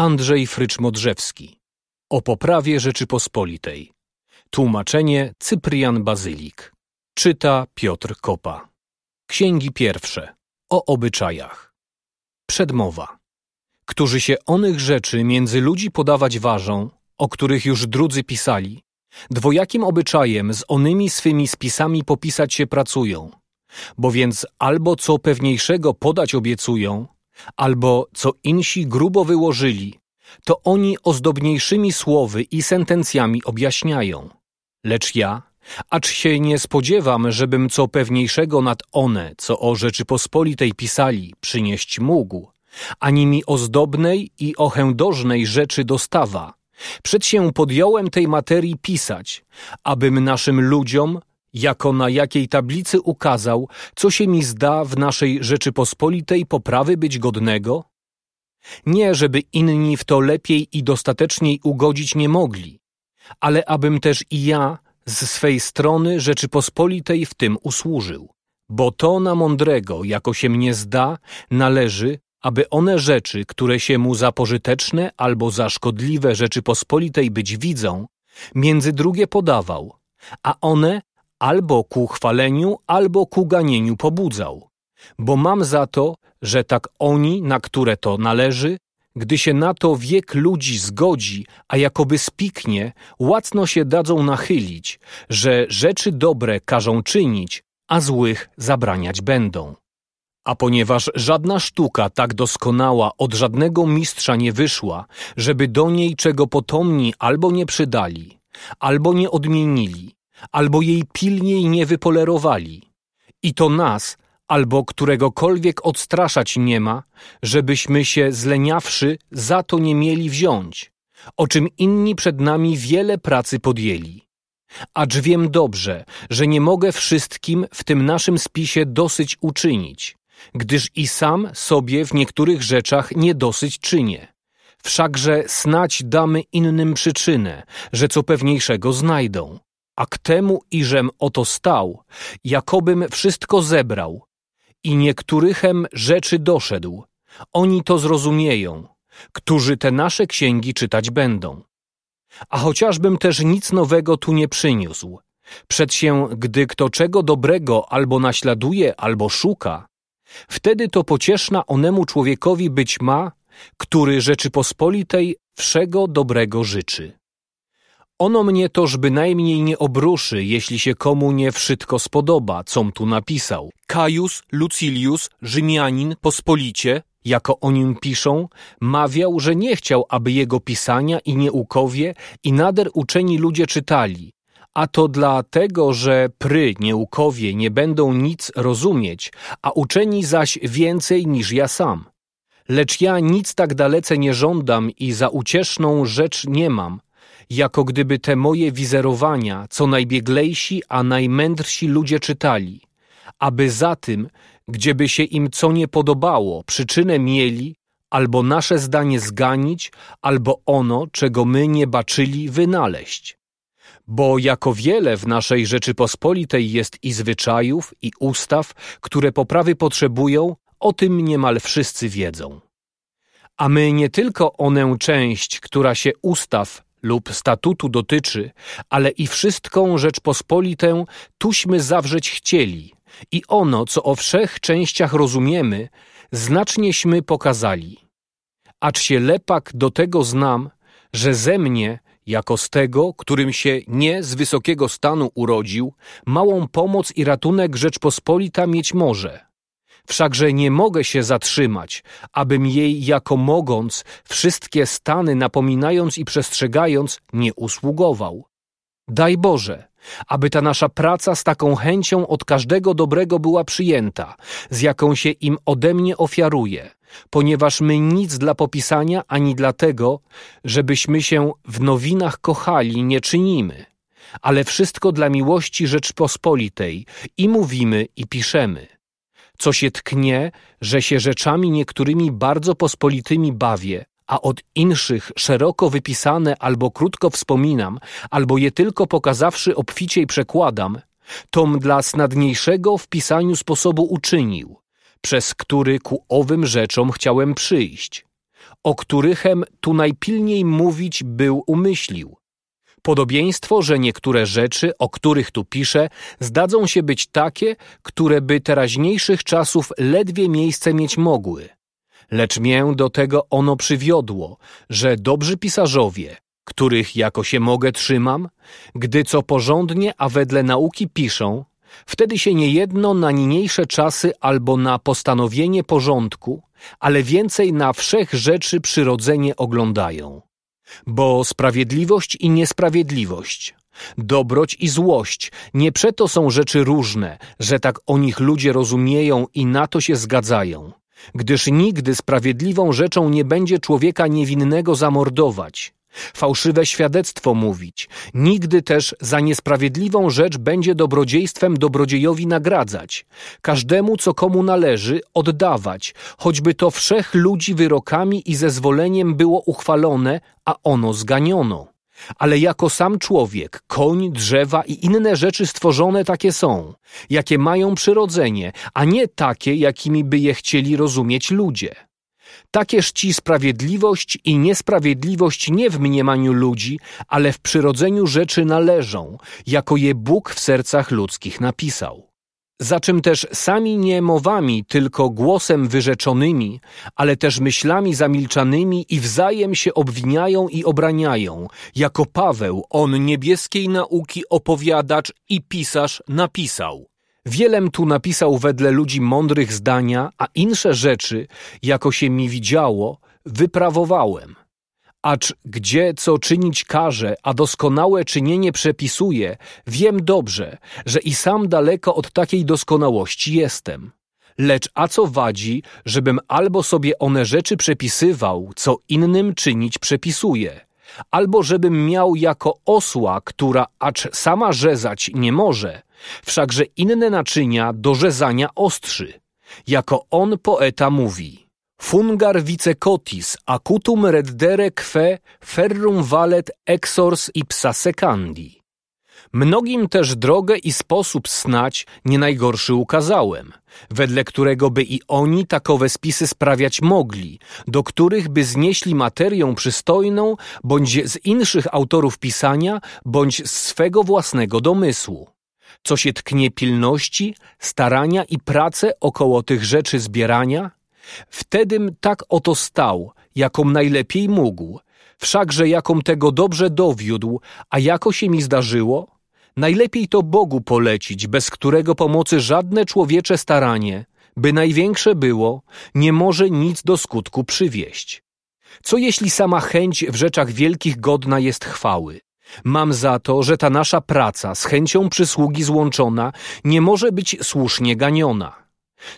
Andrzej Frycz-Modrzewski. O poprawie Rzeczypospolitej. Tłumaczenie Cyprian Bazylik. Czyta Piotr Kopa. Księgi pierwsze. O obyczajach. Przedmowa. Którzy się onych rzeczy między ludzi podawać ważą, o których już drudzy pisali, dwojakim obyczajem z onymi swymi spisami popisać się pracują. Bo więc albo co pewniejszego podać obiecują, albo co insi grubo wyłożyli, to oni ozdobniejszymi słowy i sentencjami objaśniają. Lecz ja, acz się nie spodziewam, żebym co pewniejszego nad one, co o Rzeczypospolitej pisali, przynieść mógł, ani mi ozdobnej i ohędożnej rzeczy dostawa. Przed się podjąłem tej materii pisać, abym naszym ludziom jako na jakiej tablicy ukazał, co się mi zda w naszej Rzeczypospolitej poprawy być godnego? Nie, żeby inni w to lepiej i dostateczniej ugodzić nie mogli, ale abym też i ja z swej strony Rzeczypospolitej w tym usłużył. Bo to na mądrego, jako się mnie zda, należy, aby one rzeczy, które się mu za pożyteczne albo za szkodliwe Rzeczypospolitej być widzą, między drugie podawał, a one albo ku chwaleniu, albo ku ganieniu pobudzał. Bo mam za to, że tak oni, na które to należy, gdy się na to wiek ludzi zgodzi, a jakoby spiknie, łacno się dadzą nachylić, że rzeczy dobre każą czynić, a złych zabraniać będą. A ponieważ żadna sztuka tak doskonała od żadnego mistrza nie wyszła, żeby do niej czego potomni albo nie przydali, albo nie odmienili, albo jej pilniej nie wypolerowali. I to nas, albo któregokolwiek odstraszać nie ma, żebyśmy się zleniawszy za to nie mieli wziąć, o czym inni przed nami wiele pracy podjęli. Acz wiem dobrze, że nie mogę wszystkim w tym naszym spisie dosyć uczynić, gdyż i sam sobie w niektórych rzeczach nie dosyć czynię. Wszakże snać damy innym przyczynę, że co pewniejszego znajdą. A k temu iżem oto stał, jakobym wszystko zebrał i niektórychem rzeczy doszedł. Oni to zrozumieją, którzy te nasze księgi czytać będą. A chociażbym też nic nowego tu nie przyniósł, przed się, gdy kto czego dobrego albo naśladuje, albo szuka, wtedy to pocieszna onemu człowiekowi być ma, który Rzeczypospolitej wszego dobrego życzy. Ono mnie toż bynajmniej nie obruszy, jeśli się komu nie wszystko spodoba, com tu napisał. Kajus, Lucilius, Rzymianin, Pospolicie, jako o nim piszą, mawiał, że nie chciał, aby jego pisania i nieukowie i nader uczeni ludzie czytali. A to dlatego, że pry nieukowie nie będą nic rozumieć, a uczeni zaś więcej niż ja sam. Lecz ja nic tak dalece nie żądam i za ucieszną rzecz nie mam, jako gdyby te moje wizerowania co najbieglejsi, a najmędrsi ludzie czytali, aby za tym, gdzieby się im co nie podobało, przyczynę mieli, albo nasze zdanie zganić, albo ono, czego my nie baczyli, wynaleźć. Bo jako wiele w naszej Rzeczypospolitej jest i zwyczajów, i ustaw, które poprawy potrzebują, o tym niemal wszyscy wiedzą. A my nie tylko onę część, która się ustaw lub statutu dotyczy, ale i wszystką Rzeczpospolitę tuśmy zawrzeć chcieli i ono, co o wszech częściach rozumiemy, znacznieśmy pokazali. Acz się lepak do tego znam, że ze mnie, jako z tego, którym się nie z wysokiego stanu urodził, małą pomoc i ratunek Rzeczpospolita mieć może – Wszakże nie mogę się zatrzymać, abym jej jako mogąc, wszystkie stany napominając i przestrzegając, nie usługował. Daj Boże, aby ta nasza praca z taką chęcią od każdego dobrego była przyjęta, z jaką się im ode mnie ofiaruje, ponieważ my nic dla popisania ani dlatego, żebyśmy się w nowinach kochali, nie czynimy, ale wszystko dla miłości Rzeczpospolitej i mówimy i piszemy co się tknie, że się rzeczami niektórymi bardzo pospolitymi bawię, a od inszych szeroko wypisane albo krótko wspominam, albo je tylko pokazawszy obficiej przekładam, tom dla snadniejszego w pisaniu sposobu uczynił, przez który ku owym rzeczom chciałem przyjść, o którychem tu najpilniej mówić był umyślił, Podobieństwo, że niektóre rzeczy, o których tu piszę, zdadzą się być takie, które by teraźniejszych czasów ledwie miejsce mieć mogły. Lecz mię do tego ono przywiodło, że dobrzy pisarzowie, których jako się mogę trzymam, gdy co porządnie, a wedle nauki piszą, wtedy się niejedno na niniejsze czasy albo na postanowienie porządku, ale więcej na wszech rzeczy przyrodzenie oglądają bo sprawiedliwość i niesprawiedliwość, dobroć i złość, nie przeto są rzeczy różne, że tak o nich ludzie rozumieją i na to się zgadzają. Gdyż nigdy sprawiedliwą rzeczą nie będzie człowieka niewinnego zamordować, Fałszywe świadectwo mówić, nigdy też za niesprawiedliwą rzecz będzie dobrodziejstwem dobrodziejowi nagradzać, każdemu co komu należy oddawać, choćby to wszech ludzi wyrokami i zezwoleniem było uchwalone, a ono zganiono. Ale jako sam człowiek, koń, drzewa i inne rzeczy stworzone takie są, jakie mają przyrodzenie, a nie takie, jakimi by je chcieli rozumieć ludzie. Takież ci sprawiedliwość i niesprawiedliwość nie w mniemaniu ludzi, ale w przyrodzeniu rzeczy należą, jako je Bóg w sercach ludzkich napisał za czym też sami nie mowami, tylko głosem wyrzeczonymi, ale też myślami zamilczanymi i wzajem się obwiniają i obraniają, jako Paweł, on niebieskiej nauki opowiadacz i pisarz napisał. Wielem tu napisał wedle ludzi mądrych zdania, a insze rzeczy, jako się mi widziało, wyprawowałem. Acz gdzie co czynić każe, a doskonałe czynienie przepisuje, wiem dobrze, że i sam daleko od takiej doskonałości jestem. Lecz a co wadzi, żebym albo sobie one rzeczy przepisywał, co innym czynić przepisuje, albo żebym miał jako osła, która acz sama rzezać nie może – Wszakże inne naczynia do rzezania ostrzy. Jako on poeta mówi Fungar vice cotis, acutum reddere que ferrum valet exors ipsa secandi. Mnogim też drogę i sposób snać nie najgorszy ukazałem, wedle którego by i oni takowe spisy sprawiać mogli, do których by znieśli materię przystojną bądź z inszych autorów pisania, bądź z swego własnego domysłu co się tknie pilności, starania i pracy około tych rzeczy zbierania? Wtedym tak oto stał, jakom najlepiej mógł, wszakże jakom tego dobrze dowiódł, a jako się mi zdarzyło? Najlepiej to Bogu polecić, bez którego pomocy żadne człowiecze staranie, by największe było, nie może nic do skutku przywieść. Co jeśli sama chęć w rzeczach wielkich godna jest chwały? Mam za to, że ta nasza praca z chęcią przysługi złączona nie może być słusznie ganiona.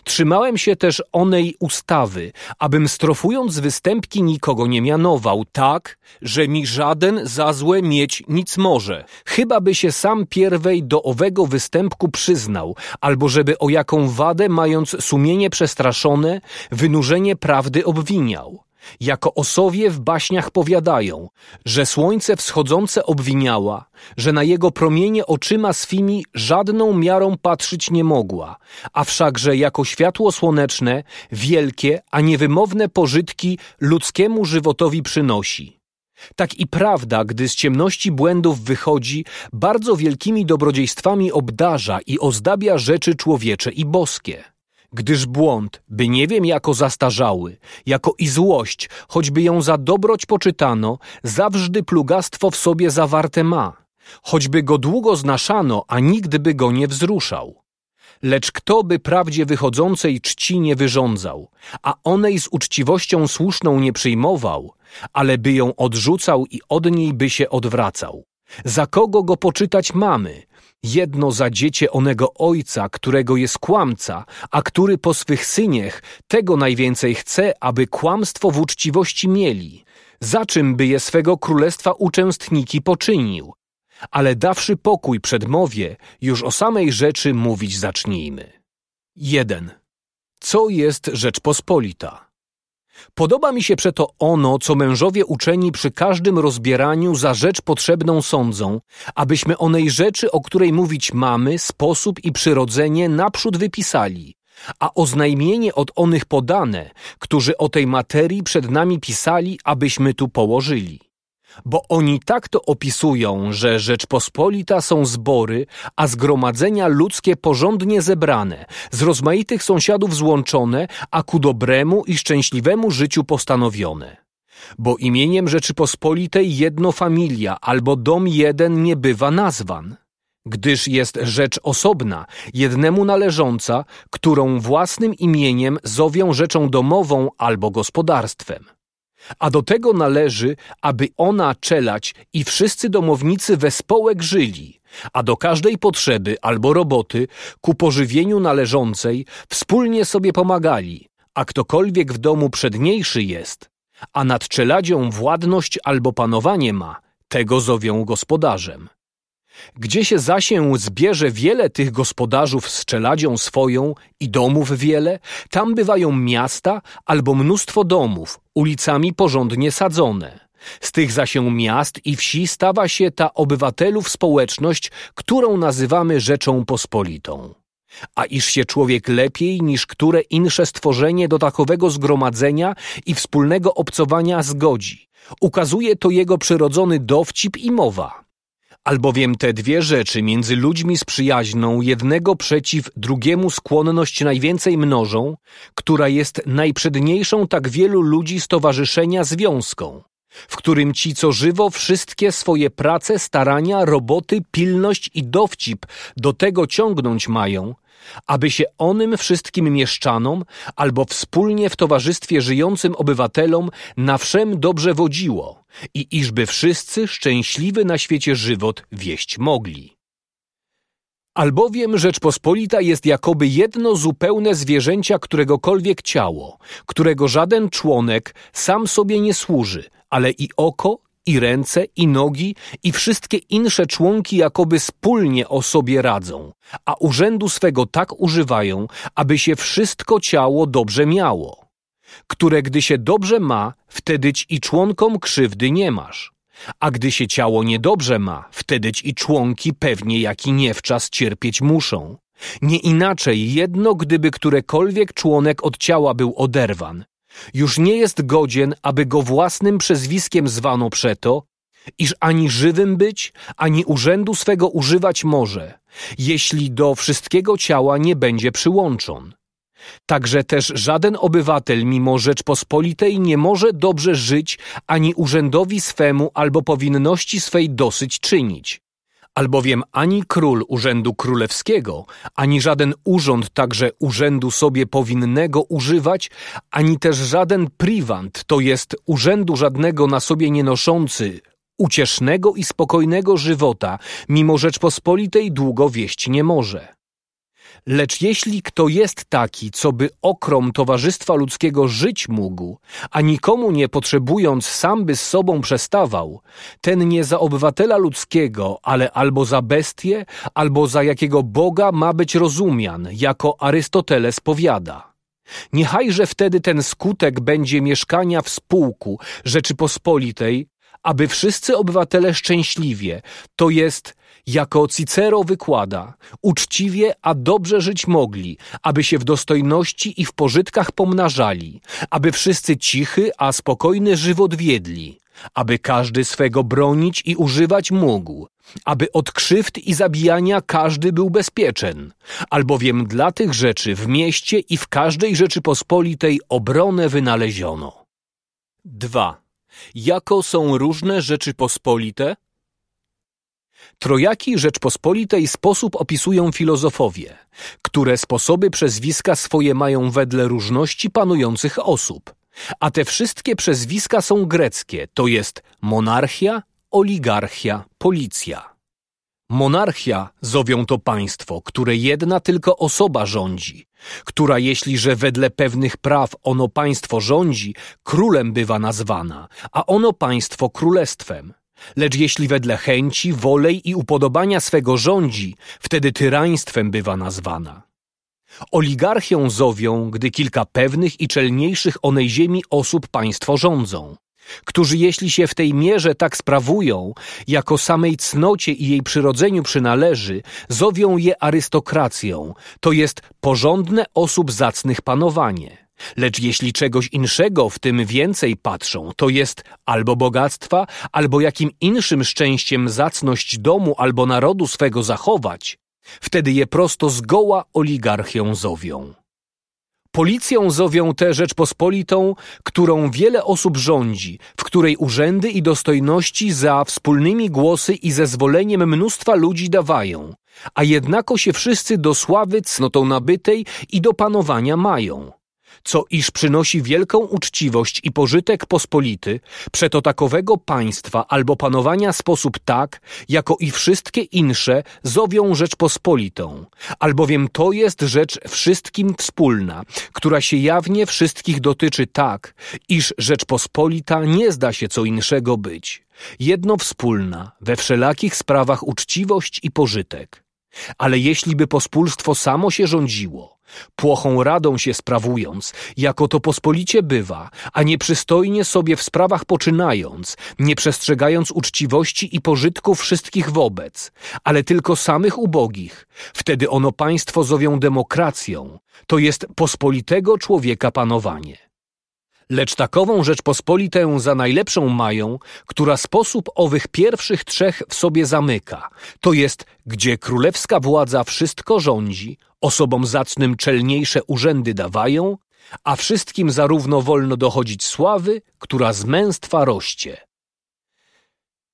Trzymałem się też onej ustawy, abym strofując występki nikogo nie mianował tak, że mi żaden za złe mieć nic może, chyba by się sam pierwej do owego występku przyznał, albo żeby o jaką wadę mając sumienie przestraszone, wynurzenie prawdy obwiniał. Jako osowie w baśniach powiadają, że słońce wschodzące obwiniała, że na jego promienie oczyma swimi żadną miarą patrzyć nie mogła, a wszakże jako światło słoneczne wielkie, a niewymowne pożytki ludzkiemu żywotowi przynosi. Tak i prawda, gdy z ciemności błędów wychodzi, bardzo wielkimi dobrodziejstwami obdarza i ozdabia rzeczy człowiecze i boskie gdyż błąd, by nie wiem jako zastarzały, jako i złość, choćby ją za dobroć poczytano, zawżdy plugastwo w sobie zawarte ma, choćby go długo znaszano, a nigdy by go nie wzruszał. Lecz kto by prawdzie wychodzącej czci nie wyrządzał, a onej z uczciwością słuszną nie przyjmował, ale by ją odrzucał i od niej by się odwracał. Za kogo go poczytać mamy, jedno za dziecie onego ojca, którego jest kłamca, a który po swych syniech tego najwięcej chce, aby kłamstwo w uczciwości mieli, za czym by je swego królestwa uczęstniki poczynił. Ale dawszy pokój przedmowie, już o samej rzeczy mówić zacznijmy. 1. Co jest Rzeczpospolita? Podoba mi się przeto ono, co mężowie uczeni przy każdym rozbieraniu za rzecz potrzebną sądzą, abyśmy onej rzeczy, o której mówić mamy, sposób i przyrodzenie naprzód wypisali, a oznajmienie od onych podane, którzy o tej materii przed nami pisali, abyśmy tu położyli bo oni tak to opisują, że Rzeczpospolita są zbory, a zgromadzenia ludzkie porządnie zebrane, z rozmaitych sąsiadów złączone, a ku dobremu i szczęśliwemu życiu postanowione. Bo imieniem Rzeczypospolitej jedno familia albo dom jeden nie bywa nazwan, gdyż jest rzecz osobna, jednemu należąca, którą własnym imieniem zowią rzeczą domową albo gospodarstwem. A do tego należy, aby ona czelać i wszyscy domownicy wespołek żyli, a do każdej potrzeby albo roboty ku pożywieniu należącej wspólnie sobie pomagali, a ktokolwiek w domu przedniejszy jest, a nad czeladzią władność albo panowanie ma, tego zowią gospodarzem. Gdzie się zasię zbierze wiele tych gospodarzów z czeladzią swoją i domów wiele, tam bywają miasta albo mnóstwo domów, ulicami porządnie sadzone. Z tych zasię miast i wsi stawa się ta obywatelów społeczność, którą nazywamy Rzeczą Pospolitą. A iż się człowiek lepiej niż które insze stworzenie do takowego zgromadzenia i wspólnego obcowania zgodzi, ukazuje to jego przyrodzony dowcip i mowa – Albowiem te dwie rzeczy między ludźmi sprzyjaźną jednego przeciw drugiemu skłonność najwięcej mnożą, która jest najprzedniejszą tak wielu ludzi stowarzyszenia związką, w którym ci co żywo wszystkie swoje prace, starania, roboty, pilność i dowcip do tego ciągnąć mają, aby się onym wszystkim mieszczanom albo wspólnie w towarzystwie żyjącym obywatelom na wszem dobrze wodziło i iżby wszyscy szczęśliwy na świecie żywot wieść mogli. Albowiem Rzeczpospolita jest jakoby jedno zupełne zwierzęcia któregokolwiek ciało, którego żaden członek sam sobie nie służy, ale i oko, i ręce, i nogi, i wszystkie insze członki jakoby wspólnie o sobie radzą, a urzędu swego tak używają, aby się wszystko ciało dobrze miało które gdy się dobrze ma, wtedyć i członkom krzywdy nie masz. A gdy się ciało niedobrze ma, wtedyć i członki pewnie jaki niewczas cierpieć muszą. Nie inaczej jedno, gdyby którekolwiek członek od ciała był oderwan. Już nie jest godzien, aby go własnym przezwiskiem zwano przeto, iż ani żywym być, ani urzędu swego używać może, jeśli do wszystkiego ciała nie będzie przyłączon. Także też żaden obywatel mimo Rzeczpospolitej nie może dobrze żyć ani urzędowi swemu albo powinności swej dosyć czynić. Albowiem ani król urzędu królewskiego, ani żaden urząd także urzędu sobie powinnego używać, ani też żaden priwant, to jest urzędu żadnego na sobie nie noszący, uciesznego i spokojnego żywota, mimo Rzeczpospolitej długo wieść nie może. Lecz jeśli kto jest taki, co by okrom towarzystwa ludzkiego żyć mógł, a nikomu nie potrzebując sam by z sobą przestawał, ten nie za obywatela ludzkiego, ale albo za bestię, albo za jakiego Boga ma być rozumian, jako Arystoteles powiada. Niechajże wtedy ten skutek będzie mieszkania w spółku Rzeczypospolitej, aby wszyscy obywatele szczęśliwie, to jest jako Cicero wykłada, uczciwie, a dobrze żyć mogli, aby się w dostojności i w pożytkach pomnażali, aby wszyscy cichy, a spokojny żywot wiedli, aby każdy swego bronić i używać mógł, aby od krzywd i zabijania każdy był bezpieczen, albowiem dla tych rzeczy w mieście i w każdej Rzeczypospolitej obronę wynaleziono. 2. Jako są różne Rzeczypospolite, Trojaki Rzeczpospolitej sposób opisują filozofowie, które sposoby przezwiska swoje mają wedle różności panujących osób. A te wszystkie przezwiska są greckie, to jest monarchia, oligarchia, policja. Monarchia zowią to państwo, które jedna tylko osoba rządzi, która jeśli że wedle pewnych praw ono państwo rządzi, królem bywa nazwana, a ono państwo królestwem. Lecz jeśli wedle chęci, wolej i upodobania swego rządzi, wtedy tyraństwem bywa nazwana. Oligarchią zowią, gdy kilka pewnych i czelniejszych onej ziemi osób państwo rządzą, którzy jeśli się w tej mierze tak sprawują, jako samej cnocie i jej przyrodzeniu przynależy, zowią je arystokracją, to jest porządne osób zacnych panowanie. Lecz jeśli czegoś inszego w tym więcej patrzą, to jest albo bogactwa, albo jakim inszym szczęściem zacność domu albo narodu swego zachować, wtedy je prosto zgoła oligarchią zowią. Policją zowią tę Rzeczpospolitą, którą wiele osób rządzi, w której urzędy i dostojności za wspólnymi głosy i zezwoleniem mnóstwa ludzi dawają, a jednako się wszyscy do sławy cnotą nabytej i do panowania mają co iż przynosi wielką uczciwość i pożytek pospolity, przeto takowego państwa albo panowania sposób tak, jako i wszystkie insze zowią Rzeczpospolitą, albowiem to jest rzecz wszystkim wspólna, która się jawnie wszystkich dotyczy tak, iż Rzeczpospolita nie zda się co inszego być. Jedno wspólna, we wszelakich sprawach uczciwość i pożytek. Ale jeśli by pospólstwo samo się rządziło, płochą radą się sprawując, jako to pospolicie bywa, a nieprzystojnie sobie w sprawach poczynając, nie przestrzegając uczciwości i pożytku wszystkich wobec, ale tylko samych ubogich, wtedy ono państwo zowią demokracją, to jest pospolitego człowieka panowanie. Lecz takową Rzeczpospolitę za najlepszą mają, która sposób owych pierwszych trzech w sobie zamyka, to jest, gdzie królewska władza wszystko rządzi, osobom zacnym czelniejsze urzędy dawają, a wszystkim zarówno wolno dochodzić sławy, która z męstwa rośnie.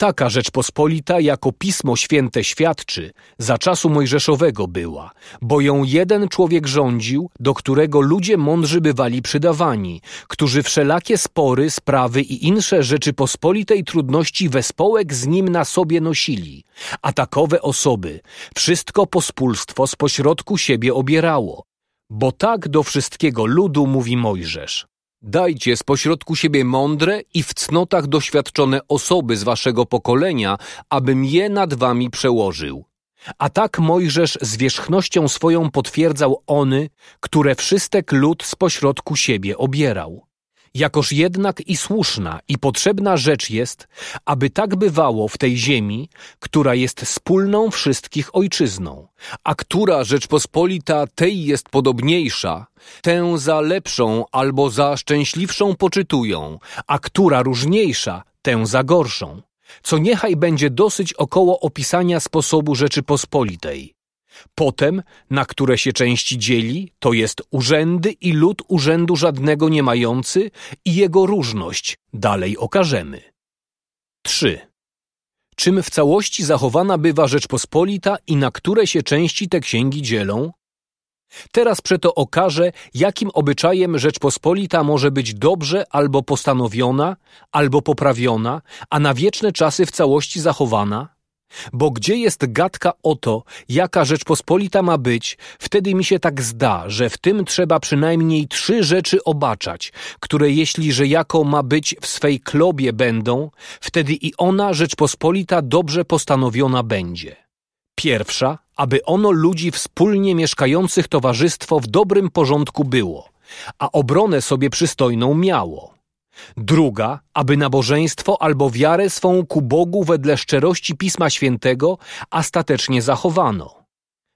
Taka Rzeczpospolita, jako Pismo Święte świadczy, za czasu Mojżeszowego była, bo ją jeden człowiek rządził, do którego ludzie mądrzy bywali przydawani, którzy wszelakie spory, sprawy i insze Rzeczypospolitej trudności wespołek z nim na sobie nosili, a takowe osoby wszystko pospólstwo spośrodku siebie obierało, bo tak do wszystkiego ludu mówi Mojżesz. Dajcie spośrodku siebie mądre i w cnotach doświadczone osoby z waszego pokolenia, abym je nad wami przełożył. A tak Mojżesz z wierzchnością swoją potwierdzał ony, które wszystek lud spośrodku siebie obierał. Jakoż jednak i słuszna i potrzebna rzecz jest, aby tak bywało w tej ziemi, która jest wspólną wszystkich ojczyzną, a która Rzeczpospolita tej jest podobniejsza, tę za lepszą albo za szczęśliwszą poczytują, a która różniejsza, tę za gorszą. Co niechaj będzie dosyć około opisania sposobu Rzeczypospolitej. Potem, na które się części dzieli, to jest urzędy i lud urzędu żadnego nie mający i jego różność dalej okażemy. 3. Czym w całości zachowana bywa Rzeczpospolita i na które się części te księgi dzielą? Teraz przeto okaże, jakim obyczajem Rzeczpospolita może być dobrze albo postanowiona, albo poprawiona, a na wieczne czasy w całości zachowana, bo gdzie jest gadka o to, jaka Rzeczpospolita ma być, wtedy mi się tak zda, że w tym trzeba przynajmniej trzy rzeczy obaczać, które jeśli że jako ma być w swej klobie będą, wtedy i ona Rzeczpospolita dobrze postanowiona będzie. Pierwsza, aby ono ludzi wspólnie mieszkających towarzystwo w dobrym porządku było, a obronę sobie przystojną miało. Druga, aby nabożeństwo albo wiarę swą ku Bogu wedle szczerości Pisma Świętego ostatecznie zachowano.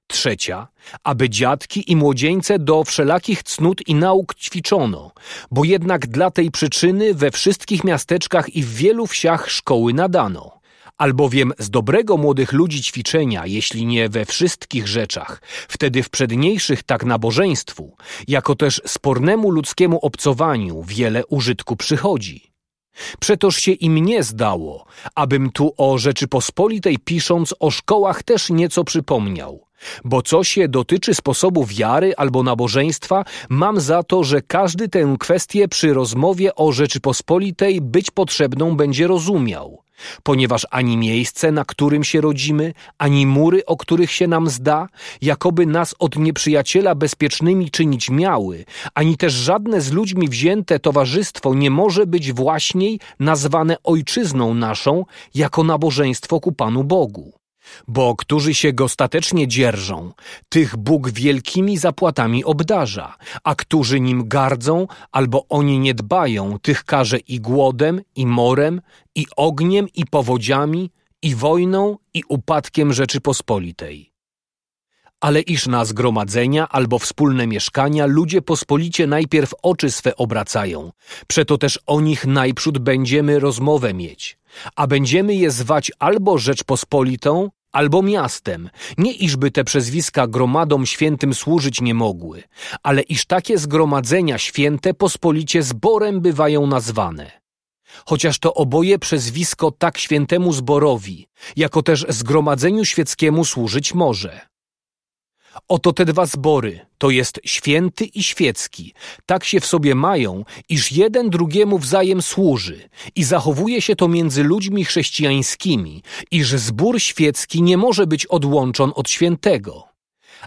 Trzecia, aby dziadki i młodzieńce do wszelakich cnót i nauk ćwiczono, bo jednak dla tej przyczyny we wszystkich miasteczkach i w wielu wsiach szkoły nadano Albowiem z dobrego młodych ludzi ćwiczenia, jeśli nie we wszystkich rzeczach, wtedy w przedniejszych tak nabożeństwu, jako też spornemu ludzkiemu obcowaniu wiele użytku przychodzi. Przetoż się i mnie zdało, abym tu o Rzeczypospolitej pisząc o szkołach też nieco przypomniał. Bo co się dotyczy sposobu wiary albo nabożeństwa, mam za to, że każdy tę kwestię przy rozmowie o Rzeczypospolitej być potrzebną będzie rozumiał, ponieważ ani miejsce, na którym się rodzimy, ani mury, o których się nam zda, jakoby nas od nieprzyjaciela bezpiecznymi czynić miały, ani też żadne z ludźmi wzięte towarzystwo nie może być właśnie nazwane ojczyzną naszą, jako nabożeństwo ku Panu Bogu. Bo którzy się go statecznie dzierżą, tych Bóg wielkimi zapłatami obdarza, a którzy nim gardzą albo oni nie dbają, tych karze i głodem, i morem, i ogniem, i powodziami, i wojną, i upadkiem Rzeczypospolitej ale iż na zgromadzenia albo wspólne mieszkania ludzie pospolicie najpierw oczy swe obracają, przeto też o nich najprzód będziemy rozmowę mieć, a będziemy je zwać albo Rzeczpospolitą, albo miastem, nie iżby te przezwiska gromadom świętym służyć nie mogły, ale iż takie zgromadzenia święte pospolicie zborem bywają nazwane. Chociaż to oboje przezwisko tak świętemu zborowi, jako też zgromadzeniu świeckiemu służyć może. Oto te dwa zbory, to jest święty i świecki, tak się w sobie mają, iż jeden drugiemu wzajem służy i zachowuje się to między ludźmi chrześcijańskimi, iż zbór świecki nie może być odłączon od świętego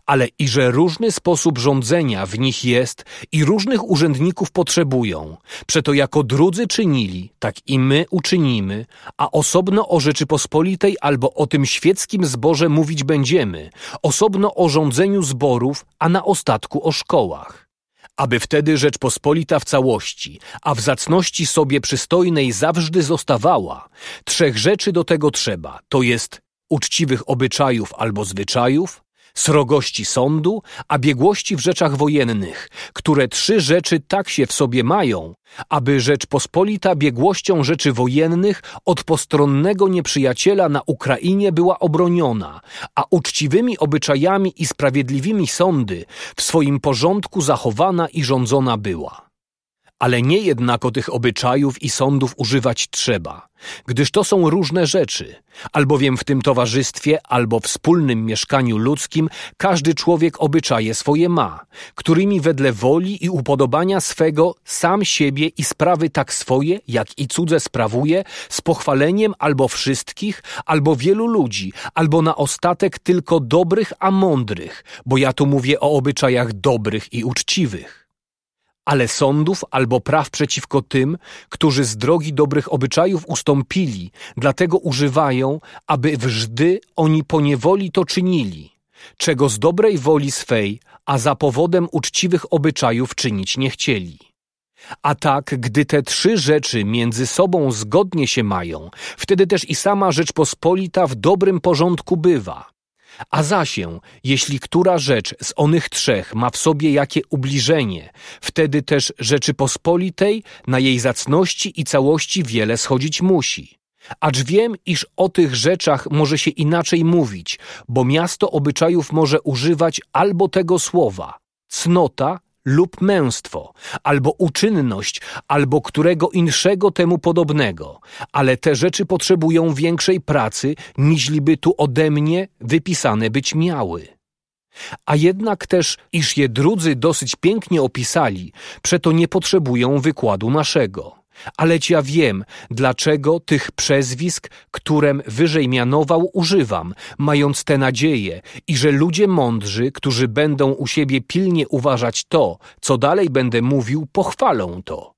ale i że różny sposób rządzenia w nich jest i różnych urzędników potrzebują. Przeto jako drudzy czynili, tak i my uczynimy, a osobno o Rzeczypospolitej albo o tym świeckim zborze mówić będziemy, osobno o rządzeniu zborów, a na ostatku o szkołach aby wtedy Rzeczpospolita w całości, a w zacności sobie przystojnej zawsze zostawała, trzech rzeczy do tego trzeba, to jest uczciwych obyczajów albo zwyczajów, srogości sądu, a biegłości w rzeczach wojennych, które trzy rzeczy tak się w sobie mają, aby Rzeczpospolita biegłością rzeczy wojennych od postronnego nieprzyjaciela na Ukrainie była obroniona, a uczciwymi obyczajami i sprawiedliwymi sądy w swoim porządku zachowana i rządzona była. Ale nie jednako tych obyczajów i sądów używać trzeba, gdyż to są różne rzeczy, albowiem w tym towarzystwie albo wspólnym mieszkaniu ludzkim każdy człowiek obyczaje swoje ma, którymi wedle woli i upodobania swego sam siebie i sprawy tak swoje, jak i cudze sprawuje, z pochwaleniem albo wszystkich, albo wielu ludzi, albo na ostatek tylko dobrych, a mądrych, bo ja tu mówię o obyczajach dobrych i uczciwych ale sądów albo praw przeciwko tym, którzy z drogi dobrych obyczajów ustąpili, dlatego używają, aby wżdy oni poniewoli to czynili, czego z dobrej woli swej, a za powodem uczciwych obyczajów czynić nie chcieli. A tak, gdy te trzy rzeczy między sobą zgodnie się mają, wtedy też i sama Rzeczpospolita w dobrym porządku bywa, a zasię, jeśli która rzecz z onych trzech ma w sobie jakie ubliżenie, wtedy też Rzeczypospolitej na jej zacności i całości wiele schodzić musi. Acz wiem, iż o tych rzeczach może się inaczej mówić, bo miasto obyczajów może używać albo tego słowa cnota lub męstwo, albo uczynność, albo którego inszego temu podobnego, ale te rzeczy potrzebują większej pracy, niźliby tu ode mnie wypisane być miały. A jednak też, iż je drudzy dosyć pięknie opisali, przeto nie potrzebują wykładu naszego. Aleć ja wiem, dlaczego tych przezwisk, którem wyżej mianował, używam, mając tę nadzieję i że ludzie mądrzy, którzy będą u siebie pilnie uważać to, co dalej będę mówił, pochwalą to.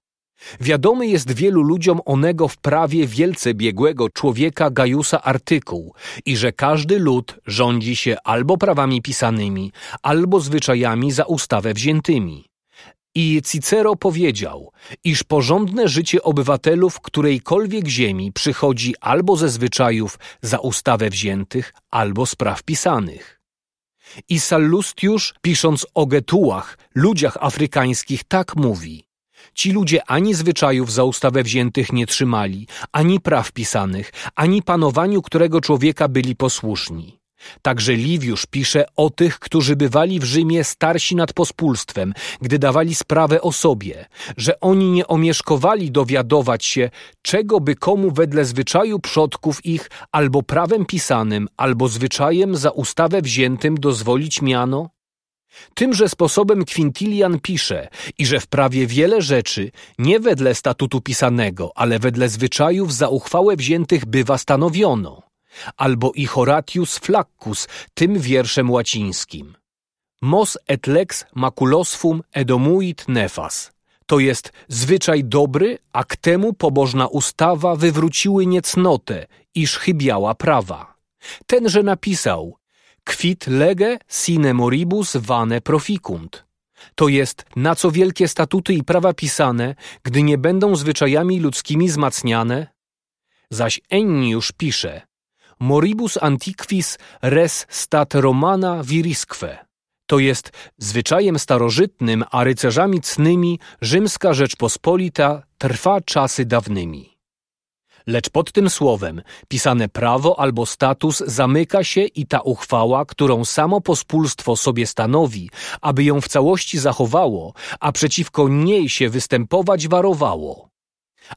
Wiadomy jest wielu ludziom onego w prawie wielce biegłego człowieka Gajusa artykuł i że każdy lud rządzi się albo prawami pisanymi, albo zwyczajami za ustawę wziętymi. I Cicero powiedział, iż porządne życie obywatelów którejkolwiek ziemi przychodzi albo ze zwyczajów za ustawę wziętych, albo z praw pisanych. I Sallustiusz, pisząc o Getułach, ludziach afrykańskich, tak mówi – Ci ludzie ani zwyczajów za ustawę wziętych nie trzymali, ani praw pisanych, ani panowaniu którego człowieka byli posłuszni. Także Liwiusz pisze o tych, którzy bywali w Rzymie starsi nad pospólstwem, gdy dawali sprawę o sobie, że oni nie omieszkowali dowiadować się, czego by komu wedle zwyczaju przodków ich albo prawem pisanym, albo zwyczajem za ustawę wziętym dozwolić miano? Tymże sposobem Quintilian pisze, i że w prawie wiele rzeczy, nie wedle statutu pisanego, ale wedle zwyczajów za uchwałę wziętych bywa stanowiono albo i Horatius Flaccus tym wierszem łacińskim. Mos et lex maculosfum edomuit nefas. To jest zwyczaj dobry, a k temu pobożna ustawa wywróciły niecnotę, iż chybiała prawa. Tenże napisał Quid lege sine moribus vane proficunt. To jest, na co wielkie statuty i prawa pisane, gdy nie będą zwyczajami ludzkimi wzmacniane? Zaś Enniusz pisze, moribus antiquis res stat romana virisque. To jest zwyczajem starożytnym, a rycerzami cnymi rzymska Rzeczpospolita trwa czasy dawnymi. Lecz pod tym słowem pisane prawo albo status zamyka się i ta uchwała, którą samo pospólstwo sobie stanowi, aby ją w całości zachowało, a przeciwko niej się występować warowało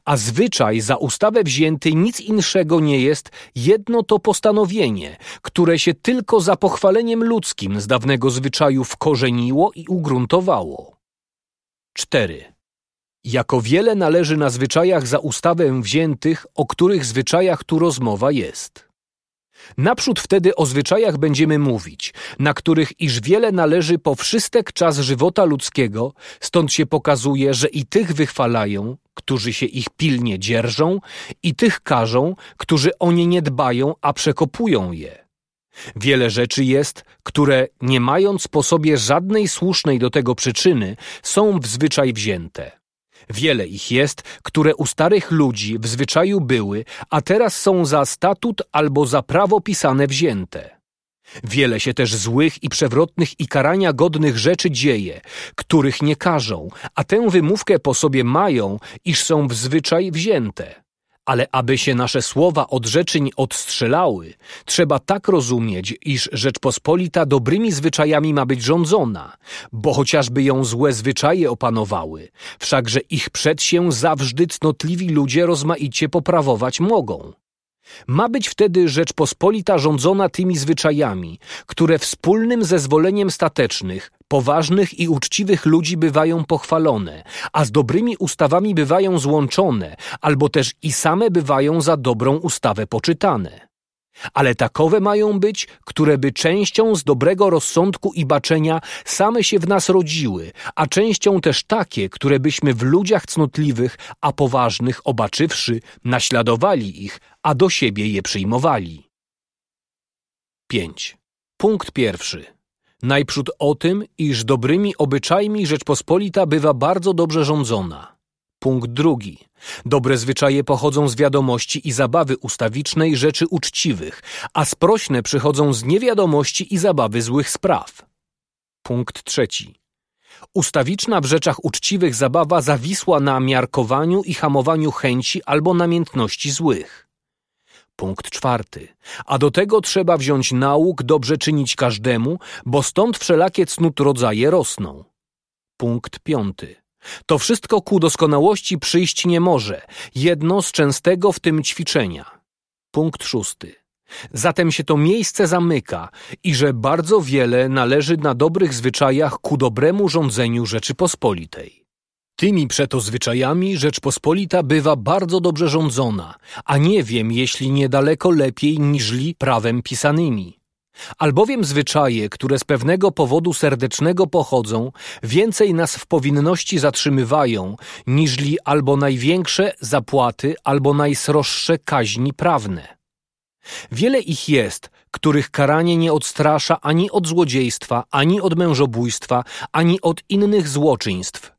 a zwyczaj za ustawę wzięty nic inszego nie jest, jedno to postanowienie, które się tylko za pochwaleniem ludzkim z dawnego zwyczaju wkorzeniło i ugruntowało. 4. Jako wiele należy na zwyczajach za ustawę wziętych, o których zwyczajach tu rozmowa jest. Naprzód wtedy o zwyczajach będziemy mówić, na których iż wiele należy po wszystek czas żywota ludzkiego, stąd się pokazuje, że i tych wychwalają, którzy się ich pilnie dzierżą, i tych karzą, którzy o nie nie dbają, a przekopują je. Wiele rzeczy jest, które, nie mając po sobie żadnej słusznej do tego przyczyny, są w zwyczaj wzięte. Wiele ich jest, które u starych ludzi w zwyczaju były, a teraz są za statut albo za prawo pisane wzięte. Wiele się też złych i przewrotnych i karania godnych rzeczy dzieje, których nie karzą, a tę wymówkę po sobie mają, iż są w zwyczaj wzięte. Ale aby się nasze słowa od rzeczyń odstrzelały, trzeba tak rozumieć, iż Rzeczpospolita dobrymi zwyczajami ma być rządzona, bo chociażby ją złe zwyczaje opanowały, wszakże ich przed się zawżdy cnotliwi ludzie rozmaicie poprawować mogą. Ma być wtedy Rzeczpospolita rządzona tymi zwyczajami, które wspólnym zezwoleniem statecznych, poważnych i uczciwych ludzi bywają pochwalone, a z dobrymi ustawami bywają złączone, albo też i same bywają za dobrą ustawę poczytane ale takowe mają być, które by częścią z dobrego rozsądku i baczenia same się w nas rodziły, a częścią też takie, które byśmy w ludziach cnotliwych, a poważnych obaczywszy, naśladowali ich, a do siebie je przyjmowali. 5. Punkt pierwszy. Najprzód o tym, iż dobrymi obyczajmi Rzeczpospolita bywa bardzo dobrze rządzona. Punkt drugi. Dobre zwyczaje pochodzą z wiadomości i zabawy ustawicznej rzeczy uczciwych, a sprośne przychodzą z niewiadomości i zabawy złych spraw. Punkt trzeci. Ustawiczna w rzeczach uczciwych zabawa zawisła na miarkowaniu i hamowaniu chęci albo namiętności złych. Punkt czwarty. A do tego trzeba wziąć nauk dobrze czynić każdemu, bo stąd wszelakie cnót rodzaje rosną. Punkt piąty. To wszystko ku doskonałości przyjść nie może, jedno z częstego w tym ćwiczenia. Punkt szósty. Zatem się to miejsce zamyka i że bardzo wiele należy na dobrych zwyczajach ku dobremu rządzeniu Rzeczypospolitej. Tymi przeto zwyczajami Rzeczpospolita bywa bardzo dobrze rządzona, a nie wiem, jeśli niedaleko lepiej niżli prawem pisanymi. Albowiem zwyczaje, które z pewnego powodu serdecznego pochodzą, więcej nas w powinności zatrzymywają, niżli albo największe zapłaty, albo najsroższe kaźni prawne. Wiele ich jest, których karanie nie odstrasza ani od złodziejstwa, ani od mężobójstwa, ani od innych złoczyństw.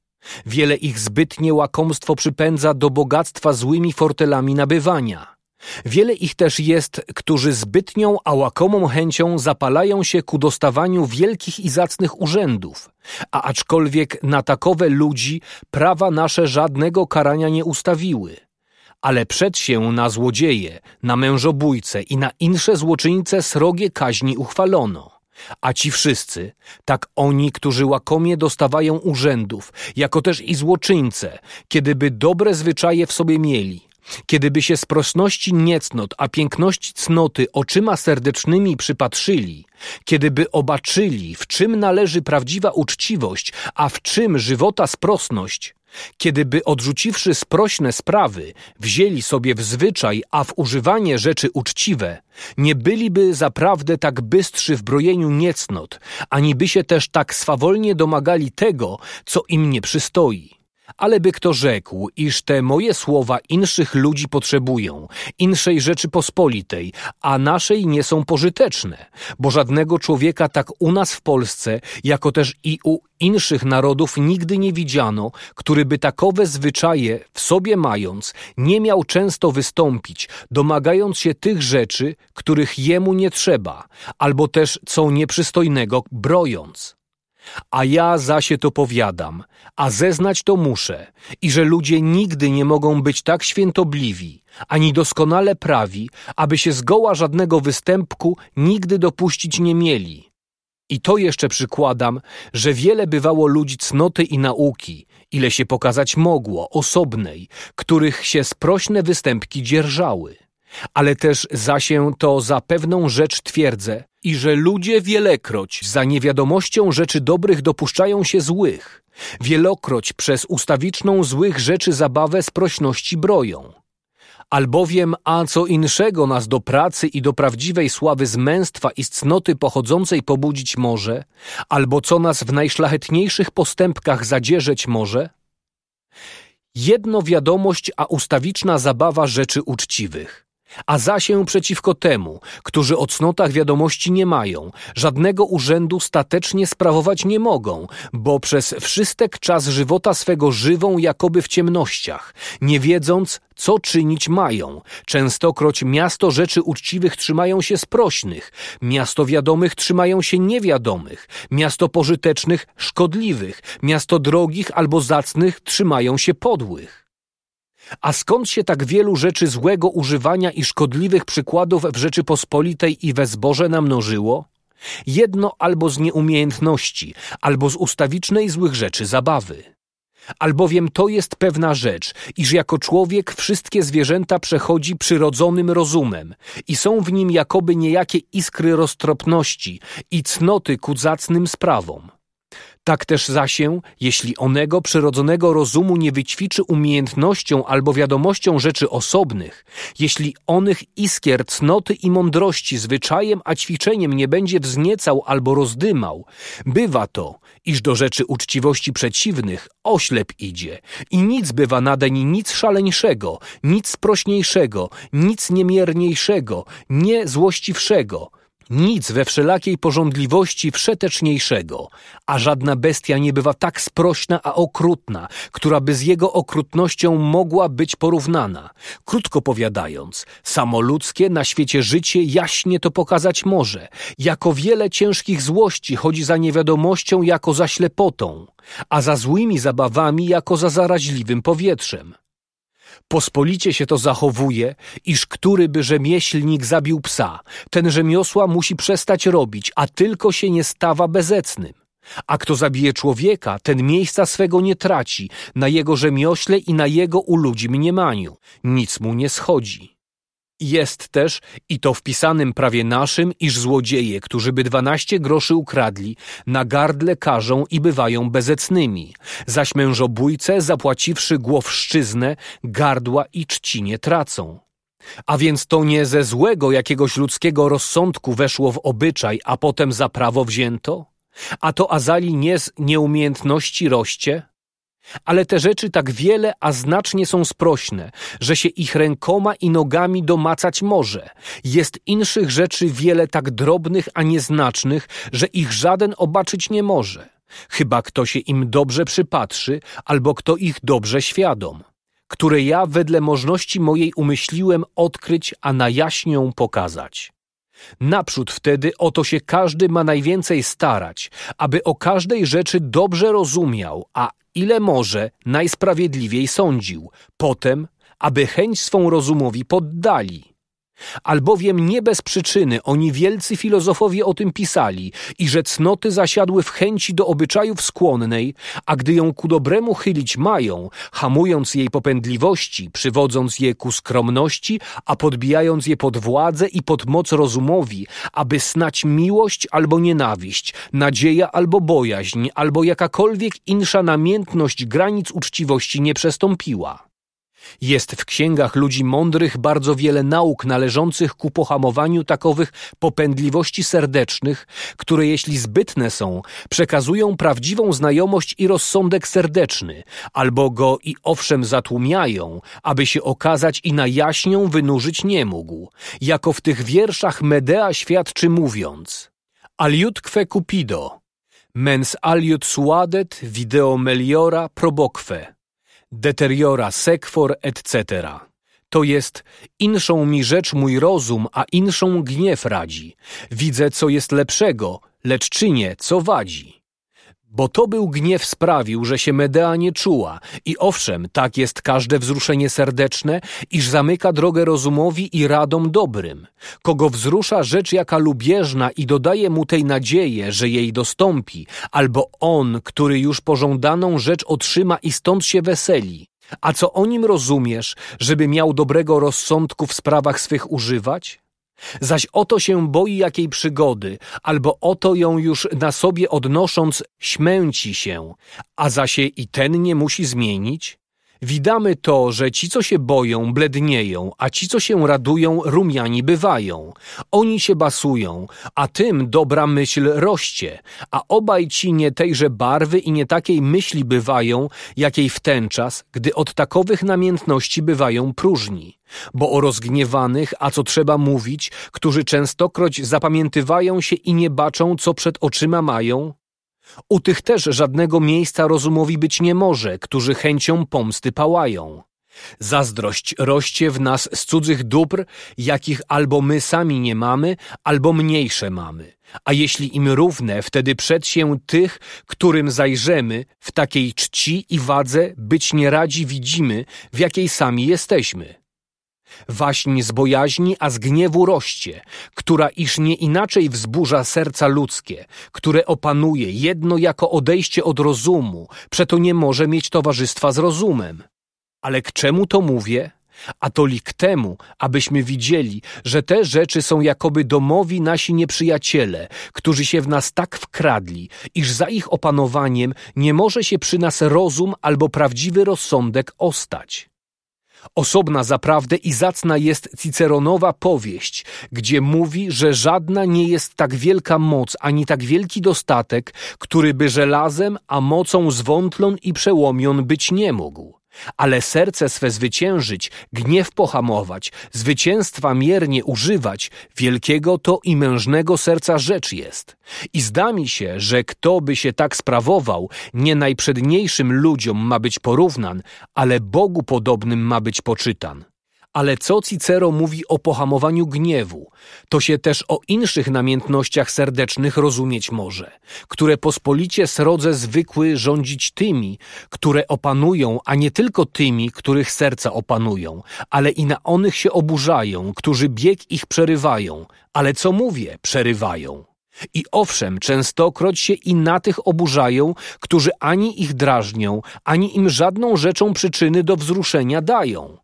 Wiele ich zbytnie łakomstwo przypędza do bogactwa złymi fortelami nabywania – Wiele ich też jest, którzy zbytnią, a łakomą chęcią zapalają się ku dostawaniu wielkich i zacnych urzędów, a aczkolwiek na takowe ludzi prawa nasze żadnego karania nie ustawiły. Ale przed się na złodzieje, na mężobójce i na insze złoczyńce srogie kaźni uchwalono. A ci wszyscy, tak oni, którzy łakomie dostawają urzędów, jako też i złoczyńce, kiedyby dobre zwyczaje w sobie mieli – Kiedyby się z niecnot, a piękności cnoty oczyma serdecznymi przypatrzyli, kiedyby obaczyli, w czym należy prawdziwa uczciwość, a w czym żywota sprosność, kiedyby odrzuciwszy sprośne sprawy, wzięli sobie w zwyczaj, a w używanie rzeczy uczciwe, nie byliby zaprawdę tak bystrzy w brojeniu niecnot, ani by się też tak swawolnie domagali tego, co im nie przystoi. Ale by kto rzekł, iż te moje słowa inszych ludzi potrzebują, inszej pospolitej, a naszej nie są pożyteczne, bo żadnego człowieka tak u nas w Polsce, jako też i u inszych narodów nigdy nie widziano, który by takowe zwyczaje w sobie mając, nie miał często wystąpić, domagając się tych rzeczy, których jemu nie trzeba, albo też co nieprzystojnego brojąc. A ja zasie to powiadam, a zeznać to muszę, i że ludzie nigdy nie mogą być tak świętobliwi, ani doskonale prawi, aby się zgoła żadnego występku nigdy dopuścić nie mieli. I to jeszcze przykładam, że wiele bywało ludzi cnoty i nauki, ile się pokazać mogło, osobnej, których się sprośne występki dzierżały. Ale też zasię to za pewną rzecz twierdzę, i że ludzie wielekroć za niewiadomością rzeczy dobrych dopuszczają się złych, wielokroć przez ustawiczną złych rzeczy zabawę z prośności broją. Albowiem, a co inszego nas do pracy i do prawdziwej sławy z męstwa i z cnoty pochodzącej pobudzić może, albo co nas w najszlachetniejszych postępkach zadzierzeć może? Jedno wiadomość, a ustawiczna zabawa rzeczy uczciwych a zasię przeciwko temu, którzy o cnotach wiadomości nie mają, żadnego urzędu statecznie sprawować nie mogą, bo przez wszystek czas żywota swego żywą jakoby w ciemnościach, nie wiedząc, co czynić mają. Częstokroć miasto rzeczy uczciwych trzymają się sprośnych, miasto wiadomych trzymają się niewiadomych, miasto pożytecznych szkodliwych, miasto drogich albo zacnych trzymają się podłych. A skąd się tak wielu rzeczy złego używania i szkodliwych przykładów w Rzeczypospolitej i we zboże namnożyło? Jedno albo z nieumiejętności, albo z ustawicznej złych rzeczy zabawy. Albowiem to jest pewna rzecz, iż jako człowiek wszystkie zwierzęta przechodzi przyrodzonym rozumem i są w nim jakoby niejakie iskry roztropności i cnoty ku zacnym sprawom. Tak też zasię, jeśli onego przyrodzonego rozumu nie wyćwiczy umiejętnością albo wiadomością rzeczy osobnych, jeśli onych iskier cnoty i mądrości zwyczajem a ćwiczeniem nie będzie wzniecał albo rozdymał, bywa to, iż do rzeczy uczciwości przeciwnych oślep idzie i nic bywa nadań nic szaleńszego, nic prośniejszego, nic niemierniejszego, nie złościwszego – nic we wszelakiej porządliwości wszeteczniejszego, a żadna bestia nie bywa tak sprośna a okrutna, która by z jego okrutnością mogła być porównana. Krótko powiadając, samo ludzkie na świecie życie jaśnie to pokazać może, jako wiele ciężkich złości chodzi za niewiadomością jako za ślepotą, a za złymi zabawami jako za zaraźliwym powietrzem. Pospolicie się to zachowuje, iż któryby rzemieślnik zabił psa, ten rzemiosła musi przestać robić, a tylko się nie stawa bezecnym. A kto zabije człowieka, ten miejsca swego nie traci, na jego rzemiośle i na jego u ludzi mniemaniu. Nic mu nie schodzi. Jest też, i to wpisanym prawie naszym, iż złodzieje, którzy by dwanaście groszy ukradli, na gardle karzą i bywają bezecnymi, zaś mężobójce, zapłaciwszy głowszczyznę, gardła i czci nie tracą. A więc to nie ze złego jakiegoś ludzkiego rozsądku weszło w obyczaj, a potem za prawo wzięto? A to azali nie z nieumiejętności roście? Ale te rzeczy tak wiele, a znacznie są sprośne, że się ich rękoma i nogami domacać może. Jest inszych rzeczy wiele tak drobnych, a nieznacznych, że ich żaden obaczyć nie może. Chyba kto się im dobrze przypatrzy, albo kto ich dobrze świadom. Które ja wedle możności mojej umyśliłem odkryć, a na jaśnią pokazać. Naprzód wtedy o to się każdy ma najwięcej starać, aby o każdej rzeczy dobrze rozumiał, a ile może, najsprawiedliwiej sądził, potem, aby chęć swą rozumowi poddali. Albowiem nie bez przyczyny oni wielcy filozofowie o tym pisali i że cnoty zasiadły w chęci do obyczajów skłonnej, a gdy ją ku dobremu chylić mają, hamując jej popędliwości, przywodząc je ku skromności, a podbijając je pod władzę i pod moc rozumowi, aby snać miłość albo nienawiść, nadzieja albo bojaźń, albo jakakolwiek insza namiętność granic uczciwości nie przestąpiła. Jest w księgach ludzi mądrych bardzo wiele nauk należących ku pohamowaniu takowych popędliwości serdecznych, które jeśli zbytne są, przekazują prawdziwą znajomość i rozsądek serdeczny, albo go i owszem zatłumiają, aby się okazać i na jaśnią wynurzyć nie mógł, jako w tych wierszach Medea świadczy mówiąc Aliutque cupido, mens aliut suadet video meliora probokwe deteriora sekwor, etc. To jest, inszą mi rzecz mój rozum, a inszą gniew radzi. Widzę, co jest lepszego, lecz czynię, co wadzi. Bo to był gniew sprawił, że się Medea nie czuła i owszem, tak jest każde wzruszenie serdeczne, iż zamyka drogę rozumowi i radom dobrym. Kogo wzrusza rzecz jaka lubieżna i dodaje mu tej nadzieję, że jej dostąpi, albo on, który już pożądaną rzecz otrzyma i stąd się weseli. A co o nim rozumiesz, żeby miał dobrego rozsądku w sprawach swych używać? Zaś oto się boi jakiej przygody, albo oto ją już na sobie odnosząc śmęci się, a za się i ten nie musi zmienić? Widamy to, że ci, co się boją, blednieją, a ci, co się radują, rumiani bywają. Oni się basują, a tym dobra myśl rośnie, a obaj ci nie tejże barwy i nie takiej myśli bywają, jakiej w ten czas, gdy od takowych namiętności bywają próżni. Bo o rozgniewanych, a co trzeba mówić, którzy częstokroć zapamiętywają się i nie baczą, co przed oczyma mają, u tych też żadnego miejsca rozumowi być nie może, którzy chęcią pomsty pałają. Zazdrość rośnie w nas z cudzych dóbr, jakich albo my sami nie mamy, albo mniejsze mamy. A jeśli im równe, wtedy przed się tych, którym zajrzemy, w takiej czci i wadze być nie radzi widzimy, w jakiej sami jesteśmy. Waśń z bojaźni, a z gniewu roście, która iż nie inaczej wzburza serca ludzkie, które opanuje jedno jako odejście od rozumu, przeto nie może mieć towarzystwa z rozumem. Ale k czemu to mówię? A to lik temu, abyśmy widzieli, że te rzeczy są jakoby domowi nasi nieprzyjaciele, którzy się w nas tak wkradli, iż za ich opanowaniem nie może się przy nas rozum albo prawdziwy rozsądek ostać. Osobna zaprawdę i zacna jest Ciceronowa powieść, gdzie mówi, że żadna nie jest tak wielka moc, ani tak wielki dostatek, któryby żelazem, a mocą zwątlon i przełomion być nie mógł ale serce swe zwyciężyć, gniew pohamować, zwycięstwa miernie używać, wielkiego to i mężnego serca rzecz jest. I zda mi się, że kto by się tak sprawował, nie najprzedniejszym ludziom ma być porównan, ale Bogu podobnym ma być poczytan. Ale co Cicero mówi o pohamowaniu gniewu, to się też o inszych namiętnościach serdecznych rozumieć może, które pospolicie srodze zwykły rządzić tymi, które opanują, a nie tylko tymi, których serca opanują, ale i na onych się oburzają, którzy bieg ich przerywają, ale co mówię, przerywają. I owszem, częstokroć się i na tych oburzają, którzy ani ich drażnią, ani im żadną rzeczą przyczyny do wzruszenia dają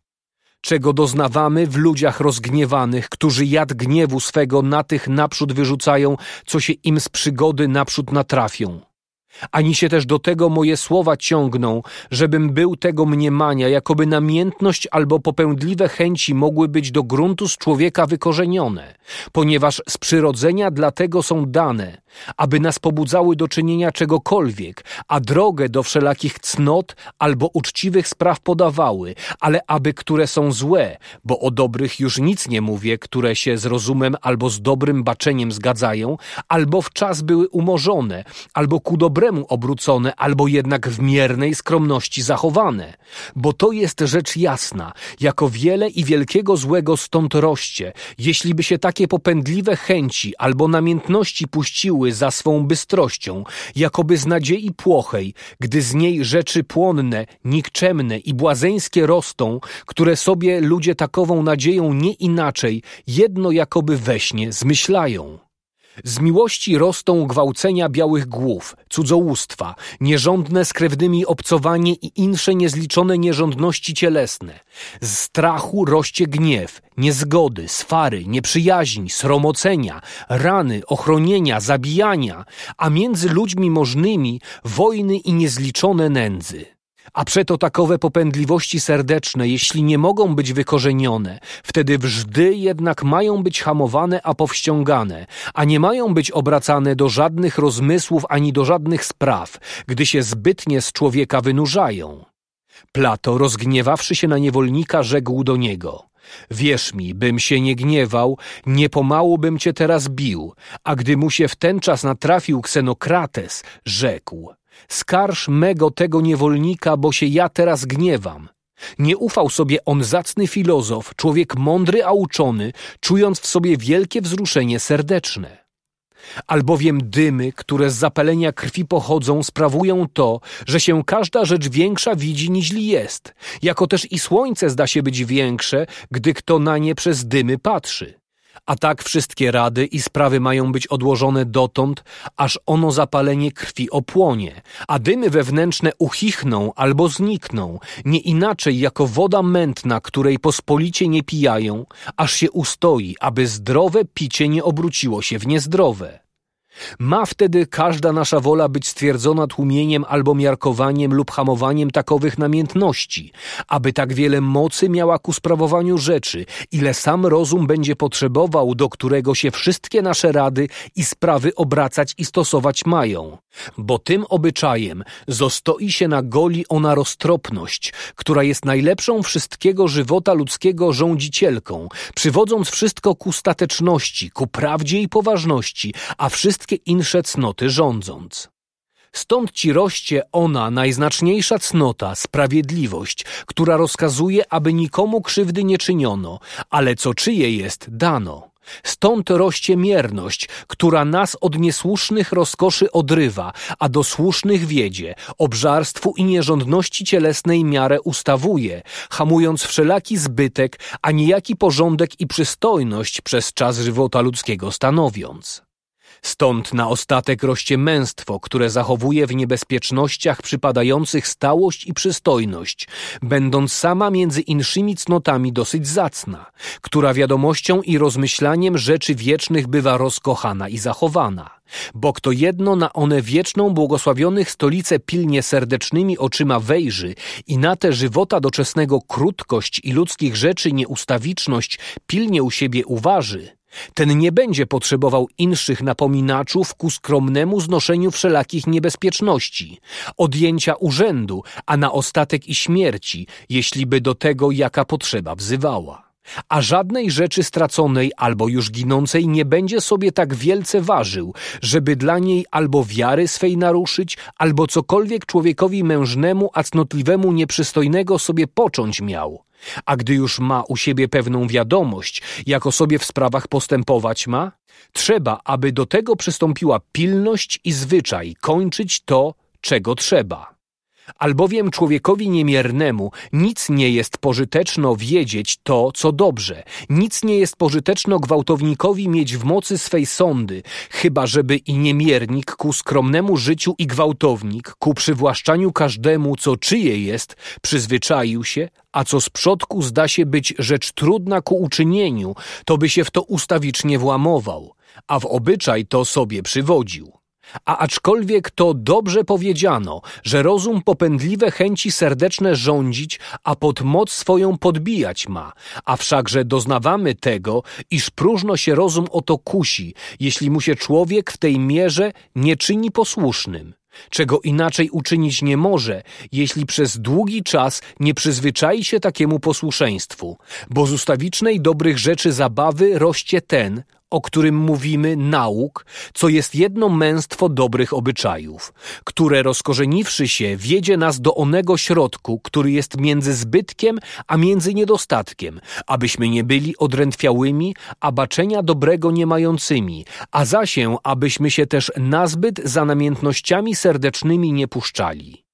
czego doznawamy w ludziach rozgniewanych, którzy jad gniewu swego na tych naprzód wyrzucają, co się im z przygody naprzód natrafią. Ani się też do tego moje słowa ciągną, żebym był tego mniemania, jakoby namiętność albo popędliwe chęci mogły być do gruntu z człowieka wykorzenione, ponieważ z przyrodzenia dlatego są dane, aby nas pobudzały do czynienia czegokolwiek, a drogę do wszelakich cnot albo uczciwych spraw podawały, ale aby które są złe, bo o dobrych już nic nie mówię, które się z rozumem albo z dobrym baczeniem zgadzają, albo w czas były umorzone, albo ku dobremu dobremu obrócone, albo jednak w miernej skromności zachowane. Bo to jest rzecz jasna, jako wiele i wielkiego złego stąd roście, jeśli by się takie popędliwe chęci albo namiętności puściły za swą bystrością, jakoby z nadziei płochej, gdy z niej rzeczy płonne, nikczemne i błazeńskie rosną, które sobie ludzie takową nadzieją nie inaczej, jedno jakoby we śnie zmyślają. Z miłości rosną gwałcenia białych głów, cudzołóstwa, nierządne z krewnymi obcowanie i insze niezliczone nierządności cielesne. Z strachu roście gniew, niezgody, swary, nieprzyjaźń, sromocenia, rany, ochronienia, zabijania, a między ludźmi możnymi wojny i niezliczone nędzy. A przeto takowe popędliwości serdeczne, jeśli nie mogą być wykorzenione, wtedy wżdy jednak mają być hamowane, a powściągane, a nie mają być obracane do żadnych rozmysłów ani do żadnych spraw, gdy się zbytnie z człowieka wynurzają. Plato, rozgniewawszy się na niewolnika, rzekł do niego – Wierz mi, bym się nie gniewał, nie pomału bym cię teraz bił, a gdy mu się w ten czas natrafił Ksenokrates, rzekł – Skarż mego tego niewolnika, bo się ja teraz gniewam. Nie ufał sobie on zacny filozof, człowiek mądry a uczony, czując w sobie wielkie wzruszenie serdeczne. Albowiem dymy, które z zapalenia krwi pochodzą, sprawują to, że się każda rzecz większa widzi niźli jest, jako też i słońce zda się być większe, gdy kto na nie przez dymy patrzy. A tak wszystkie rady i sprawy mają być odłożone dotąd, aż ono zapalenie krwi opłonie, a dymy wewnętrzne uchichną albo znikną, nie inaczej jako woda mętna, której pospolicie nie pijają, aż się ustoi, aby zdrowe picie nie obróciło się w niezdrowe. Ma wtedy każda nasza wola być stwierdzona tłumieniem albo miarkowaniem lub hamowaniem takowych namiętności, aby tak wiele mocy miała ku sprawowaniu rzeczy, ile sam rozum będzie potrzebował, do którego się wszystkie nasze rady i sprawy obracać i stosować mają. Bo tym obyczajem zostoi się na goli ona roztropność, która jest najlepszą wszystkiego żywota ludzkiego rządzicielką, przywodząc wszystko ku stateczności, ku prawdzie i poważności, a wszystkie insze cnoty rządząc. Stąd ci roście ona, najznaczniejsza cnota, sprawiedliwość, która rozkazuje, aby nikomu krzywdy nie czyniono, ale co czyje jest, dano. Stąd roście mierność, która nas od niesłusznych rozkoszy odrywa, a do słusznych wiedzie, obżarstwu i nierządności cielesnej miarę ustawuje, hamując wszelaki zbytek, a niejaki porządek i przystojność przez czas żywota ludzkiego stanowiąc. Stąd na ostatek roście męstwo, które zachowuje w niebezpiecznościach przypadających stałość i przystojność, będąc sama między inszymi cnotami dosyć zacna, która wiadomością i rozmyślaniem rzeczy wiecznych bywa rozkochana i zachowana. Bo kto jedno na one wieczną błogosławionych stolicę pilnie serdecznymi oczyma wejrzy i na te żywota doczesnego krótkość i ludzkich rzeczy nieustawiczność pilnie u siebie uważy, ten nie będzie potrzebował inszych napominaczów ku skromnemu znoszeniu wszelakich niebezpieczności, odjęcia urzędu, a na ostatek i śmierci, jeśli by do tego jaka potrzeba wzywała. A żadnej rzeczy straconej albo już ginącej nie będzie sobie tak wielce ważył, żeby dla niej albo wiary swej naruszyć, albo cokolwiek człowiekowi mężnemu, a cnotliwemu nieprzystojnego sobie począć miał – a gdy już ma u siebie pewną wiadomość, jak o sobie w sprawach postępować ma, trzeba, aby do tego przystąpiła pilność i zwyczaj kończyć to, czego trzeba. Albowiem człowiekowi niemiernemu nic nie jest pożyteczno wiedzieć to, co dobrze, nic nie jest pożyteczno gwałtownikowi mieć w mocy swej sądy, chyba żeby i niemiernik ku skromnemu życiu i gwałtownik ku przywłaszczaniu każdemu, co czyje jest, przyzwyczaił się, a co z przodku zda się być rzecz trudna ku uczynieniu, to by się w to ustawicznie włamował, a w obyczaj to sobie przywodził. A aczkolwiek to dobrze powiedziano, że rozum popędliwe chęci serdeczne rządzić, a pod moc swoją podbijać ma, a wszakże doznawamy tego, iż próżno się rozum o to kusi, jeśli mu się człowiek w tej mierze nie czyni posłusznym czego inaczej uczynić nie może, jeśli przez długi czas nie przyzwyczai się takiemu posłuszeństwu, bo z ustawicznej dobrych rzeczy zabawy roście ten, o którym mówimy, nauk, co jest jedno męstwo dobrych obyczajów, które rozkorzeniwszy się, wiedzie nas do onego środku, który jest między zbytkiem, a między niedostatkiem, abyśmy nie byli odrętwiałymi, a baczenia dobrego nie mającymi, a zasię, abyśmy się też nazbyt za namiętnościami serdecznymi nie puszczali.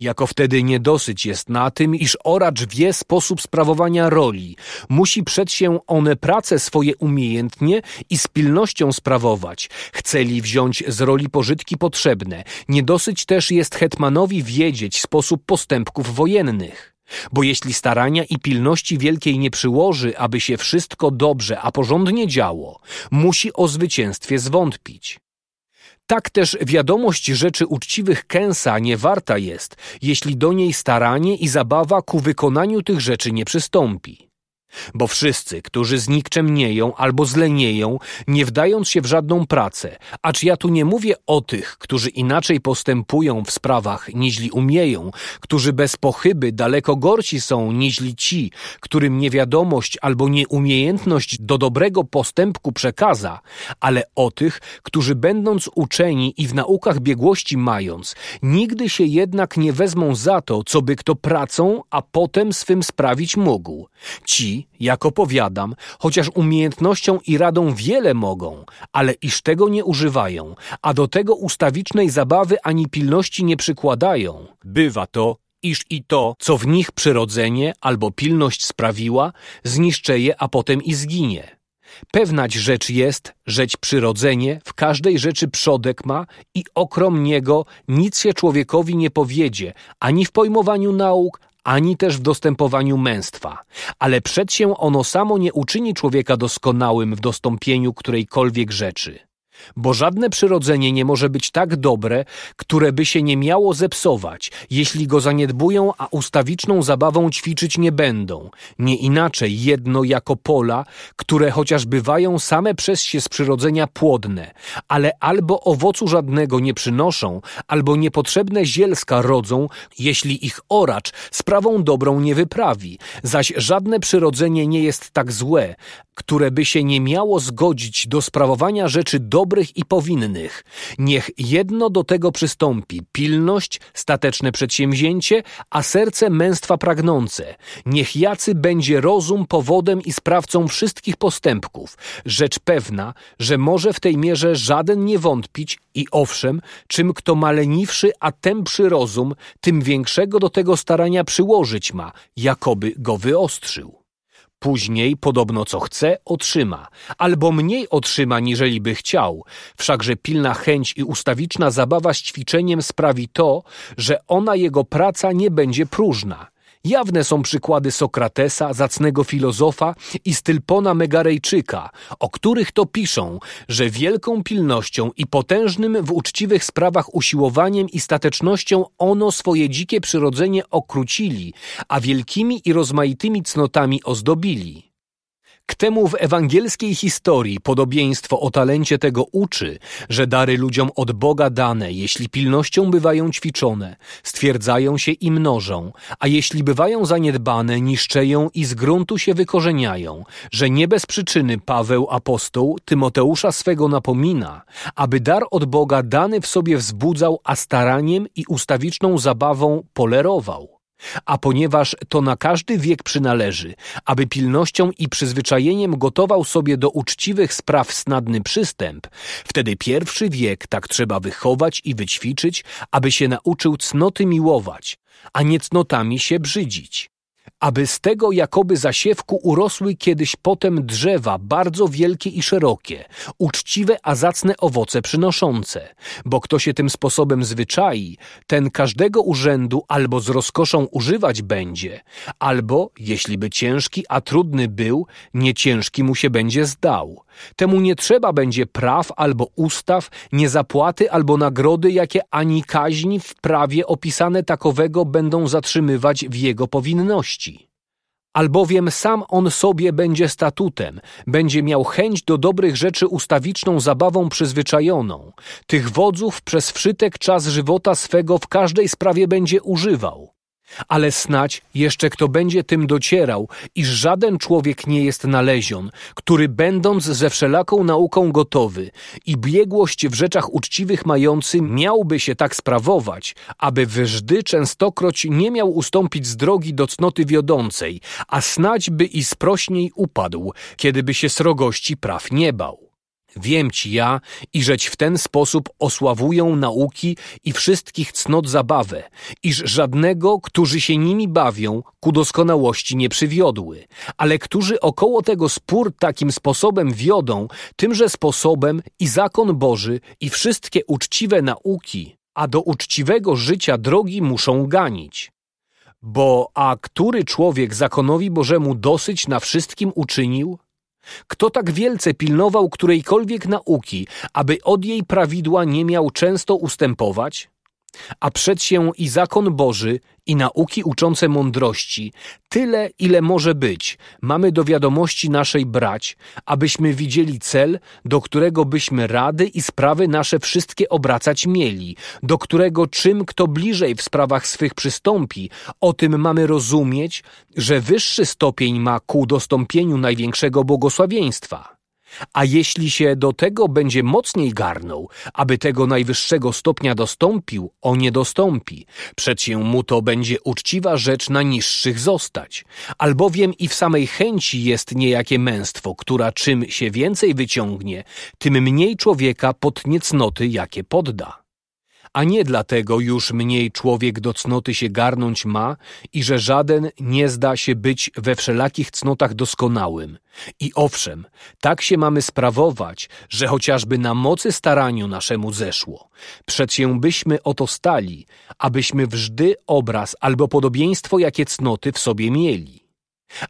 Jako wtedy niedosyć jest na tym, iż oracz wie sposób sprawowania roli. Musi przed się one prace swoje umiejętnie i z pilnością sprawować. Chceli wziąć z roli pożytki potrzebne. Niedosyć też jest hetmanowi wiedzieć sposób postępków wojennych. Bo jeśli starania i pilności wielkiej nie przyłoży, aby się wszystko dobrze, a porządnie działo, musi o zwycięstwie zwątpić. Tak też wiadomość rzeczy uczciwych Kensa nie warta jest, jeśli do niej staranie i zabawa ku wykonaniu tych rzeczy nie przystąpi. Bo wszyscy, którzy znikczemnieją albo zlenieją, nie wdając się w żadną pracę, acz ja tu nie mówię o tych, którzy inaczej postępują w sprawach, niźli umieją, którzy bez pochyby daleko gorsi są, niźli ci, którym niewiadomość albo nieumiejętność do dobrego postępku przekaza, ale o tych, którzy będąc uczeni i w naukach biegłości mając, nigdy się jednak nie wezmą za to, co by kto pracą, a potem swym sprawić mógł. Ci, jak opowiadam, chociaż umiejętnością i radą wiele mogą, ale iż tego nie używają, a do tego ustawicznej zabawy ani pilności nie przykładają, bywa to, iż i to, co w nich przyrodzenie albo pilność sprawiła, zniszczeje, a potem i zginie. Pewnać rzecz jest, żeć przyrodzenie w każdej rzeczy przodek ma i okrom niego nic się człowiekowi nie powiedzie, ani w pojmowaniu nauk, ani też w dostępowaniu męstwa, ale przed się ono samo nie uczyni człowieka doskonałym w dostąpieniu którejkolwiek rzeczy bo żadne przyrodzenie nie może być tak dobre, które by się nie miało zepsować, jeśli go zaniedbują, a ustawiczną zabawą ćwiczyć nie będą. Nie inaczej jedno jako pola, które chociaż bywają same przez się z przyrodzenia płodne, ale albo owocu żadnego nie przynoszą, albo niepotrzebne zielska rodzą, jeśli ich oracz sprawą dobrą nie wyprawi, zaś żadne przyrodzenie nie jest tak złe, które by się nie miało zgodzić do sprawowania rzeczy dobrych i powinnych. Niech jedno do tego przystąpi pilność, stateczne przedsięwzięcie, a serce męstwa pragnące. Niech jacy będzie rozum powodem i sprawcą wszystkich postępków. Rzecz pewna, że może w tej mierze żaden nie wątpić i owszem, czym kto ma leniwszy, a tępszy rozum, tym większego do tego starania przyłożyć ma, jakoby go wyostrzył później podobno co chce otrzyma, albo mniej otrzyma niżeli by chciał. Wszakże pilna chęć i ustawiczna zabawa z ćwiczeniem sprawi to, że ona jego praca nie będzie próżna. Jawne są przykłady Sokratesa, zacnego filozofa i Stylpona Megarejczyka, o których to piszą, że wielką pilnością i potężnym w uczciwych sprawach usiłowaniem i statecznością ono swoje dzikie przyrodzenie okrucili, a wielkimi i rozmaitymi cnotami ozdobili. K temu w ewangelskiej historii podobieństwo o talencie tego uczy, że dary ludziom od Boga dane, jeśli pilnością bywają ćwiczone, stwierdzają się i mnożą, a jeśli bywają zaniedbane, niszczeją i z gruntu się wykorzeniają, że nie bez przyczyny Paweł apostoł Tymoteusza swego napomina, aby dar od Boga dany w sobie wzbudzał, a staraniem i ustawiczną zabawą polerował. A ponieważ to na każdy wiek przynależy, aby pilnością i przyzwyczajeniem gotował sobie do uczciwych spraw snadny przystęp, wtedy pierwszy wiek tak trzeba wychować i wyćwiczyć, aby się nauczył cnoty miłować, a nie cnotami się brzydzić aby z tego jakoby zasiewku urosły kiedyś potem drzewa bardzo wielkie i szerokie, uczciwe a zacne owoce przynoszące, bo kto się tym sposobem zwyczai, ten każdego urzędu albo z rozkoszą używać będzie, albo, jeśli by ciężki, a trudny był, nie ciężki mu się będzie zdał. Temu nie trzeba będzie praw albo ustaw, niezapłaty albo nagrody, jakie ani kaźni w prawie opisane takowego będą zatrzymywać w jego powinności albowiem sam on sobie będzie statutem, będzie miał chęć do dobrych rzeczy ustawiczną zabawą przyzwyczajoną. Tych wodzów przez wszytek czas żywota swego w każdej sprawie będzie używał. Ale snać jeszcze kto będzie tym docierał, iż żaden człowiek nie jest nalezion, który będąc ze wszelaką nauką gotowy i biegłość w rzeczach uczciwych mający, miałby się tak sprawować, aby wyżdy częstokroć nie miał ustąpić z drogi do cnoty wiodącej, a snać by i sprośniej upadł, kiedyby się srogości praw nie bał. Wiem ci ja, iżeć w ten sposób osławują nauki i wszystkich cnot zabawę, iż żadnego, którzy się nimi bawią, ku doskonałości nie przywiodły, ale którzy około tego spór takim sposobem wiodą, tymże sposobem i zakon Boży i wszystkie uczciwe nauki, a do uczciwego życia drogi muszą ganić. Bo a który człowiek zakonowi Bożemu dosyć na wszystkim uczynił? Kto tak wielce pilnował którejkolwiek nauki, aby od jej prawidła nie miał często ustępować? a przed się i zakon Boży, i nauki uczące mądrości, tyle ile może być, mamy do wiadomości naszej brać, abyśmy widzieli cel, do którego byśmy rady i sprawy nasze wszystkie obracać mieli, do którego czym kto bliżej w sprawach swych przystąpi, o tym mamy rozumieć, że wyższy stopień ma ku dostąpieniu największego błogosławieństwa. A jeśli się do tego będzie mocniej garnął, aby tego najwyższego stopnia dostąpił, o nie dostąpi. Przecie mu to będzie uczciwa rzecz na niższych zostać. Albowiem i w samej chęci jest niejakie męstwo, która czym się więcej wyciągnie, tym mniej człowieka pod niecnoty jakie podda a nie dlatego już mniej człowiek do cnoty się garnąć ma i że żaden nie zda się być we wszelakich cnotach doskonałym. I owszem, tak się mamy sprawować, że chociażby na mocy staraniu naszemu zeszło. Przecie byśmy oto stali, abyśmy wżdy obraz albo podobieństwo jakie cnoty w sobie mieli.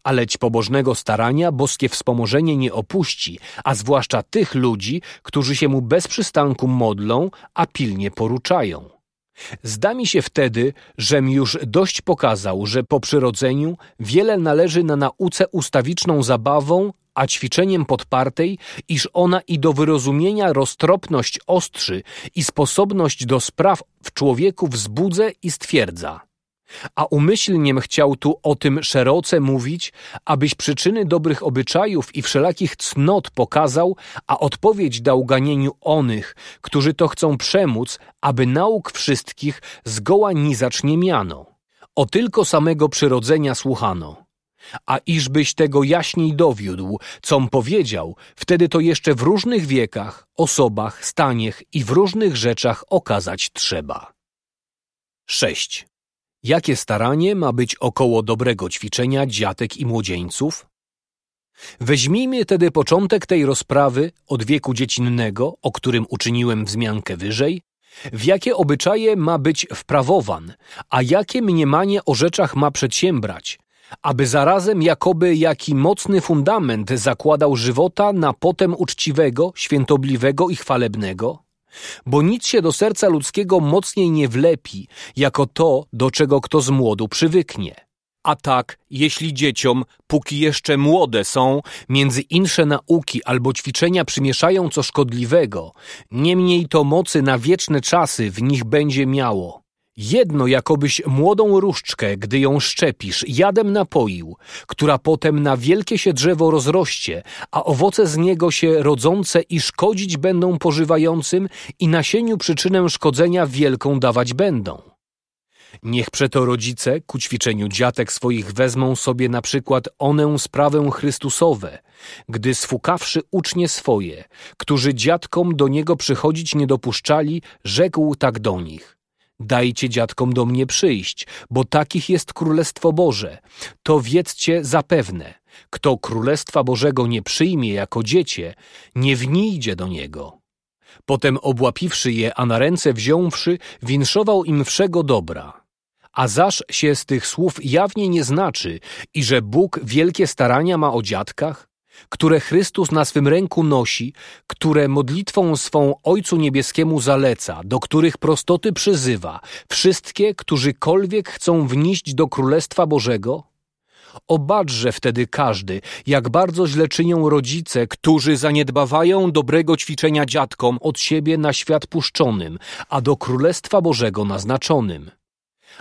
Aleć pobożnego starania boskie wspomożenie nie opuści, a zwłaszcza tych ludzi, którzy się mu bez przystanku modlą, a pilnie poruczają. Zda mi się wtedy, żem już dość pokazał, że po przyrodzeniu wiele należy na nauce ustawiczną zabawą, a ćwiczeniem podpartej, iż ona i do wyrozumienia roztropność ostrzy i sposobność do spraw w człowieku wzbudza i stwierdza a umyślniem chciał tu o tym szeroce mówić, abyś przyczyny dobrych obyczajów i wszelakich cnot pokazał, a odpowiedź dał ganieniu onych, którzy to chcą przemóc, aby nauk wszystkich zgoła nizacz nie miano. O tylko samego przyrodzenia słuchano. A iżbyś tego jaśniej dowiódł, com powiedział, wtedy to jeszcze w różnych wiekach, osobach, staniech i w różnych rzeczach okazać trzeba. 6. Jakie staranie ma być około dobrego ćwiczenia dziatek i młodzieńców? Weźmijmy tedy początek tej rozprawy od wieku dziecinnego, o którym uczyniłem wzmiankę wyżej, w jakie obyczaje ma być wprawowan, a jakie mniemanie o rzeczach ma przedsiębrać, aby zarazem jakoby jaki mocny fundament zakładał żywota na potem uczciwego, świętobliwego i chwalebnego? bo nic się do serca ludzkiego mocniej nie wlepi, jako to, do czego kto z młodu przywyknie. A tak, jeśli dzieciom, póki jeszcze młode są, między insze nauki albo ćwiczenia przymieszają co szkodliwego, niemniej to mocy na wieczne czasy w nich będzie miało. Jedno jakobyś młodą różdżkę, gdy ją szczepisz, jadem napoił, która potem na wielkie się drzewo rozrośnie, a owoce z niego się rodzące i szkodzić będą pożywającym i nasieniu przyczynę szkodzenia wielką dawać będą. Niech przeto rodzice ku ćwiczeniu dziatek swoich wezmą sobie na przykład onę sprawę Chrystusowe, gdy sfukawszy ucznie swoje, którzy dziadkom do niego przychodzić nie dopuszczali, rzekł tak do nich – Dajcie dziadkom do mnie przyjść, bo takich jest Królestwo Boże. To wiedzcie zapewne. Kto Królestwa Bożego nie przyjmie jako dziecię, nie wnijdzie do niego. Potem obłapiwszy je, a na ręce wziąwszy, winszował im wszego dobra. A zaż się z tych słów jawnie nie znaczy, i że Bóg wielkie starania ma o dziadkach? które Chrystus na swym ręku nosi, które modlitwą swą Ojcu Niebieskiemu zaleca, do których prostoty przyzywa, wszystkie, którzykolwiek chcą wnieść do Królestwa Bożego? Obaczże wtedy każdy, jak bardzo źle czynią rodzice, którzy zaniedbawają dobrego ćwiczenia dziadkom od siebie na świat puszczonym, a do Królestwa Bożego naznaczonym.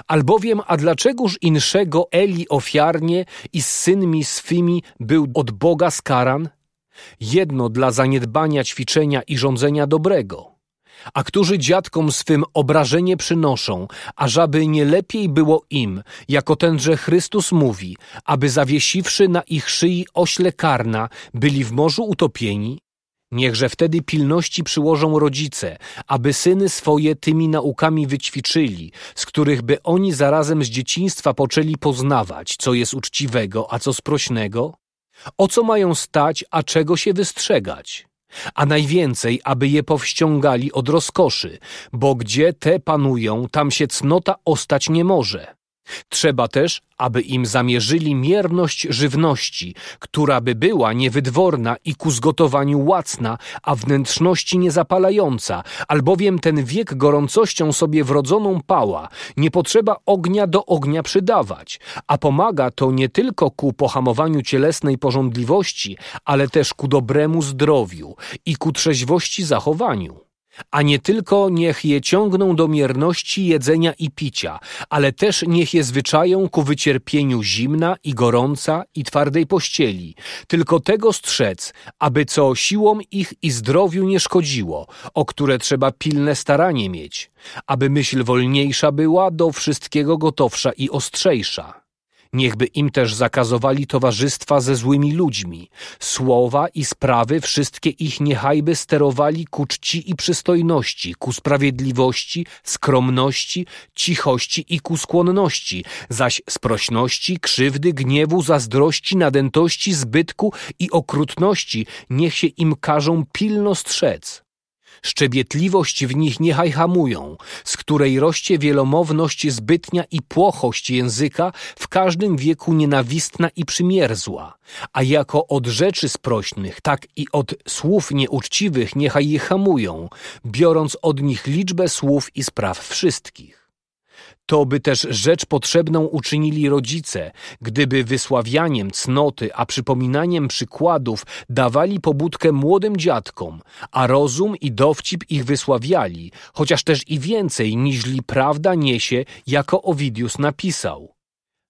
Albowiem, a dlaczegoż inszego Eli ofiarnie i z synmi swymi był od Boga skaran? Jedno dla zaniedbania ćwiczenia i rządzenia dobrego. A którzy dziadkom swym obrażenie przynoszą, ażeby nie lepiej było im, jako tenże Chrystus mówi, aby zawiesiwszy na ich szyi ośle karna, byli w morzu utopieni? Niechże wtedy pilności przyłożą rodzice, aby syny swoje tymi naukami wyćwiczyli, z których by oni zarazem z dzieciństwa poczęli poznawać, co jest uczciwego, a co sprośnego, o co mają stać, a czego się wystrzegać, a najwięcej, aby je powściągali od rozkoszy, bo gdzie te panują, tam się cnota ostać nie może. Trzeba też, aby im zamierzyli mierność żywności, która by była niewydworna i ku zgotowaniu łacna, a wnętrzności niezapalająca, albowiem ten wiek gorącością sobie wrodzoną pała, nie potrzeba ognia do ognia przydawać, a pomaga to nie tylko ku pohamowaniu cielesnej porządliwości, ale też ku dobremu zdrowiu i ku trzeźwości zachowaniu. A nie tylko niech je ciągną do mierności jedzenia i picia, ale też niech je zwyczają ku wycierpieniu zimna i gorąca i twardej pościeli. Tylko tego strzec, aby co siłom ich i zdrowiu nie szkodziło, o które trzeba pilne staranie mieć, aby myśl wolniejsza była do wszystkiego gotowsza i ostrzejsza. Niechby im też zakazowali towarzystwa ze złymi ludźmi. Słowa i sprawy wszystkie ich niechajby sterowali ku czci i przystojności, ku sprawiedliwości, skromności, cichości i ku skłonności, zaś sprośności, krzywdy, gniewu, zazdrości, nadętości, zbytku i okrutności niech się im każą pilno strzec szczebietliwość w nich niechaj hamują, z której roście wielomowność zbytnia i płochość języka w każdym wieku nienawistna i przymierzła, a jako od rzeczy sprośnych, tak i od słów nieuczciwych niechaj je hamują, biorąc od nich liczbę słów i spraw wszystkich. To by też rzecz potrzebną uczynili rodzice, gdyby wysławianiem cnoty, a przypominaniem przykładów dawali pobudkę młodym dziadkom, a rozum i dowcip ich wysławiali, chociaż też i więcej niżli prawda niesie, jako Ovidius napisał.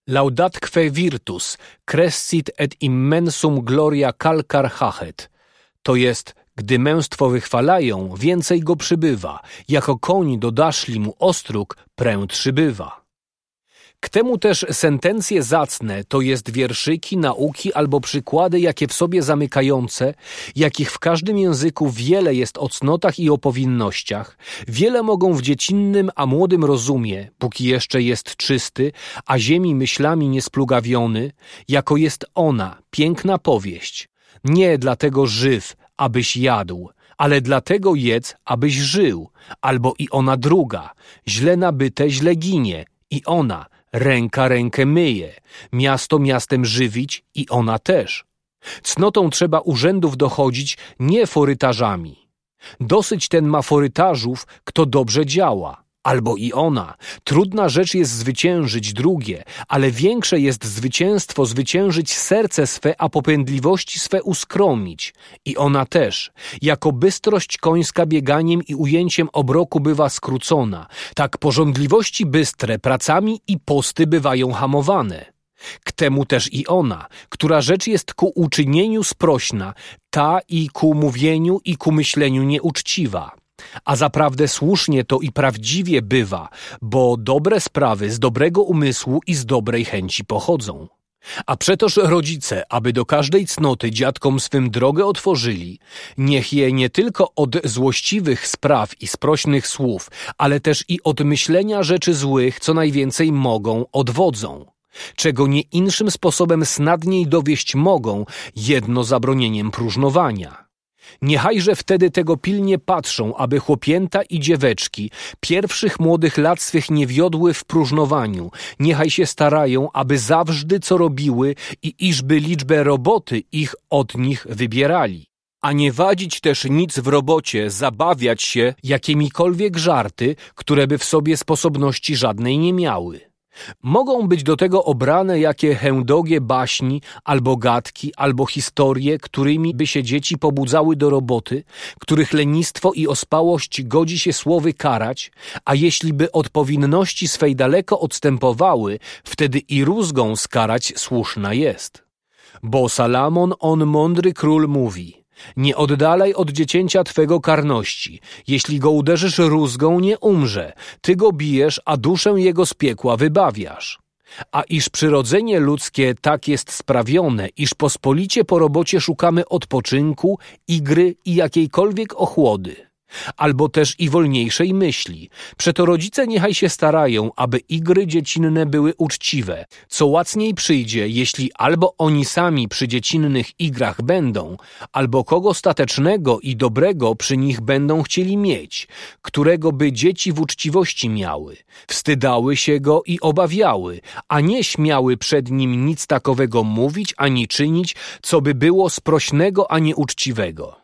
Laudatque virtus, crescit et immensum gloria calcar hachet. To jest gdy męstwo wychwalają, więcej go przybywa. Jako koń dodaszli mu ostróg, pręt przybywa. K temu też sentencje zacne to jest wierszyki, nauki albo przykłady, jakie w sobie zamykające, jakich w każdym języku wiele jest o cnotach i o powinnościach, wiele mogą w dziecinnym, a młodym rozumie, póki jeszcze jest czysty, a ziemi myślami niesplugawiony, jako jest ona, piękna powieść. Nie dlatego żyw, abyś jadł, ale dlatego jedz, abyś żył. Albo i ona druga, źle nabyte źle ginie, i ona, ręka rękę myje, miasto miastem żywić i ona też. Cnotą trzeba urzędów dochodzić nie forytarzami. Dosyć ten ma forytarzów, kto dobrze działa albo i ona. Trudna rzecz jest zwyciężyć drugie, ale większe jest zwycięstwo zwyciężyć serce swe, a popędliwości swe uskromić. I ona też, jako bystrość końska bieganiem i ujęciem obroku bywa skrócona, tak porządliwości bystre pracami i posty bywają hamowane. K temu też i ona, która rzecz jest ku uczynieniu sprośna, ta i ku mówieniu i ku myśleniu nieuczciwa. A zaprawdę słusznie to i prawdziwie bywa, bo dobre sprawy z dobrego umysłu i z dobrej chęci pochodzą. A przetoż rodzice, aby do każdej cnoty dziadkom swym drogę otworzyli, niech je nie tylko od złościwych spraw i sprośnych słów, ale też i od myślenia rzeczy złych, co najwięcej mogą, odwodzą. Czego nie inszym sposobem snadniej dowieść mogą, jedno zabronieniem próżnowania. Niechajże wtedy tego pilnie patrzą, aby chłopięta i dzieweczki, pierwszych młodych lat swych nie wiodły w próżnowaniu. Niechaj się starają, aby zawsze co robiły i iżby liczbę roboty ich od nich wybierali a nie wadzić też nic w robocie, zabawiać się jakimikolwiek żarty, które by w sobie sposobności żadnej nie miały. Mogą być do tego obrane jakie chędogie baśni, albo gadki, albo historie, którymi by się dzieci pobudzały do roboty, których lenistwo i ospałość godzi się słowy karać, a jeśli by od powinności swej daleko odstępowały, wtedy i rózgą skarać słuszna jest. Bo Salamon on mądry król mówi – nie oddalaj od dziecięcia twego karności. Jeśli go uderzysz rózgą, nie umrze. Ty go bijesz, a duszę jego z piekła wybawiasz. A iż przyrodzenie ludzkie tak jest sprawione, iż pospolicie po robocie szukamy odpoczynku, igry i jakiejkolwiek ochłody – albo też i wolniejszej myśli. Przeto rodzice niechaj się starają, aby igry dziecinne były uczciwe, co łacniej przyjdzie, jeśli albo oni sami przy dziecinnych igrach będą, albo kogo statecznego i dobrego przy nich będą chcieli mieć, którego by dzieci w uczciwości miały, wstydały się go i obawiały, a nie śmiały przed nim nic takowego mówić ani czynić, co by było sprośnego, a nie uczciwego.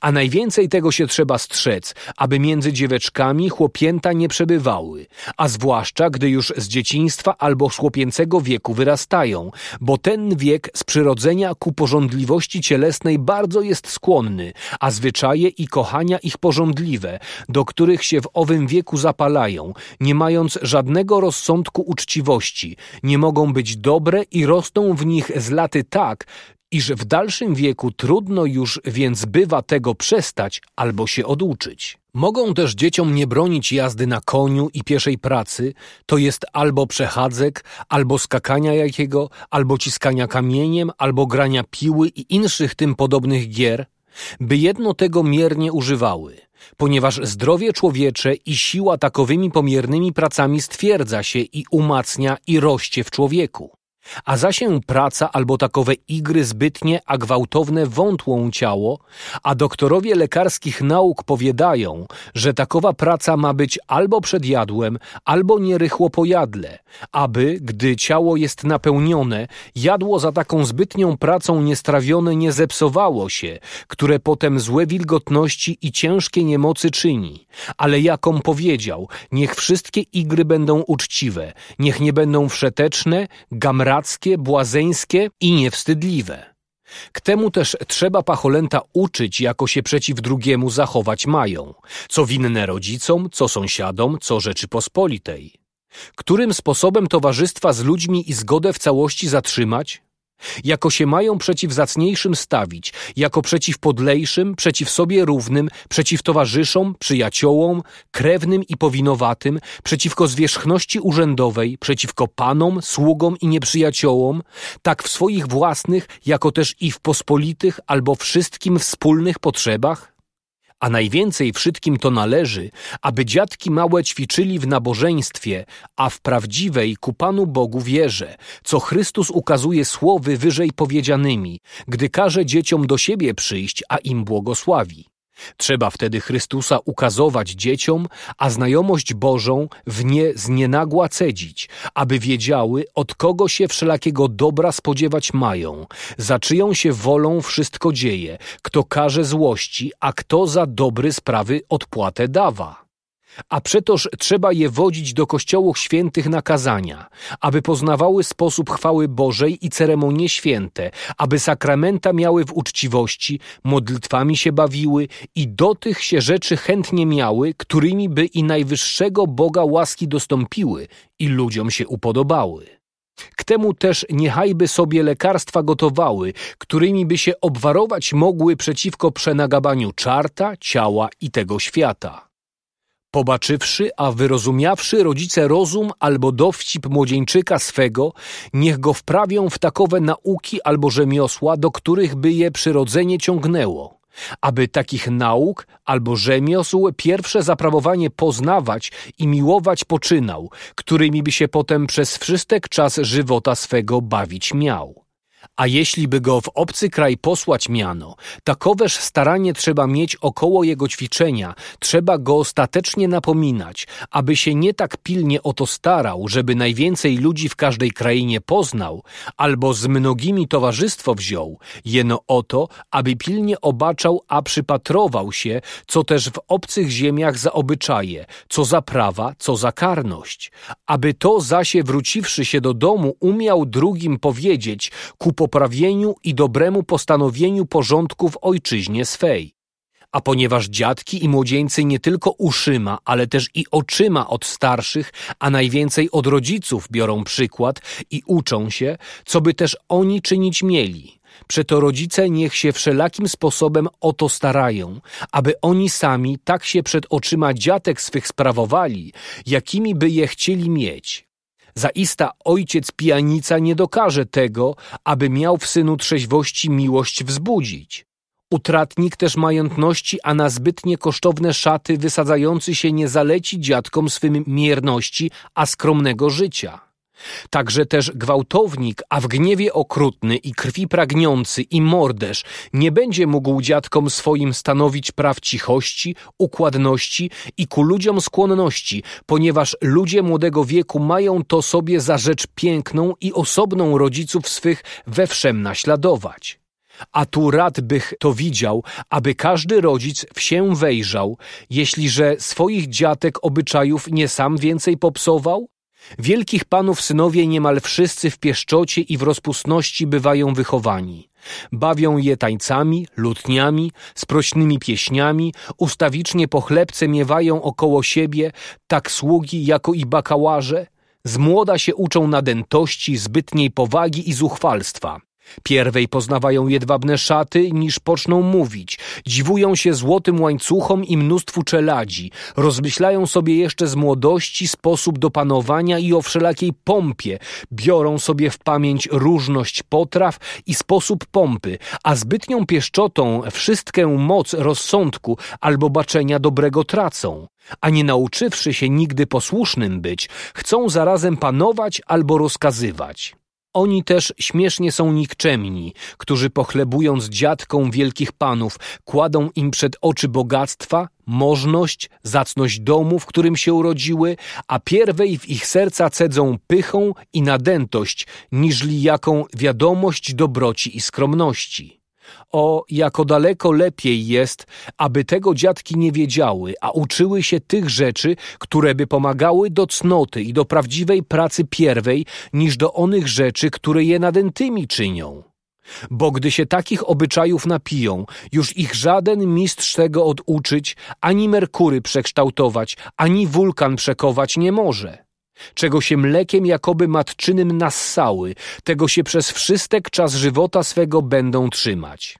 A najwięcej tego się trzeba strzec, aby między dzieweczkami chłopięta nie przebywały, a zwłaszcza gdy już z dzieciństwa albo z chłopięcego wieku wyrastają, bo ten wiek z przyrodzenia ku porządliwości cielesnej bardzo jest skłonny, a zwyczaje i kochania ich porządliwe, do których się w owym wieku zapalają, nie mając żadnego rozsądku uczciwości, nie mogą być dobre i rosną w nich z laty tak, iż w dalszym wieku trudno już więc bywa tego przestać albo się oduczyć. Mogą też dzieciom nie bronić jazdy na koniu i pieszej pracy, to jest albo przechadzek, albo skakania jakiego, albo ciskania kamieniem, albo grania piły i inszych tym podobnych gier, by jedno tego miernie używały, ponieważ zdrowie człowiecze i siła takowymi pomiernymi pracami stwierdza się i umacnia i rośnie w człowieku. A się praca albo takowe igry zbytnie a gwałtowne wątłą ciało, a doktorowie lekarskich nauk powiadają, że takowa praca ma być albo przed jadłem, albo nierychło po jadle, aby, gdy ciało jest napełnione, jadło za taką zbytnią pracą niestrawione nie zepsowało się, które potem złe wilgotności i ciężkie niemocy czyni. Ale jakom powiedział, niech wszystkie igry będą uczciwe, niech nie będą wszeteczne, gamraczne, lewackie, błazeńskie i niewstydliwe. K temu też trzeba pacholęta uczyć, jako się przeciw drugiemu zachować mają, co winne rodzicom, co sąsiadom, co Rzeczypospolitej. Którym sposobem towarzystwa z ludźmi i zgodę w całości zatrzymać? Jako się mają przeciw zacniejszym stawić, jako przeciw podlejszym, przeciw sobie równym, przeciw towarzyszom, przyjaciołom, krewnym i powinowatym, przeciwko zwierzchności urzędowej, przeciwko panom, sługom i nieprzyjaciołom, tak w swoich własnych, jako też i w pospolitych albo wszystkim wspólnych potrzebach? A najwięcej wszystkim to należy, aby dziadki małe ćwiczyli w nabożeństwie, a w prawdziwej ku Panu Bogu wierze, co Chrystus ukazuje słowy wyżej powiedzianymi, gdy każe dzieciom do siebie przyjść, a im błogosławi. Trzeba wtedy Chrystusa ukazować dzieciom, a znajomość Bożą w nie znienagła cedzić, aby wiedziały, od kogo się wszelakiego dobra spodziewać mają, za czyją się wolą wszystko dzieje, kto każe złości, a kto za dobry sprawy odpłatę dawa. A przetoż trzeba je wodzić do kościołów świętych nakazania, aby poznawały sposób chwały Bożej i ceremonie święte, aby sakramenta miały w uczciwości, modlitwami się bawiły i do tych się rzeczy chętnie miały, którymi by i najwyższego Boga łaski dostąpiły i ludziom się upodobały. K temu też niechajby sobie lekarstwa gotowały, którymi by się obwarować mogły przeciwko przenagabaniu czarta, ciała i tego świata. Pobaczywszy, a wyrozumiawszy rodzice rozum albo dowcip młodzieńczyka swego, niech go wprawią w takowe nauki albo rzemiosła, do których by je przyrodzenie ciągnęło. Aby takich nauk albo rzemiosł pierwsze zaprawowanie poznawać i miłować poczynał, którymi by się potem przez wszystek czas żywota swego bawić miał. A jeśli by go w obcy kraj posłać miano, takoweż staranie trzeba mieć około jego ćwiczenia, trzeba go ostatecznie napominać, aby się nie tak pilnie o to starał, żeby najwięcej ludzi w każdej krainie poznał, albo z mnogimi towarzystwo wziął, jeno o to, aby pilnie obaczał, a przypatrował się, co też w obcych ziemiach za obyczaje, co za prawa, co za karność. Aby to zasie wróciwszy się do domu umiał drugim powiedzieć ku poprawieniu i dobremu postanowieniu porządku w ojczyźnie swej. A ponieważ dziadki i młodzieńcy nie tylko uszyma, ale też i oczyma od starszych, a najwięcej od rodziców biorą przykład i uczą się, co by też oni czynić mieli. Przeto rodzice niech się wszelakim sposobem o to starają, aby oni sami tak się przed oczyma dziatek swych sprawowali, jakimi by je chcieli mieć. Zaista ojciec pijanica nie dokaże tego, aby miał w synu trzeźwości miłość wzbudzić. Utratnik też majątności, a na zbytnie kosztowne szaty wysadzający się nie zaleci dziadkom swym mierności, a skromnego życia. Także też gwałtownik, a w gniewie okrutny i krwi pragniący i morderz nie będzie mógł dziadkom swoim stanowić praw cichości, układności i ku ludziom skłonności, ponieważ ludzie młodego wieku mają to sobie za rzecz piękną i osobną rodziców swych we wszem naśladować. A tu rad bych to widział, aby każdy rodzic się wejrzał, jeśli że swoich dziatek obyczajów nie sam więcej popsował, Wielkich panów synowie niemal wszyscy w pieszczocie i w rozpustności bywają wychowani. Bawią je tańcami, lutniami, sprośnymi pieśniami, ustawicznie po chlebce miewają około siebie, tak sługi jako i bakałarze. Z młoda się uczą nadętości, zbytniej powagi i zuchwalstwa. Pierwej poznawają jedwabne szaty, niż poczną mówić. Dziwują się złotym łańcuchom i mnóstwu czeladzi. Rozmyślają sobie jeszcze z młodości sposób do panowania i o wszelakiej pompie. Biorą sobie w pamięć różność potraw i sposób pompy, a zbytnią pieszczotą wszystkę moc rozsądku albo baczenia dobrego tracą. A nie nauczywszy się nigdy posłusznym być, chcą zarazem panować albo rozkazywać. Oni też śmiesznie są nikczemni, którzy pochlebując dziadką wielkich panów, kładą im przed oczy bogactwa, możność, zacność domu, w którym się urodziły, a pierwej w ich serca cedzą pychą i nadętość, niżli jaką wiadomość dobroci i skromności. O, jako daleko lepiej jest, aby tego dziadki nie wiedziały, a uczyły się tych rzeczy, które by pomagały do cnoty i do prawdziwej pracy pierwej, niż do onych rzeczy, które je nadętymi czynią. Bo gdy się takich obyczajów napiją, już ich żaden mistrz tego oduczyć, ani Merkury przekształtować, ani wulkan przekować nie może czego się mlekiem jakoby matczynym nassały, tego się przez wszystek czas żywota swego będą trzymać.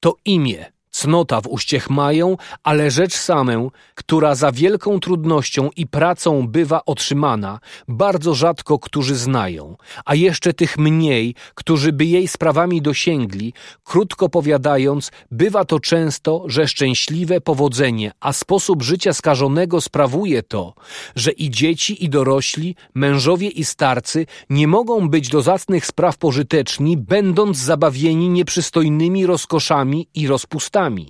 To imię, cnota w uściech mają, ale rzecz samę, która za wielką trudnością i pracą bywa otrzymana, bardzo rzadko którzy znają, a jeszcze tych mniej, którzy by jej sprawami dosięgli, krótko powiadając, bywa to często, że szczęśliwe powodzenie, a sposób życia skażonego sprawuje to, że i dzieci, i dorośli, mężowie i starcy nie mogą być do zacnych spraw pożyteczni, będąc zabawieni nieprzystojnymi rozkoszami i rozpustami sami.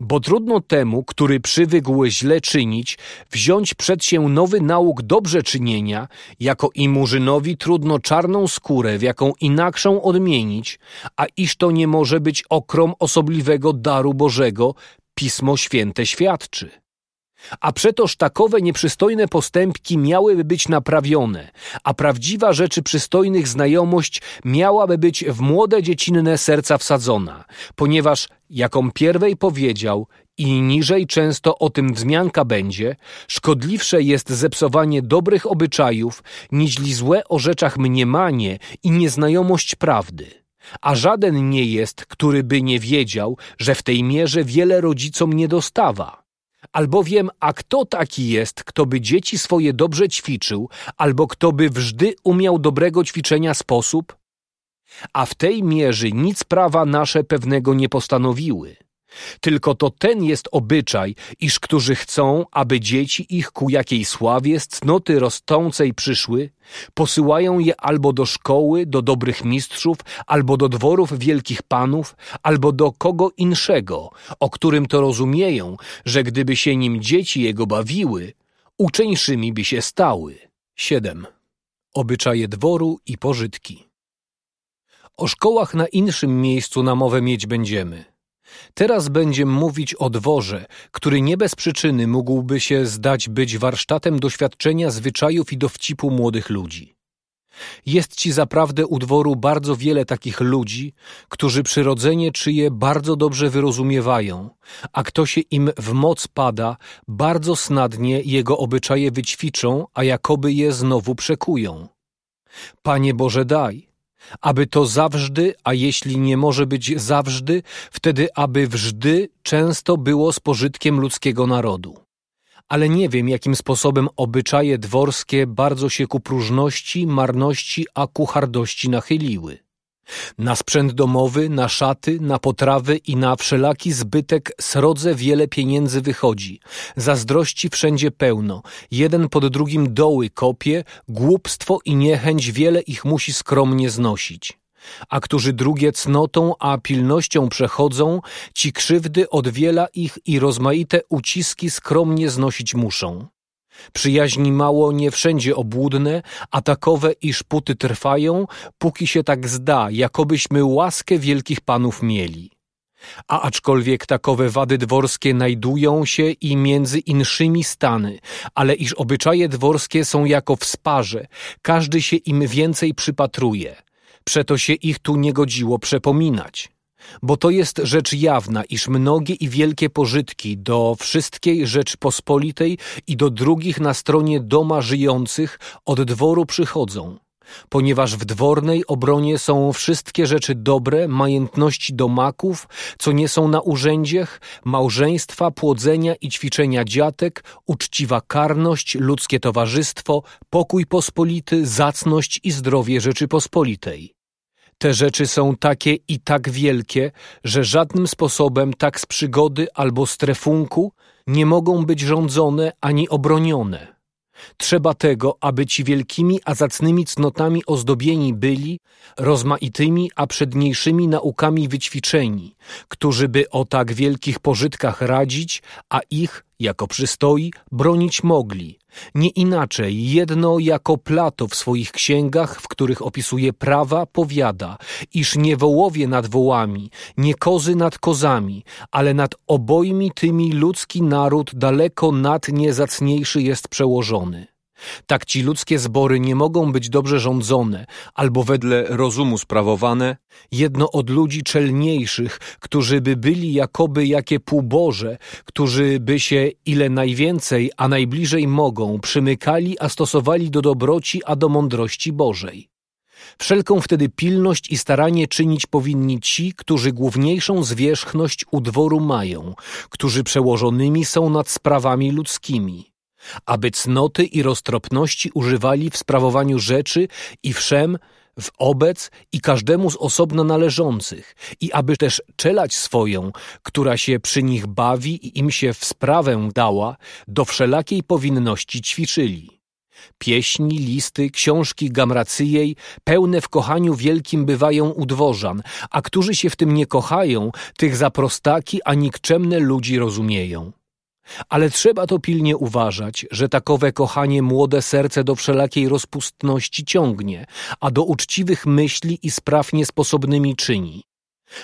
Bo trudno temu, który przywykł źle czynić, wziąć przed się nowy nauk dobrze czynienia, jako i murzynowi trudno czarną skórę, w jaką inakszą odmienić, a iż to nie może być okrom osobliwego daru Bożego, Pismo Święte świadczy. A przetoż takowe nieprzystojne postępki miałyby być naprawione, a prawdziwa rzeczy przystojnych znajomość miałaby być w młode dziecinne serca wsadzona, ponieważ, jaką pierwej powiedział, i niżej często o tym wzmianka będzie, szkodliwsze jest zepsowanie dobrych obyczajów, niźli złe o rzeczach mniemanie i nieznajomość prawdy. A żaden nie jest, który by nie wiedział, że w tej mierze wiele rodzicom nie dostawa Albowiem, a kto taki jest, kto by dzieci swoje dobrze ćwiczył, albo kto by wżdy umiał dobrego ćwiczenia sposób? A w tej mierze nic prawa nasze pewnego nie postanowiły. Tylko to ten jest obyczaj, iż którzy chcą, aby dzieci ich ku jakiej sławie z cnoty rosnącej przyszły, posyłają je albo do szkoły, do dobrych mistrzów, albo do dworów wielkich panów, albo do kogo inszego, o którym to rozumieją, że gdyby się nim dzieci jego bawiły, uczeńszymi by się stały. 7. Obyczaje dworu i pożytki. O szkołach na inszym miejscu na mowę mieć będziemy Teraz będziemy mówić o dworze, który nie bez przyczyny mógłby się zdać być warsztatem doświadczenia zwyczajów i dowcipu młodych ludzi. Jest ci zaprawdę u dworu bardzo wiele takich ludzi, którzy przyrodzenie czyje bardzo dobrze wyrozumiewają, a kto się im w moc pada, bardzo snadnie jego obyczaje wyćwiczą, a jakoby je znowu przekują. Panie Boże daj, aby to zawżdy, a jeśli nie może być zawżdy, wtedy aby wżdy często było z pożytkiem ludzkiego narodu. Ale nie wiem, jakim sposobem obyczaje dworskie bardzo się ku próżności, marności, a ku hardości nachyliły. Na sprzęt domowy, na szaty, na potrawy i na wszelaki zbytek srodze wiele pieniędzy wychodzi. Zazdrości wszędzie pełno. Jeden pod drugim doły kopie, głupstwo i niechęć wiele ich musi skromnie znosić. A którzy drugie cnotą, a pilnością przechodzą, ci krzywdy odwiela ich i rozmaite uciski skromnie znosić muszą. Przyjaźni mało, nie wszędzie obłudne, atakowe i szputy trwają, póki się tak zda, jakobyśmy łaskę wielkich panów mieli. A aczkolwiek takowe wady dworskie znajdują się i między inszymi stany, ale iż obyczaje dworskie są jako wsparze, każdy się im więcej przypatruje. Przeto się ich tu nie godziło przepominać bo to jest rzecz jawna, iż mnogie i wielkie pożytki do wszystkiej Rzeczpospolitej i do drugich na stronie doma żyjących od dworu przychodzą, ponieważ w dwornej obronie są wszystkie rzeczy dobre, majątności domaków, co nie są na urzędziach, małżeństwa, płodzenia i ćwiczenia dziatek, uczciwa karność, ludzkie towarzystwo, pokój pospolity, zacność i zdrowie Rzeczypospolitej te rzeczy są takie i tak wielkie, że żadnym sposobem tak z przygody albo strefunku nie mogą być rządzone ani obronione. Trzeba tego, aby ci wielkimi a zacnymi cnotami ozdobieni byli, rozmaitymi a przedniejszymi naukami wyćwiczeni, którzy by o tak wielkich pożytkach radzić, a ich jako przystoi, bronić mogli. Nie inaczej, jedno jako Plato w swoich księgach, w których opisuje prawa, powiada, iż nie wołowie nad wołami, nie kozy nad kozami, ale nad obojmi tymi ludzki naród daleko nad niezacniejszy jest przełożony. Tak ci ludzkie zbory nie mogą być dobrze rządzone, albo wedle rozumu sprawowane, jedno od ludzi czelniejszych, którzy by byli jakoby jakie półboże, którzy by się ile najwięcej, a najbliżej mogą, przymykali, a stosowali do dobroci, a do mądrości Bożej. Wszelką wtedy pilność i staranie czynić powinni ci, którzy główniejszą zwierzchność u dworu mają, którzy przełożonymi są nad sprawami ludzkimi aby cnoty i roztropności używali w sprawowaniu rzeczy i wszem, w obec i każdemu z osobna należących, i aby też czelać swoją, która się przy nich bawi i im się w sprawę dała, do wszelakiej powinności ćwiczyli. Pieśni, listy, książki Gamracyjej pełne w kochaniu wielkim bywają u dworzan, a którzy się w tym nie kochają, tych za prostaki a nikczemne ludzi rozumieją. Ale trzeba to pilnie uważać, że takowe kochanie młode serce do wszelakiej rozpustności ciągnie, a do uczciwych myśli i spraw niesposobnymi czyni.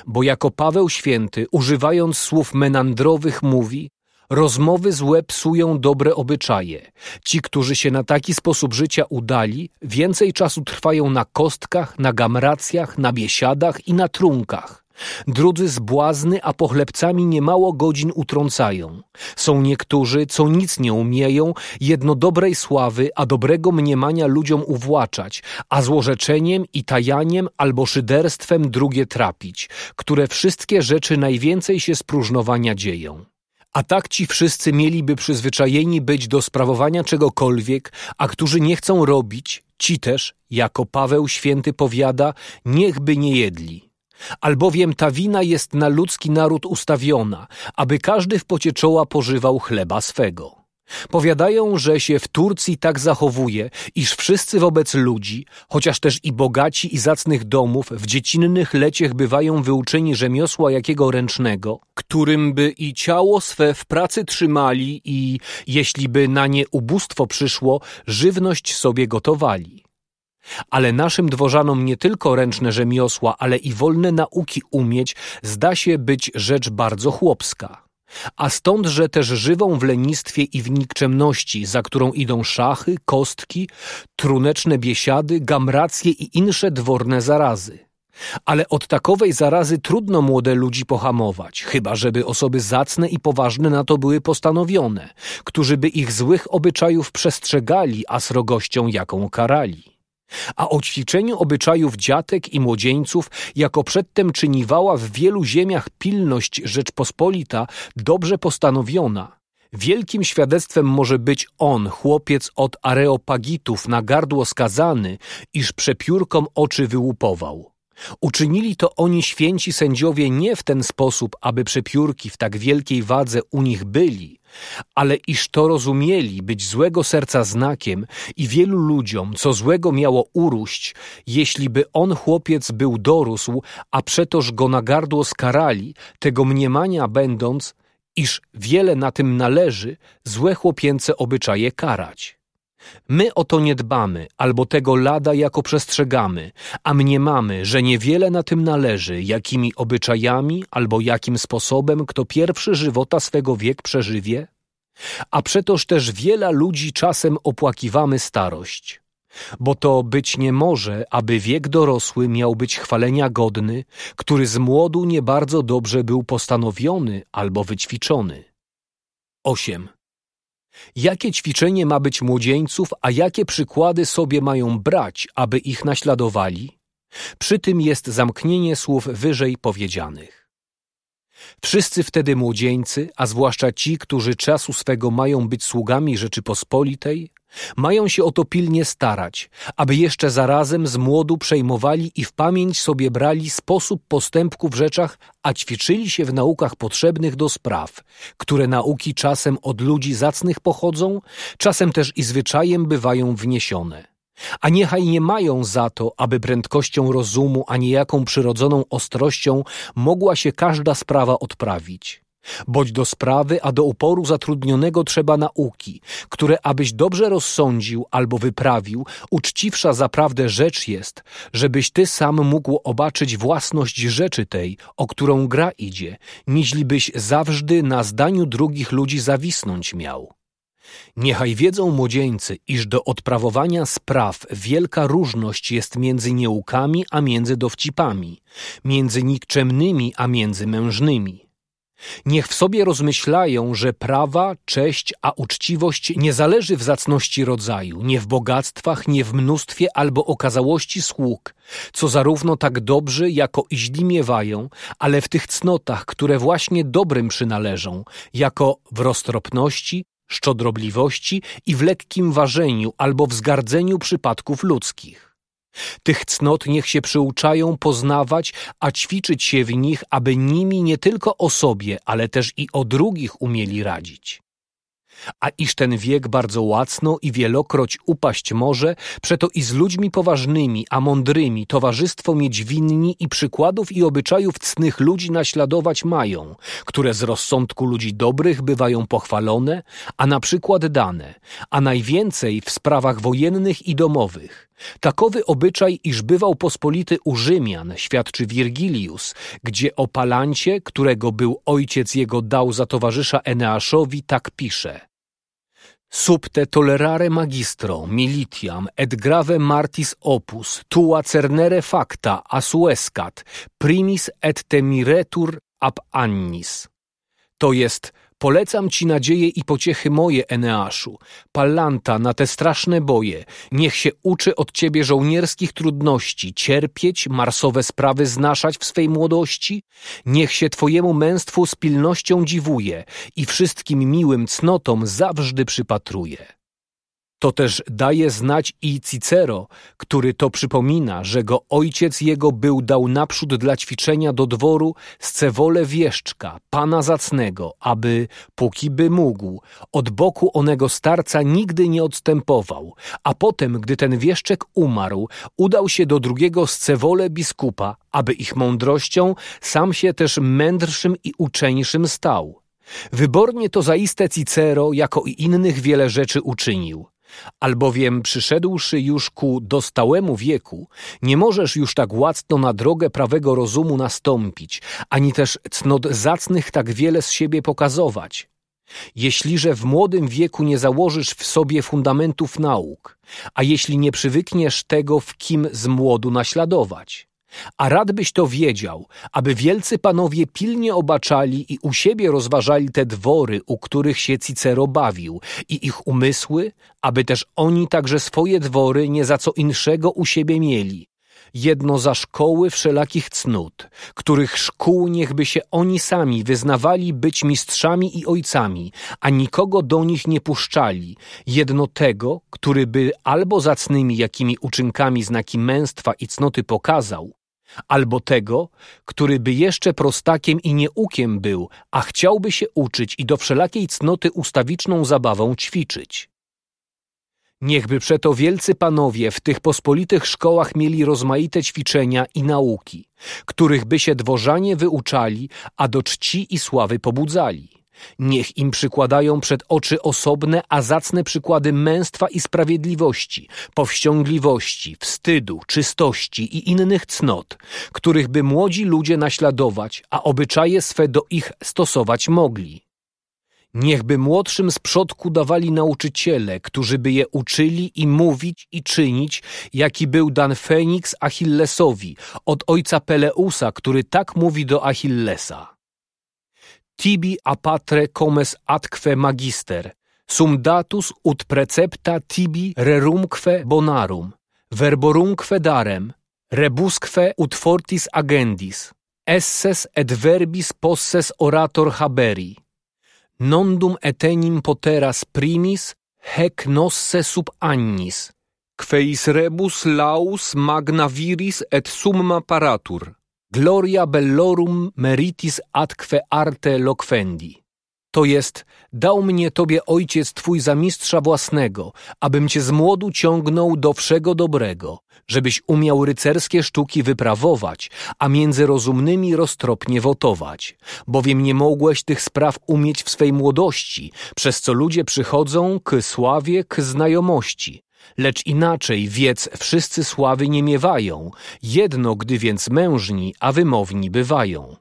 Bo jako Paweł Święty, używając słów menandrowych, mówi, Rozmowy złe psują dobre obyczaje. Ci, którzy się na taki sposób życia udali, więcej czasu trwają na kostkach, na gamracjach, na biesiadach i na trunkach. Drudzy z błazny, a pochlebcami niemało godzin utrącają. Są niektórzy, co nic nie umieją, jedno dobrej sławy, a dobrego mniemania ludziom uwłaczać, a złorzeczeniem i tajaniem albo szyderstwem drugie trapić, które wszystkie rzeczy najwięcej się spróżnowania dzieją. A tak ci wszyscy mieliby przyzwyczajeni być do sprawowania czegokolwiek, a którzy nie chcą robić, ci też, jako Paweł święty powiada, niechby nie jedli. Albowiem ta wina jest na ludzki naród ustawiona, aby każdy w pocie czoła pożywał chleba swego. Powiadają, że się w Turcji tak zachowuje, iż wszyscy wobec ludzi, chociaż też i bogaci i zacnych domów, w dziecinnych leciech bywają wyuczeni rzemiosła jakiego ręcznego, którym by i ciało swe w pracy trzymali i, jeśli by na nie ubóstwo przyszło, żywność sobie gotowali. Ale naszym dworzanom nie tylko ręczne rzemiosła, ale i wolne nauki umieć zda się być rzecz bardzo chłopska. A stądże też żywą w lenistwie i w nikczemności, za którą idą szachy, kostki, truneczne biesiady, gamracje i insze dworne zarazy. Ale od takowej zarazy trudno młode ludzi pohamować, chyba żeby osoby zacne i poważne na to były postanowione, którzy by ich złych obyczajów przestrzegali, a srogością jaką karali. A o ćwiczeniu obyczajów dziatek i młodzieńców, jako przedtem czyniwała w wielu ziemiach pilność Rzeczpospolita, dobrze postanowiona – Wielkim świadectwem może być on, chłopiec od Areopagitów, na gardło skazany, iż przepiórkom oczy wyłupował. Uczynili to oni święci sędziowie nie w ten sposób, aby przepiórki w tak wielkiej wadze u nich byli, ale iż to rozumieli być złego serca znakiem i wielu ludziom, co złego miało jeśli jeśliby on chłopiec był dorósł, a przetoż go na gardło skarali, tego mniemania będąc, iż wiele na tym należy, złe chłopięce obyczaje karać. My o to nie dbamy, albo tego lada jako przestrzegamy, a mniemamy, że niewiele na tym należy, jakimi obyczajami albo jakim sposobem kto pierwszy żywota swego wiek przeżywie. A przetoż też wiele ludzi czasem opłakiwamy starość. Bo to być nie może, aby wiek dorosły miał być chwalenia godny, który z młodu nie bardzo dobrze był postanowiony albo wyćwiczony. 8 jakie ćwiczenie ma być młodzieńców, a jakie przykłady sobie mają brać, aby ich naśladowali? Przy tym jest zamknięcie słów wyżej powiedzianych. Wszyscy wtedy młodzieńcy, a zwłaszcza ci, którzy czasu swego mają być sługami Rzeczypospolitej, mają się o to pilnie starać, aby jeszcze zarazem z młodu przejmowali i w pamięć sobie brali sposób postępku w rzeczach, a ćwiczyli się w naukach potrzebnych do spraw, które nauki czasem od ludzi zacnych pochodzą, czasem też i zwyczajem bywają wniesione. A niechaj nie mają za to, aby prędkością rozumu, a niejaką przyrodzoną ostrością mogła się każda sprawa odprawić. Boć do sprawy, a do uporu zatrudnionego trzeba nauki, które abyś dobrze rozsądził albo wyprawił, uczciwsza zaprawdę rzecz jest, żebyś ty sam mógł obaczyć własność rzeczy tej, o którą gra idzie, niźlibyś zawżdy na zdaniu drugich ludzi zawisnąć miał. Niechaj wiedzą młodzieńcy, iż do odprawowania spraw wielka różność jest między nieukami, a między dowcipami, między nikczemnymi, a między mężnymi. Niech w sobie rozmyślają, że prawa, cześć, a uczciwość nie zależy w zacności rodzaju, nie w bogactwach, nie w mnóstwie albo okazałości sług, co zarówno tak dobrzy, jako i źli miewają, ale w tych cnotach, które właśnie dobrym przynależą, jako w roztropności, szczodrobliwości i w lekkim ważeniu albo wzgardzeniu przypadków ludzkich. Tych cnot niech się przyuczają poznawać, a ćwiczyć się w nich, aby nimi nie tylko o sobie, ale też i o drugich umieli radzić. A iż ten wiek bardzo łacno i wielokroć upaść może, przeto i z ludźmi poważnymi, a mądrymi, towarzystwo mieć winni i przykładów i obyczajów cnych ludzi naśladować mają, które z rozsądku ludzi dobrych bywają pochwalone, a na przykład dane, a najwięcej w sprawach wojennych i domowych. Takowy obyczaj, iż bywał pospolity u Rzymian, świadczy Wirgilius, gdzie o Palancie, którego był ojciec jego dał za towarzysza Eneaszowi, tak pisze. Subte tolerare magistro, militiam, et grave martis opus, tua cernere facta asuescat, primis et te miretur ab annis. To jest Polecam ci nadzieje i pociechy moje, Eneaszu, Pallanta na te straszne boje. Niech się uczy od ciebie żołnierskich trudności, cierpieć, marsowe sprawy znaszać w swej młodości. Niech się twojemu męstwu z pilnością dziwuje i wszystkim miłym cnotom zawżdy przypatruje. To też daje znać i Cicero, który to przypomina, że go ojciec jego był dał naprzód dla ćwiczenia do dworu cewole wieszczka, pana zacnego, aby, póki by mógł, od boku onego starca nigdy nie odstępował, a potem, gdy ten wieszczek umarł, udał się do drugiego cewole biskupa, aby ich mądrością sam się też mędrszym i uczeńszym stał. Wybornie to zaiste Cicero, jako i innych wiele rzeczy uczynił. Albowiem przyszedłszy już ku dostałemu wieku, nie możesz już tak łatwo na drogę prawego rozumu nastąpić, ani też cnot zacnych tak wiele z siebie pokazować. Jeśliże w młodym wieku nie założysz w sobie fundamentów nauk, a jeśli nie przywykniesz tego w kim z młodu naśladować – a radbyś to wiedział, aby wielcy panowie pilnie obaczali i u siebie rozważali te dwory, u których się Cicero bawił, i ich umysły, aby też oni także swoje dwory nie za co inszego u siebie mieli. Jedno za szkoły wszelakich cnót, których szkół niechby się oni sami wyznawali być mistrzami i ojcami, a nikogo do nich nie puszczali, jedno tego, który by albo zacnymi jakimi uczynkami znaki męstwa i cnoty pokazał, albo tego, który by jeszcze prostakiem i nieukiem był, a chciałby się uczyć i do wszelakiej cnoty ustawiczną zabawą ćwiczyć. Niechby przeto wielcy panowie w tych pospolitych szkołach mieli rozmaite ćwiczenia i nauki, których by się dworzanie wyuczali, a do czci i sławy pobudzali. Niech im przykładają przed oczy osobne, a zacne przykłady męstwa i sprawiedliwości, powściągliwości, wstydu, czystości i innych cnot, których by młodzi ludzie naśladować, a obyczaje swe do ich stosować mogli. Niechby młodszym z przodku dawali nauczyciele, którzy by je uczyli i mówić i czynić, jaki był dan Feniks Achillesowi od ojca Peleusa, który tak mówi do Achillesa tibi apatre comes atque magister, sum datus ut precepta tibi rerumque bonarum, verborumque darem, rebusque ut fortis agendis, esses et verbis posses orator haberi. Nondum etenim poteras primis, hec nosse sub annis, queis rebus laus magna viris et summa paratur. Gloria bellorum meritis atque arte loquendi. To jest, dał mnie Tobie Ojciec Twój za mistrza własnego, abym Cię z młodu ciągnął do wszego dobrego, żebyś umiał rycerskie sztuki wyprawować, a między rozumnymi roztropnie wotować. Bowiem nie mogłeś tych spraw umieć w swej młodości, przez co ludzie przychodzą k sławie, k znajomości. Lecz inaczej wiec wszyscy sławy nie miewają, jedno gdy więc mężni, a wymowni bywają.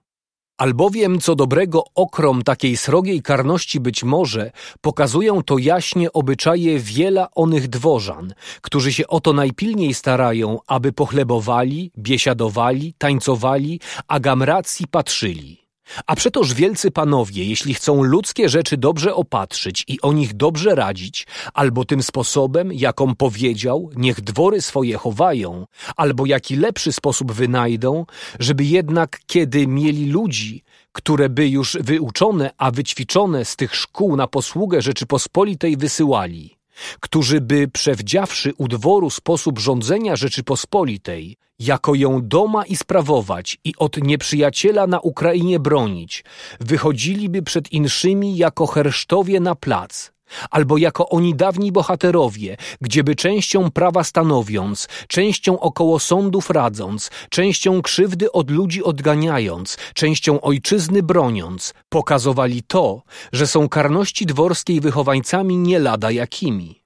Albowiem co dobrego okrom takiej srogiej karności być może, pokazują to jaśnie obyczaje wiela onych dworzan, którzy się o to najpilniej starają, aby pochlebowali, biesiadowali, tańcowali, a gamracji patrzyli. A przetoż wielcy panowie, jeśli chcą ludzkie rzeczy dobrze opatrzyć i o nich dobrze radzić, albo tym sposobem, jaką powiedział, niech dwory swoje chowają, albo jaki lepszy sposób wynajdą, żeby jednak kiedy mieli ludzi, które by już wyuczone, a wyćwiczone z tych szkół na posługę Rzeczypospolitej wysyłali którzy by przewdziawszy u dworu sposób rządzenia Rzeczypospolitej, jako ją doma i sprawować i od nieprzyjaciela na Ukrainie bronić, wychodziliby przed inszymi jako hersztowie na plac, albo jako oni dawni bohaterowie, gdzieby częścią prawa stanowiąc, częścią około sądów radząc, częścią krzywdy od ludzi odganiając, częścią ojczyzny broniąc, pokazowali to, że są karności dworskiej wychowańcami nie lada jakimi.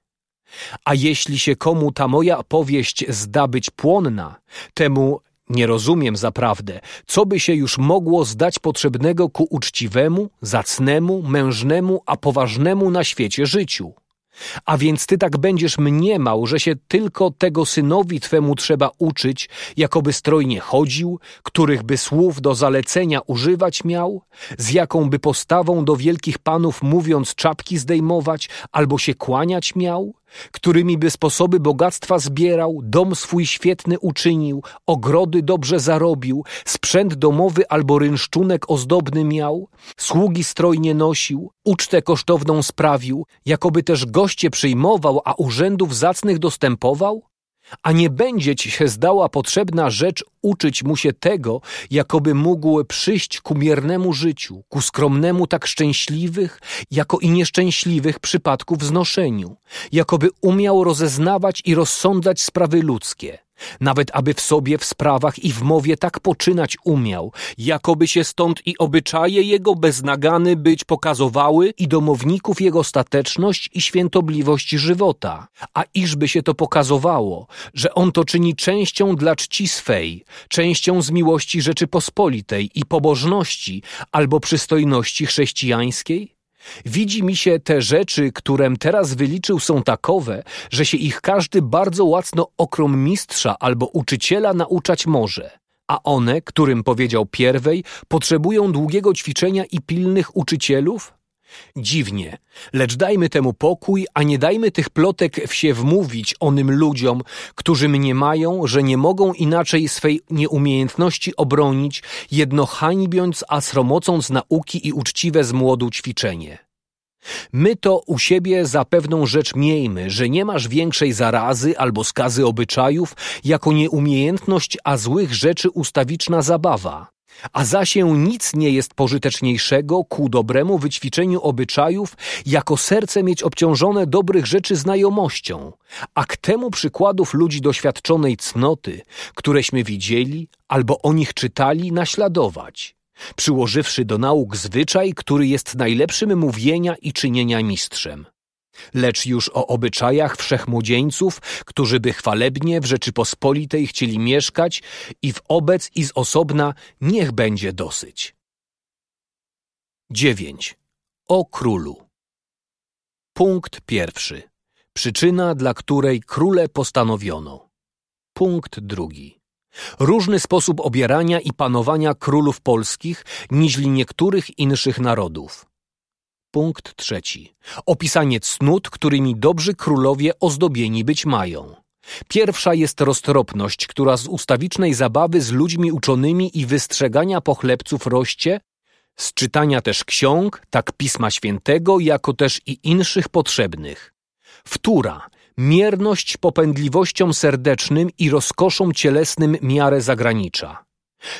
A jeśli się komu ta moja powieść zda być płonna, temu nie rozumiem zaprawdę, co by się już mogło zdać potrzebnego ku uczciwemu, zacnemu, mężnemu, a poważnemu na świecie życiu. A więc ty tak będziesz mniemał, że się tylko tego synowi twemu trzeba uczyć, jakoby strojnie chodził, których by słów do zalecenia używać miał, z jaką by postawą do wielkich panów mówiąc czapki zdejmować albo się kłaniać miał? którymi by sposoby bogactwa zbierał, dom swój świetny uczynił, ogrody dobrze zarobił, sprzęt domowy albo rynszczunek ozdobny miał, sługi strojnie nosił, ucztę kosztowną sprawił, jakoby też goście przyjmował, a urzędów zacnych dostępował? a nie będzie ci się zdała potrzebna rzecz uczyć mu się tego, jakoby mógł przyjść ku miernemu życiu, ku skromnemu tak szczęśliwych, jako i nieszczęśliwych przypadków znoszeniu, jakoby umiał rozeznawać i rozsądzać sprawy ludzkie, nawet aby w sobie, w sprawach i w mowie tak poczynać umiał, jakoby się stąd i obyczaje jego beznagany być pokazowały i domowników jego stateczność i świętobliwość żywota. A iżby się to pokazowało, że on to czyni częścią dla czci swej, częścią z miłości Rzeczypospolitej i pobożności albo przystojności chrześcijańskiej? Widzi mi się te rzeczy, którem teraz wyliczył, są takowe, że się ich każdy bardzo łacno okrom mistrza albo uczyciela nauczać może, a one, którym powiedział pierwej, potrzebują długiego ćwiczenia i pilnych uczycielów, Dziwnie, lecz dajmy temu pokój, a nie dajmy tych plotek się wmówić onym ludziom, którzy mniemają, że nie mogą inaczej swej nieumiejętności obronić, jedno hańbiąc, a sromocąc nauki i uczciwe z młodu ćwiczenie. My to u siebie za pewną rzecz miejmy, że nie masz większej zarazy albo skazy obyczajów, jako nieumiejętność, a złych rzeczy ustawiczna zabawa. A się nic nie jest pożyteczniejszego ku dobremu wyćwiczeniu obyczajów, jako serce mieć obciążone dobrych rzeczy znajomością, a k temu przykładów ludzi doświadczonej cnoty, któreśmy widzieli albo o nich czytali, naśladować, przyłożywszy do nauk zwyczaj, który jest najlepszym mówienia i czynienia mistrzem lecz już o obyczajach wszechmłodzieńców, którzy by chwalebnie w Rzeczypospolitej chcieli mieszkać i w obec i z osobna niech będzie dosyć. 9. O królu. Punkt pierwszy. Przyczyna, dla której króle postanowiono. Punkt drugi. Różny sposób obierania i panowania królów polskich niźli niektórych inszych narodów. Punkt trzeci. Opisanie cnót, którymi dobrzy królowie ozdobieni być mają. Pierwsza jest roztropność, która z ustawicznej zabawy z ludźmi uczonymi i wystrzegania pochlebców roście, z czytania też ksiąg, tak Pisma Świętego, jako też i inszych potrzebnych. Wtóra, mierność popędliwościom serdecznym i rozkoszom cielesnym miarę zagranicza.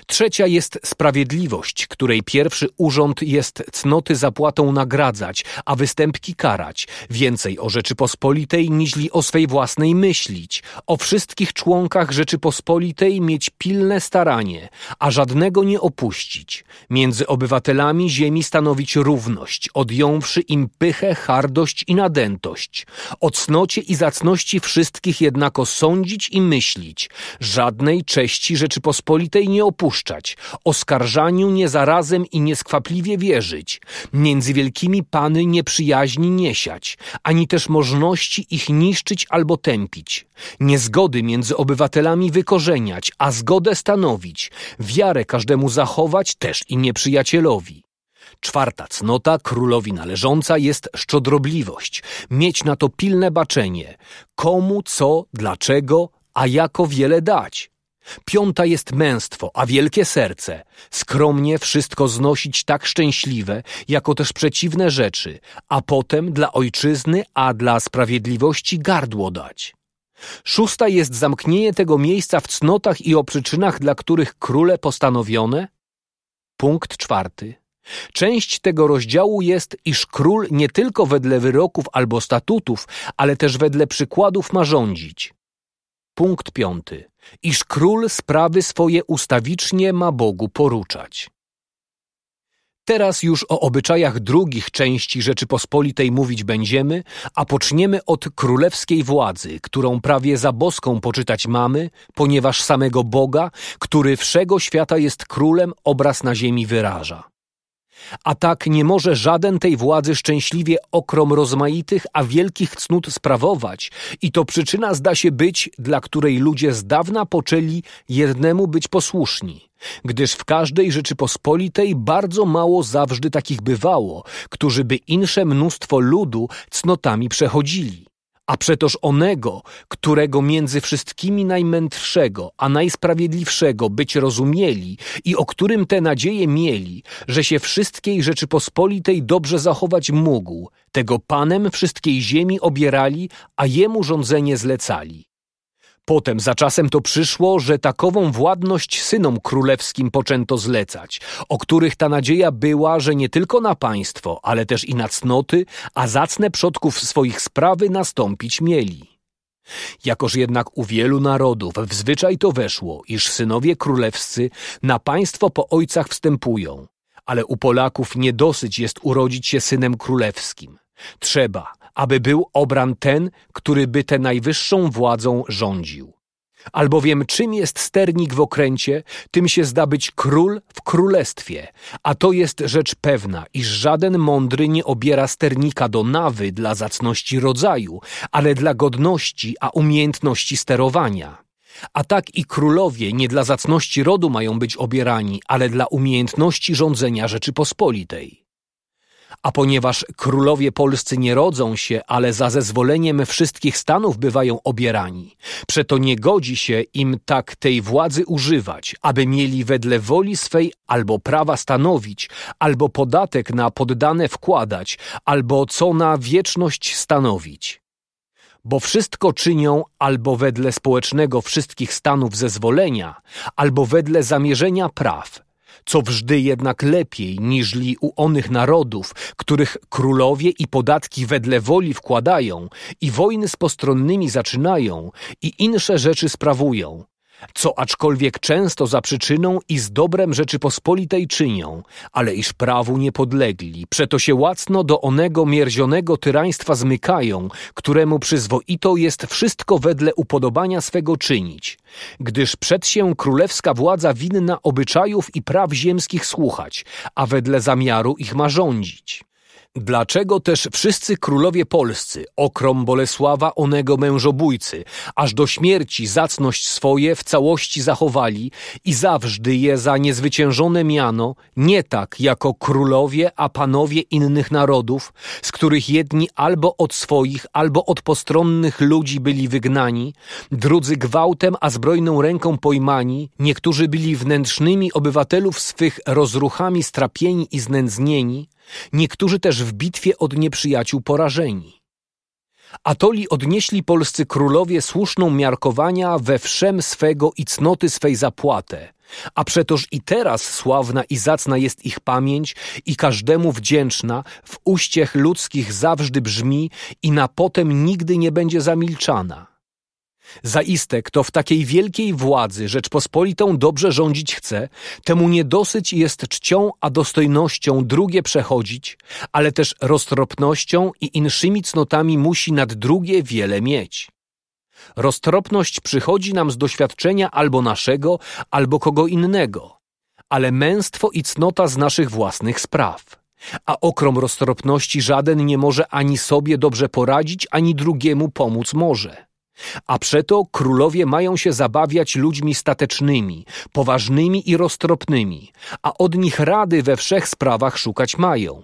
Trzecia jest sprawiedliwość, której pierwszy urząd jest cnoty zapłatą nagradzać, a występki karać, więcej o Rzeczypospolitej niźli o swej własnej myślić, o wszystkich członkach Rzeczypospolitej mieć pilne staranie, a żadnego nie opuścić, między obywatelami ziemi stanowić równość, odjąwszy im pychę, hardość i nadętość, o cnocie i zacności wszystkich jednako sądzić i myślić, żadnej cześci Rzeczypospolitej nie opuścić, opuszczać, oskarżaniu nie zarazem i nieskwapliwie wierzyć, między wielkimi pany nieprzyjaźni nie siać, ani też możności ich niszczyć albo tępić, niezgody między obywatelami wykorzeniać, a zgodę stanowić, wiarę każdemu zachować też i nieprzyjacielowi. Czwarta cnota, królowi należąca, jest szczodrobliwość. Mieć na to pilne baczenie. Komu, co, dlaczego, a jako wiele dać. Piąta jest męstwo, a wielkie serce, skromnie wszystko znosić tak szczęśliwe, jako też przeciwne rzeczy, a potem dla ojczyzny, a dla sprawiedliwości gardło dać. Szósta jest zamknięcie tego miejsca w cnotach i o przyczynach, dla których króle postanowione. Punkt czwarty. Część tego rozdziału jest, iż król nie tylko wedle wyroków albo statutów, ale też wedle przykładów ma rządzić. Punkt piąty iż król sprawy swoje ustawicznie ma Bogu poruczać. Teraz już o obyczajach drugich części Rzeczypospolitej mówić będziemy, a poczniemy od królewskiej władzy, którą prawie za boską poczytać mamy, ponieważ samego Boga, który wszego świata jest królem, obraz na ziemi wyraża. A tak nie może żaden tej władzy szczęśliwie okrom rozmaitych, a wielkich cnót sprawować. I to przyczyna zda się być, dla której ludzie z dawna poczęli jednemu być posłuszni. Gdyż w każdej Rzeczypospolitej bardzo mało zawżdy takich bywało, którzy by insze mnóstwo ludu cnotami przechodzili. A przetoż onego, którego między wszystkimi najmędrszego, a najsprawiedliwszego być rozumieli i o którym te nadzieje mieli, że się wszystkiej Rzeczypospolitej dobrze zachować mógł, tego panem wszystkiej ziemi obierali, a jemu rządzenie zlecali. Potem za czasem to przyszło, że takową władność synom królewskim poczęto zlecać, o których ta nadzieja była, że nie tylko na państwo, ale też i na cnoty, a zacne przodków swoich sprawy nastąpić mieli. Jakoż jednak u wielu narodów w zwyczaj to weszło, iż synowie królewscy na państwo po ojcach wstępują, ale u Polaków nie dosyć jest urodzić się synem królewskim. Trzeba, aby był obran ten, który by tę najwyższą władzą rządził. Albowiem czym jest sternik w okręcie, tym się zda być król w królestwie, a to jest rzecz pewna, iż żaden mądry nie obiera sternika do nawy dla zacności rodzaju, ale dla godności, a umiejętności sterowania. A tak i królowie nie dla zacności rodu mają być obierani, ale dla umiejętności rządzenia Rzeczypospolitej. A ponieważ królowie polscy nie rodzą się, ale za zezwoleniem wszystkich stanów bywają obierani, przeto nie godzi się im tak tej władzy używać, aby mieli wedle woli swej albo prawa stanowić, albo podatek na poddane wkładać, albo co na wieczność stanowić bo wszystko czynią albo wedle społecznego wszystkich stanów zezwolenia, albo wedle zamierzenia praw, co wżdy jednak lepiej niżli u onych narodów, których królowie i podatki wedle woli wkładają i wojny z postronnymi zaczynają i insze rzeczy sprawują, co aczkolwiek często za przyczyną i z dobrem Rzeczypospolitej czynią, ale iż prawu nie podlegli, przeto się łacno do onego mierzionego tyraństwa zmykają, któremu przyzwoito jest wszystko wedle upodobania swego czynić, gdyż przed się królewska władza winna obyczajów i praw ziemskich słuchać, a wedle zamiaru ich ma rządzić. Dlaczego też wszyscy królowie polscy, okrom Bolesława onego mężobójcy, aż do śmierci zacność swoje w całości zachowali i zawżdy je za niezwyciężone miano, nie tak jako królowie, a panowie innych narodów, z których jedni albo od swoich, albo od postronnych ludzi byli wygnani, drudzy gwałtem, a zbrojną ręką pojmani, niektórzy byli wnętrznymi obywatelów swych rozruchami strapieni i znędznieni, niektórzy też w bitwie od nieprzyjaciół porażeni. Atoli odnieśli polscy królowie słuszną miarkowania we wszem swego i cnoty swej zapłatę, a przetoż i teraz sławna i zacna jest ich pamięć i każdemu wdzięczna, w uściech ludzkich zawsze brzmi i na potem nigdy nie będzie zamilczana. Zaiste, kto w takiej wielkiej władzy Rzeczpospolitą dobrze rządzić chce, temu nie dosyć jest czcią, a dostojnością drugie przechodzić, ale też roztropnością i inszymi cnotami musi nad drugie wiele mieć. Roztropność przychodzi nam z doświadczenia albo naszego, albo kogo innego, ale męstwo i cnota z naszych własnych spraw a okrom roztropności żaden nie może ani sobie dobrze poradzić, ani drugiemu pomóc może. A przeto królowie mają się zabawiać ludźmi statecznymi, poważnymi i roztropnymi, a od nich rady we wszech sprawach szukać mają.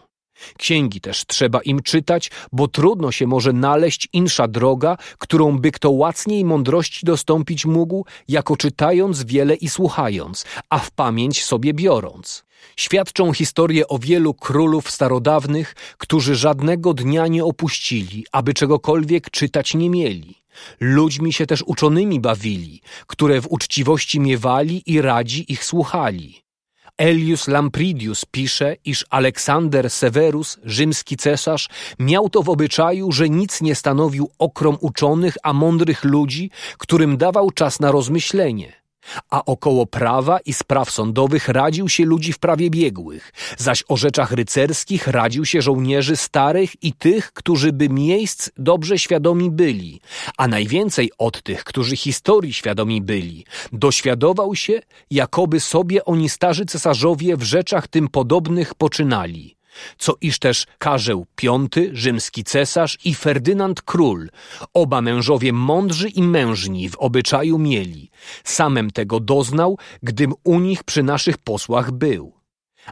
Księgi też trzeba im czytać, bo trudno się może naleźć insza droga, którą by kto łacniej mądrości dostąpić mógł, jako czytając wiele i słuchając, a w pamięć sobie biorąc. Świadczą historie o wielu królów starodawnych, którzy żadnego dnia nie opuścili, aby czegokolwiek czytać nie mieli. Ludźmi się też uczonymi bawili, które w uczciwości miewali i radzi ich słuchali. Elius Lampridius pisze, iż Aleksander Severus, rzymski cesarz, miał to w obyczaju, że nic nie stanowił okrom uczonych, a mądrych ludzi, którym dawał czas na rozmyślenie. A około prawa i spraw sądowych radził się ludzi w prawie biegłych, zaś o rzeczach rycerskich radził się żołnierzy starych i tych, którzy by miejsc dobrze świadomi byli, a najwięcej od tych, którzy historii świadomi byli. Doświadował się, jakoby sobie oni starzy cesarzowie w rzeczach tym podobnych poczynali co iż też Karzeł V, rzymski cesarz i Ferdynand Król, oba mężowie mądrzy i mężni w obyczaju mieli. Samem tego doznał, gdym u nich przy naszych posłach był.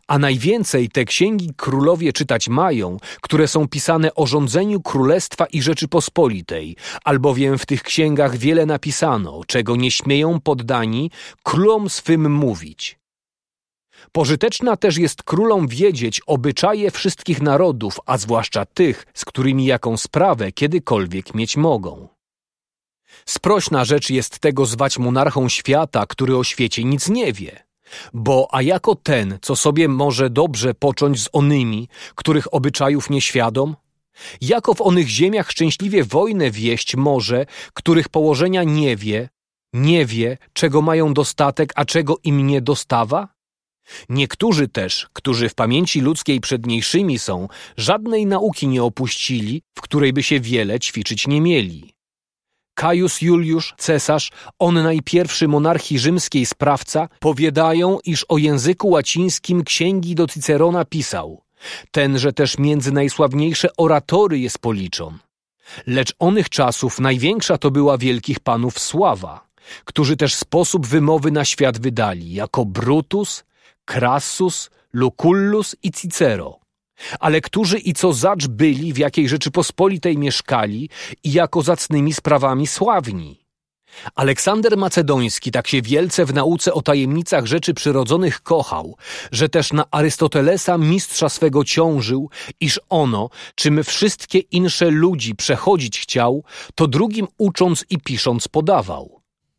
A najwięcej te księgi królowie czytać mają, które są pisane o rządzeniu Królestwa i Rzeczypospolitej, albowiem w tych księgach wiele napisano, czego nie śmieją poddani królom swym mówić. Pożyteczna też jest królom wiedzieć obyczaje wszystkich narodów, a zwłaszcza tych, z którymi jaką sprawę kiedykolwiek mieć mogą. Sprośna rzecz jest tego zwać monarchą świata, który o świecie nic nie wie. Bo a jako ten, co sobie może dobrze począć z onymi, których obyczajów nieświadom? Jako w onych ziemiach szczęśliwie wojnę wieść może, których położenia nie wie, nie wie, czego mają dostatek, a czego im nie dostawa? Niektórzy też, którzy w pamięci ludzkiej przedniejszymi są, żadnej nauki nie opuścili, w której by się wiele ćwiczyć nie mieli. Kajus Juliusz, cesarz, on najpierwszy monarchii rzymskiej sprawca, powiadają, iż o języku łacińskim księgi do Cicerona pisał. Tenże też między najsławniejsze oratory jest policzon. Lecz onych czasów największa to była wielkich panów sława, którzy też sposób wymowy na świat wydali, jako Brutus, Crassus, Lucullus i Cicero. Ale którzy i co zacz byli, w jakiej Rzeczypospolitej mieszkali i jako zacnymi sprawami sławni. Aleksander Macedoński tak się wielce w nauce o tajemnicach rzeczy przyrodzonych kochał, że też na Arystotelesa mistrza swego ciążył, iż ono, czym wszystkie insze ludzi przechodzić chciał, to drugim ucząc i pisząc podawał.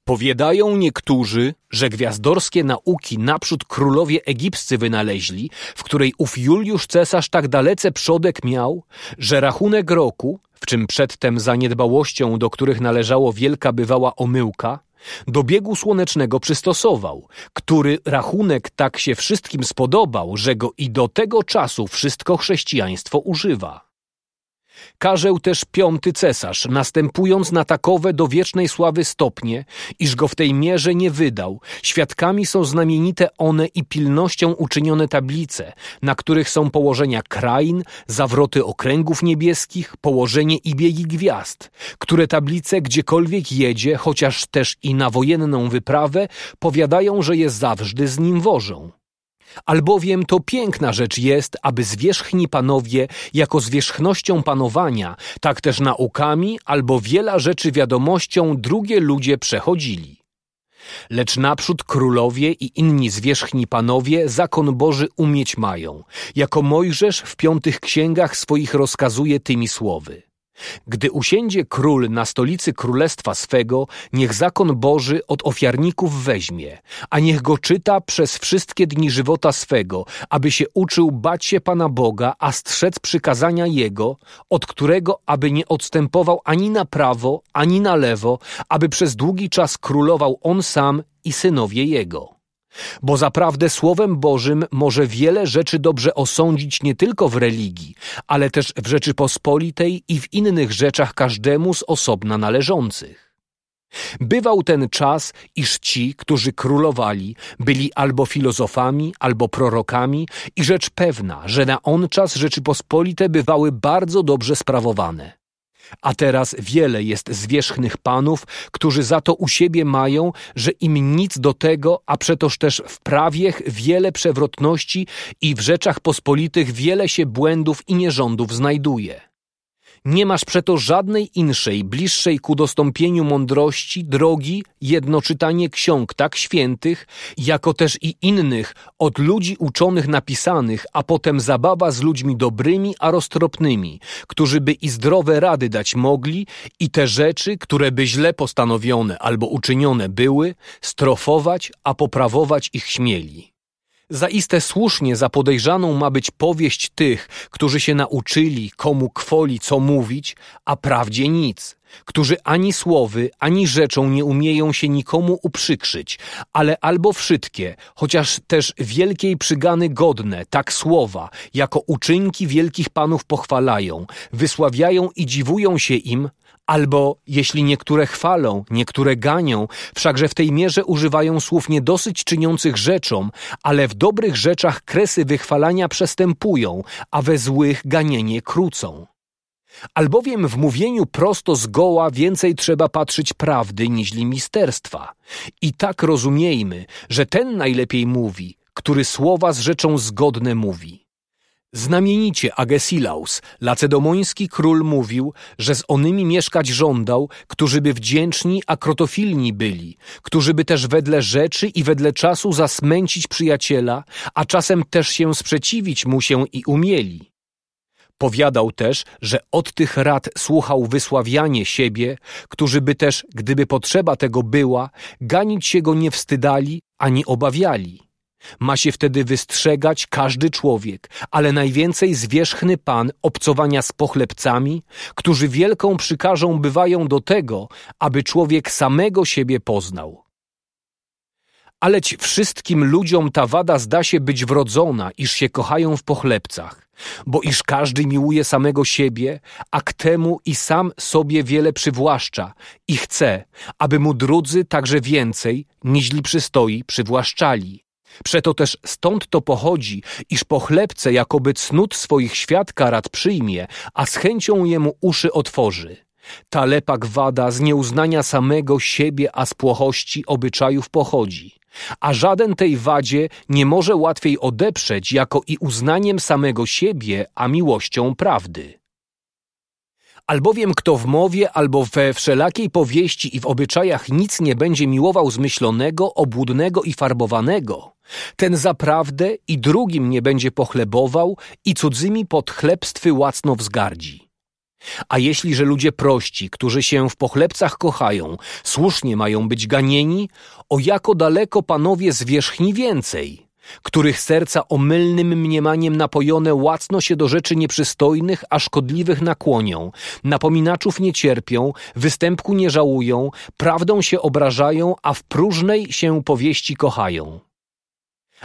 Powiadają niektórzy, że gwiazdorskie nauki naprzód królowie egipscy wynaleźli, w której ów Juliusz Cesarz tak dalece przodek miał, że rachunek roku, w czym przedtem zaniedbałością, do których należało wielka bywała omyłka, do biegu słonecznego przystosował, który rachunek tak się wszystkim spodobał, że go i do tego czasu wszystko chrześcijaństwo używa. Karzeł też piąty cesarz, następując na takowe do wiecznej sławy stopnie, iż go w tej mierze nie wydał. Świadkami są znamienite one i pilnością uczynione tablice, na których są położenia krain, zawroty okręgów niebieskich, położenie i biegi gwiazd, które tablice gdziekolwiek jedzie, chociaż też i na wojenną wyprawę, powiadają, że je zawsze z nim wożą. Albowiem to piękna rzecz jest, aby zwierzchni panowie, jako zwierzchnością panowania, tak też naukami albo wiela rzeczy wiadomością drugie ludzie przechodzili. Lecz naprzód królowie i inni zwierzchni panowie zakon Boży umieć mają, jako Mojżesz w piątych księgach swoich rozkazuje tymi słowy – gdy usiędzie król na stolicy królestwa swego, niech zakon Boży od ofiarników weźmie, a niech go czyta przez wszystkie dni żywota swego, aby się uczył bać się Pana Boga, a strzec przykazania Jego, od którego aby nie odstępował ani na prawo, ani na lewo, aby przez długi czas królował on sam i synowie Jego. Bo zaprawdę Słowem Bożym może wiele rzeczy dobrze osądzić nie tylko w religii, ale też w Rzeczypospolitej i w innych rzeczach każdemu z osobna należących. Bywał ten czas, iż ci, którzy królowali, byli albo filozofami, albo prorokami i rzecz pewna, że na on czas Rzeczypospolite bywały bardzo dobrze sprawowane. A teraz wiele jest zwierzchnych panów, którzy za to u siebie mają, że im nic do tego, a przetoż też w prawiech wiele przewrotności i w rzeczach pospolitych wiele się błędów i nierządów znajduje. Nie masz przeto żadnej inszej, bliższej ku dostąpieniu mądrości, drogi, jednoczytanie ksiąg tak świętych, jako też i innych, od ludzi uczonych napisanych, a potem zabawa z ludźmi dobrymi, a roztropnymi, którzy by i zdrowe rady dać mogli, i te rzeczy, które by źle postanowione albo uczynione były, strofować, a poprawować ich śmieli. Zaiste słusznie za podejrzaną ma być powieść tych, którzy się nauczyli, komu kwoli, co mówić, a prawdzie nic, którzy ani słowy, ani rzeczą nie umieją się nikomu uprzykrzyć, ale albo wszystkie, chociaż też wielkiej przygany godne, tak słowa, jako uczynki wielkich panów pochwalają, wysławiają i dziwują się im, Albo jeśli niektóre chwalą, niektóre ganią, wszakże w tej mierze używają słów niedosyć czyniących rzeczom, ale w dobrych rzeczach kresy wychwalania przestępują, a we złych ganienie krócą. Albowiem w mówieniu prosto zgoła więcej trzeba patrzeć prawdy niźli misterstwa. I tak rozumiejmy, że ten najlepiej mówi, który słowa z rzeczą zgodne mówi. Znamienicie Agesilaus, lacedomoński król mówił, że z onymi mieszkać żądał, którzy by wdzięczni, a krotofilni byli, którzy by też wedle rzeczy i wedle czasu zasmęcić przyjaciela, a czasem też się sprzeciwić mu się i umieli. Powiadał też, że od tych rad słuchał wysławianie siebie, którzy by też, gdyby potrzeba tego była, ganić się go nie wstydali ani obawiali. Ma się wtedy wystrzegać każdy człowiek, ale najwięcej zwierzchny pan obcowania z pochlebcami, którzy wielką przykarzą bywają do tego, aby człowiek samego siebie poznał. Aleć wszystkim ludziom ta wada zda się być wrodzona, iż się kochają w pochlebcach, bo iż każdy miłuje samego siebie, a k temu i sam sobie wiele przywłaszcza i chce, aby mu drudzy także więcej, niźli przystoi, przywłaszczali. Przeto też stąd to pochodzi, iż pochlebce jakoby cnót swoich świadka rad przyjmie, a z chęcią jemu uszy otworzy. Ta wada z nieuznania samego siebie, a z płochości obyczajów pochodzi. A żaden tej wadzie nie może łatwiej odeprzeć, jako i uznaniem samego siebie, a miłością prawdy. Albowiem kto w mowie albo we wszelakiej powieści i w obyczajach nic nie będzie miłował zmyślonego, obłudnego i farbowanego, ten zaprawdę i drugim nie będzie pochlebował i cudzymi podchlebstwy łacno wzgardzi. A jeśli, że ludzie prości, którzy się w pochlebcach kochają, słusznie mają być ganieni, o jako daleko panowie zwierzchni więcej, których serca omylnym mniemaniem napojone łacno się do rzeczy nieprzystojnych, a szkodliwych nakłonią, napominaczów nie cierpią, występku nie żałują, prawdą się obrażają, a w próżnej się powieści kochają.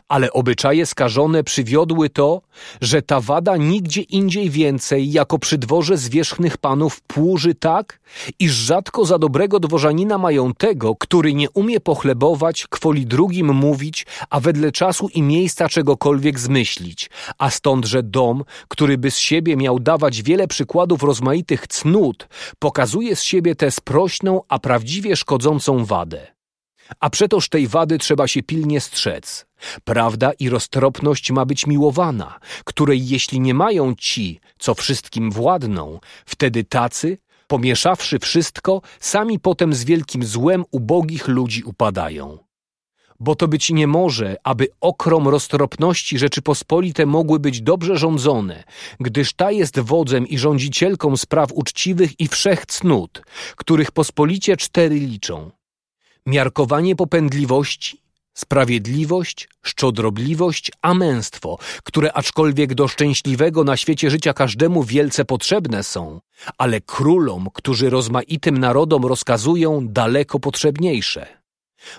Ale obyczaje skażone przywiodły to, że ta wada nigdzie indziej więcej jako przy dworze zwierzchnych panów płuży tak, iż rzadko za dobrego dworzanina mają tego, który nie umie pochlebować, kwoli drugim mówić, a wedle czasu i miejsca czegokolwiek zmyślić. A stąd, że dom, który by z siebie miał dawać wiele przykładów rozmaitych cnót, pokazuje z siebie tę sprośną, a prawdziwie szkodzącą wadę. A przetoż tej wady trzeba się pilnie strzec. Prawda i roztropność ma być miłowana, której jeśli nie mają ci, co wszystkim władną, wtedy tacy, pomieszawszy wszystko, sami potem z wielkim złem ubogich ludzi upadają. Bo to być nie może, aby okrom roztropności Rzeczypospolite mogły być dobrze rządzone, gdyż ta jest wodzem i rządzicielką spraw uczciwych i wszech cnót, których pospolicie cztery liczą miarkowanie popędliwości, sprawiedliwość, szczodrobliwość, a męstwo, które aczkolwiek do szczęśliwego na świecie życia każdemu wielce potrzebne są, ale królom, którzy rozmaitym narodom rozkazują, daleko potrzebniejsze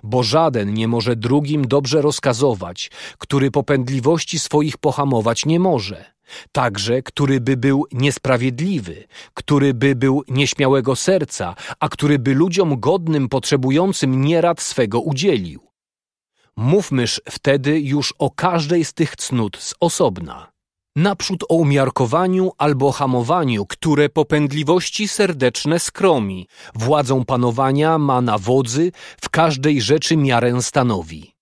bo żaden nie może drugim dobrze rozkazować, który popędliwości swoich pohamować nie może. Także, który by był niesprawiedliwy, który by był nieśmiałego serca, a który by ludziom godnym, potrzebującym nierad swego udzielił. Mówmyż wtedy już o każdej z tych cnót z osobna. Naprzód o umiarkowaniu albo hamowaniu, które popędliwości serdeczne skromi, władzą panowania ma na wodzy, w każdej rzeczy miarę stanowi.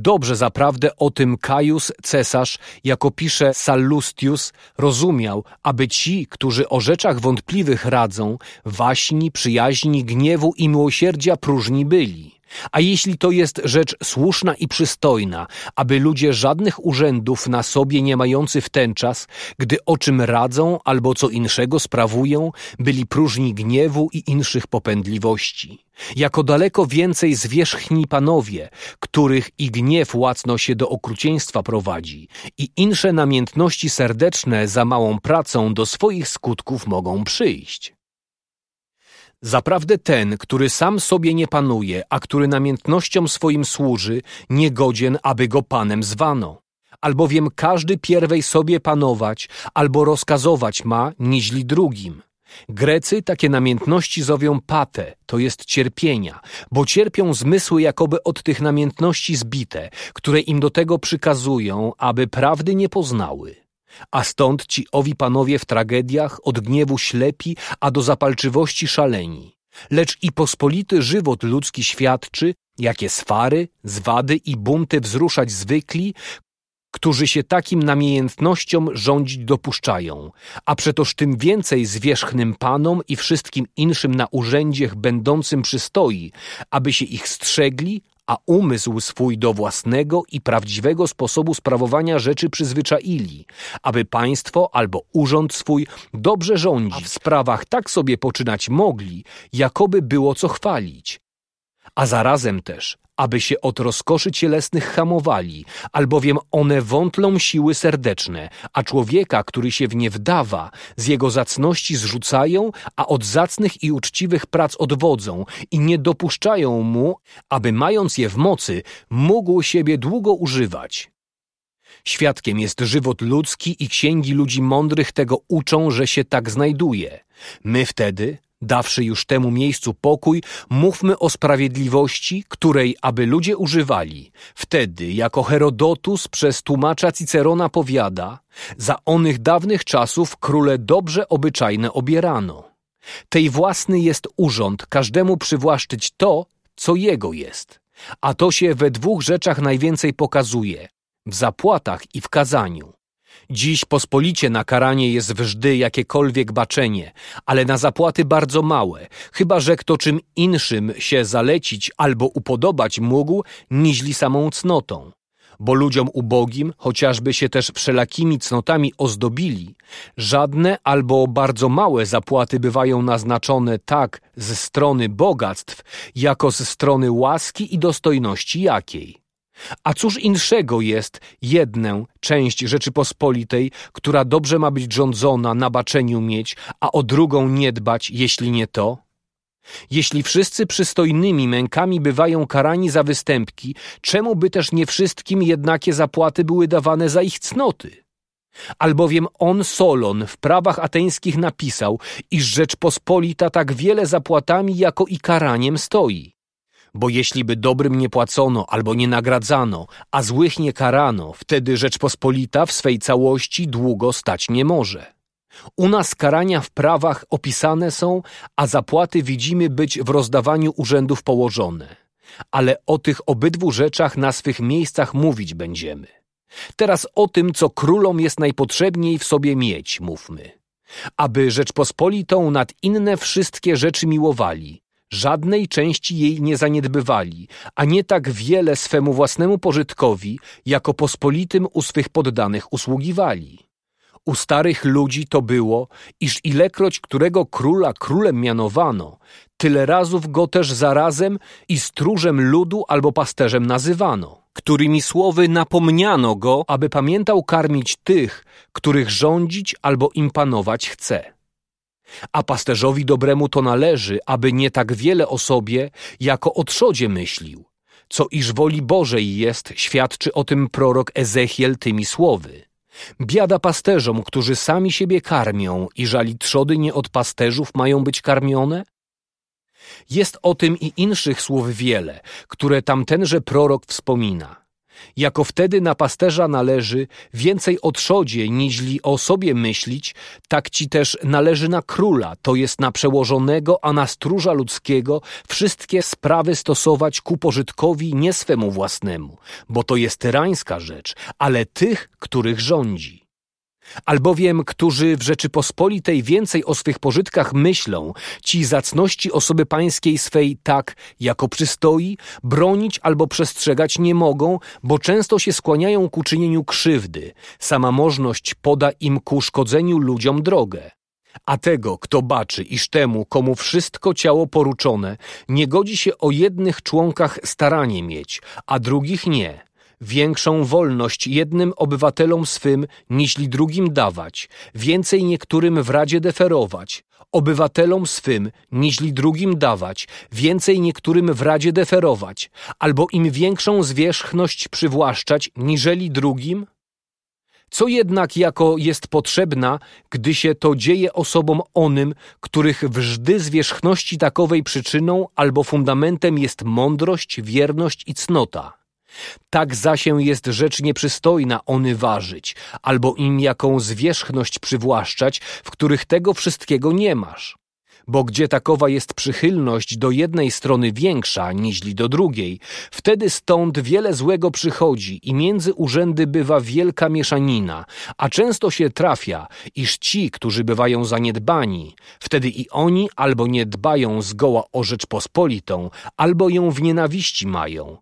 Dobrze zaprawdę o tym Kajus cesarz, jako pisze Sallustius, rozumiał, aby ci, którzy o rzeczach wątpliwych radzą, waśni, przyjaźni, gniewu i miłosierdzia próżni byli. A jeśli to jest rzecz słuszna i przystojna, aby ludzie żadnych urzędów na sobie nie mający w ten czas, gdy o czym radzą albo co inszego sprawują, byli próżni gniewu i inszych popędliwości. Jako daleko więcej zwierzchni panowie, których i gniew łacno się do okrucieństwa prowadzi i insze namiętności serdeczne za małą pracą do swoich skutków mogą przyjść. Zaprawdę ten, który sam sobie nie panuje, a który namiętnościom swoim służy, niegodzien, aby go panem zwano. Albowiem każdy pierwej sobie panować, albo rozkazować ma, niźli drugim. Grecy takie namiętności zowią patę, to jest cierpienia, bo cierpią zmysły jakoby od tych namiętności zbite, które im do tego przykazują, aby prawdy nie poznały. A stąd ci owi panowie w tragediach od gniewu ślepi, a do zapalczywości szaleni. Lecz i pospolity żywot ludzki świadczy, jakie swary, zwady i bunty wzruszać zwykli, którzy się takim namiętnościom rządzić dopuszczają, a przetoż tym więcej zwierzchnym panom i wszystkim inszym na urzędziech będącym przystoi, aby się ich strzegli, a umysł swój do własnego i prawdziwego sposobu sprawowania rzeczy przyzwyczaili, aby państwo albo urząd swój dobrze rządzi, w sprawach tak sobie poczynać mogli, jakoby było co chwalić. A zarazem też, aby się od rozkoszy cielesnych hamowali, albowiem one wątlą siły serdeczne, a człowieka, który się w nie wdawa, z jego zacności zrzucają, a od zacnych i uczciwych prac odwodzą i nie dopuszczają mu, aby mając je w mocy, mógł siebie długo używać. Świadkiem jest żywot ludzki i księgi ludzi mądrych tego uczą, że się tak znajduje. My wtedy, Dawszy już temu miejscu pokój, mówmy o sprawiedliwości, której aby ludzie używali. Wtedy, jako Herodotus przez tłumacza Cicerona powiada, za onych dawnych czasów króle dobrze obyczajne obierano. Tej własny jest urząd, każdemu przywłaszczyć to, co jego jest. A to się we dwóch rzeczach najwięcej pokazuje – w zapłatach i w kazaniu. Dziś pospolicie na karanie jest wżdy jakiekolwiek baczenie, ale na zapłaty bardzo małe, chyba że kto czym inszym się zalecić albo upodobać mógł, niźli samą cnotą bo ludziom ubogim, chociażby się też wszelakimi cnotami ozdobili, żadne albo bardzo małe zapłaty bywają naznaczone tak ze strony bogactw, jako ze strony łaski i dostojności jakiej. A cóż inszego jest jednę część Rzeczypospolitej, która dobrze ma być rządzona, na baczeniu mieć, a o drugą nie dbać, jeśli nie to? Jeśli wszyscy przystojnymi mękami bywają karani za występki, czemu by też nie wszystkim jednakie zapłaty były dawane za ich cnoty? Albowiem on, Solon, w prawach ateńskich napisał, iż Rzeczpospolita tak wiele zapłatami jako i karaniem stoi. Bo jeśli by dobrym nie płacono albo nie nagradzano, a złych nie karano, wtedy Rzeczpospolita w swej całości długo stać nie może. U nas karania w prawach opisane są, a zapłaty widzimy być w rozdawaniu urzędów położone. Ale o tych obydwu rzeczach na swych miejscach mówić będziemy. Teraz o tym, co królom jest najpotrzebniej w sobie mieć, mówmy. Aby Rzeczpospolitą nad inne wszystkie rzeczy miłowali, żadnej części jej nie zaniedbywali, a nie tak wiele swemu własnemu pożytkowi, jako pospolitym u swych poddanych usługiwali. U starych ludzi to było, iż ilekroć którego króla królem mianowano, tyle razów go też zarazem i stróżem ludu albo pasterzem nazywano, którymi słowy napomniano go, aby pamiętał karmić tych, których rządzić albo im panować chce. A pasterzowi dobremu to należy, aby nie tak wiele o sobie, jako o trzodzie myślił. Co iż woli Bożej jest, świadczy o tym prorok Ezechiel tymi słowy. Biada pasterzom, którzy sami siebie karmią i żali trzody nie od pasterzów mają być karmione? Jest o tym i inszych słów wiele, które tamtenże prorok wspomina. Jako wtedy na pasterza należy więcej o trzodzie niźli o sobie myślić, tak ci też należy na króla, to jest na przełożonego, a na stróża ludzkiego, wszystkie sprawy stosować ku pożytkowi nie swemu własnemu, bo to jest tyrańska rzecz, ale tych, których rządzi. Albowiem, którzy w Rzeczypospolitej więcej o swych pożytkach myślą, ci zacności osoby pańskiej swej tak, jako przystoi, bronić albo przestrzegać nie mogą, bo często się skłaniają ku czynieniu krzywdy. Sama możność poda im ku szkodzeniu ludziom drogę. A tego, kto baczy, iż temu, komu wszystko ciało poruczone, nie godzi się o jednych członkach staranie mieć, a drugich nie – większą wolność jednym obywatelom swym niźli drugim dawać, więcej niektórym w Radzie deferować, obywatelom swym niźli drugim dawać, więcej niektórym w Radzie deferować, albo im większą zwierzchność przywłaszczać niżeli drugim? Co jednak jako jest potrzebna, gdy się to dzieje osobom onym, których wżdy zwierzchności takowej przyczyną albo fundamentem jest mądrość, wierność i cnota? Tak zasię jest rzecz nieprzystojna ony ważyć, albo im jaką zwierzchność przywłaszczać, w których tego wszystkiego nie masz. Bo gdzie takowa jest przychylność do jednej strony większa niźli do drugiej, wtedy stąd wiele złego przychodzi i między urzędy bywa wielka mieszanina, a często się trafia, iż ci, którzy bywają zaniedbani, wtedy i oni albo nie dbają zgoła o rzecz pospolitą, albo ją w nienawiści mają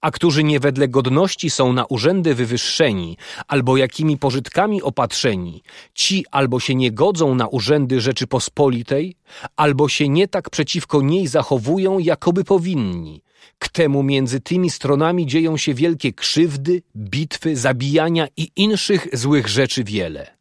a którzy nie wedle godności są na urzędy wywyższeni, albo jakimi pożytkami opatrzeni, ci albo się nie godzą na urzędy Rzeczypospolitej, albo się nie tak przeciwko niej zachowują, jakoby powinni. K temu między tymi stronami dzieją się wielkie krzywdy, bitwy, zabijania i inszych złych rzeczy wiele.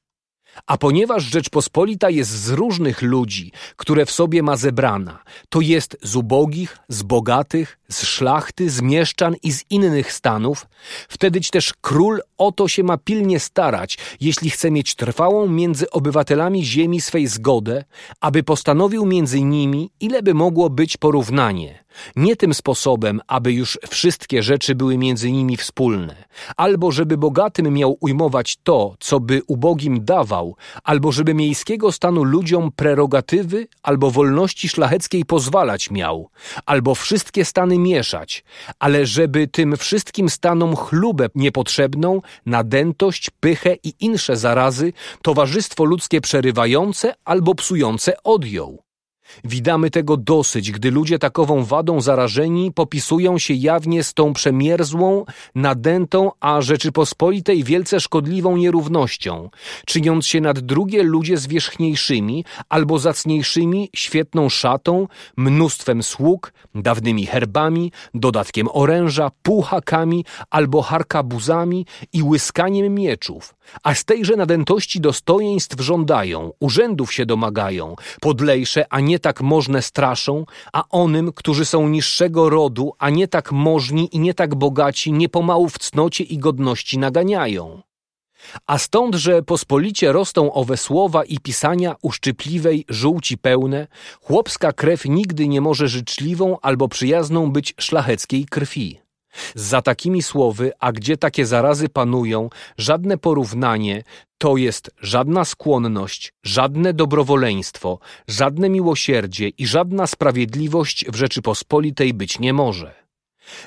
A ponieważ Rzeczpospolita jest z różnych ludzi, które w sobie ma zebrana, to jest z ubogich, z bogatych, z szlachty, z mieszczan i z innych stanów, wtedyć też król o to się ma pilnie starać, jeśli chce mieć trwałą między obywatelami ziemi swej zgodę, aby postanowił między nimi, ileby mogło być porównanie. Nie tym sposobem, aby już wszystkie rzeczy były między nimi wspólne, albo żeby bogatym miał ujmować to, co by ubogim dawał, albo żeby miejskiego stanu ludziom prerogatywy albo wolności szlacheckiej pozwalać miał, albo wszystkie stany mieszać, ale żeby tym wszystkim stanom chlubę niepotrzebną, nadętość, pychę i insze zarazy towarzystwo ludzkie przerywające albo psujące odjął. Widamy tego dosyć, gdy ludzie takową wadą zarażeni popisują się jawnie z tą przemierzłą, nadętą, a Rzeczypospolitej wielce szkodliwą nierównością, czyniąc się nad drugie ludzie zwierzchniejszymi albo zacniejszymi świetną szatą, mnóstwem sług, dawnymi herbami, dodatkiem oręża, półhakami albo harkabuzami i łyskaniem mieczów, a z tejże nadętości dostojeństw żądają, urzędów się domagają, podlejsze, a nie tak możne straszą, a onym, którzy są niższego rodu, a nie tak możni i nie tak bogaci, niepomału w cnocie i godności naganiają. A stąd, że pospolicie rosną owe słowa i pisania uszczypliwej żółci pełne, chłopska krew nigdy nie może życzliwą albo przyjazną być szlacheckiej krwi. Za takimi słowy, a gdzie takie zarazy panują, żadne porównanie, to jest żadna skłonność, żadne dobrowolieństwo, żadne miłosierdzie i żadna sprawiedliwość w Rzeczypospolitej być nie może.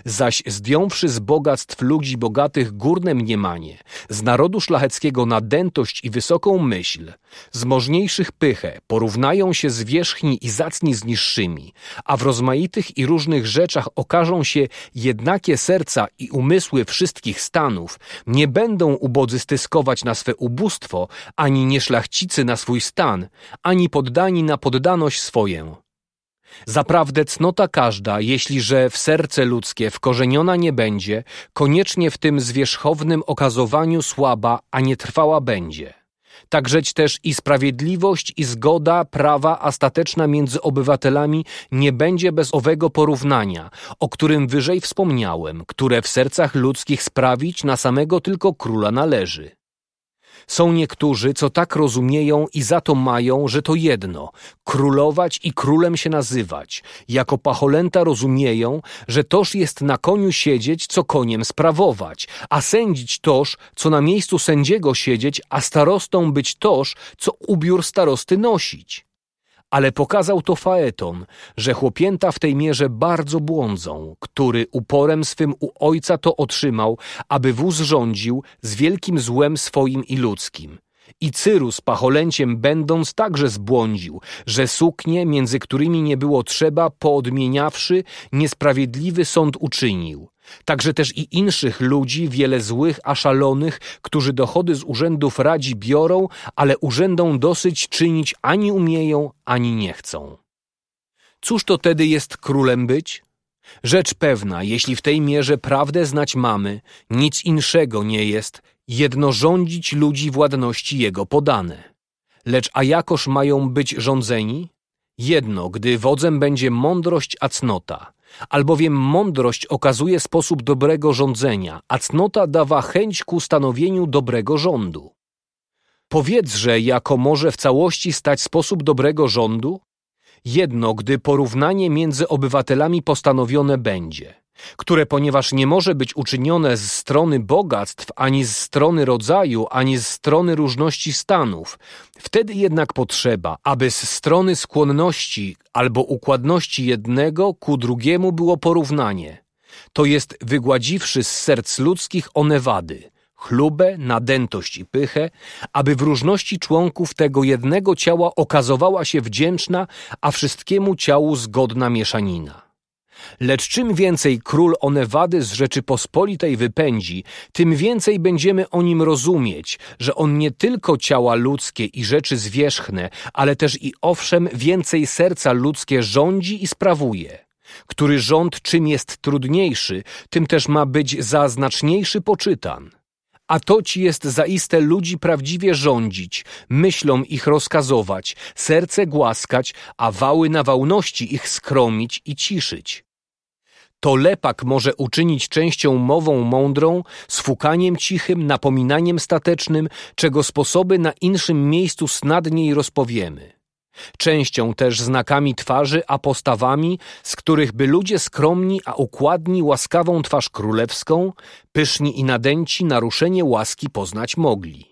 Zaś zdjąwszy z bogactw ludzi bogatych górne mniemanie, z narodu szlacheckiego nadętość i wysoką myśl, z możniejszych pychę porównają się zwierzchni i zacni z niższymi, a w rozmaitych i różnych rzeczach okażą się jednakie serca i umysły wszystkich stanów, nie będą ubodzy styskować na swe ubóstwo, ani nieszlachcicy na swój stan, ani poddani na poddaność swoją. Zaprawdę cnota każda, jeśli że w serce ludzkie wkorzeniona nie będzie, koniecznie w tym zwierzchownym okazowaniu słaba, a nie trwała będzie. Takżeć też i sprawiedliwość, i zgoda, prawa astateczna między obywatelami nie będzie bez owego porównania, o którym wyżej wspomniałem, które w sercach ludzkich sprawić na samego tylko króla należy. Są niektórzy, co tak rozumieją i za to mają, że to jedno królować i królem się nazywać. Jako pacholęta rozumieją, że toż jest na koniu siedzieć, co koniem sprawować, a sędzić toż, co na miejscu sędziego siedzieć, a starostą być toż, co ubiór starosty nosić ale pokazał to Faeton, że chłopięta w tej mierze bardzo błądzą, który uporem swym u ojca to otrzymał, aby wóz rządził z wielkim złem swoim i ludzkim. I Cyrus pacholęciem będąc także zbłądził, że suknie, między którymi nie było trzeba, poodmieniawszy, niesprawiedliwy sąd uczynił. Także też i inszych ludzi, wiele złych, a szalonych, którzy dochody z urzędów radzi biorą, ale urzędom dosyć czynić ani umieją, ani nie chcą. Cóż to tedy jest królem być? Rzecz pewna, jeśli w tej mierze prawdę znać mamy, nic inszego nie jest, jedno rządzić ludzi władności jego podane. Lecz a jakoż mają być rządzeni? Jedno, gdy wodzem będzie mądrość, a cnota – albowiem mądrość okazuje sposób dobrego rządzenia, a cnota dawa chęć ku stanowieniu dobrego rządu. Powiedzże, jako może w całości stać sposób dobrego rządu? Jedno, gdy porównanie między obywatelami postanowione będzie które ponieważ nie może być uczynione z strony bogactw, ani z strony rodzaju, ani z strony różności stanów, wtedy jednak potrzeba, aby z strony skłonności albo układności jednego ku drugiemu było porównanie, to jest wygładziwszy z serc ludzkich one wady, chlubę, nadętość i pychę, aby w różności członków tego jednego ciała okazowała się wdzięczna, a wszystkiemu ciału zgodna mieszanina. Lecz czym więcej król Onewady z Rzeczypospolitej wypędzi, tym więcej będziemy o nim rozumieć, że on nie tylko ciała ludzkie i rzeczy zwierzchne, ale też i owszem więcej serca ludzkie rządzi i sprawuje. Który rząd czym jest trudniejszy, tym też ma być za znaczniejszy poczytan. A to ci jest zaiste ludzi prawdziwie rządzić, myślą ich rozkazować, serce głaskać, a wały na wałności ich skromić i ciszyć to lepak może uczynić częścią mową mądrą, sfukaniem cichym, napominaniem statecznym, czego sposoby na inszym miejscu snadniej rozpowiemy. Częścią też znakami twarzy, a postawami, z których by ludzie skromni, a układni łaskawą twarz królewską, pyszni i nadęci naruszenie łaski poznać mogli.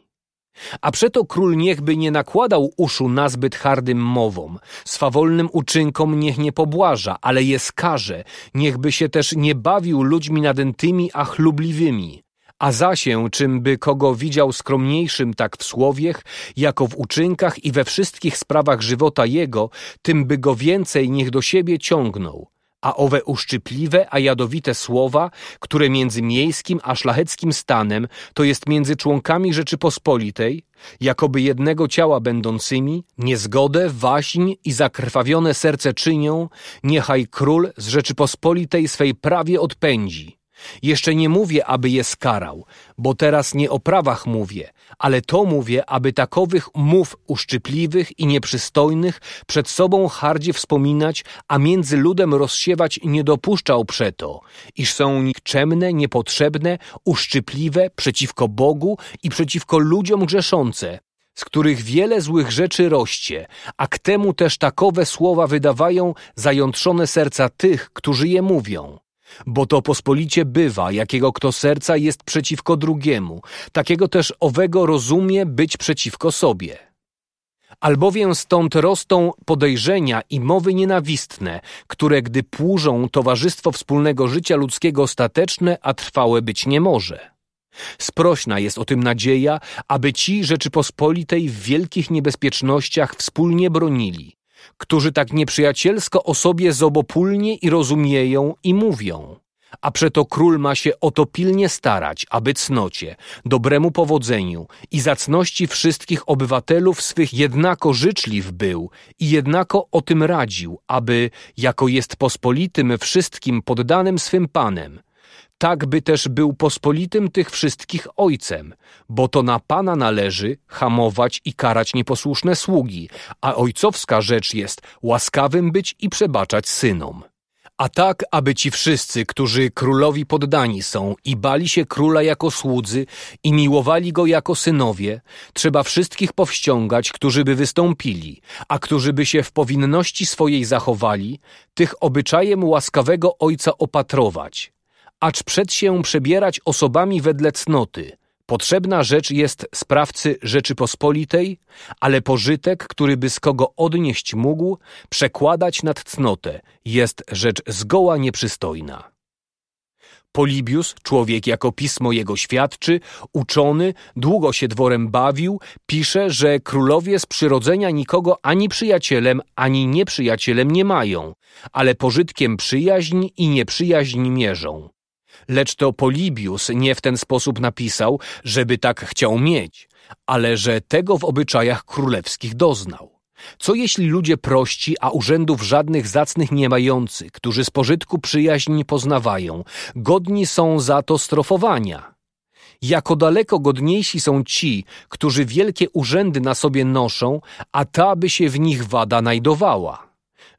A przeto król niechby nie nakładał uszu nazbyt hardym mowom, swawolnym uczynkom niech nie pobłaża, ale je skarze, niechby się też nie bawił ludźmi nadętymi, a chlubliwymi. A zasię, czym by kogo widział skromniejszym tak w słowiech, jako w uczynkach i we wszystkich sprawach żywota jego, tym by go więcej niech do siebie ciągnął a owe uszczypliwe, a jadowite słowa, które między miejskim a szlacheckim stanem, to jest między członkami Rzeczypospolitej, jakoby jednego ciała będącymi, niezgodę, waśń i zakrwawione serce czynią, niechaj król z Rzeczypospolitej swej prawie odpędzi. Jeszcze nie mówię, aby je skarał, bo teraz nie o prawach mówię, ale to mówię, aby takowych mów uszczypliwych i nieprzystojnych przed sobą hardzie wspominać, a między ludem rozsiewać nie dopuszczał przeto, iż są nikczemne, niepotrzebne, uszczypliwe przeciwko Bogu i przeciwko ludziom grzeszące, z których wiele złych rzeczy roście, a k temu też takowe słowa wydawają zajątrzone serca tych, którzy je mówią. Bo to pospolicie bywa, jakiego kto serca jest przeciwko drugiemu, takiego też owego rozumie być przeciwko sobie. Albowiem stąd rosną podejrzenia i mowy nienawistne, które gdy płużą towarzystwo wspólnego życia ludzkiego ostateczne, a trwałe być nie może. Sprośna jest o tym nadzieja, aby ci Rzeczypospolitej w wielkich niebezpiecznościach wspólnie bronili, którzy tak nieprzyjacielsko o sobie zobopólnie i rozumieją i mówią. A przeto król ma się o to pilnie starać, aby cnocie, dobremu powodzeniu i zacności wszystkich obywatelów swych jednako życzliw był i jednako o tym radził, aby, jako jest pospolitym wszystkim poddanym swym panem, tak by też był pospolitym tych wszystkich ojcem, bo to na Pana należy hamować i karać nieposłuszne sługi, a ojcowska rzecz jest łaskawym być i przebaczać synom. A tak, aby ci wszyscy, którzy królowi poddani są i bali się króla jako słudzy i miłowali go jako synowie, trzeba wszystkich powściągać, którzy by wystąpili, a którzy by się w powinności swojej zachowali, tych obyczajem łaskawego ojca opatrować, acz przed się przebierać osobami wedle cnoty. Potrzebna rzecz jest sprawcy Rzeczypospolitej, ale pożytek, który by z kogo odnieść mógł, przekładać nad cnotę, jest rzecz zgoła nieprzystojna. Polibius, człowiek jako pismo jego świadczy, uczony, długo się dworem bawił, pisze, że królowie z przyrodzenia nikogo ani przyjacielem, ani nieprzyjacielem nie mają, ale pożytkiem przyjaźń i nieprzyjaźń mierzą lecz to Polibius nie w ten sposób napisał, żeby tak chciał mieć, ale że tego w obyczajach królewskich doznał. Co jeśli ludzie prości, a urzędów żadnych zacnych nie mający, którzy z pożytku przyjaźń poznawają, godni są za to strofowania? Jako daleko godniejsi są ci, którzy wielkie urzędy na sobie noszą, a ta by się w nich wada najdowała.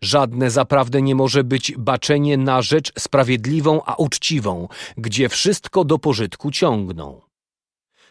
Żadne zaprawdę nie może być baczenie na rzecz sprawiedliwą, a uczciwą, gdzie wszystko do pożytku ciągną.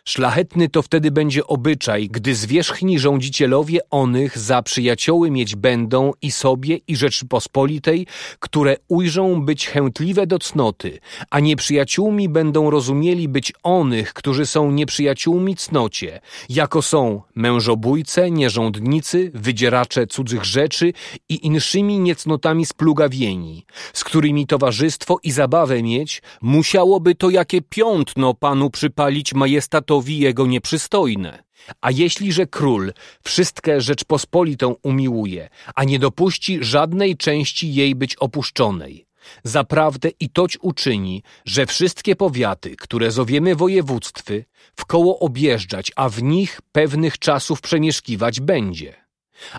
Szlachetny to wtedy będzie obyczaj, gdy zwierzchni rządzicielowie onych za przyjacioły mieć będą i sobie, i Rzeczypospolitej, które ujrzą być chętliwe do cnoty, a nieprzyjaciółmi będą rozumieli być onych, którzy są nieprzyjaciółmi cnocie, jako są mężobójce, nierządnicy, wydzieracze cudzych rzeczy i inszymi niecnotami splugawieni, z którymi towarzystwo i zabawę mieć, musiałoby to jakie piątno panu przypalić majestatowi królowi jego nieprzystojne. A jeśliże król wszystkę Rzeczpospolitą umiłuje, a nie dopuści żadnej części jej być opuszczonej, Zaprawdę i toć uczyni, że wszystkie powiaty, które zowiemy województwy, wkoło objeżdżać, a w nich pewnych czasów przemieszkiwać będzie.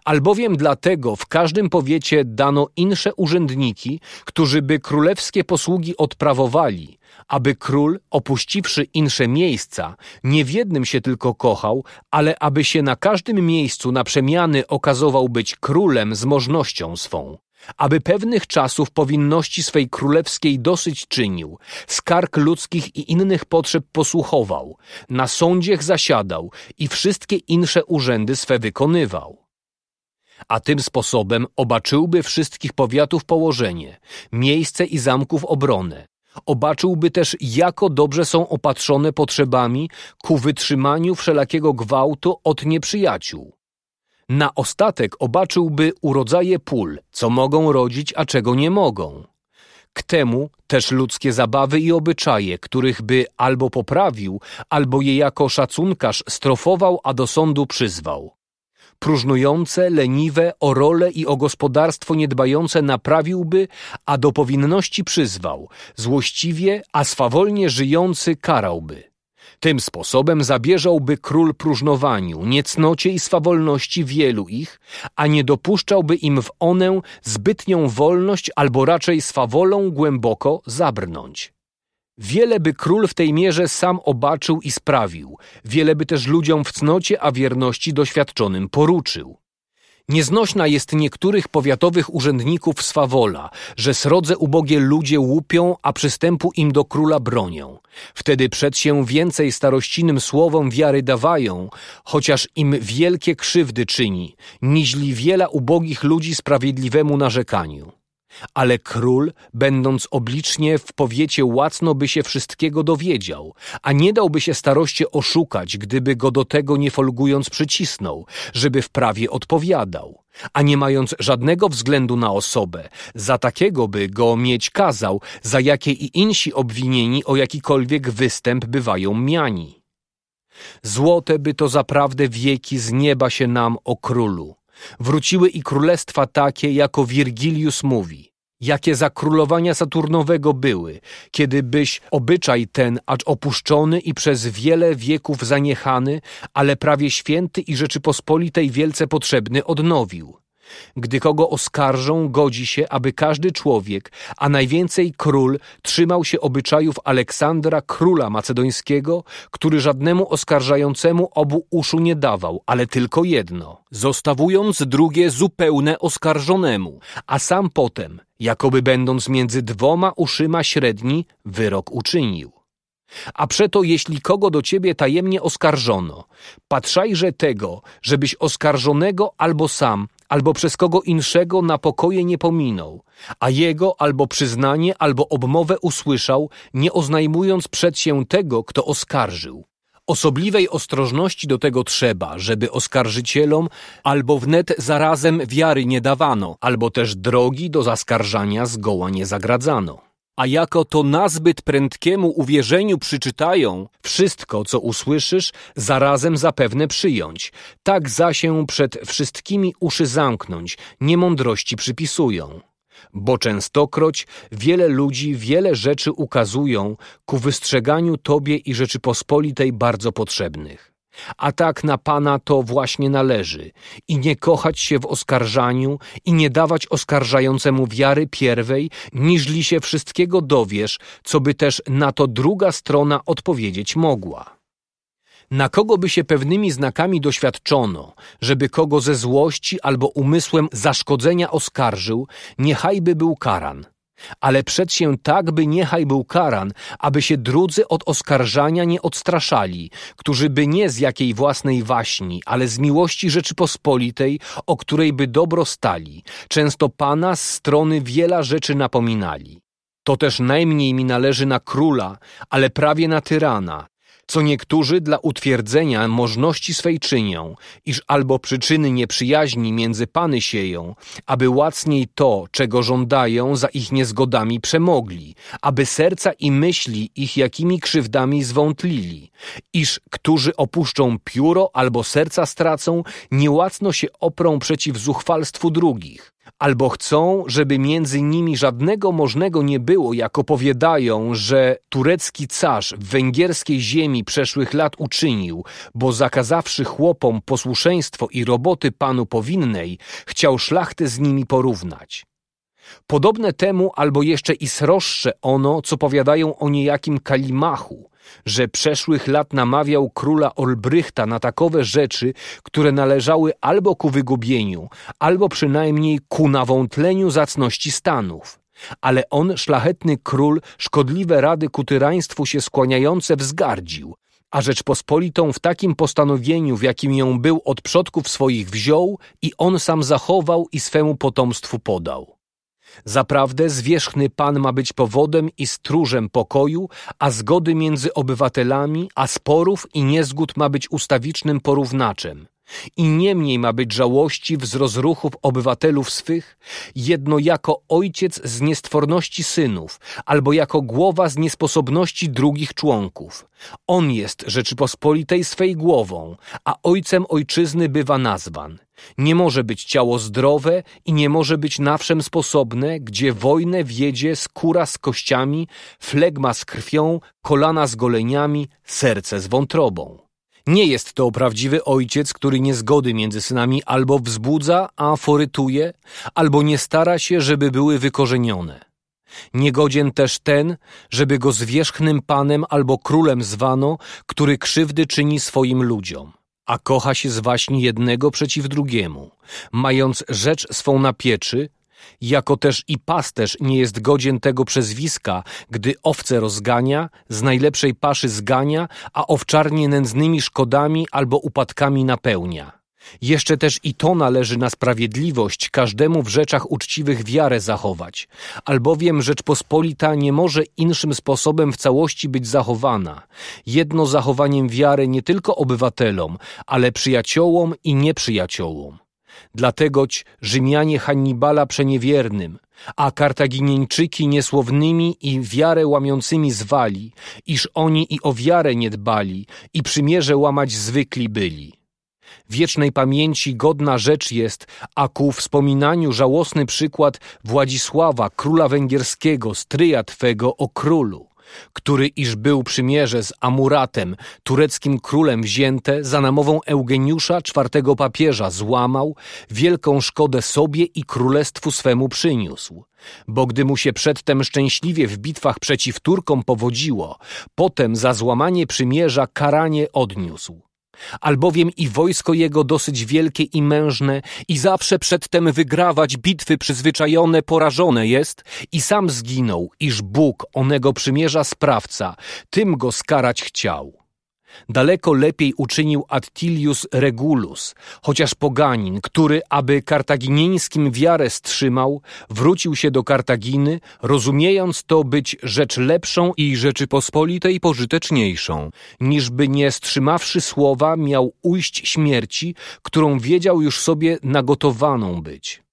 Albowiem dlatego w każdym powiecie dano insze urzędniki, którzy by królewskie posługi odprawowali, aby król, opuściwszy insze miejsca, nie w jednym się tylko kochał, ale aby się na każdym miejscu na przemiany okazował być królem z możnością swą aby pewnych czasów powinności swej królewskiej dosyć czynił, skarg ludzkich i innych potrzeb posłuchował, na sądziech zasiadał i wszystkie insze urzędy swe wykonywał. A tym sposobem obaczyłby wszystkich powiatów położenie, miejsce i zamków obronę, Obaczyłby też, jako dobrze są opatrzone potrzebami ku wytrzymaniu wszelakiego gwałtu od nieprzyjaciół. Na ostatek obaczyłby urodzaje pól, co mogą rodzić, a czego nie mogą. K temu też ludzkie zabawy i obyczaje, których by albo poprawił, albo je jako szacunkarz strofował, a do sądu przyzwał próżnujące, leniwe, o rolę i o gospodarstwo niedbające naprawiłby, a do powinności przyzwał, złościwie, a swawolnie żyjący karałby. Tym sposobem zabierzałby król próżnowaniu, niecnocie i swawolności wielu ich, a nie dopuszczałby im w onę zbytnią wolność albo raczej swawolą głęboko zabrnąć. Wiele by król w tej mierze sam obaczył i sprawił, wiele by też ludziom w cnocie a wierności doświadczonym poruczył. Nieznośna jest niektórych powiatowych urzędników swawola, że srodze ubogie ludzie łupią, a przystępu im do króla bronią. Wtedy przed się więcej starościnnym słowom wiary dawają, chociaż im wielkie krzywdy czyni, niźli wiele ubogich ludzi sprawiedliwemu narzekaniu. Ale król, będąc oblicznie w powiecie, łacno by się wszystkiego dowiedział, a nie dałby się staroście oszukać, gdyby go do tego nie folgując przycisnął, żeby w prawie odpowiadał. A nie mając żadnego względu na osobę, za takiego by go mieć kazał, za jakie i insi obwinieni o jakikolwiek występ bywają miani. Złote by to zaprawdę wieki z nieba się nam o królu Wróciły i królestwa takie, jako Wirgilius mówi. Jakie królowania Saturnowego były, kiedybyś obyczaj ten, acz opuszczony i przez wiele wieków zaniechany, ale prawie święty i Rzeczypospolitej wielce potrzebny, odnowił gdy kogo oskarżą, godzi się, aby każdy człowiek, a najwięcej król, trzymał się obyczajów Aleksandra, króla macedońskiego, który żadnemu oskarżającemu obu uszu nie dawał, ale tylko jedno, zostawując drugie zupełne oskarżonemu, a sam potem, jakoby będąc między dwoma uszyma średni, wyrok uczynił. A przeto jeśli kogo do ciebie tajemnie oskarżono, patrzajże tego, żebyś oskarżonego albo sam, albo przez kogo inszego na pokoje nie pominął, a jego albo przyznanie, albo obmowę usłyszał, nie oznajmując przed się tego, kto oskarżył. Osobliwej ostrożności do tego trzeba, żeby oskarżycielom albo wnet zarazem wiary nie dawano, albo też drogi do zaskarżania zgoła nie zagradzano a jako to nazbyt prędkiemu uwierzeniu przyczytają, wszystko, co usłyszysz, zarazem zapewne przyjąć. Tak za się przed wszystkimi uszy zamknąć, niemądrości przypisują. Bo częstokroć wiele ludzi wiele rzeczy ukazują ku wystrzeganiu Tobie i Rzeczypospolitej bardzo potrzebnych a tak na Pana to właśnie należy i nie kochać się w oskarżaniu i nie dawać oskarżającemu wiary pierwej, niżli się wszystkiego dowiesz, co by też na to druga strona odpowiedzieć mogła na kogo by się pewnymi znakami doświadczono, żeby kogo ze złości albo umysłem zaszkodzenia oskarżył, niechajby był karan. Ale przed się tak, by niechaj był karan, aby się drudzy od oskarżania nie odstraszali, którzy by nie z jakiej własnej waśni, ale z miłości Rzeczypospolitej, o której by dobro stali, często Pana z strony wiela rzeczy napominali. To też najmniej mi należy na króla, ale prawie na tyrana, co niektórzy dla utwierdzenia możności swej czynią, iż albo przyczyny nieprzyjaźni między pany sieją, aby łacniej to, czego żądają, za ich niezgodami przemogli, aby serca i myśli ich jakimi krzywdami zwątlili, iż którzy opuszczą pióro albo serca stracą, niełacno się oprą przeciw zuchwalstwu drugich albo chcą, żeby między nimi żadnego możnego nie było, jak opowiadają, że turecki carz w węgierskiej ziemi przeszłych lat uczynił, bo zakazawszy chłopom posłuszeństwo i roboty panu powinnej, chciał szlachtę z nimi porównać. Podobne temu albo jeszcze i sroższe ono, co powiadają o niejakim Kalimachu, że przeszłych lat namawiał króla Olbrychta na takowe rzeczy, które należały albo ku wygubieniu, albo przynajmniej ku nawątleniu zacności Stanów. Ale on, szlachetny król, szkodliwe rady ku tyraństwu się skłaniające wzgardził, a Rzeczpospolitą w takim postanowieniu, w jakim ją był od przodków swoich wziął i on sam zachował i swemu potomstwu podał. Zaprawdę zwierzchny Pan ma być powodem i stróżem pokoju, a zgody między obywatelami, a sporów i niezgód ma być ustawicznym porównaczem. I niemniej ma być żałości z rozruchów obywatelów swych, jedno jako ojciec z niestworności synów, albo jako głowa z niesposobności drugich członków. On jest Rzeczypospolitej swej głową, a ojcem ojczyzny bywa nazwan. Nie może być ciało zdrowe i nie może być na wszem sposobne, gdzie wojnę wiedzie skóra z kościami, flegma z krwią, kolana z goleniami, serce z wątrobą. Nie jest to prawdziwy ojciec, który niezgody między synami albo wzbudza, a forytuje, albo nie stara się, żeby były wykorzenione. Niegodzien też ten, żeby go zwierzchnym panem albo królem zwano, który krzywdy czyni swoim ludziom, a kocha się z waśni jednego przeciw drugiemu, mając rzecz swą na pieczy, jako też i pasterz nie jest godzien tego przezwiska, gdy owce rozgania, z najlepszej paszy zgania, a owczarnie nędznymi szkodami albo upadkami napełnia. Jeszcze też i to należy na sprawiedliwość każdemu w rzeczach uczciwych wiarę zachować, albowiem Rzeczpospolita nie może inszym sposobem w całości być zachowana, jedno zachowaniem wiary nie tylko obywatelom, ale przyjaciołom i nieprzyjaciołom. Dlategoć Rzymianie Hannibala przeniewiernym, a Kartaginieńczyki niesłownymi i wiarę łamiącymi zwali, iż oni i o wiarę nie dbali i przymierze łamać zwykli byli. Wiecznej pamięci godna rzecz jest, a ku wspominaniu żałosny przykład Władysława, króla węgierskiego, stryja twego o królu który iż był przymierze z Amuratem, tureckim królem wzięte, za namową Eugeniusza IV papieża złamał, wielką szkodę sobie i królestwu swemu przyniósł. Bo gdy mu się przedtem szczęśliwie w bitwach przeciw Turkom powodziło, potem za złamanie przymierza karanie odniósł. Albowiem i wojsko jego dosyć wielkie i mężne, i zawsze przedtem wygrawać bitwy przyzwyczajone porażone jest, i sam zginął, iż Bóg onego przymierza sprawca, tym go skarać chciał daleko lepiej uczynił Attilius Regulus, chociaż poganin, który, aby kartaginińskim wiarę strzymał, wrócił się do Kartaginy, rozumiejąc to być rzecz lepszą i Rzeczypospolitej pożyteczniejszą, niżby nie strzymawszy słowa miał ujść śmierci, którą wiedział już sobie nagotowaną być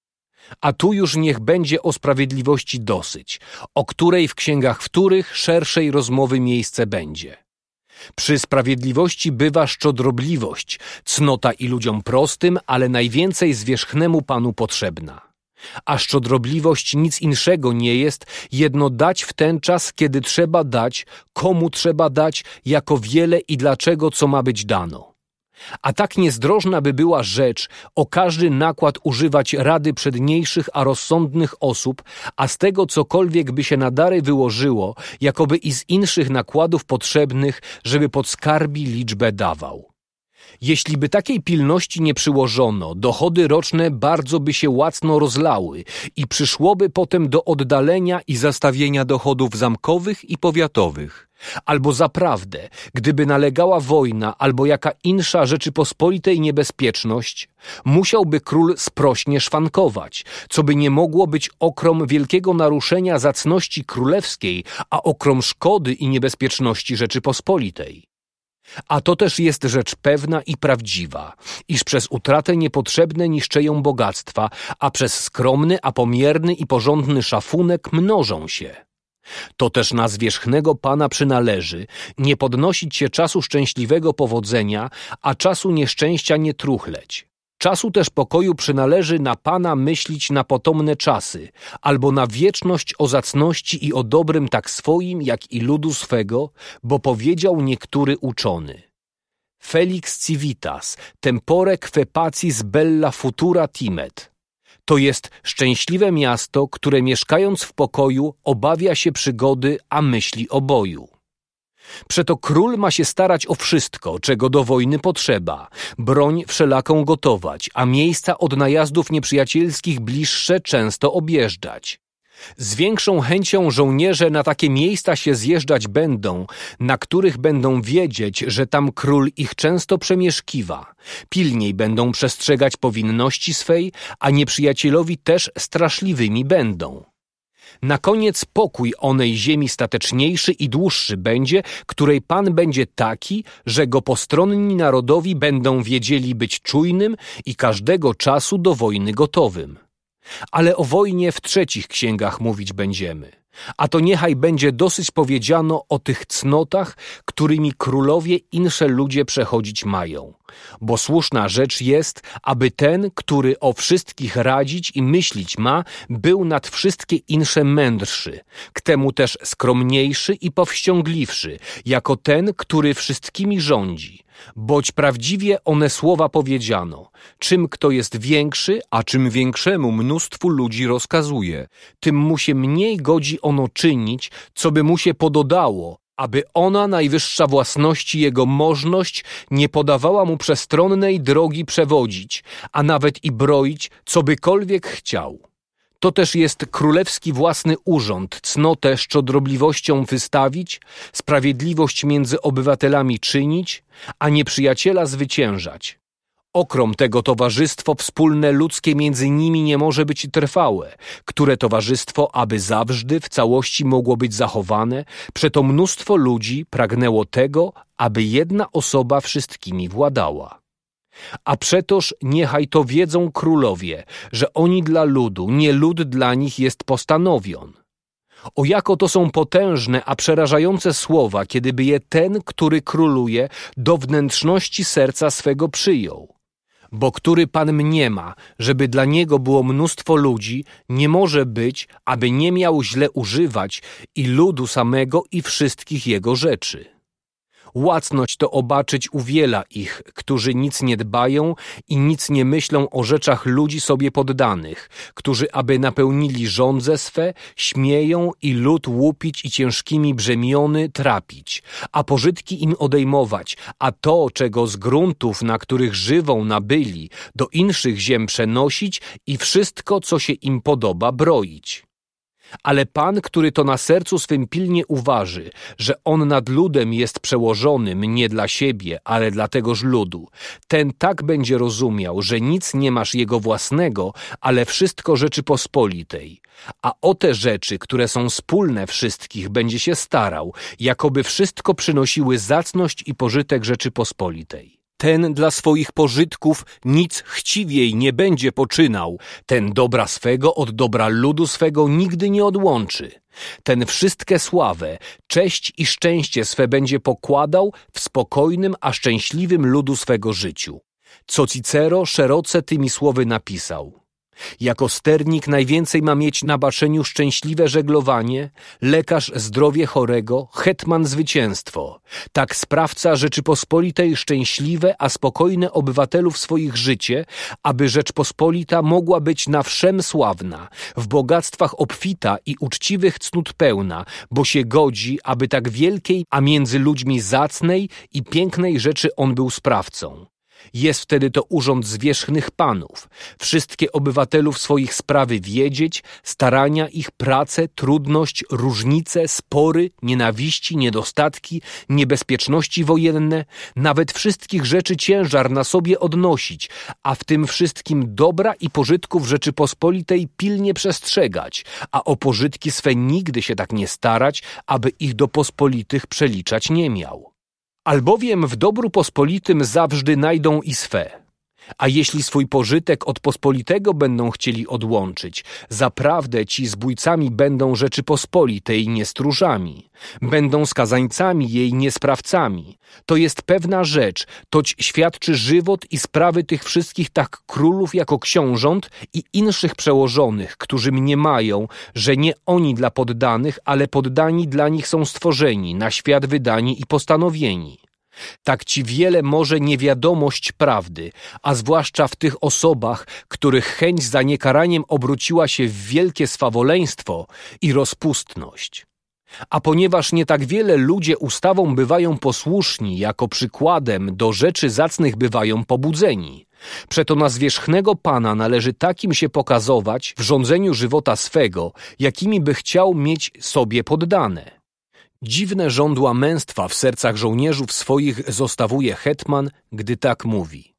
a tu już niech będzie o sprawiedliwości dosyć, o której w księgach wtórych szerszej rozmowy miejsce będzie. Przy sprawiedliwości bywa szczodrobliwość, cnota i ludziom prostym, ale najwięcej zwierzchnemu Panu potrzebna. A szczodrobliwość nic inszego nie jest, jedno dać w ten czas, kiedy trzeba dać, komu trzeba dać, jako wiele i dlaczego co ma być dano. A tak niezdrożna by była rzecz o każdy nakład używać rady przedniejszych, a rozsądnych osób, a z tego cokolwiek by się na dary wyłożyło, jakoby i z inszych nakładów potrzebnych, żeby podskarbi liczbę dawał. Jeśli by takiej pilności nie przyłożono, dochody roczne bardzo by się łacno rozlały i przyszłoby potem do oddalenia i zastawienia dochodów zamkowych i powiatowych albo za prawdę, gdyby nalegała wojna albo jaka insza Rzeczypospolitej niebezpieczność, musiałby król sprośnie szwankować, co by nie mogło być okrom wielkiego naruszenia zacności królewskiej, a okrom szkody i niebezpieczności Rzeczypospolitej. A to też jest rzecz pewna i prawdziwa, iż przez utratę niepotrzebne niszczeją bogactwa, a przez skromny, a pomierny i porządny szafunek mnożą się. To też na zwierzchnego Pana przynależy nie podnosić się czasu szczęśliwego powodzenia, a czasu nieszczęścia nie truchleć. Czasu też pokoju przynależy na Pana myślić na potomne czasy, albo na wieczność o zacności i o dobrym tak swoim, jak i ludu swego, bo powiedział niektóry uczony. Felix civitas, tempore quepacis bella futura timet. To jest szczęśliwe miasto, które mieszkając w pokoju obawia się przygody, a myśli o boju. Przeto król ma się starać o wszystko, czego do wojny potrzeba, broń wszelaką gotować, a miejsca od najazdów nieprzyjacielskich bliższe często objeżdżać. Z większą chęcią żołnierze na takie miejsca się zjeżdżać będą, na których będą wiedzieć, że tam król ich często przemieszkiwa. Pilniej będą przestrzegać powinności swej, a nieprzyjacielowi też straszliwymi będą. Na koniec pokój onej ziemi stateczniejszy i dłuższy będzie, której Pan będzie taki, że go postronni narodowi będą wiedzieli być czujnym i każdego czasu do wojny gotowym. Ale o wojnie w trzecich księgach mówić będziemy. A to niechaj będzie dosyć powiedziano o tych cnotach, którymi królowie insze ludzie przechodzić mają. Bo słuszna rzecz jest, aby ten, który o wszystkich radzić i myślić ma, był nad wszystkie insze mędrszy, k temu też skromniejszy i powściągliwszy, jako ten, który wszystkimi rządzi, Boć prawdziwie one słowa powiedziano, czym kto jest większy, a czym większemu mnóstwu ludzi rozkazuje, tym mu się mniej godzi ono czynić, co by mu się pododało, aby ona, najwyższa własności jego możność, nie podawała mu przestronnej drogi przewodzić, a nawet i broić, cobykolwiek chciał. To też jest królewski własny urząd, cnotę szczodrobliwością wystawić, sprawiedliwość między obywatelami czynić, a nieprzyjaciela zwyciężać. Okrom tego towarzystwo wspólne ludzkie między nimi nie może być trwałe, które towarzystwo, aby zawsze w całości mogło być zachowane, przeto mnóstwo ludzi pragnęło tego, aby jedna osoba wszystkimi władała. A przetoż niechaj to wiedzą królowie, że oni dla ludu, nie lud dla nich jest postanowion. O jako to są potężne, a przerażające słowa, kiedyby je ten, który króluje, do wnętrzności serca swego przyjął. Bo który Pan mniema, żeby dla niego było mnóstwo ludzi, nie może być, aby nie miał źle używać i ludu samego i wszystkich jego rzeczy. Łacność to obaczyć uwiela ich, którzy nic nie dbają i nic nie myślą o rzeczach ludzi sobie poddanych, którzy aby napełnili żądze swe, śmieją i lud łupić i ciężkimi brzemiony trapić, a pożytki im odejmować, a to, czego z gruntów, na których żywą nabyli, do inszych ziem przenosić i wszystko, co się im podoba, broić. Ale Pan, który to na sercu swym pilnie uważy, że On nad ludem jest przełożonym nie dla siebie, ale dla tegoż ludu, ten tak będzie rozumiał, że nic nie masz Jego własnego, ale wszystko Rzeczypospolitej. A o te rzeczy, które są wspólne wszystkich, będzie się starał, jakoby wszystko przynosiły zacność i pożytek Rzeczypospolitej ten dla swoich pożytków nic chciwiej nie będzie poczynał, ten dobra swego od dobra ludu swego nigdy nie odłączy. Ten wszystkie sławę, cześć i szczęście swe będzie pokładał w spokojnym, a szczęśliwym ludu swego życiu. Co Cicero szeroce tymi słowy napisał. Jako sternik najwięcej ma mieć na baczeniu szczęśliwe żeglowanie, lekarz zdrowie chorego, hetman zwycięstwo. Tak sprawca Rzeczypospolitej szczęśliwe, a spokojne obywatelów swoich życie, aby Rzeczpospolita mogła być na wszem sławna, w bogactwach obfita i uczciwych cnót pełna, bo się godzi, aby tak wielkiej, a między ludźmi zacnej i pięknej rzeczy on był sprawcą. Jest wtedy to urząd zwierzchnych panów. Wszystkie obywatelów swoich sprawy wiedzieć, starania ich, pracę, trudność, różnice, spory, nienawiści, niedostatki, niebezpieczności wojenne, nawet wszystkich rzeczy ciężar na sobie odnosić, a w tym wszystkim dobra i pożytków Rzeczypospolitej pilnie przestrzegać, a o pożytki swe nigdy się tak nie starać, aby ich do pospolitych przeliczać nie miał albowiem w dobru pospolitym zawsze znajdą i swe. A jeśli swój pożytek od pospolitego będą chcieli odłączyć, zaprawdę ci zbójcami będą Rzeczypospolitej niestróżami, będą skazańcami jej niesprawcami. To jest pewna rzecz, toć świadczy żywot i sprawy tych wszystkich tak królów jako książąt i inszych przełożonych, którzy mnie mają, że nie oni dla poddanych, ale poddani dla nich są stworzeni, na świat wydani i postanowieni. Tak ci wiele może niewiadomość prawdy, a zwłaszcza w tych osobach, których chęć za niekaraniem obróciła się w wielkie swawoleństwo i rozpustność. A ponieważ nie tak wiele ludzie ustawą bywają posłuszni, jako przykładem do rzeczy zacnych bywają pobudzeni. Przeto na zwierzchnego Pana należy takim się pokazować w rządzeniu żywota swego, jakimi by chciał mieć sobie poddane. Dziwne żądła męstwa w sercach żołnierzów swoich zostawuje hetman, gdy tak mówi.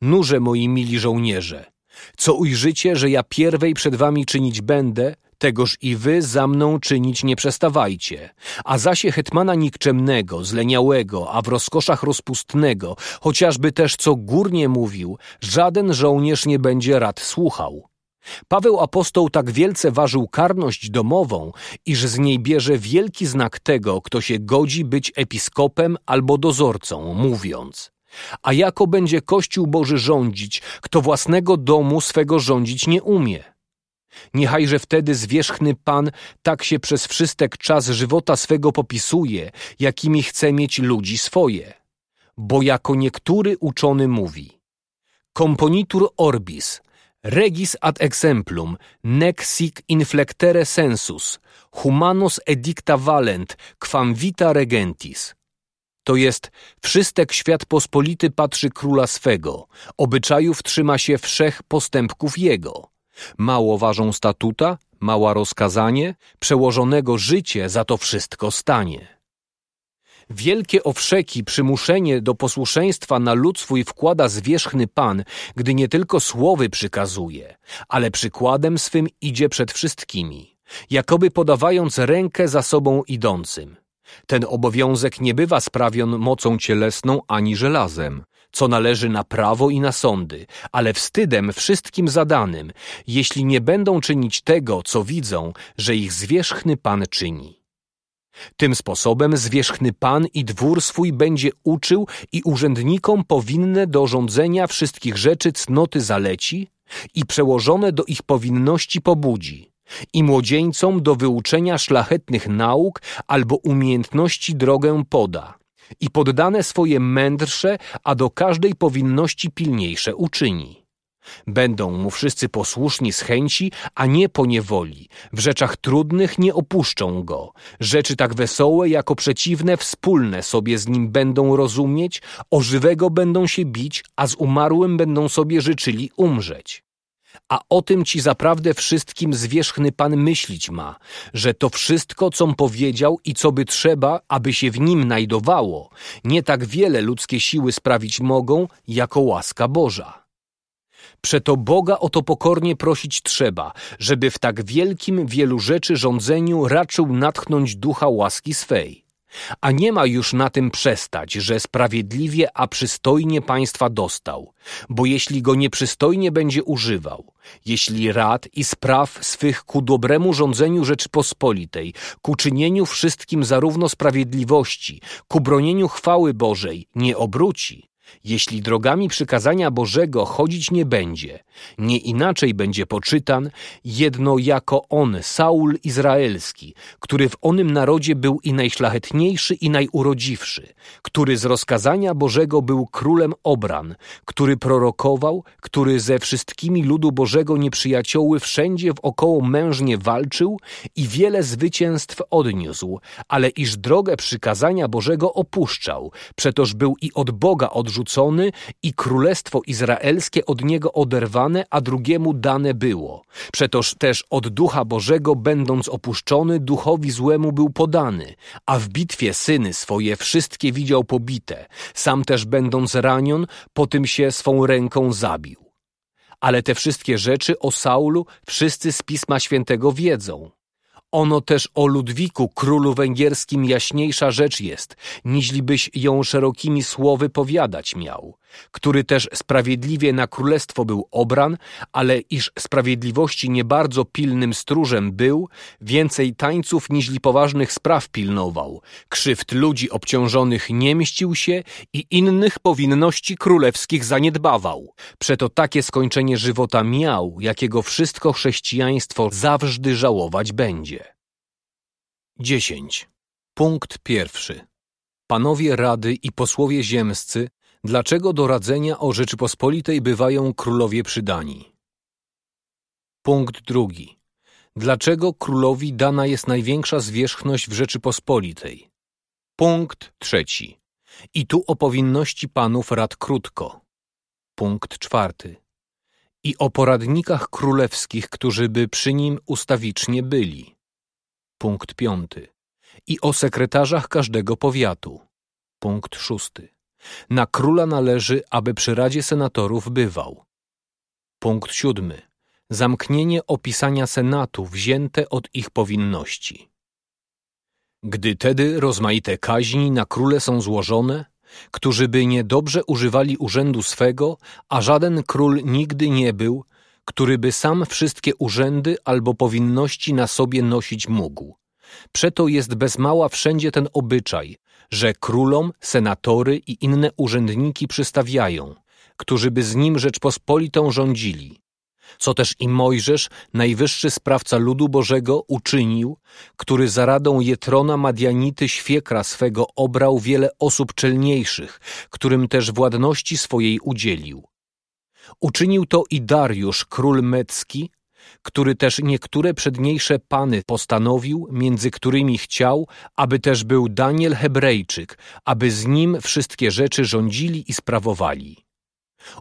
Nurze moi mili żołnierze, co ujrzycie, że ja pierwej przed wami czynić będę, tegoż i wy za mną czynić nie przestawajcie. A zasie hetmana nikczemnego, zleniałego, a w rozkoszach rozpustnego, chociażby też co górnie mówił, żaden żołnierz nie będzie rad słuchał. Paweł apostoł tak wielce ważył karność domową, iż z niej bierze wielki znak tego, kto się godzi być episkopem albo dozorcą, mówiąc A jako będzie Kościół Boży rządzić, kto własnego domu swego rządzić nie umie? Niechajże wtedy zwierzchny Pan tak się przez wszystek czas żywota swego popisuje, jakimi chce mieć ludzi swoje. Bo jako niektóry uczony mówi Komponitur orbis – Regis ad exemplum, nec sic inflectere sensus, humanos edicta valent, quam vita regentis. To jest, wszystek świat pospolity patrzy króla swego, obyczajów trzyma się wszech postępków jego. Mało ważą statuta, mała rozkazanie, przełożonego życie za to wszystko stanie. Wielkie owszeki, przymuszenie do posłuszeństwa na lud swój wkłada zwierzchny Pan, gdy nie tylko słowy przykazuje, ale przykładem swym idzie przed wszystkimi, jakoby podawając rękę za sobą idącym. Ten obowiązek nie bywa sprawion mocą cielesną ani żelazem, co należy na prawo i na sądy, ale wstydem wszystkim zadanym, jeśli nie będą czynić tego, co widzą, że ich zwierzchny Pan czyni. Tym sposobem zwierzchny pan i dwór swój będzie uczył i urzędnikom powinne do rządzenia wszystkich rzeczy cnoty zaleci i przełożone do ich powinności pobudzi i młodzieńcom do wyuczenia szlachetnych nauk albo umiejętności drogę poda i poddane swoje mędrsze, a do każdej powinności pilniejsze uczyni. Będą mu wszyscy posłuszni z chęci, a nie po niewoli. W rzeczach trudnych nie opuszczą go. Rzeczy tak wesołe jako przeciwne wspólne sobie z nim będą rozumieć, o żywego będą się bić, a z umarłym będą sobie życzyli umrzeć. A o tym ci zaprawdę wszystkim zwierzchny Pan myślić ma, że to wszystko, com powiedział i co by trzeba, aby się w nim znajdowało, nie tak wiele ludzkie siły sprawić mogą, jako łaska Boża. Przeto Boga o to pokornie prosić trzeba, żeby w tak wielkim wielu rzeczy rządzeniu raczył natchnąć ducha łaski swej. A nie ma już na tym przestać, że sprawiedliwie, a przystojnie państwa dostał, bo jeśli go nieprzystojnie będzie używał, jeśli rad i spraw swych ku dobremu rządzeniu Rzeczypospolitej, ku czynieniu wszystkim zarówno sprawiedliwości, ku bronieniu chwały Bożej nie obróci, jeśli drogami przykazania Bożego chodzić nie będzie, nie inaczej będzie poczytan, jedno jako on, Saul Izraelski, który w onym narodzie był i najszlachetniejszy i najurodziwszy, który z rozkazania Bożego był królem obran, który prorokował, który ze wszystkimi ludu Bożego nieprzyjacioły wszędzie wokoło mężnie walczył i wiele zwycięstw odniósł, ale iż drogę przykazania Bożego opuszczał, przetoż był i od Boga odrzucony, odrzucony i królestwo izraelskie od niego oderwane, a drugiemu dane było. Przetoż też od Ducha Bożego, będąc opuszczony, duchowi złemu był podany, a w bitwie syny swoje wszystkie widział pobite, sam też będąc ranion, po tym się swą ręką zabił. Ale te wszystkie rzeczy o Saulu wszyscy z Pisma Świętego wiedzą. Ono też o Ludwiku, królu węgierskim, jaśniejsza rzecz jest, niźlibyś ją szerokimi słowy powiadać miał który też sprawiedliwie na królestwo był obran, ale iż sprawiedliwości nie bardzo pilnym stróżem był, więcej tańców niźli poważnych spraw pilnował, krzywd ludzi obciążonych nie mścił się i innych powinności królewskich zaniedbawał. Przeto takie skończenie żywota miał, jakiego wszystko chrześcijaństwo zawsze żałować będzie. 10. Punkt pierwszy. Panowie rady i posłowie ziemscy Dlaczego do radzenia o Rzeczypospolitej bywają królowie przydani? Punkt drugi. Dlaczego królowi dana jest największa zwierzchność w Rzeczypospolitej? Punkt trzeci. I tu o powinności panów rad krótko. Punkt czwarty. I o poradnikach królewskich, którzy by przy nim ustawicznie byli. Punkt piąty. I o sekretarzach każdego powiatu. Punkt szósty. Na króla należy, aby przy Radzie Senatorów bywał. Punkt siódmy. Zamknienie opisania Senatu wzięte od ich powinności. Gdy tedy rozmaite kaźni na króle są złożone, którzy by niedobrze używali urzędu swego, a żaden król nigdy nie był, który by sam wszystkie urzędy albo powinności na sobie nosić mógł. Przeto jest bez mała wszędzie ten obyczaj, że królom, senatory i inne urzędniki przystawiają, którzy by z nim Rzeczpospolitą rządzili. Co też i Mojżesz, najwyższy sprawca ludu Bożego, uczynił, który za radą Jetrona Madianity świekra swego obrał wiele osób czelniejszych, którym też władności swojej udzielił. Uczynił to i Dariusz, król Mecki, który też niektóre przedniejsze pany postanowił, między którymi chciał, aby też był Daniel Hebrejczyk, aby z nim wszystkie rzeczy rządzili i sprawowali.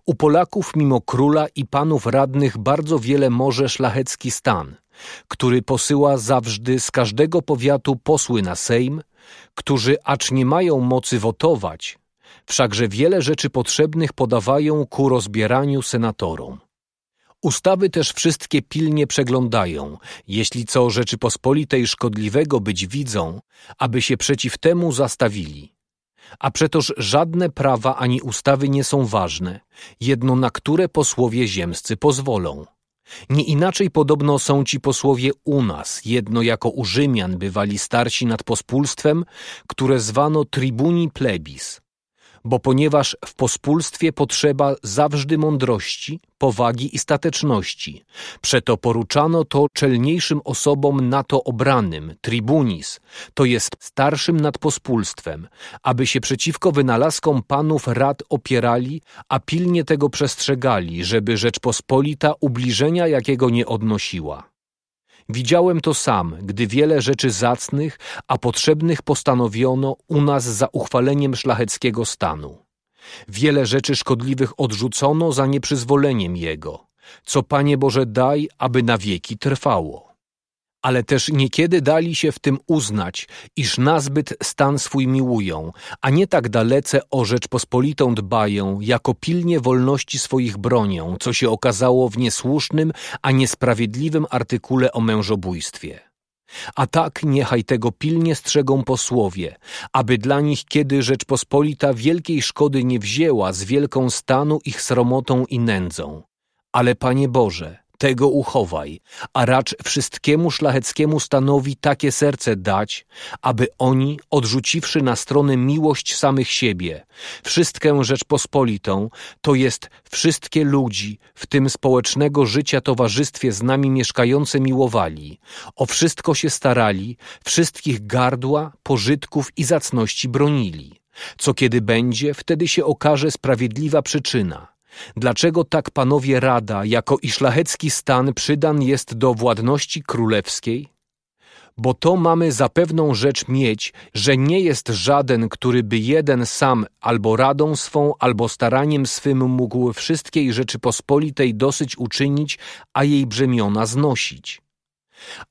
U Polaków mimo króla i panów radnych bardzo wiele może szlachecki stan, który posyła zawsze z każdego powiatu posły na Sejm, którzy acz nie mają mocy wotować, wszakże wiele rzeczy potrzebnych podawają ku rozbieraniu senatorom. Ustawy też wszystkie pilnie przeglądają, jeśli co Rzeczypospolitej szkodliwego być widzą, aby się przeciw temu zastawili. A przetoż żadne prawa ani ustawy nie są ważne, jedno na które posłowie ziemscy pozwolą. Nie inaczej podobno są ci posłowie u nas, jedno jako u Rzymian bywali starsi nad pospólstwem, które zwano tribuni plebis bo ponieważ w pospólstwie potrzeba zawsze mądrości, powagi i stateczności. Przeto poruczano to czelniejszym osobom na to obranym, tribunis, to jest starszym nad pospólstwem, aby się przeciwko wynalazkom panów rad opierali, a pilnie tego przestrzegali, żeby Rzeczpospolita ubliżenia jakiego nie odnosiła. Widziałem to sam, gdy wiele rzeczy zacnych, a potrzebnych postanowiono u nas za uchwaleniem szlacheckiego stanu. Wiele rzeczy szkodliwych odrzucono za nieprzyzwoleniem jego, co Panie Boże daj, aby na wieki trwało ale też niekiedy dali się w tym uznać, iż nazbyt stan swój miłują, a nie tak dalece o Rzeczpospolitą dbają, jako pilnie wolności swoich bronią, co się okazało w niesłusznym, a niesprawiedliwym artykule o mężobójstwie. A tak niechaj tego pilnie strzegą posłowie, aby dla nich kiedy Rzeczpospolita wielkiej szkody nie wzięła z wielką stanu ich sromotą i nędzą. Ale Panie Boże, tego uchowaj, a racz wszystkiemu szlacheckiemu stanowi takie serce dać, aby oni, odrzuciwszy na stronę miłość samych siebie, wszystkę Rzeczpospolitą, to jest wszystkie ludzi, w tym społecznego życia towarzystwie z nami mieszkające miłowali, o wszystko się starali, wszystkich gardła, pożytków i zacności bronili. Co kiedy będzie, wtedy się okaże sprawiedliwa przyczyna. Dlaczego tak panowie rada, jako i szlachecki stan przydan jest do władności królewskiej? Bo to mamy za pewną rzecz mieć, że nie jest żaden, który by jeden sam albo radą swą, albo staraniem swym mógł wszystkiej Rzeczypospolitej dosyć uczynić, a jej brzemiona znosić.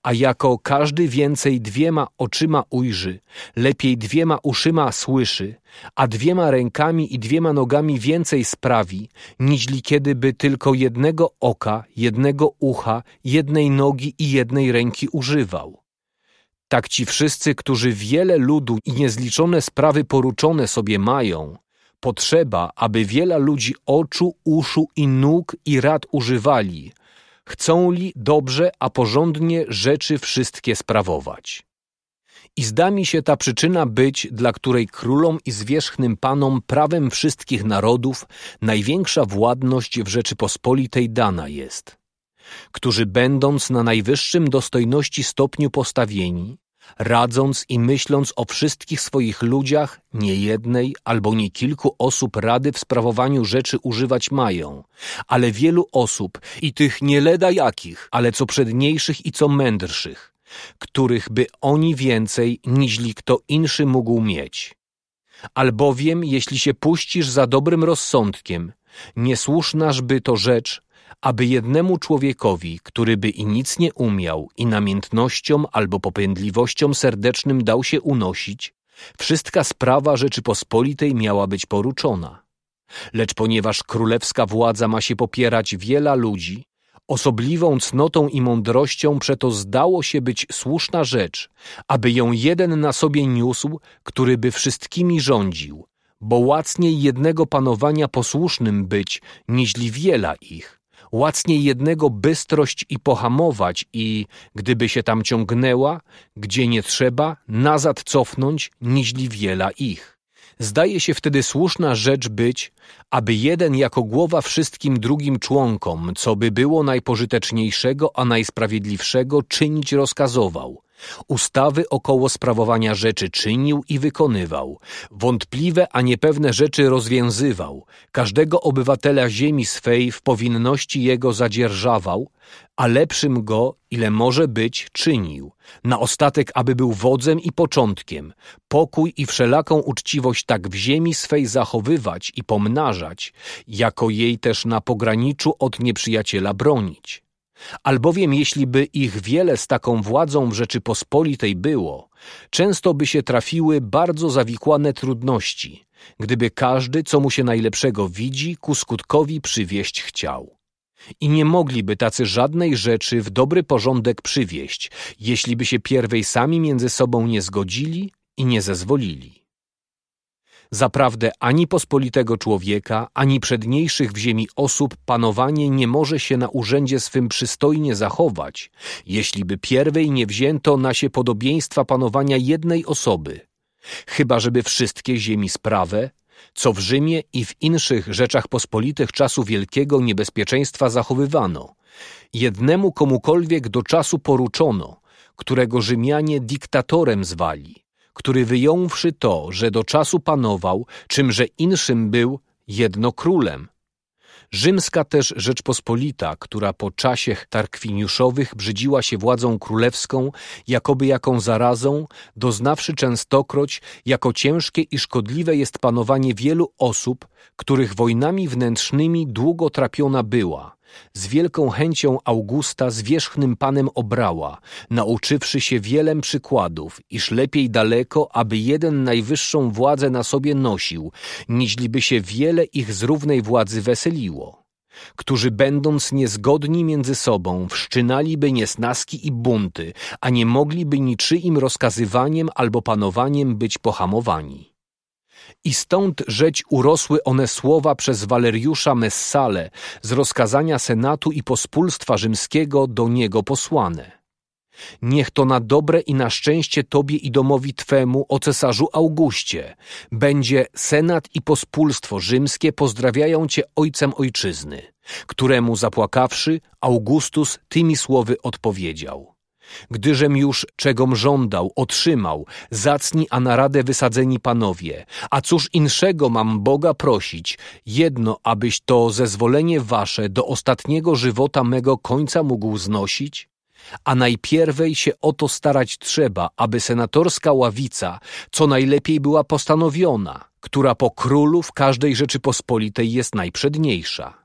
A jako każdy więcej dwiema oczyma ujrzy, lepiej dwiema uszyma słyszy, a dwiema rękami i dwiema nogami więcej sprawi, niźli kiedyby tylko jednego oka, jednego ucha, jednej nogi i jednej ręki używał. Tak ci wszyscy, którzy wiele ludu i niezliczone sprawy poruczone sobie mają, potrzeba, aby wiele ludzi oczu, uszu i nóg i rad używali, chcą li dobrze, a porządnie rzeczy wszystkie sprawować. I zda mi się ta przyczyna być, dla której królom i zwierzchnym panom prawem wszystkich narodów największa władność w Rzeczypospolitej dana jest, którzy będąc na najwyższym dostojności stopniu postawieni, radząc i myśląc o wszystkich swoich ludziach, nie jednej albo nie kilku osób rady w sprawowaniu rzeczy używać mają, ale wielu osób i tych nie leda jakich, ale co przedniejszych i co mędrszych, których by oni więcej niźli kto inszy mógł mieć. Albowiem, jeśli się puścisz za dobrym rozsądkiem, niesłusznażby to rzecz, aby jednemu człowiekowi, który by i nic nie umiał i namiętnością albo popędliwością serdecznym dał się unosić, wszystka sprawa Rzeczypospolitej miała być poruczona. Lecz ponieważ królewska władza ma się popierać wiela ludzi, osobliwą cnotą i mądrością przeto zdało się być słuszna rzecz, aby ją jeden na sobie niósł, który by wszystkimi rządził, bo łacniej jednego panowania posłusznym być, niźli wiela ich łacniej jednego bystrość i pohamować i, gdyby się tam ciągnęła, gdzie nie trzeba, nazad cofnąć, niźli wiela ich. Zdaje się wtedy słuszna rzecz być, aby jeden jako głowa wszystkim drugim członkom, co by było najpożyteczniejszego, a najsprawiedliwszego, czynić rozkazował – Ustawy około sprawowania rzeczy czynił i wykonywał, wątpliwe a niepewne rzeczy rozwiązywał, każdego obywatela ziemi swej w powinności jego zadzierżawał, a lepszym go, ile może być, czynił, na ostatek, aby był wodzem i początkiem, pokój i wszelaką uczciwość tak w ziemi swej zachowywać i pomnażać, jako jej też na pograniczu od nieprzyjaciela bronić Albowiem jeśli by ich wiele z taką władzą w Rzeczypospolitej było, często by się trafiły bardzo zawikłane trudności, gdyby każdy, co mu się najlepszego widzi, ku skutkowi przywieść chciał. I nie mogliby tacy żadnej rzeczy w dobry porządek przywieść, jeśliby się pierwej sami między sobą nie zgodzili i nie zezwolili. Zaprawdę ani pospolitego człowieka, ani przedniejszych w ziemi osób panowanie nie może się na urzędzie swym przystojnie zachować, jeśliby pierwej nie wzięto na się podobieństwa panowania jednej osoby, chyba żeby wszystkie ziemi sprawę, co w Rzymie i w inszych rzeczach pospolitych czasu wielkiego niebezpieczeństwa zachowywano. Jednemu komukolwiek do czasu poruczono, którego Rzymianie dyktatorem zwali który wyjąwszy to, że do czasu panował, czymże inszym był, jedno królem. Rzymska też Rzeczpospolita, która po czasie Tarkwiniuszowych brzydziła się władzą królewską, jakoby jaką zarazą, doznawszy częstokroć, jako ciężkie i szkodliwe jest panowanie wielu osób, których wojnami wnętrznymi długo trapiona była z wielką chęcią Augusta zwierzchnym panem obrała, nauczywszy się wielem przykładów, iż lepiej daleko, aby jeden najwyższą władzę na sobie nosił, niźliby się wiele ich z równej władzy weseliło. Którzy będąc niezgodni między sobą, wszczynaliby niesnaski i bunty, a nie mogliby niczyim rozkazywaniem albo panowaniem być pohamowani. I stąd rzeć urosły one słowa przez Waleriusza Messale z rozkazania Senatu i Pospólstwa Rzymskiego do niego posłane. Niech to na dobre i na szczęście Tobie i domowi Twemu, o cesarzu Augustie, będzie Senat i Pospólstwo Rzymskie pozdrawiają Cię Ojcem Ojczyzny, któremu zapłakawszy, Augustus tymi słowy odpowiedział. Gdyżem już czegom żądał, otrzymał, zacni a na radę wysadzeni panowie. A cóż inszego mam Boga prosić, jedno, abyś to zezwolenie wasze do ostatniego żywota mego końca mógł znosić? A najpierwej się o to starać trzeba, aby senatorska ławica co najlepiej była postanowiona, która po królu w każdej Rzeczypospolitej jest najprzedniejsza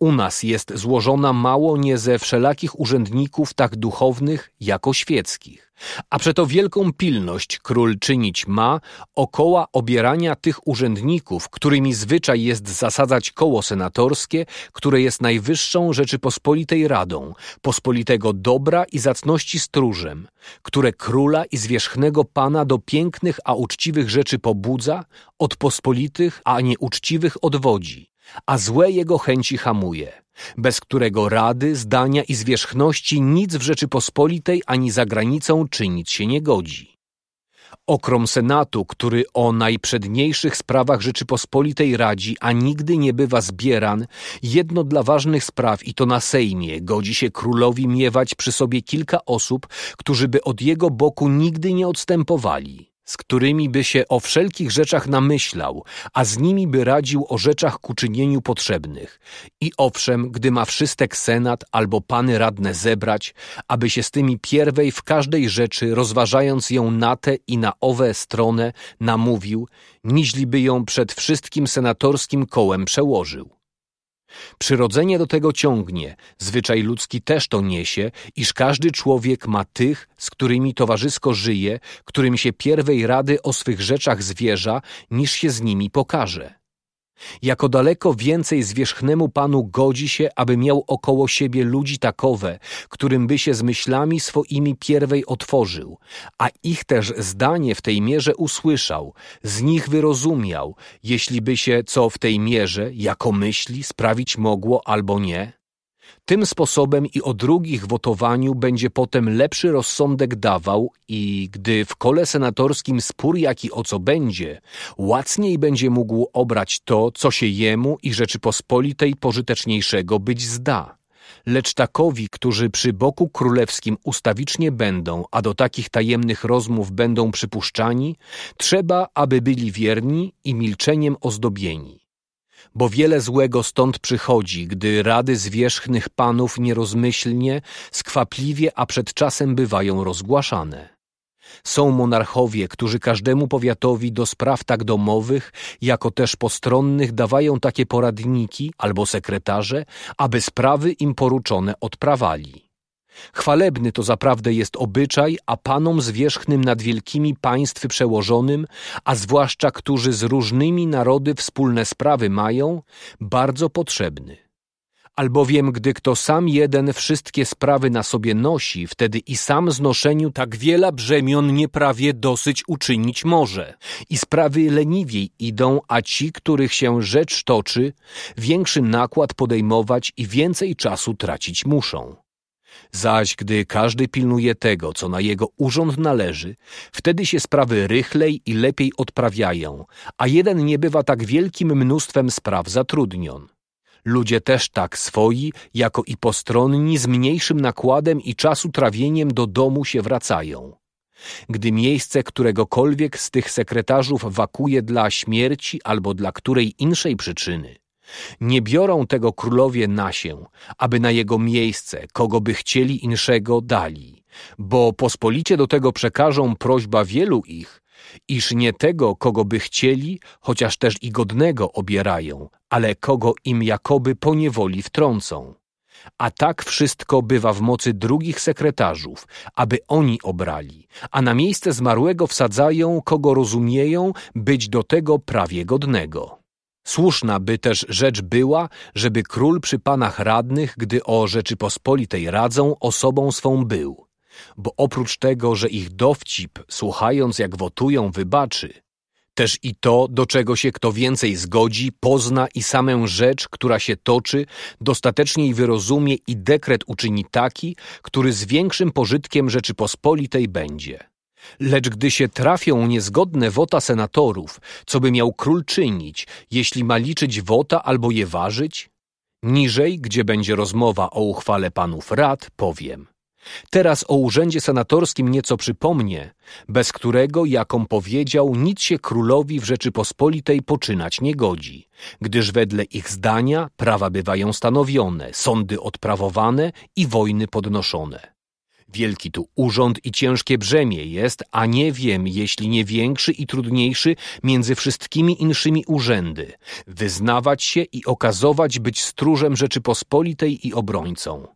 u nas jest złożona mało nie ze wszelakich urzędników tak duchownych jako świeckich. A przeto wielką pilność król czynić ma okoła obierania tych urzędników, którymi zwyczaj jest zasadzać koło senatorskie, które jest najwyższą Rzeczypospolitej Radą, pospolitego dobra i zacności stróżem, które króla i zwierzchnego pana do pięknych a uczciwych rzeczy pobudza, od pospolitych a nieuczciwych odwodzi a złe jego chęci hamuje, bez którego rady, zdania i zwierzchności nic w Rzeczypospolitej ani za granicą czynić się nie godzi. Okrom Senatu, który o najprzedniejszych sprawach Rzeczypospolitej radzi, a nigdy nie bywa zbieran, jedno dla ważnych spraw i to na Sejmie, godzi się królowi miewać przy sobie kilka osób, którzy by od jego boku nigdy nie odstępowali z którymi by się o wszelkich rzeczach namyślał, a z nimi by radził o rzeczach ku czynieniu potrzebnych. I owszem, gdy ma wszystek senat albo pany radne zebrać, aby się z tymi pierwej w każdej rzeczy, rozważając ją na tę i na owę stronę, namówił, niźliby ją przed wszystkim senatorskim kołem przełożył. Przyrodzenie do tego ciągnie, zwyczaj ludzki też to niesie, iż każdy człowiek ma tych, z którymi towarzysko żyje, którym się pierwej rady o swych rzeczach zwierza, niż się z nimi pokaże. Jako daleko więcej zwierzchnemu Panu godzi się, aby miał około siebie ludzi takowe, którym by się z myślami swoimi pierwej otworzył, a ich też zdanie w tej mierze usłyszał, z nich wyrozumiał, jeśli by się co w tej mierze, jako myśli, sprawić mogło albo nie. Tym sposobem i o drugich wotowaniu będzie potem lepszy rozsądek dawał i gdy w kole senatorskim spór jaki o co będzie, łacniej będzie mógł obrać to, co się jemu i Rzeczypospolitej pożyteczniejszego być zda. Lecz takowi, którzy przy boku królewskim ustawicznie będą, a do takich tajemnych rozmów będą przypuszczani, trzeba, aby byli wierni i milczeniem ozdobieni bo wiele złego stąd przychodzi, gdy rady zwierzchnych panów nierozmyślnie, skwapliwie, a przed czasem bywają rozgłaszane. Są monarchowie, którzy każdemu powiatowi do spraw tak domowych, jako też postronnych dawają takie poradniki albo sekretarze, aby sprawy im poruczone odprawali. Chwalebny to zaprawdę jest obyczaj, a panom zwierzchnym nad wielkimi państwy przełożonym, a zwłaszcza którzy z różnymi narody wspólne sprawy mają, bardzo potrzebny. Albowiem, gdy kto sam jeden wszystkie sprawy na sobie nosi, wtedy i sam znoszeniu tak wiele brzemion nieprawie dosyć uczynić może. I sprawy leniwiej idą, a ci, których się rzecz toczy, większy nakład podejmować i więcej czasu tracić muszą. Zaś gdy każdy pilnuje tego, co na jego urząd należy, wtedy się sprawy rychlej i lepiej odprawiają, a jeden nie bywa tak wielkim mnóstwem spraw zatrudnion. Ludzie też tak swoi, jako i postronni z mniejszym nakładem i czasu trawieniem do domu się wracają. Gdy miejsce któregokolwiek z tych sekretarzów wakuje dla śmierci albo dla której inszej przyczyny, nie biorą tego królowie na się, aby na jego miejsce, kogo by chcieli inszego, dali, bo pospolicie do tego przekażą prośba wielu ich, iż nie tego, kogo by chcieli, chociaż też i godnego obierają, ale kogo im jakoby poniewoli wtrącą. A tak wszystko bywa w mocy drugich sekretarzów, aby oni obrali, a na miejsce zmarłego wsadzają, kogo rozumieją być do tego prawie godnego. Słuszna by też rzecz była, żeby król przy panach radnych, gdy o Rzeczypospolitej radzą, osobą swą był. Bo oprócz tego, że ich dowcip, słuchając jak wotują, wybaczy, też i to, do czego się kto więcej zgodzi, pozna i samę rzecz, która się toczy, dostatecznie wyrozumie i dekret uczyni taki, który z większym pożytkiem Rzeczypospolitej będzie. Lecz gdy się trafią niezgodne wota senatorów, co by miał król czynić, jeśli ma liczyć wota albo je ważyć? Niżej, gdzie będzie rozmowa o uchwale panów rad, powiem. Teraz o urzędzie senatorskim nieco przypomnię, bez którego, jaką powiedział, nic się królowi w Rzeczypospolitej poczynać nie godzi, gdyż wedle ich zdania prawa bywają stanowione, sądy odprawowane i wojny podnoszone. Wielki tu urząd i ciężkie brzemię jest, a nie wiem, jeśli nie większy i trudniejszy między wszystkimi inszymi urzędy, wyznawać się i okazować być stróżem Rzeczypospolitej i obrońcą.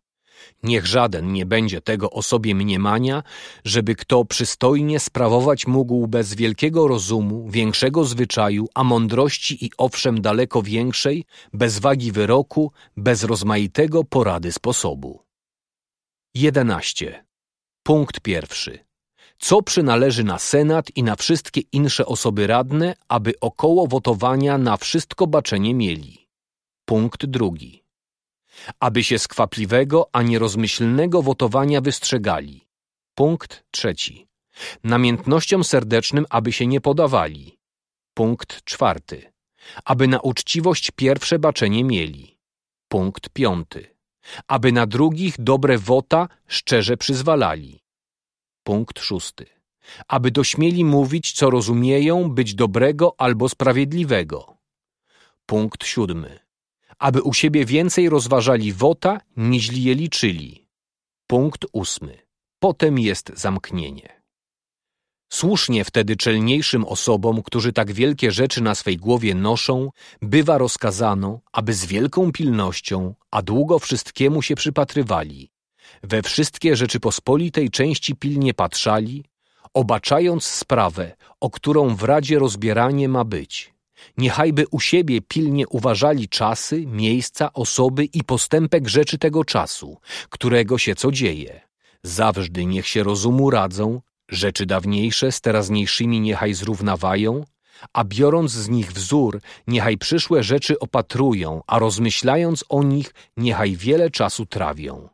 Niech żaden nie będzie tego o sobie mniemania, żeby kto przystojnie sprawować mógł bez wielkiego rozumu, większego zwyczaju, a mądrości i owszem daleko większej, bez wagi wyroku, bez rozmaitego porady sposobu. 11. Punkt pierwszy. Co przynależy na Senat i na wszystkie insze osoby radne, aby około wotowania na wszystko baczenie mieli. Punkt drugi. Aby się skwapliwego, a nierozmyślnego wotowania wystrzegali. Punkt trzeci. Namiętnościom serdecznym, aby się nie podawali. Punkt czwarty. Aby na uczciwość pierwsze baczenie mieli. Punkt piąty aby na drugich dobre wota szczerze przyzwalali. Punkt szósty. Aby dośmieli mówić, co rozumieją być dobrego albo sprawiedliwego. Punkt siódmy. Aby u siebie więcej rozważali wota, niźli je liczyli. Punkt ósmy. Potem jest zamknienie. Słusznie wtedy czelniejszym osobom, którzy tak wielkie rzeczy na swej głowie noszą, bywa rozkazano, aby z wielką pilnością, a długo wszystkiemu się przypatrywali. We wszystkie Rzeczypospolitej części pilnie patrzali, obaczając sprawę, o którą w Radzie rozbieranie ma być. Niechajby u siebie pilnie uważali czasy, miejsca, osoby i postępek rzeczy tego czasu, którego się co dzieje. Zawżdy niech się rozumu radzą, Rzeczy dawniejsze z teraźniejszymi niechaj zrównawają, a biorąc z nich wzór, niechaj przyszłe rzeczy opatrują, a rozmyślając o nich, niechaj wiele czasu trawią.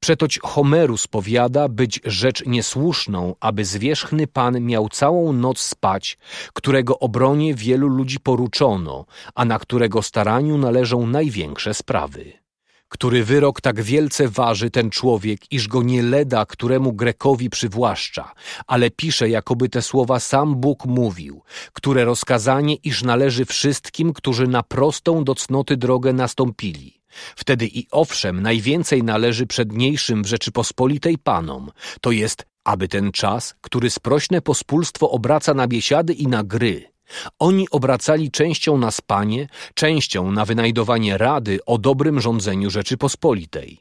Przetoć Homerus powiada, być rzecz niesłuszną, aby zwierzchny pan miał całą noc spać, którego obronie wielu ludzi poruczono, a na którego staraniu należą największe sprawy który wyrok tak wielce waży ten człowiek, iż go nie leda, któremu Grekowi przywłaszcza, ale pisze, jakoby te słowa sam Bóg mówił, które rozkazanie, iż należy wszystkim, którzy na prostą do cnoty drogę nastąpili. Wtedy i owszem, najwięcej należy przedniejszym w Rzeczypospolitej panom, to jest, aby ten czas, który sprośne pospólstwo obraca na biesiady i na gry – oni obracali częścią na spanie, częścią na wynajdowanie rady o dobrym rządzeniu Rzeczypospolitej.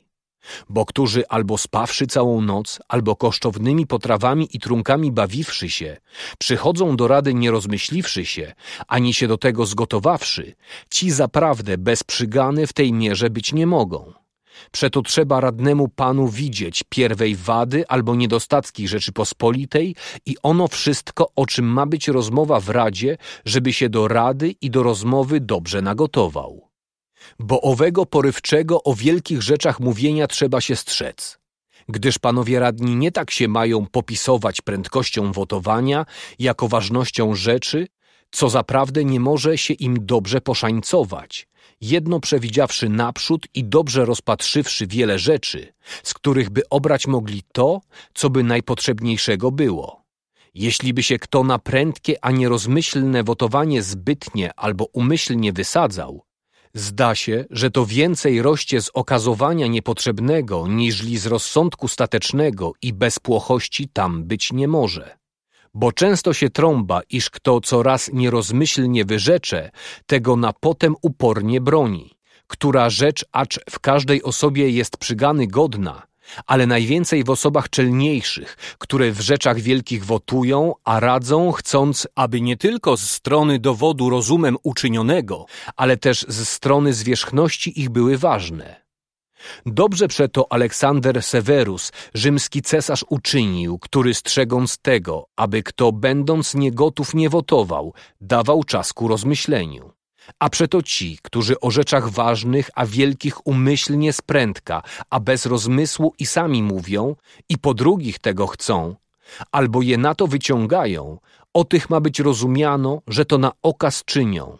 Bo którzy albo spawszy całą noc, albo kosztownymi potrawami i trunkami bawiwszy się, przychodzą do rady nie rozmyśliwszy się, ani się do tego zgotowawszy, ci zaprawdę bez przygany w tej mierze być nie mogą Przeto trzeba radnemu panu widzieć pierwej wady albo niedostatki Rzeczypospolitej i ono wszystko, o czym ma być rozmowa w Radzie, żeby się do rady i do rozmowy dobrze nagotował. Bo owego porywczego o wielkich rzeczach mówienia trzeba się strzec gdyż panowie radni nie tak się mają popisować prędkością wotowania, jako ważnością rzeczy, co zaprawdę nie może się im dobrze poszańcować, jedno przewidziawszy naprzód i dobrze rozpatrzywszy wiele rzeczy, z których by obrać mogli to, co by najpotrzebniejszego było. Jeśli by się kto na prędkie, a nierozmyślne wotowanie zbytnie albo umyślnie wysadzał, zda się, że to więcej rośnie z okazowania niepotrzebnego, niżli z rozsądku statecznego i bez płochości tam być nie może bo często się trąba, iż kto co raz nierozmyślnie wyrzecze, tego na potem upornie broni, która rzecz acz w każdej osobie jest przygany godna, ale najwięcej w osobach czelniejszych, które w rzeczach wielkich wotują, a radzą, chcąc, aby nie tylko z strony dowodu rozumem uczynionego, ale też z strony zwierzchności ich były ważne. Dobrze przeto Aleksander Severus, rzymski cesarz uczynił, który strzegąc tego, aby kto będąc niegotów nie wotował, dawał czas ku rozmyśleniu. A przeto ci, którzy o rzeczach ważnych, a wielkich umyślnie sprędka, a bez rozmysłu i sami mówią, i po drugich tego chcą, albo je na to wyciągają, o tych ma być rozumiano, że to na okaz czynią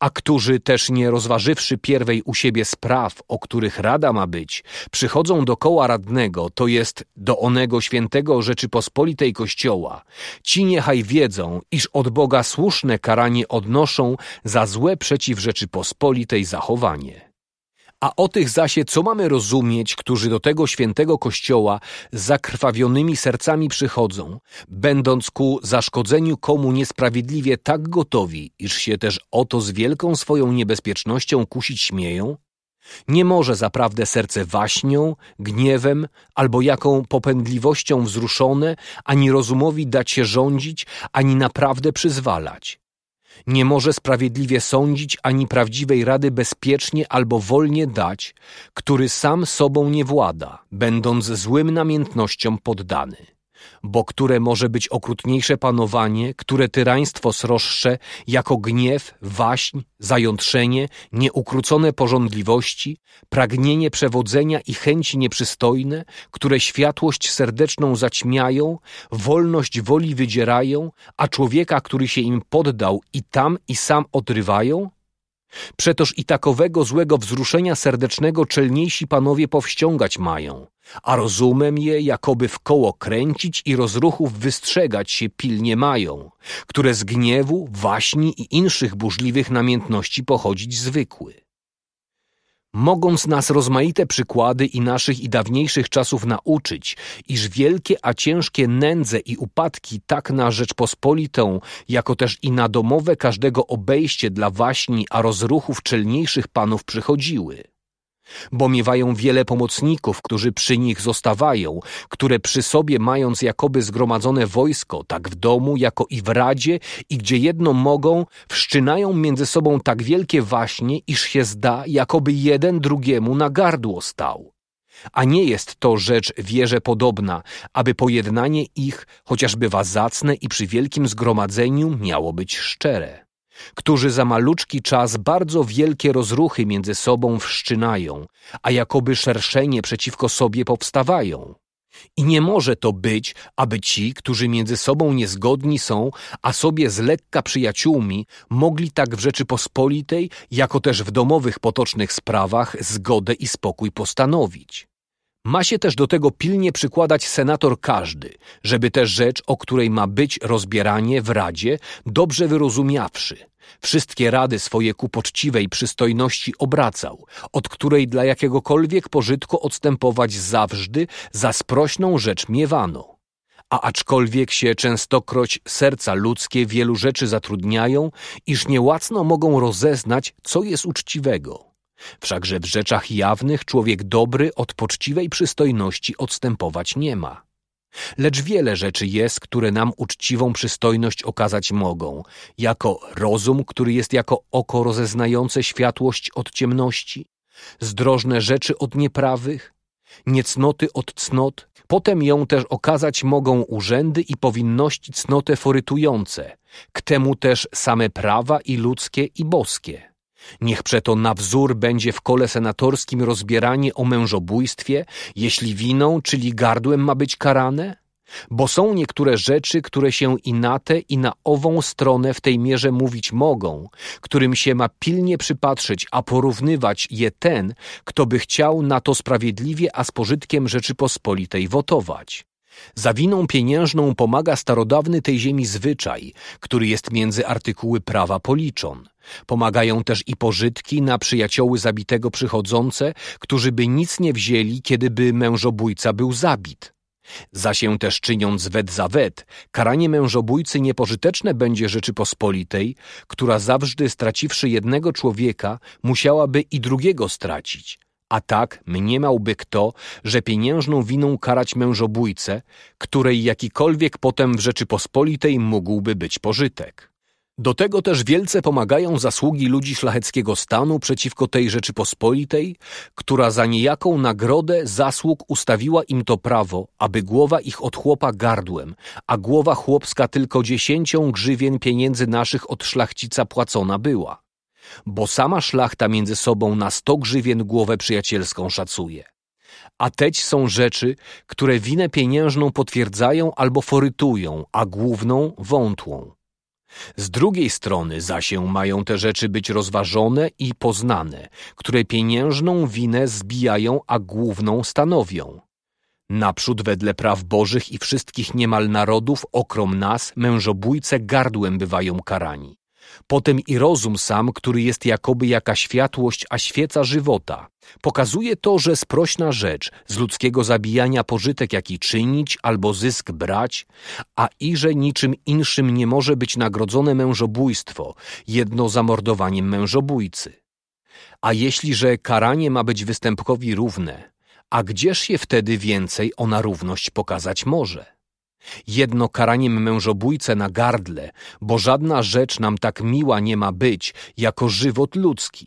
a którzy też nie rozważywszy pierwej u siebie spraw, o których rada ma być, przychodzą do koła radnego, to jest do onego świętego Rzeczypospolitej Kościoła, ci niechaj wiedzą, iż od Boga słuszne karanie odnoszą za złe przeciw Rzeczypospolitej zachowanie a o tych zasie, co mamy rozumieć, którzy do tego świętego kościoła zakrwawionymi sercami przychodzą, będąc ku zaszkodzeniu komu niesprawiedliwie tak gotowi, iż się też o to z wielką swoją niebezpiecznością kusić śmieją? Nie może zaprawdę serce waśnią, gniewem albo jaką popędliwością wzruszone, ani rozumowi dać się rządzić, ani naprawdę przyzwalać nie może sprawiedliwie sądzić ani prawdziwej rady bezpiecznie albo wolnie dać, który sam sobą nie włada, będąc złym namiętnościom poddany bo które może być okrutniejsze panowanie, które tyraństwo sroższe, jako gniew, waśń, zajątrzenie, nieukrócone pożądliwości, pragnienie przewodzenia i chęci nieprzystojne, które światłość serdeczną zaćmiają, wolność woli wydzierają, a człowieka, który się im poddał i tam i sam odrywają? Przetoż i takowego złego wzruszenia serdecznego czelniejsi panowie powściągać mają, a rozumem je jakoby w koło kręcić i rozruchów wystrzegać się pilnie mają, które z gniewu, waśni i inszych burzliwych namiętności pochodzić zwykły. Mogąc nas rozmaite przykłady i naszych i dawniejszych czasów nauczyć, iż wielkie a ciężkie nędze i upadki tak na Rzeczpospolitą, jako też i na domowe każdego obejście dla waśni a rozruchów czelniejszych panów przychodziły – bo miewają wiele pomocników, którzy przy nich zostawają, które przy sobie mając jakoby zgromadzone wojsko, tak w domu, jako i w radzie, i gdzie jedno mogą, wszczynają między sobą tak wielkie waśnie, iż się zda, jakoby jeden drugiemu na gardło stał. A nie jest to rzecz wierze podobna, aby pojednanie ich, chociaż bywa zacne i przy wielkim zgromadzeniu, miało być szczere którzy za maluczki czas bardzo wielkie rozruchy między sobą wszczynają, a jakoby szerszenie przeciwko sobie powstawają. I nie może to być, aby ci, którzy między sobą niezgodni są, a sobie z lekka przyjaciółmi, mogli tak w Rzeczypospolitej, jako też w domowych potocznych sprawach zgodę i spokój postanowić. Ma się też do tego pilnie przykładać senator każdy, żeby tę rzecz, o której ma być rozbieranie w Radzie, dobrze wyrozumiawszy, Wszystkie rady swoje ku poczciwej przystojności obracał, od której dla jakiegokolwiek pożytku odstępować zawsze za sprośną rzecz miewano. A aczkolwiek się częstokroć serca ludzkie wielu rzeczy zatrudniają, iż niełacno mogą rozeznać, co jest uczciwego. Wszakże w rzeczach jawnych człowiek dobry od poczciwej przystojności odstępować nie ma. Lecz wiele rzeczy jest, które nam uczciwą przystojność okazać mogą, jako rozum, który jest jako oko rozeznające światłość od ciemności, zdrożne rzeczy od nieprawych, niecnoty od cnot, potem ją też okazać mogą urzędy i powinności cnotę forytujące, k temu też same prawa i ludzkie i boskie. Niech przeto na wzór będzie w kole senatorskim rozbieranie o mężobójstwie, jeśli winą, czyli gardłem ma być karane? Bo są niektóre rzeczy, które się i na tę, i na ową stronę w tej mierze mówić mogą, którym się ma pilnie przypatrzeć, a porównywać je ten, kto by chciał na to sprawiedliwie, a z pożytkiem Rzeczypospolitej wotować. Za winą pieniężną pomaga starodawny tej ziemi zwyczaj, który jest między artykuły prawa policzon. Pomagają też i pożytki na przyjacioły zabitego przychodzące, którzy by nic nie wzięli, kiedyby mężobójca był zabit. się też czyniąc wet za wet, karanie mężobójcy niepożyteczne będzie Rzeczypospolitej, która zawsze straciwszy jednego człowieka, musiałaby i drugiego stracić – a tak mniemałby kto, że pieniężną winą karać mężobójcę, której jakikolwiek potem w Rzeczypospolitej mógłby być pożytek. Do tego też wielce pomagają zasługi ludzi szlacheckiego stanu przeciwko tej Rzeczypospolitej, która za niejaką nagrodę zasług ustawiła im to prawo, aby głowa ich od chłopa gardłem, a głowa chłopska tylko dziesięcią grzywien pieniędzy naszych od szlachcica płacona była bo sama szlachta między sobą na sto grzywien głowę przyjacielską szacuje. A teć są rzeczy, które winę pieniężną potwierdzają albo forytują, a główną wątłą. Z drugiej strony się mają te rzeczy być rozważone i poznane, które pieniężną winę zbijają, a główną stanowią. Naprzód wedle praw bożych i wszystkich niemal narodów okrom nas mężobójce gardłem bywają karani. Potem i rozum sam, który jest jakoby jaka światłość, a świeca żywota. Pokazuje to, że sprośna rzecz, z ludzkiego zabijania pożytek jaki czynić albo zysk brać, a i że niczym inszym nie może być nagrodzone mężobójstwo, jedno zamordowaniem mężobójcy. A jeśli, że karanie ma być występkowi równe, a gdzież je wtedy więcej ona równość pokazać może? Jedno karaniem mężobójcę na gardle, bo żadna rzecz nam tak miła nie ma być, jako żywot ludzki.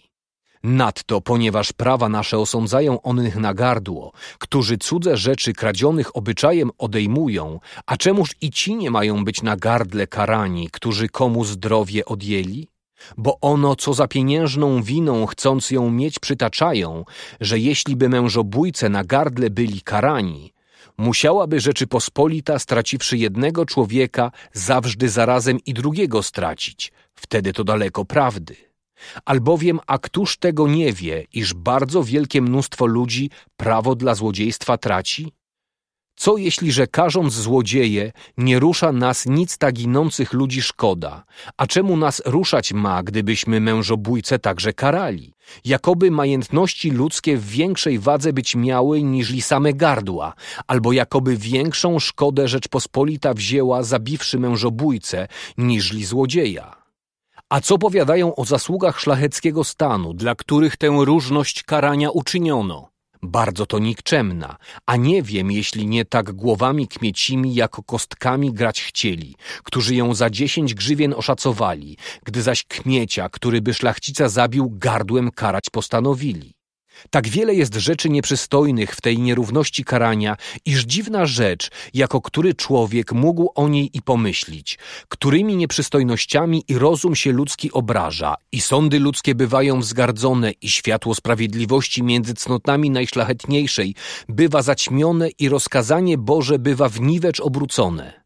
Nadto, ponieważ prawa nasze osądzają onych na gardło, którzy cudze rzeczy kradzionych obyczajem odejmują, a czemuż i ci nie mają być na gardle karani, którzy komu zdrowie odjęli? Bo ono, co za pieniężną winą chcąc ją mieć przytaczają, że jeśliby mężobójce na gardle byli karani, musiałaby Rzeczypospolita, straciwszy jednego człowieka, zawsze zarazem i drugiego stracić. Wtedy to daleko prawdy. Albowiem, a któż tego nie wie, iż bardzo wielkie mnóstwo ludzi prawo dla złodziejstwa traci? Co jeśli, że karząc złodzieje, nie rusza nas nic tak ginących ludzi szkoda? A czemu nas ruszać ma, gdybyśmy mężobójce także karali? Jakoby majątności ludzkie w większej wadze być miały niżli same gardła, albo jakoby większą szkodę Rzeczpospolita wzięła zabiwszy mężobójcę niżli złodzieja. A co powiadają o zasługach szlacheckiego stanu, dla których tę różność karania uczyniono? Bardzo to nikczemna, a nie wiem, jeśli nie tak głowami kmiecimi, jako kostkami grać chcieli, którzy ją za dziesięć grzywien oszacowali, gdy zaś kmiecia, który by szlachcica zabił, gardłem karać postanowili. Tak wiele jest rzeczy nieprzystojnych w tej nierówności karania, iż dziwna rzecz, jako który człowiek mógł o niej i pomyślić, którymi nieprzystojnościami i rozum się ludzki obraża, i sądy ludzkie bywają wzgardzone, i światło sprawiedliwości między cnotami najszlachetniejszej bywa zaćmione, i rozkazanie Boże bywa w niwecz obrócone.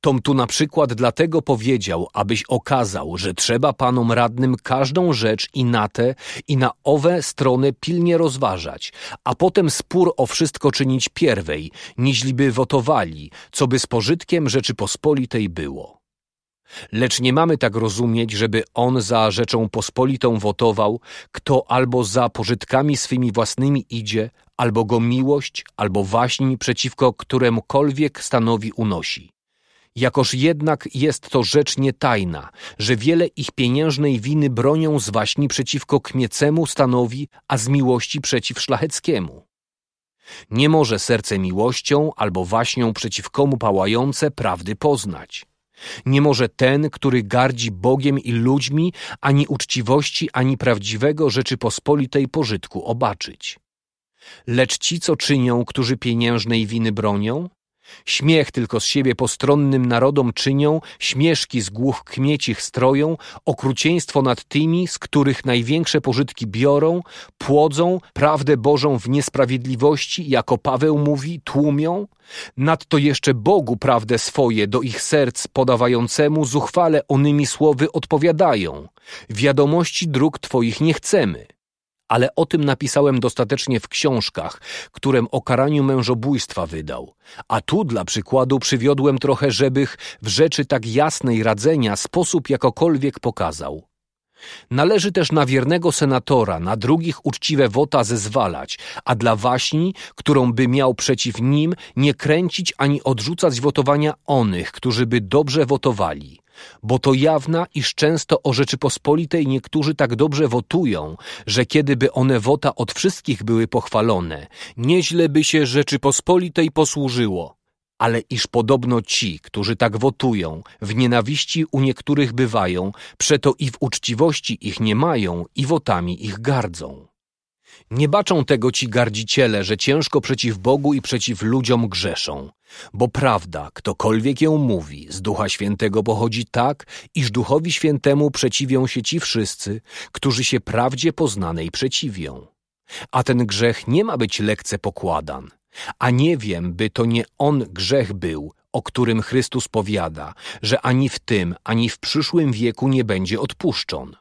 Tom tu na przykład dlatego powiedział, abyś okazał, że trzeba panom radnym każdą rzecz i na te, i na owe strony pilnie rozważać, a potem spór o wszystko czynić pierwej, niźliby wotowali, co by z pożytkiem Rzeczypospolitej było. Lecz nie mamy tak rozumieć, żeby on za rzeczą pospolitą wotował, kto albo za pożytkami swymi własnymi idzie, albo go miłość, albo waśń przeciwko któremukolwiek stanowi unosi. Jakoż jednak jest to rzecz nietajna, że wiele ich pieniężnej winy bronią z waśni przeciwko kmiecemu stanowi, a z miłości przeciw szlacheckiemu. Nie może serce miłością albo waśnią przeciw komu pałające prawdy poznać. Nie może ten, który gardzi Bogiem i ludźmi, ani uczciwości, ani prawdziwego Rzeczypospolitej pożytku obaczyć. Lecz ci, co czynią, którzy pieniężnej winy bronią, Śmiech tylko z siebie postronnym narodom czynią, śmieszki z głuch kmiecich stroją, okrucieństwo nad tymi, z których największe pożytki biorą, płodzą, prawdę Bożą w niesprawiedliwości, jako Paweł mówi, tłumią, nadto jeszcze Bogu prawdę swoje do ich serc podawającemu zuchwale onymi słowy odpowiadają. Wiadomości dróg Twoich nie chcemy ale o tym napisałem dostatecznie w książkach, którem o karaniu mężobójstwa wydał. A tu dla przykładu przywiodłem trochę żebych w rzeczy tak jasnej radzenia sposób jakokolwiek pokazał. Należy też na wiernego senatora, na drugich uczciwe wota zezwalać, a dla waśni, którą by miał przeciw nim, nie kręcić ani odrzucać wotowania onych, którzy by dobrze wotowali bo to jawna, iż często o Rzeczypospolitej niektórzy tak dobrze wotują, że kiedyby one wota od wszystkich były pochwalone, nieźle by się Rzeczypospolitej posłużyło. Ale iż podobno ci, którzy tak wotują, w nienawiści u niektórych bywają, przeto i w uczciwości ich nie mają i wotami ich gardzą. Nie baczą tego ci gardziciele, że ciężko przeciw Bogu i przeciw ludziom grzeszą. Bo prawda, ktokolwiek ją mówi, z Ducha Świętego pochodzi tak, iż Duchowi Świętemu przeciwią się ci wszyscy, którzy się prawdzie poznanej przeciwią. A ten grzech nie ma być lekce pokładan. A nie wiem, by to nie on grzech był, o którym Chrystus powiada, że ani w tym, ani w przyszłym wieku nie będzie odpuszczon.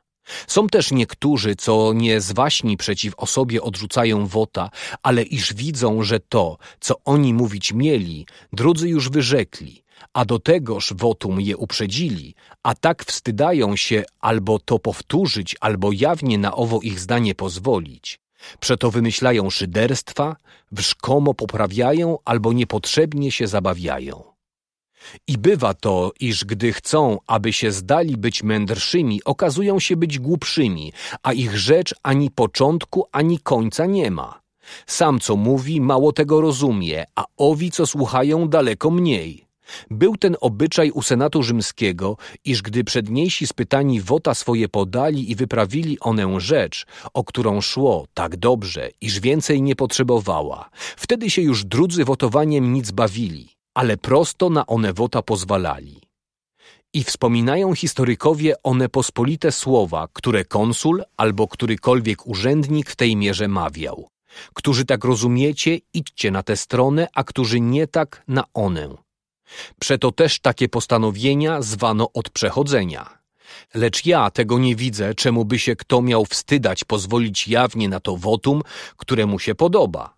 Są też niektórzy, co nie zwaśni przeciw osobie odrzucają wota, ale iż widzą, że to, co oni mówić mieli, drudzy już wyrzekli, a do tegoż wotum je uprzedzili, a tak wstydają się albo to powtórzyć, albo jawnie na owo ich zdanie pozwolić. Przeto wymyślają szyderstwa, wrzkomo poprawiają albo niepotrzebnie się zabawiają. I bywa to, iż gdy chcą, aby się zdali być mędrszymi, okazują się być głupszymi, a ich rzecz ani początku, ani końca nie ma. Sam co mówi, mało tego rozumie, a owi co słuchają daleko mniej. Był ten obyczaj u Senatu Rzymskiego, iż gdy przedniejsi spytani wota swoje podali i wyprawili onę rzecz, o którą szło tak dobrze, iż więcej nie potrzebowała, wtedy się już drudzy wotowaniem nic bawili ale prosto na one wota pozwalali. I wspominają historykowie one pospolite słowa, które konsul albo którykolwiek urzędnik w tej mierze mawiał. Którzy tak rozumiecie, idźcie na tę stronę, a którzy nie tak, na onę. Przeto też takie postanowienia zwano od przechodzenia. Lecz ja tego nie widzę, czemu by się kto miał wstydać pozwolić jawnie na to wotum, któremu się podoba.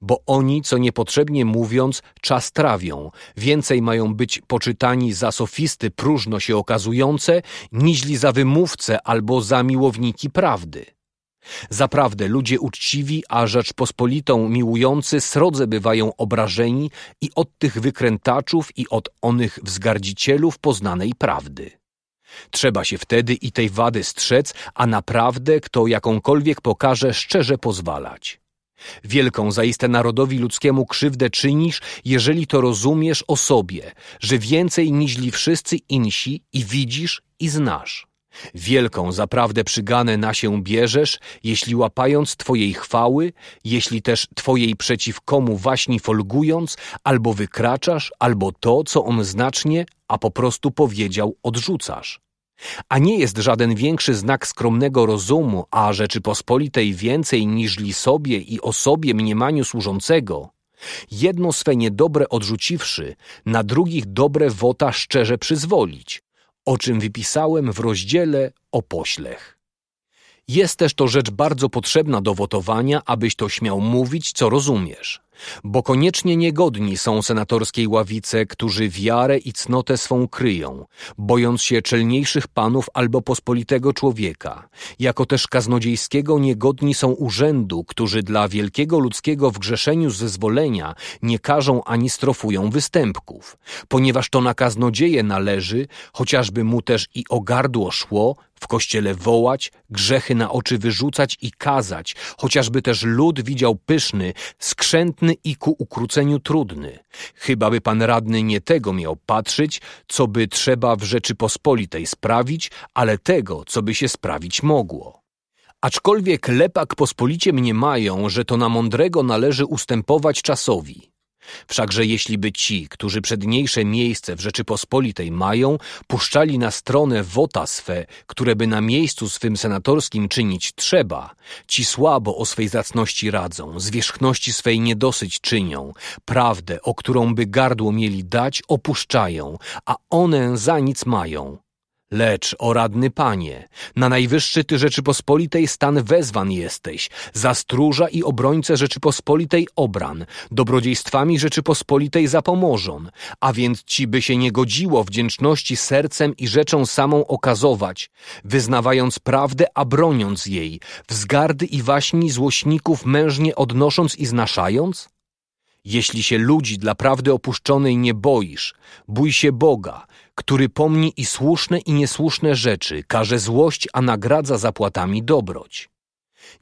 Bo oni, co niepotrzebnie mówiąc, czas trawią, więcej mają być poczytani za sofisty próżno się okazujące, niźli za wymówce albo za miłowniki prawdy. Zaprawdę ludzie uczciwi, a Rzeczpospolitą miłujący srodze bywają obrażeni i od tych wykrętaczów i od onych wzgardzicielów poznanej prawdy. Trzeba się wtedy i tej wady strzec, a naprawdę kto jakąkolwiek pokaże szczerze pozwalać. Wielką zaiste narodowi ludzkiemu krzywdę czynisz, jeżeli to rozumiesz o sobie, że więcej niźli wszyscy insi i widzisz i znasz. Wielką zaprawdę przyganę na się bierzesz, jeśli łapając Twojej chwały, jeśli też Twojej przeciw komu waśni folgując, albo wykraczasz, albo to, co on znacznie, a po prostu powiedział, odrzucasz. A nie jest żaden większy znak skromnego rozumu, a Rzeczypospolitej więcej niżli sobie i o sobie mniemaniu służącego. Jedno swe niedobre odrzuciwszy, na drugich dobre wota szczerze przyzwolić, o czym wypisałem w rozdziale o poślech. Jest też to rzecz bardzo potrzebna do wotowania, abyś to śmiał mówić, co rozumiesz. Bo koniecznie niegodni są senatorskiej ławice, którzy wiarę i cnotę swą kryją, bojąc się czelniejszych panów albo pospolitego człowieka, jako też kaznodziejskiego niegodni są urzędu, którzy dla wielkiego ludzkiego wgrzeszeniu zezwolenia nie każą ani strofują występków, ponieważ to na kaznodzieje należy, chociażby mu też i o gardło szło, w kościele wołać, grzechy na oczy wyrzucać i kazać, chociażby też lud widział pyszny, skrzętny i ku ukróceniu trudny. Chyba by pan radny nie tego miał patrzeć, co by trzeba w Rzeczypospolitej sprawić, ale tego, co by się sprawić mogło. Aczkolwiek lepak pospolicie mnie mają, że to na mądrego należy ustępować czasowi. Wszakże jeśli by ci, którzy przedniejsze miejsce w Rzeczypospolitej mają, puszczali na stronę wota swe, które by na miejscu swym senatorskim czynić trzeba, ci słabo o swej zacności radzą, zwierzchności swej niedosyć czynią, prawdę, o którą by gardło mieli dać, opuszczają, a one za nic mają. Lecz, o radny panie, na najwyższy ty Rzeczypospolitej stan wezwan jesteś, za stróża i obrońcę Rzeczypospolitej obran, dobrodziejstwami Rzeczypospolitej zapomożon, a więc ci by się nie godziło wdzięczności sercem i rzeczą samą okazować, wyznawając prawdę, a broniąc jej, wzgardy i waśni złośników mężnie odnosząc i znaszając? Jeśli się ludzi dla prawdy opuszczonej nie boisz, bój się Boga, który pomni i słuszne i niesłuszne rzeczy, każe złość, a nagradza zapłatami dobroć.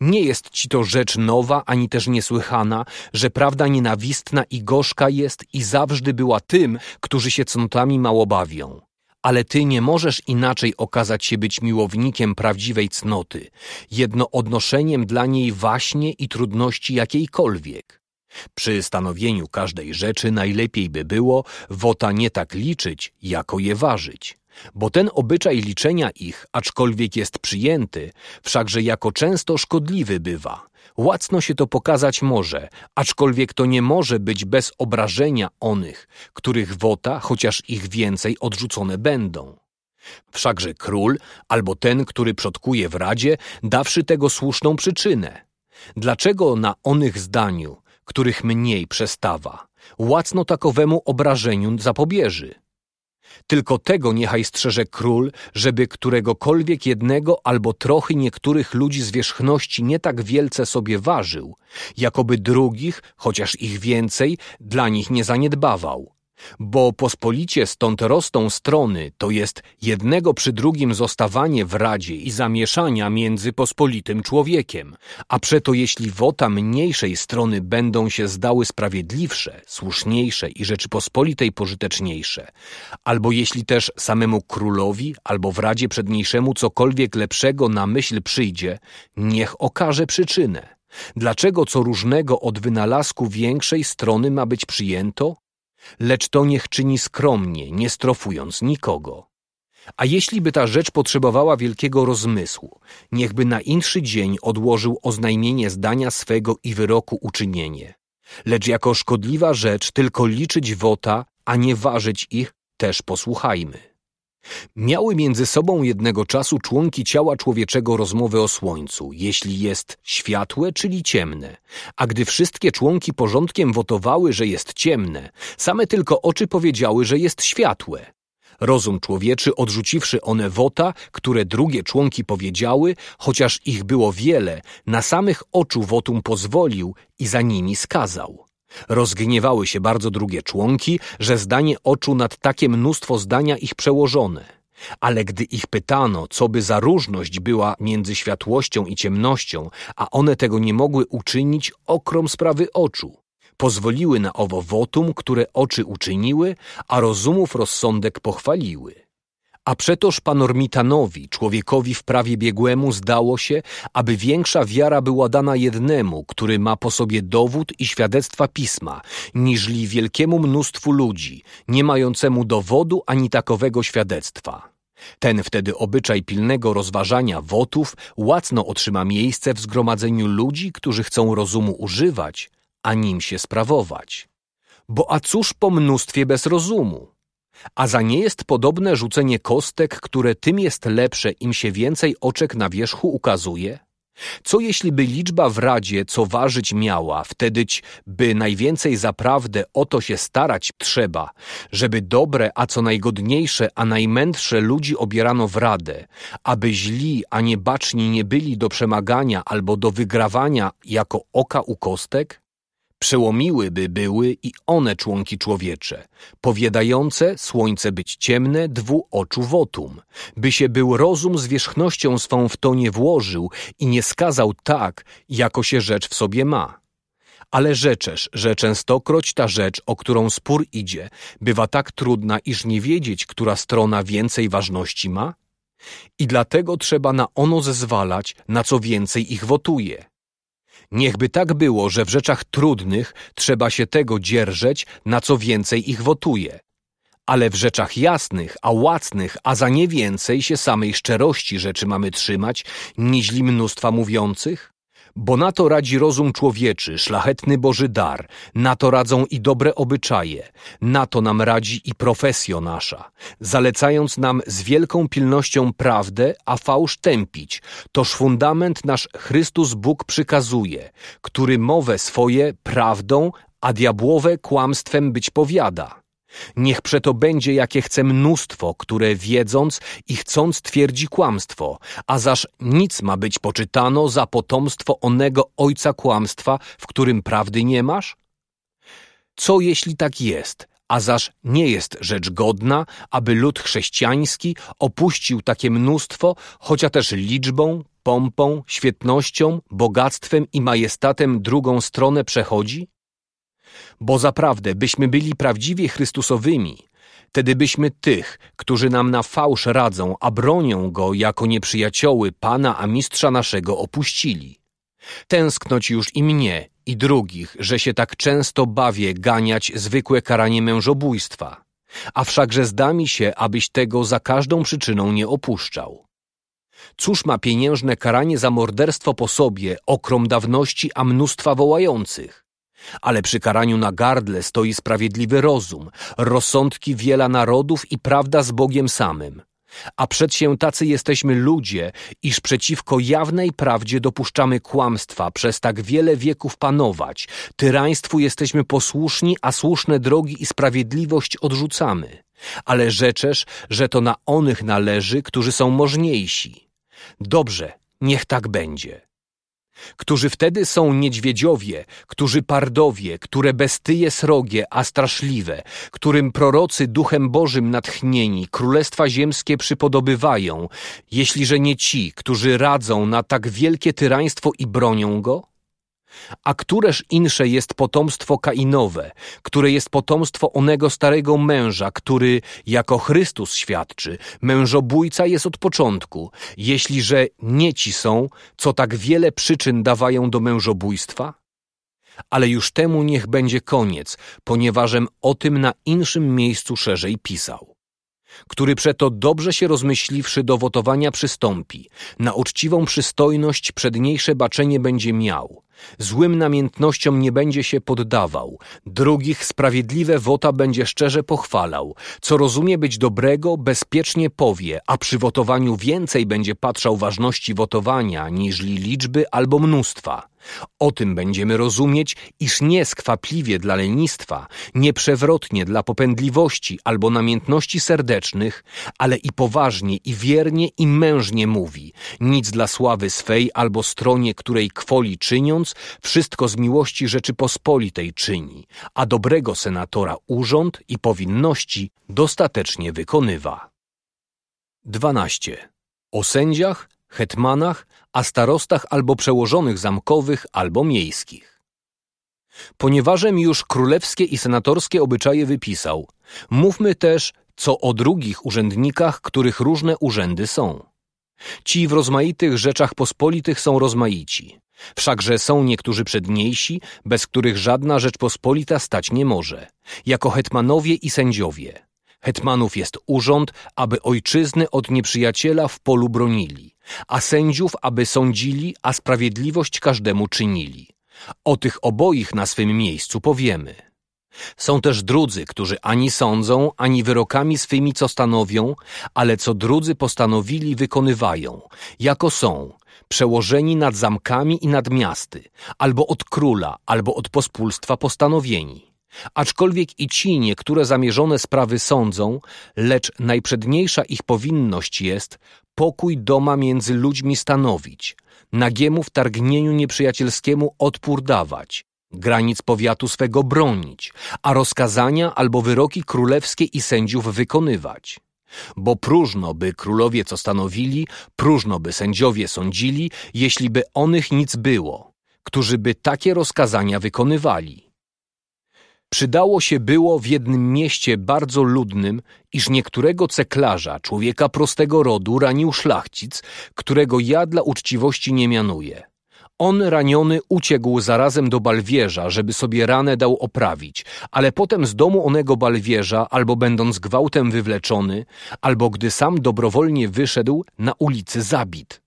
Nie jest ci to rzecz nowa, ani też niesłychana, że prawda nienawistna i gorzka jest i zawsze była tym, którzy się cnotami mało bawią. Ale ty nie możesz inaczej okazać się być miłownikiem prawdziwej cnoty, jedno odnoszeniem dla niej właśnie i trudności jakiejkolwiek. Przy stanowieniu każdej rzeczy najlepiej by było wota nie tak liczyć, jako je ważyć. Bo ten obyczaj liczenia ich, aczkolwiek jest przyjęty, wszakże jako często szkodliwy bywa. Łacno się to pokazać może, aczkolwiek to nie może być bez obrażenia onych, których wota, chociaż ich więcej, odrzucone będą. Wszakże król, albo ten, który przodkuje w Radzie, dawszy tego słuszną przyczynę. Dlaczego na onych zdaniu, których mniej przestawa, łacno takowemu obrażeniu zapobieży. Tylko tego niechaj strzeże król, żeby któregokolwiek jednego albo trochy niektórych ludzi z wierzchności nie tak wielce sobie ważył, jakoby drugich, chociaż ich więcej, dla nich nie zaniedbawał. Bo pospolicie stąd rosną strony, to jest jednego przy drugim zostawanie w radzie i zamieszania między pospolitym człowiekiem, a przeto jeśli wota mniejszej strony będą się zdały sprawiedliwsze, słuszniejsze i Rzeczypospolitej pożyteczniejsze, albo jeśli też samemu królowi albo w radzie przedniejszemu cokolwiek lepszego na myśl przyjdzie, niech okaże przyczynę. Dlaczego co różnego od wynalazku większej strony ma być przyjęto, lecz to niech czyni skromnie, nie strofując nikogo. A jeśli by ta rzecz potrzebowała wielkiego rozmysłu, niechby na inszy dzień odłożył oznajmienie zdania swego i wyroku uczynienie. Lecz jako szkodliwa rzecz tylko liczyć wota, a nie ważyć ich, też posłuchajmy. Miały między sobą jednego czasu członki ciała człowieczego rozmowy o słońcu, jeśli jest światłe, czyli ciemne. A gdy wszystkie członki porządkiem wotowały, że jest ciemne, same tylko oczy powiedziały, że jest światłe. Rozum człowieczy, odrzuciwszy one wota, które drugie członki powiedziały, chociaż ich było wiele, na samych oczu wotum pozwolił i za nimi skazał. Rozgniewały się bardzo drugie członki, że zdanie oczu nad takie mnóstwo zdania ich przełożone. Ale gdy ich pytano, co by za różność była między światłością i ciemnością, a one tego nie mogły uczynić, okrom sprawy oczu. Pozwoliły na owo wotum, które oczy uczyniły, a rozumów rozsądek pochwaliły. A przetoż panormitanowi, człowiekowi w prawie biegłemu, zdało się, aby większa wiara była dana jednemu, który ma po sobie dowód i świadectwa pisma, niżli wielkiemu mnóstwu ludzi, nie mającemu dowodu ani takowego świadectwa. Ten wtedy obyczaj pilnego rozważania wotów łacno otrzyma miejsce w zgromadzeniu ludzi, którzy chcą rozumu używać, a nim się sprawować. Bo a cóż po mnóstwie bez rozumu? A za nie jest podobne rzucenie kostek, które tym jest lepsze, im się więcej oczek na wierzchu ukazuje? Co jeśli by liczba w Radzie, co ważyć miała, wtedyć by najwięcej zaprawdę o to się starać trzeba, żeby dobre, a co najgodniejsze, a najmędrsze ludzi obierano w Radę, aby źli, a niebaczni nie byli do przemagania albo do wygrawania jako oka u kostek? Przełomiłyby były i one członki człowiecze, powiadające słońce być ciemne dwu oczu wotum, by się był rozum zwierzchnością swą w to nie włożył i nie skazał tak, jako się rzecz w sobie ma. Ale rzeczesz, że częstokroć ta rzecz, o którą spór idzie, bywa tak trudna, iż nie wiedzieć, która strona więcej ważności ma? I dlatego trzeba na ono zezwalać, na co więcej ich wotuje – Niechby tak było, że w rzeczach trudnych trzeba się tego dzierżeć, na co więcej ich wotuje. Ale w rzeczach jasnych, a łacnych, a za nie więcej się samej szczerości rzeczy mamy trzymać, niźli mnóstwa mówiących? Bo na to radzi rozum człowieczy, szlachetny Boży dar, na to radzą i dobre obyczaje, na to nam radzi i profesjo nasza, zalecając nam z wielką pilnością prawdę, a fałsz tępić, toż fundament nasz Chrystus Bóg przykazuje, który mowę swoje prawdą, a diabłowe kłamstwem być powiada. Niech przeto będzie jakie chce mnóstwo, które wiedząc i chcąc twierdzi kłamstwo, a zaż nic ma być poczytano za potomstwo onego ojca kłamstwa, w którym prawdy nie masz? Co jeśli tak jest, a zaż nie jest rzecz godna, aby lud chrześcijański opuścił takie mnóstwo, chociaż też liczbą, pompą, świetnością, bogactwem i majestatem drugą stronę przechodzi? Bo zaprawdę, byśmy byli prawdziwie Chrystusowymi, wtedy byśmy tych, którzy nam na fałsz radzą, a bronią go jako nieprzyjacioły Pana a Mistrza naszego opuścili. Tęsknoć już i mnie, i drugich, że się tak często bawię ganiać zwykłe karanie mężobójstwa. A wszakże zda mi się, abyś tego za każdą przyczyną nie opuszczał. Cóż ma pieniężne karanie za morderstwo po sobie, okrom dawności, a mnóstwa wołających? Ale przy karaniu na gardle stoi sprawiedliwy rozum, rozsądki wiela narodów i prawda z Bogiem samym. A przed się tacy jesteśmy ludzie, iż przeciwko jawnej prawdzie dopuszczamy kłamstwa przez tak wiele wieków panować, tyraństwu jesteśmy posłuszni, a słuszne drogi i sprawiedliwość odrzucamy. Ale rzeczesz, że to na onych należy, którzy są możniejsi. Dobrze, niech tak będzie którzy wtedy są niedźwiedziowie, którzy pardowie, które bestyje srogie, a straszliwe, którym prorocy duchem Bożym natchnieni królestwa ziemskie przypodobywają, jeśliże nie ci, którzy radzą na tak wielkie tyraństwo i bronią go? A któreż insze jest potomstwo kainowe, które jest potomstwo onego starego męża, który, jako Chrystus świadczy, mężobójca jest od początku, jeśli że nie ci są, co tak wiele przyczyn dawają do mężobójstwa? Ale już temu niech będzie koniec, ponieważem o tym na inszym miejscu szerzej pisał który przeto dobrze się rozmyśliwszy do wotowania przystąpi, na uczciwą przystojność przedniejsze baczenie będzie miał, Złym namiętnościom nie będzie się poddawał, drugich sprawiedliwe wota będzie szczerze pochwalał. Co rozumie być dobrego, bezpiecznie powie, a przy wotowaniu więcej będzie patrzał ważności wotowania niżli liczby albo mnóstwa. O tym będziemy rozumieć, iż nie skwapliwie dla lenistwa, nie przewrotnie dla popędliwości albo namiętności serdecznych, ale i poważnie i wiernie i mężnie mówi, nic dla sławy swej albo stronie, której kwoli czyniąc, wszystko z miłości Rzeczypospolitej czyni, a dobrego senatora urząd i powinności dostatecznie wykonywa. 12. O sędziach, hetmanach, a starostach albo przełożonych zamkowych albo miejskich ponieważem już królewskie i senatorskie obyczaje wypisał. Mówmy też, co o drugich urzędnikach, których różne urzędy są. Ci w rozmaitych rzeczach pospolitych są rozmaici. Wszakże są niektórzy przedniejsi, bez których żadna Rzeczpospolita stać nie może, jako hetmanowie i sędziowie. Hetmanów jest urząd, aby ojczyzny od nieprzyjaciela w polu bronili, a sędziów, aby sądzili, a sprawiedliwość każdemu czynili. O tych oboich na swym miejscu powiemy. Są też drudzy, którzy ani sądzą, ani wyrokami swymi co stanowią, ale co drudzy postanowili wykonywają, jako są – przełożeni nad zamkami i nad miasty, albo od króla, albo od pospólstwa postanowieni. Aczkolwiek i ci niektóre zamierzone sprawy sądzą, lecz najprzedniejsza ich powinność jest pokój doma między ludźmi stanowić, nagiemu wtargnieniu nieprzyjacielskiemu odpór dawać, granic powiatu swego bronić, a rozkazania albo wyroki królewskie i sędziów wykonywać. Bo próżno by królowie co stanowili, próżno by sędziowie sądzili, jeśli by onych nic było, którzy by takie rozkazania wykonywali. Przydało się było w jednym mieście bardzo ludnym, iż niektórego ceklarza, człowieka prostego rodu, ranił szlachcic, którego ja dla uczciwości nie mianuję on raniony uciekł zarazem do balwierza, żeby sobie ranę dał oprawić, ale potem z domu onego balwierza, albo będąc gwałtem wywleczony, albo gdy sam dobrowolnie wyszedł, na ulicy zabit.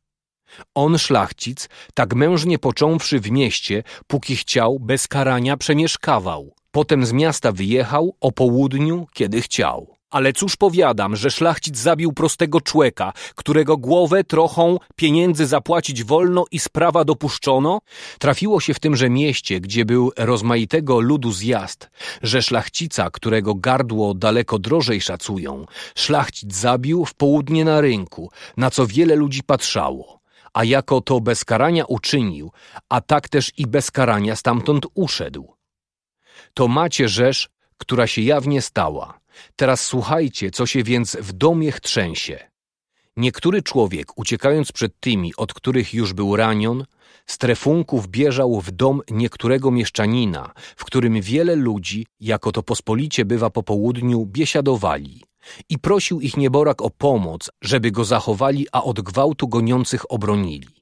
On, szlachcic, tak mężnie począwszy w mieście, póki chciał, bez karania przemieszkawał. Potem z miasta wyjechał o południu, kiedy chciał. Ale cóż powiadam, że szlachcic zabił prostego człeka, którego głowę trochą pieniędzy zapłacić wolno i sprawa dopuszczono? Trafiło się w tymże mieście, gdzie był rozmaitego ludu zjazd, że szlachcica, którego gardło daleko drożej szacują, szlachcic zabił w południe na rynku, na co wiele ludzi patrzało. A jako to bez karania uczynił, a tak też i bez karania stamtąd uszedł. To macie rzecz, która się jawnie stała Teraz słuchajcie, co się więc w domie trzęsie. Niektóry człowiek, uciekając przed tymi, od których już był ranion, z trefunków bieżał w dom niektórego mieszczanina, w którym wiele ludzi, jako to pospolicie bywa po południu, biesiadowali i prosił ich nieborak o pomoc, żeby go zachowali, a od gwałtu goniących obronili.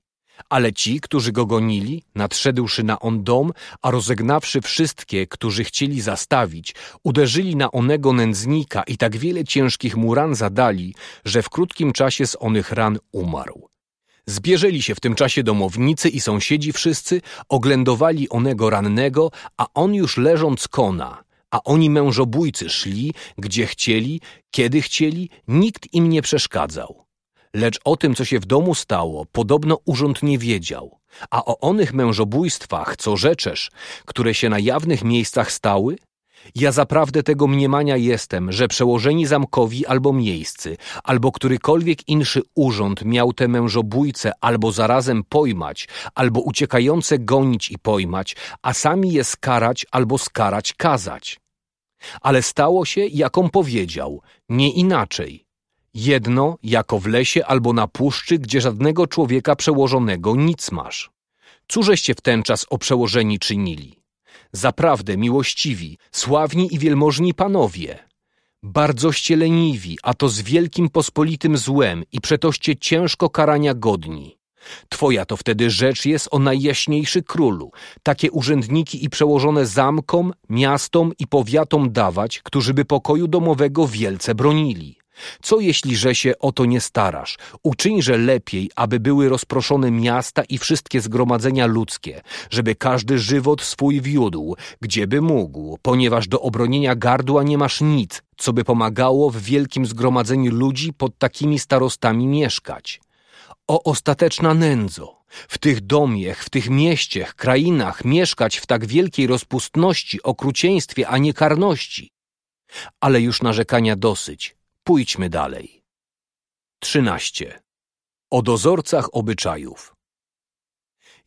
Ale ci, którzy go gonili, nadszedłszy na on dom, a rozegnawszy wszystkie, którzy chcieli zastawić, uderzyli na onego nędznika i tak wiele ciężkich mu ran zadali, że w krótkim czasie z onych ran umarł. Zbierzeli się w tym czasie domownicy i sąsiedzi wszyscy, oglądowali onego rannego, a on już leżąc kona, a oni mężobójcy szli, gdzie chcieli, kiedy chcieli, nikt im nie przeszkadzał. Lecz o tym, co się w domu stało, podobno urząd nie wiedział, a o onych mężobójstwach, co rzeczesz, które się na jawnych miejscach stały? Ja zaprawdę tego mniemania jestem, że przełożeni zamkowi albo miejscy, albo którykolwiek inszy urząd miał te mężobójce albo zarazem pojmać, albo uciekające gonić i pojmać, a sami je skarać albo skarać kazać. Ale stało się, jaką powiedział, nie inaczej. Jedno, jako w lesie albo na puszczy, gdzie żadnego człowieka przełożonego nic masz. Cóżeście w ten czas o przełożeni czynili? Zaprawdę miłościwi, sławni i wielmożni panowie. Bardzoście leniwi, a to z wielkim pospolitym złem i przetoście ciężko karania godni. Twoja to wtedy rzecz jest o najjaśniejszy królu, takie urzędniki i przełożone zamkom, miastom i powiatom dawać, którzy by pokoju domowego wielce bronili co jeśliże się o to nie starasz? Uczyńże lepiej, aby były rozproszone miasta i wszystkie zgromadzenia ludzkie, żeby każdy żywot swój wiódł, gdzieby mógł, ponieważ do obronienia gardła nie masz nic, co by pomagało w wielkim zgromadzeniu ludzi pod takimi starostami mieszkać. O ostateczna nędzo! W tych domiech, w tych mieściech, krainach mieszkać w tak wielkiej rozpustności, okrucieństwie, a nie karności. Ale już narzekania dosyć Pójdźmy dalej. 13. O dozorcach obyczajów.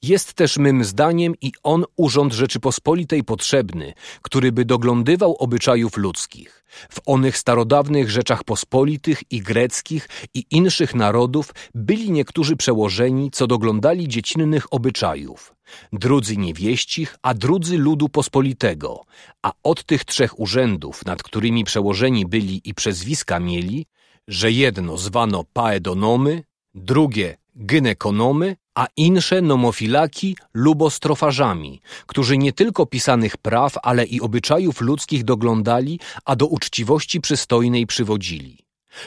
Jest też mym zdaniem i on urząd Rzeczypospolitej potrzebny, który by doglądywał obyczajów ludzkich. W onych starodawnych rzeczach pospolitych i greckich i inszych narodów byli niektórzy przełożeni, co doglądali dziecinnych obyczajów. Drudzy niewieścich, a drudzy ludu pospolitego. A od tych trzech urzędów, nad którymi przełożeni byli i przezwiska mieli, że jedno zwano paedonomy, drugie gynekonomy, a insze nomofilaki lubostrofarzami, którzy nie tylko pisanych praw, ale i obyczajów ludzkich doglądali, a do uczciwości przystojnej przywodzili.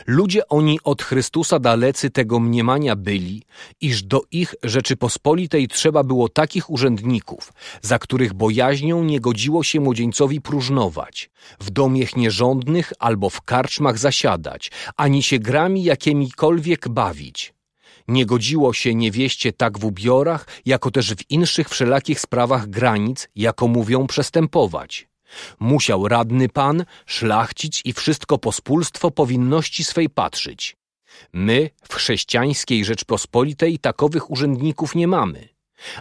Ludzie oni od Chrystusa dalecy tego mniemania byli, iż do ich Rzeczypospolitej trzeba było takich urzędników, za których bojaźnią nie godziło się młodzieńcowi próżnować, w domiech nierządnych albo w karczmach zasiadać, ani się grami jakimikolwiek bawić, nie godziło się niewieście tak w ubiorach, jako też w inszych wszelakich sprawach granic, jako mówią, przestępować. Musiał radny pan, szlachcić i wszystko pospólstwo powinności swej patrzyć. My w chrześcijańskiej Rzeczpospolitej takowych urzędników nie mamy.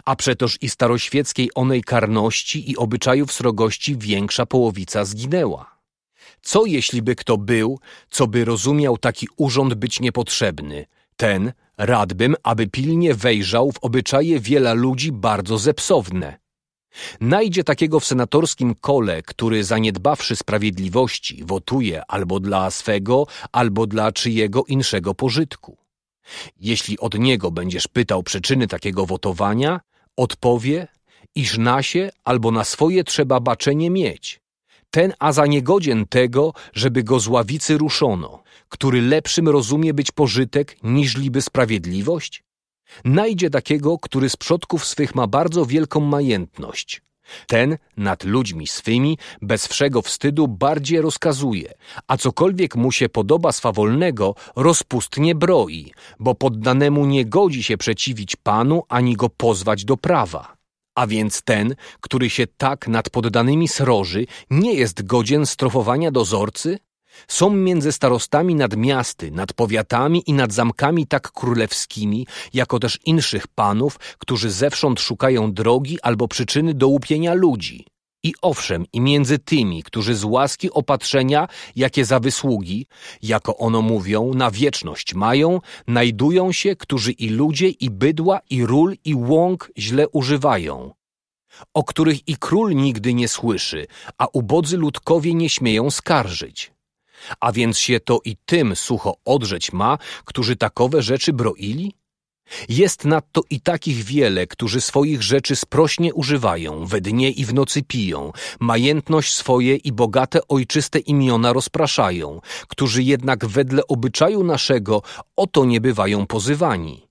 A przetoż i staroświeckiej onej karności i obyczajów srogości większa połowica zginęła. Co jeśliby kto był, co by rozumiał taki urząd być niepotrzebny, ten Radbym, aby pilnie wejrzał w obyczaje wiela ludzi bardzo zepsowne. Najdzie takiego w senatorskim kole, który zaniedbawszy sprawiedliwości, wotuje albo dla swego, albo dla czyjego inszego pożytku. Jeśli od niego będziesz pytał przyczyny takiego wotowania, odpowie, iż na się albo na swoje trzeba baczenie mieć. Ten a za niegodzien tego, żeby go z ławicy ruszono który lepszym rozumie być pożytek niżliby sprawiedliwość? Najdzie takiego, który z przodków swych ma bardzo wielką majętność. Ten nad ludźmi swymi bez wszego wstydu bardziej rozkazuje, a cokolwiek mu się podoba swawolnego, rozpustnie broi, bo poddanemu nie godzi się przeciwić panu ani go pozwać do prawa. A więc ten, który się tak nad poddanymi sroży, nie jest godzien strofowania dozorcy, są między starostami nad miasty, nad powiatami i nad zamkami tak królewskimi, jako też inszych panów, którzy zewsząd szukają drogi albo przyczyny do łupienia ludzi. I owszem, i między tymi, którzy z łaski opatrzenia, jakie za wysługi, jako ono mówią, na wieczność mają, znajdują się, którzy i ludzie, i bydła, i ról, i łąk źle używają, o których i król nigdy nie słyszy, a ubodzy ludkowie nie śmieją skarżyć. A więc się to i tym sucho odrzeć ma, którzy takowe rzeczy broili? Jest nadto i takich wiele, którzy swoich rzeczy sprośnie używają, we dnie i w nocy piją, majętność swoje i bogate ojczyste imiona rozpraszają, którzy jednak wedle obyczaju naszego oto nie bywają pozywani.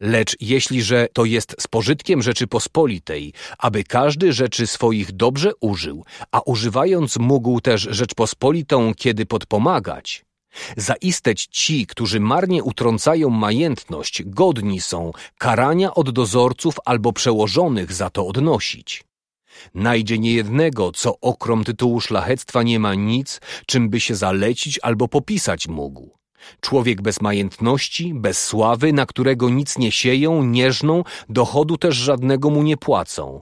Lecz jeśliże to jest z pożytkiem Rzeczypospolitej, aby każdy rzeczy swoich dobrze użył, a używając mógł też Rzeczpospolitą kiedy podpomagać, zaisteć ci, którzy marnie utrącają majętność, godni są karania od dozorców albo przełożonych za to odnosić. Najdzie niejednego, co okrom tytułu szlachectwa nie ma nic, czym by się zalecić albo popisać mógł Człowiek bez majętności, bez sławy, na którego nic nie sieją, nieżną, dochodu też żadnego mu nie płacą.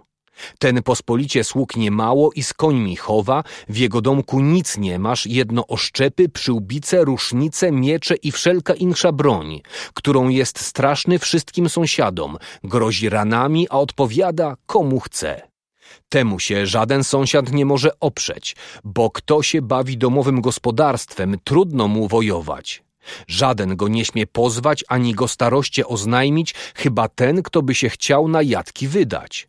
Ten pospolicie sług nie mało i z końmi chowa, w jego domku nic nie masz, jedno oszczepy, przyłbice, rusznice, miecze i wszelka insza broń, którą jest straszny wszystkim sąsiadom, grozi ranami, a odpowiada komu chce. Temu się żaden sąsiad nie może oprzeć, bo kto się bawi domowym gospodarstwem, trudno mu wojować. Żaden go nie śmie pozwać ani go staroście oznajmić, chyba ten, kto by się chciał na jadki wydać.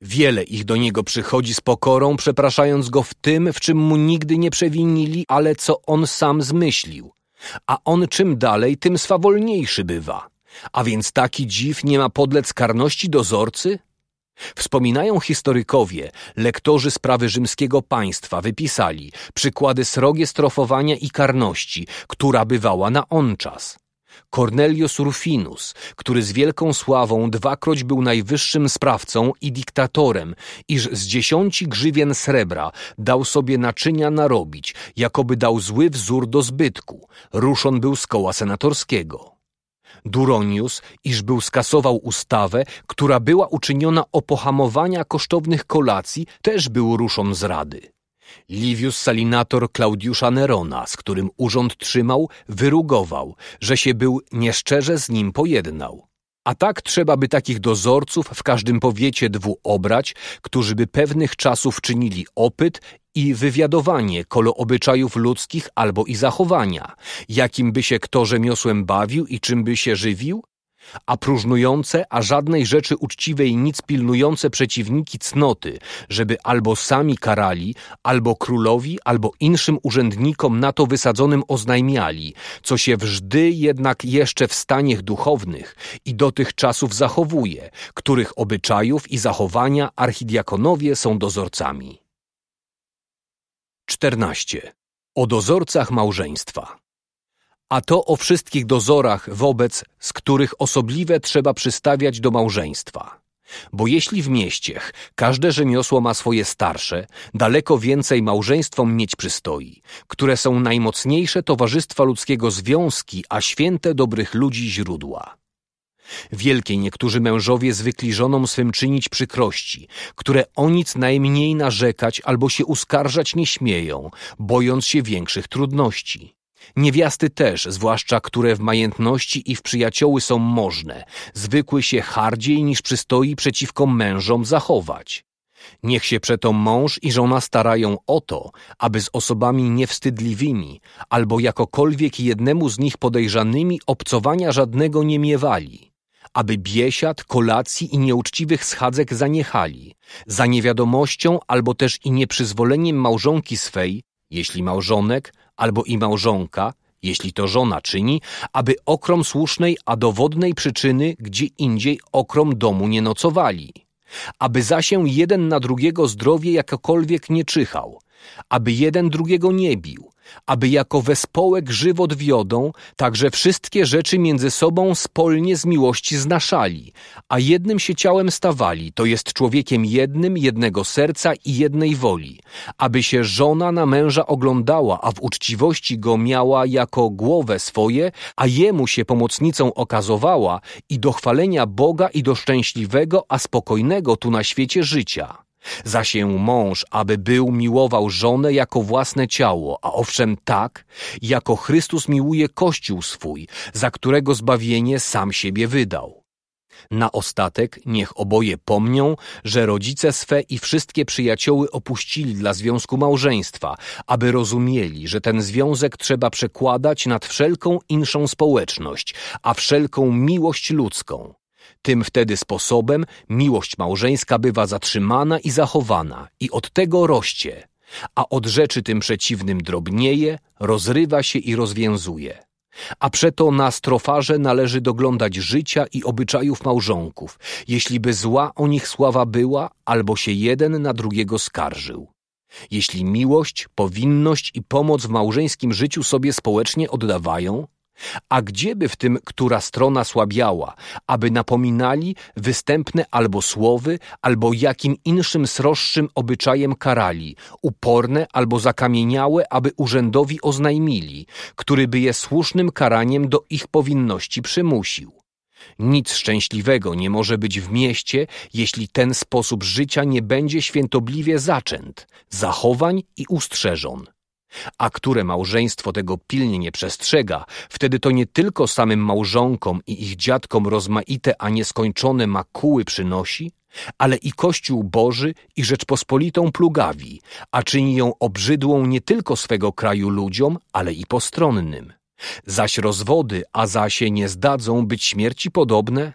Wiele ich do niego przychodzi z pokorą, przepraszając go w tym, w czym mu nigdy nie przewinili, ale co on sam zmyślił. A on czym dalej, tym swawolniejszy bywa. A więc taki dziw nie ma podlec karności dozorcy? Wspominają historykowie, lektorzy sprawy rzymskiego państwa wypisali przykłady srogie strofowania i karności, która bywała na on czas. Cornelius Rufinus, który z wielką sławą dwakroć był najwyższym sprawcą i dyktatorem, iż z dziesięci grzywien srebra dał sobie naczynia narobić, jakoby dał zły wzór do zbytku. Ruszon był z koła senatorskiego. Duronius, iż był skasował ustawę, która była uczyniona o pohamowania kosztownych kolacji, też był ruszon z Rady. Livius Salinator Klaudiusza Nerona, z którym urząd trzymał, wyrugował, że się był nieszczerze z nim pojednał. A tak trzeba by takich dozorców w każdym powiecie dwu obrać, którzy by pewnych czasów czynili opyt i wywiadowanie kolo obyczajów ludzkich albo i zachowania, jakim by się kto rzemiosłem bawił i czym by się żywił, a próżnujące, a żadnej rzeczy uczciwej nic pilnujące przeciwniki cnoty, żeby albo sami karali, albo królowi, albo inszym urzędnikom na to wysadzonym oznajmiali, co się wżdy jednak jeszcze w staniech duchownych i do tych czasów zachowuje, których obyczajów i zachowania archidiakonowie są dozorcami. 14. O dozorcach małżeństwa a to o wszystkich dozorach wobec, z których osobliwe trzeba przystawiać do małżeństwa. Bo jeśli w mieście każde rzemiosło ma swoje starsze, daleko więcej małżeństwom mieć przystoi, które są najmocniejsze towarzystwa ludzkiego związki, a święte dobrych ludzi źródła. Wielkie niektórzy mężowie zwykli żonom swym czynić przykrości, które o nic najmniej narzekać albo się uskarżać nie śmieją, bojąc się większych trudności. Niewiasty też, zwłaszcza które w majętności i w przyjacioły są możne, zwykły się hardziej niż przystoi przeciwko mężom zachować. Niech się przeto mąż i żona starają o to, aby z osobami niewstydliwymi albo jakokolwiek jednemu z nich podejrzanymi obcowania żadnego nie miewali, aby biesiad, kolacji i nieuczciwych schadzek zaniechali, za niewiadomością albo też i nieprzyzwoleniem małżonki swej, jeśli małżonek, albo i małżonka, jeśli to żona czyni, aby okrom słusznej, a dowodnej przyczyny gdzie indziej okrom domu nie nocowali. Aby za się jeden na drugiego zdrowie jakokolwiek nie czyhał, aby jeden drugiego nie bił, aby jako wespołek żywot wiodą, także wszystkie rzeczy między sobą spolnie z miłości znaszali, a jednym się ciałem stawali, to jest człowiekiem jednym, jednego serca i jednej woli, aby się żona na męża oglądała, a w uczciwości go miała jako głowę swoje, a jemu się pomocnicą okazowała i do chwalenia Boga i do szczęśliwego, a spokojnego tu na świecie życia. Za się mąż, aby był miłował żonę jako własne ciało, a owszem tak, jako Chrystus miłuje Kościół swój, za którego zbawienie sam siebie wydał. Na ostatek niech oboje pomnią, że rodzice swe i wszystkie przyjacioły opuścili dla związku małżeństwa, aby rozumieli, że ten związek trzeba przekładać nad wszelką inszą społeczność, a wszelką miłość ludzką tym wtedy sposobem miłość małżeńska bywa zatrzymana i zachowana i od tego rośnie, a od rzeczy tym przeciwnym drobnieje, rozrywa się i rozwiązuje. A przeto na strofarze należy doglądać życia i obyczajów małżonków, jeśliby zła o nich sława była, albo się jeden na drugiego skarżył. Jeśli miłość, powinność i pomoc w małżeńskim życiu sobie społecznie oddawają, a gdzieby w tym, która strona słabiała, aby napominali występne albo słowy, albo jakim inszym sroższym obyczajem karali, uporne albo zakamieniałe, aby urzędowi oznajmili, który by je słusznym karaniem do ich powinności przymusił. Nic szczęśliwego nie może być w mieście, jeśli ten sposób życia nie będzie świętobliwie zaczęt, zachowań i ustrzeżon. A które małżeństwo tego pilnie nie przestrzega, wtedy to nie tylko samym małżonkom i ich dziadkom rozmaite, a nieskończone makuły przynosi, ale i Kościół Boży i Rzeczpospolitą plugawi, a czyni ją obrzydłą nie tylko swego kraju ludziom, ale i postronnym. Zaś rozwody, a za się nie zdadzą być śmierci podobne?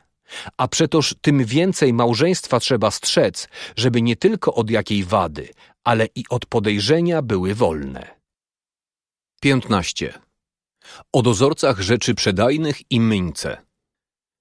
A przetoż tym więcej małżeństwa trzeba strzec, żeby nie tylko od jakiej wady, ale i od podejrzenia były wolne. 15. O dozorcach rzeczy przedajnych i myńce.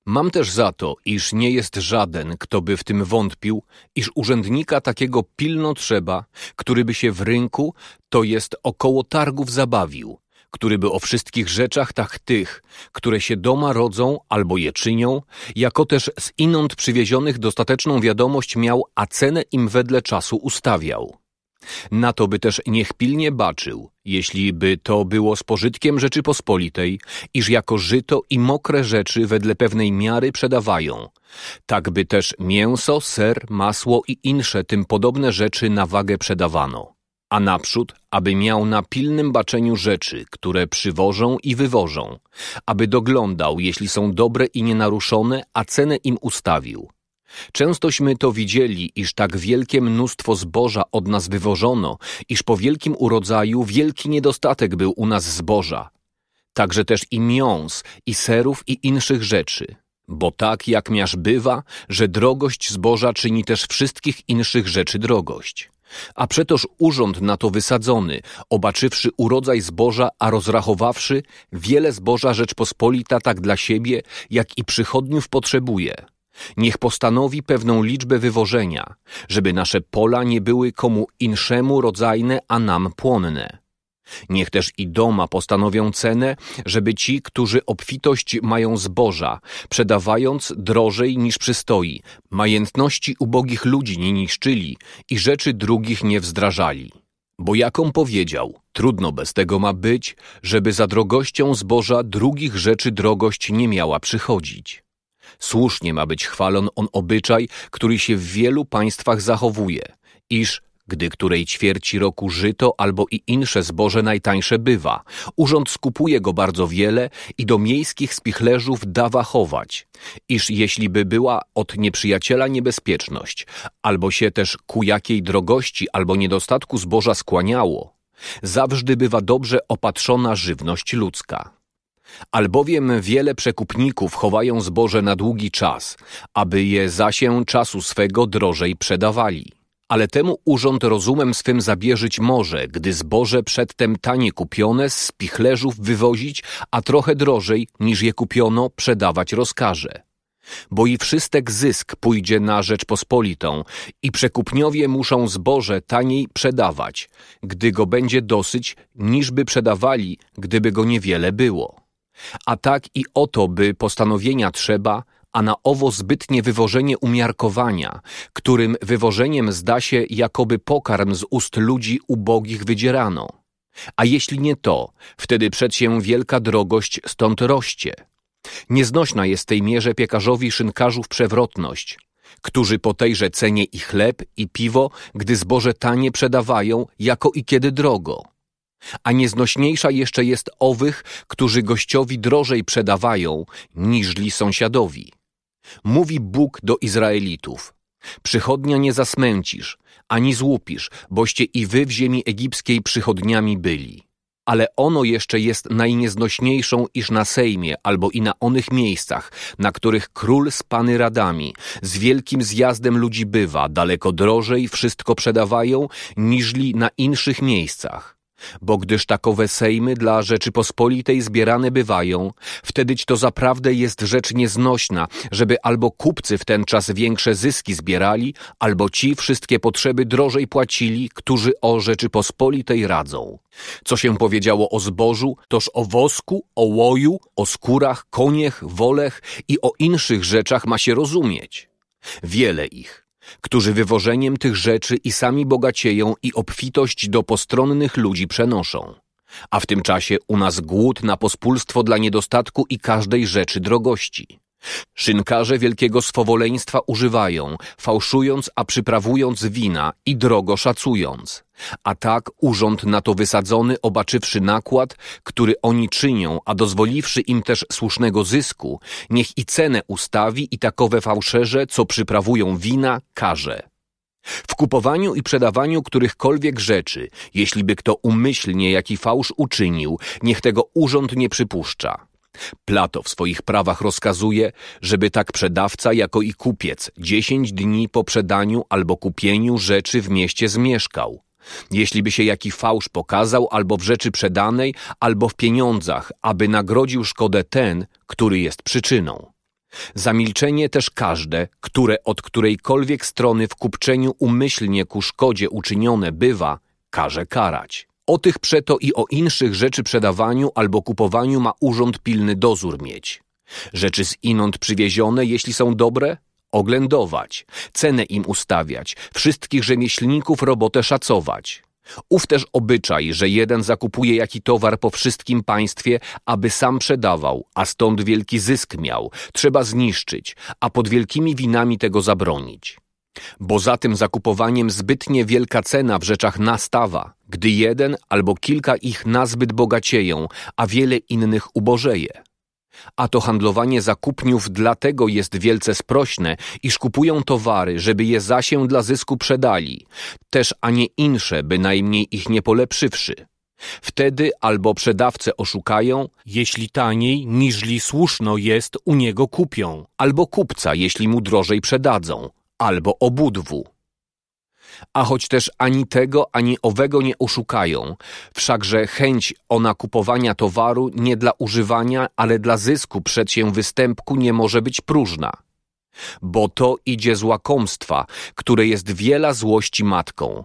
Mam też za to, iż nie jest żaden, kto by w tym wątpił, iż urzędnika takiego pilno trzeba, który by się w rynku, to jest około targów zabawił, który by o wszystkich rzeczach tak tych, które się doma rodzą albo je czynią, jako też z inąd przywiezionych dostateczną wiadomość miał, a cenę im wedle czasu ustawiał. Na to by też niech pilnie baczył, jeśli by to było z pożytkiem Rzeczypospolitej, iż jako żyto i mokre rzeczy wedle pewnej miary przedawają, tak by też mięso, ser, masło i insze tym podobne rzeczy na wagę przedawano, a naprzód, aby miał na pilnym baczeniu rzeczy, które przywożą i wywożą, aby doglądał, jeśli są dobre i nienaruszone, a cenę im ustawił – Częstośmy to widzieli, iż tak wielkie mnóstwo zboża od nas wywożono, iż po wielkim urodzaju wielki niedostatek był u nas zboża, także też i miąs, i serów, i inszych rzeczy. Bo tak jak miarz bywa, że drogość zboża czyni też wszystkich inszych rzeczy drogość. A przetoż urząd na to wysadzony, obaczywszy urodzaj zboża, a rozrachowawszy, wiele zboża Rzeczpospolita tak dla siebie, jak i przychodniów potrzebuje – Niech postanowi pewną liczbę wywożenia, żeby nasze pola nie były komu inszemu rodzajne, a nam płonne. Niech też i doma postanowią cenę, żeby ci, którzy obfitość mają zboża, sprzedawając drożej niż przystoi, majętności ubogich ludzi nie niszczyli i rzeczy drugich nie wzdrażali. Bo jaką powiedział, trudno bez tego ma być, żeby za drogością zboża drugich rzeczy drogość nie miała przychodzić. Słusznie ma być chwalon on obyczaj, który się w wielu państwach zachowuje, iż gdy której ćwierci roku żyto albo i insze zboże najtańsze bywa. Urząd skupuje go bardzo wiele i do miejskich spichlerzów dawa chować, iż jeśli by była od nieprzyjaciela niebezpieczność, albo się też ku jakiej drogości albo niedostatku zboża skłaniało, zawsze bywa dobrze opatrzona żywność ludzka. Albowiem wiele przekupników chowają zboże na długi czas, aby je zasię czasu swego drożej sprzedawali. Ale temu urząd rozumem swym zabierzyć może, gdy zboże przedtem tanie kupione z spichlerzów wywozić, a trochę drożej niż je kupiono przedawać rozkaże. Bo i wszystek zysk pójdzie na rzecz pospolitą, i przekupniowie muszą zboże taniej przedawać, gdy go będzie dosyć, niżby przedawali, gdyby go niewiele było. A tak i oto by postanowienia trzeba, a na owo zbytnie wywożenie umiarkowania, którym wywożeniem zda się, jakoby pokarm z ust ludzi ubogich wydzierano. A jeśli nie to, wtedy przecie wielka drogość stąd roście. Nieznośna jest w tej mierze piekarzowi szynkarzów przewrotność, którzy po tejże cenie i chleb, i piwo, gdy zboże tanie przedawają, jako i kiedy drogo a nieznośniejsza jeszcze jest owych, którzy gościowi drożej przedawają, niżli sąsiadowi. Mówi Bóg do Izraelitów. Przychodnia nie zasmęcisz, ani złupisz, boście i wy w ziemi egipskiej przychodniami byli. Ale ono jeszcze jest najnieznośniejszą, iż na Sejmie albo i na onych miejscach, na których król z pany radami, z wielkim zjazdem ludzi bywa, daleko drożej wszystko przedawają, niżli na inszych miejscach bo gdyż takowe sejmy dla Rzeczypospolitej zbierane bywają, wtedyć to zaprawdę jest rzecz nieznośna, żeby albo kupcy w ten czas większe zyski zbierali, albo ci wszystkie potrzeby drożej płacili, którzy o Rzeczypospolitej radzą. Co się powiedziało o zbożu, toż o wosku, o łoju, o skórach, koniech, wolech i o inszych rzeczach ma się rozumieć. Wiele ich którzy wywożeniem tych rzeczy i sami bogacieją i obfitość do postronnych ludzi przenoszą. A w tym czasie u nas głód na pospólstwo dla niedostatku i każdej rzeczy drogości. Szynkarze wielkiego swowoleństwa używają, fałszując, a przyprawując wina i drogo szacując. A tak urząd na to wysadzony, obaczywszy nakład, który oni czynią, a dozwoliwszy im też słusznego zysku, niech i cenę ustawi i takowe fałszerze, co przyprawują wina, karze. W kupowaniu i przedawaniu którychkolwiek rzeczy, jeśli by kto umyślnie jaki fałsz uczynił, niech tego urząd nie przypuszcza. Plato w swoich prawach rozkazuje, żeby tak sprzedawca jako i kupiec dziesięć dni po przedaniu albo kupieniu rzeczy w mieście zmieszkał. Jeśli by się jaki fałsz pokazał albo w rzeczy przedanej, albo w pieniądzach, aby nagrodził szkodę ten, który jest przyczyną. Zamilczenie też każde, które od którejkolwiek strony w kupczeniu umyślnie ku szkodzie uczynione bywa, każe karać. O tych przeto i o inszych rzeczy przedawaniu albo kupowaniu ma urząd pilny dozór mieć. Rzeczy z inąd przywiezione, jeśli są dobre, oględować, cenę im ustawiać, wszystkich rzemieślników robotę szacować. Ów też obyczaj, że jeden zakupuje jaki towar po wszystkim państwie, aby sam sprzedawał, a stąd wielki zysk miał, trzeba zniszczyć, a pod wielkimi winami tego zabronić. Bo za tym zakupowaniem zbytnie wielka cena w rzeczach nastawa, gdy jeden albo kilka ich nazbyt bogacieją, a wiele innych ubożeje. A to handlowanie zakupniów dlatego jest wielce sprośne, iż kupują towary, żeby je zasię dla zysku przedali, też a nie insze, bynajmniej ich nie polepszywszy. Wtedy albo przedawcę oszukają, jeśli taniej niżli słuszno jest u niego kupią, albo kupca, jeśli mu drożej przedadzą, albo obudwu. A choć też ani tego, ani owego nie oszukają, wszakże chęć ona kupowania towaru nie dla używania, ale dla zysku przed się występku nie może być próżna. Bo to idzie z łakomstwa, które jest wiela złości matką.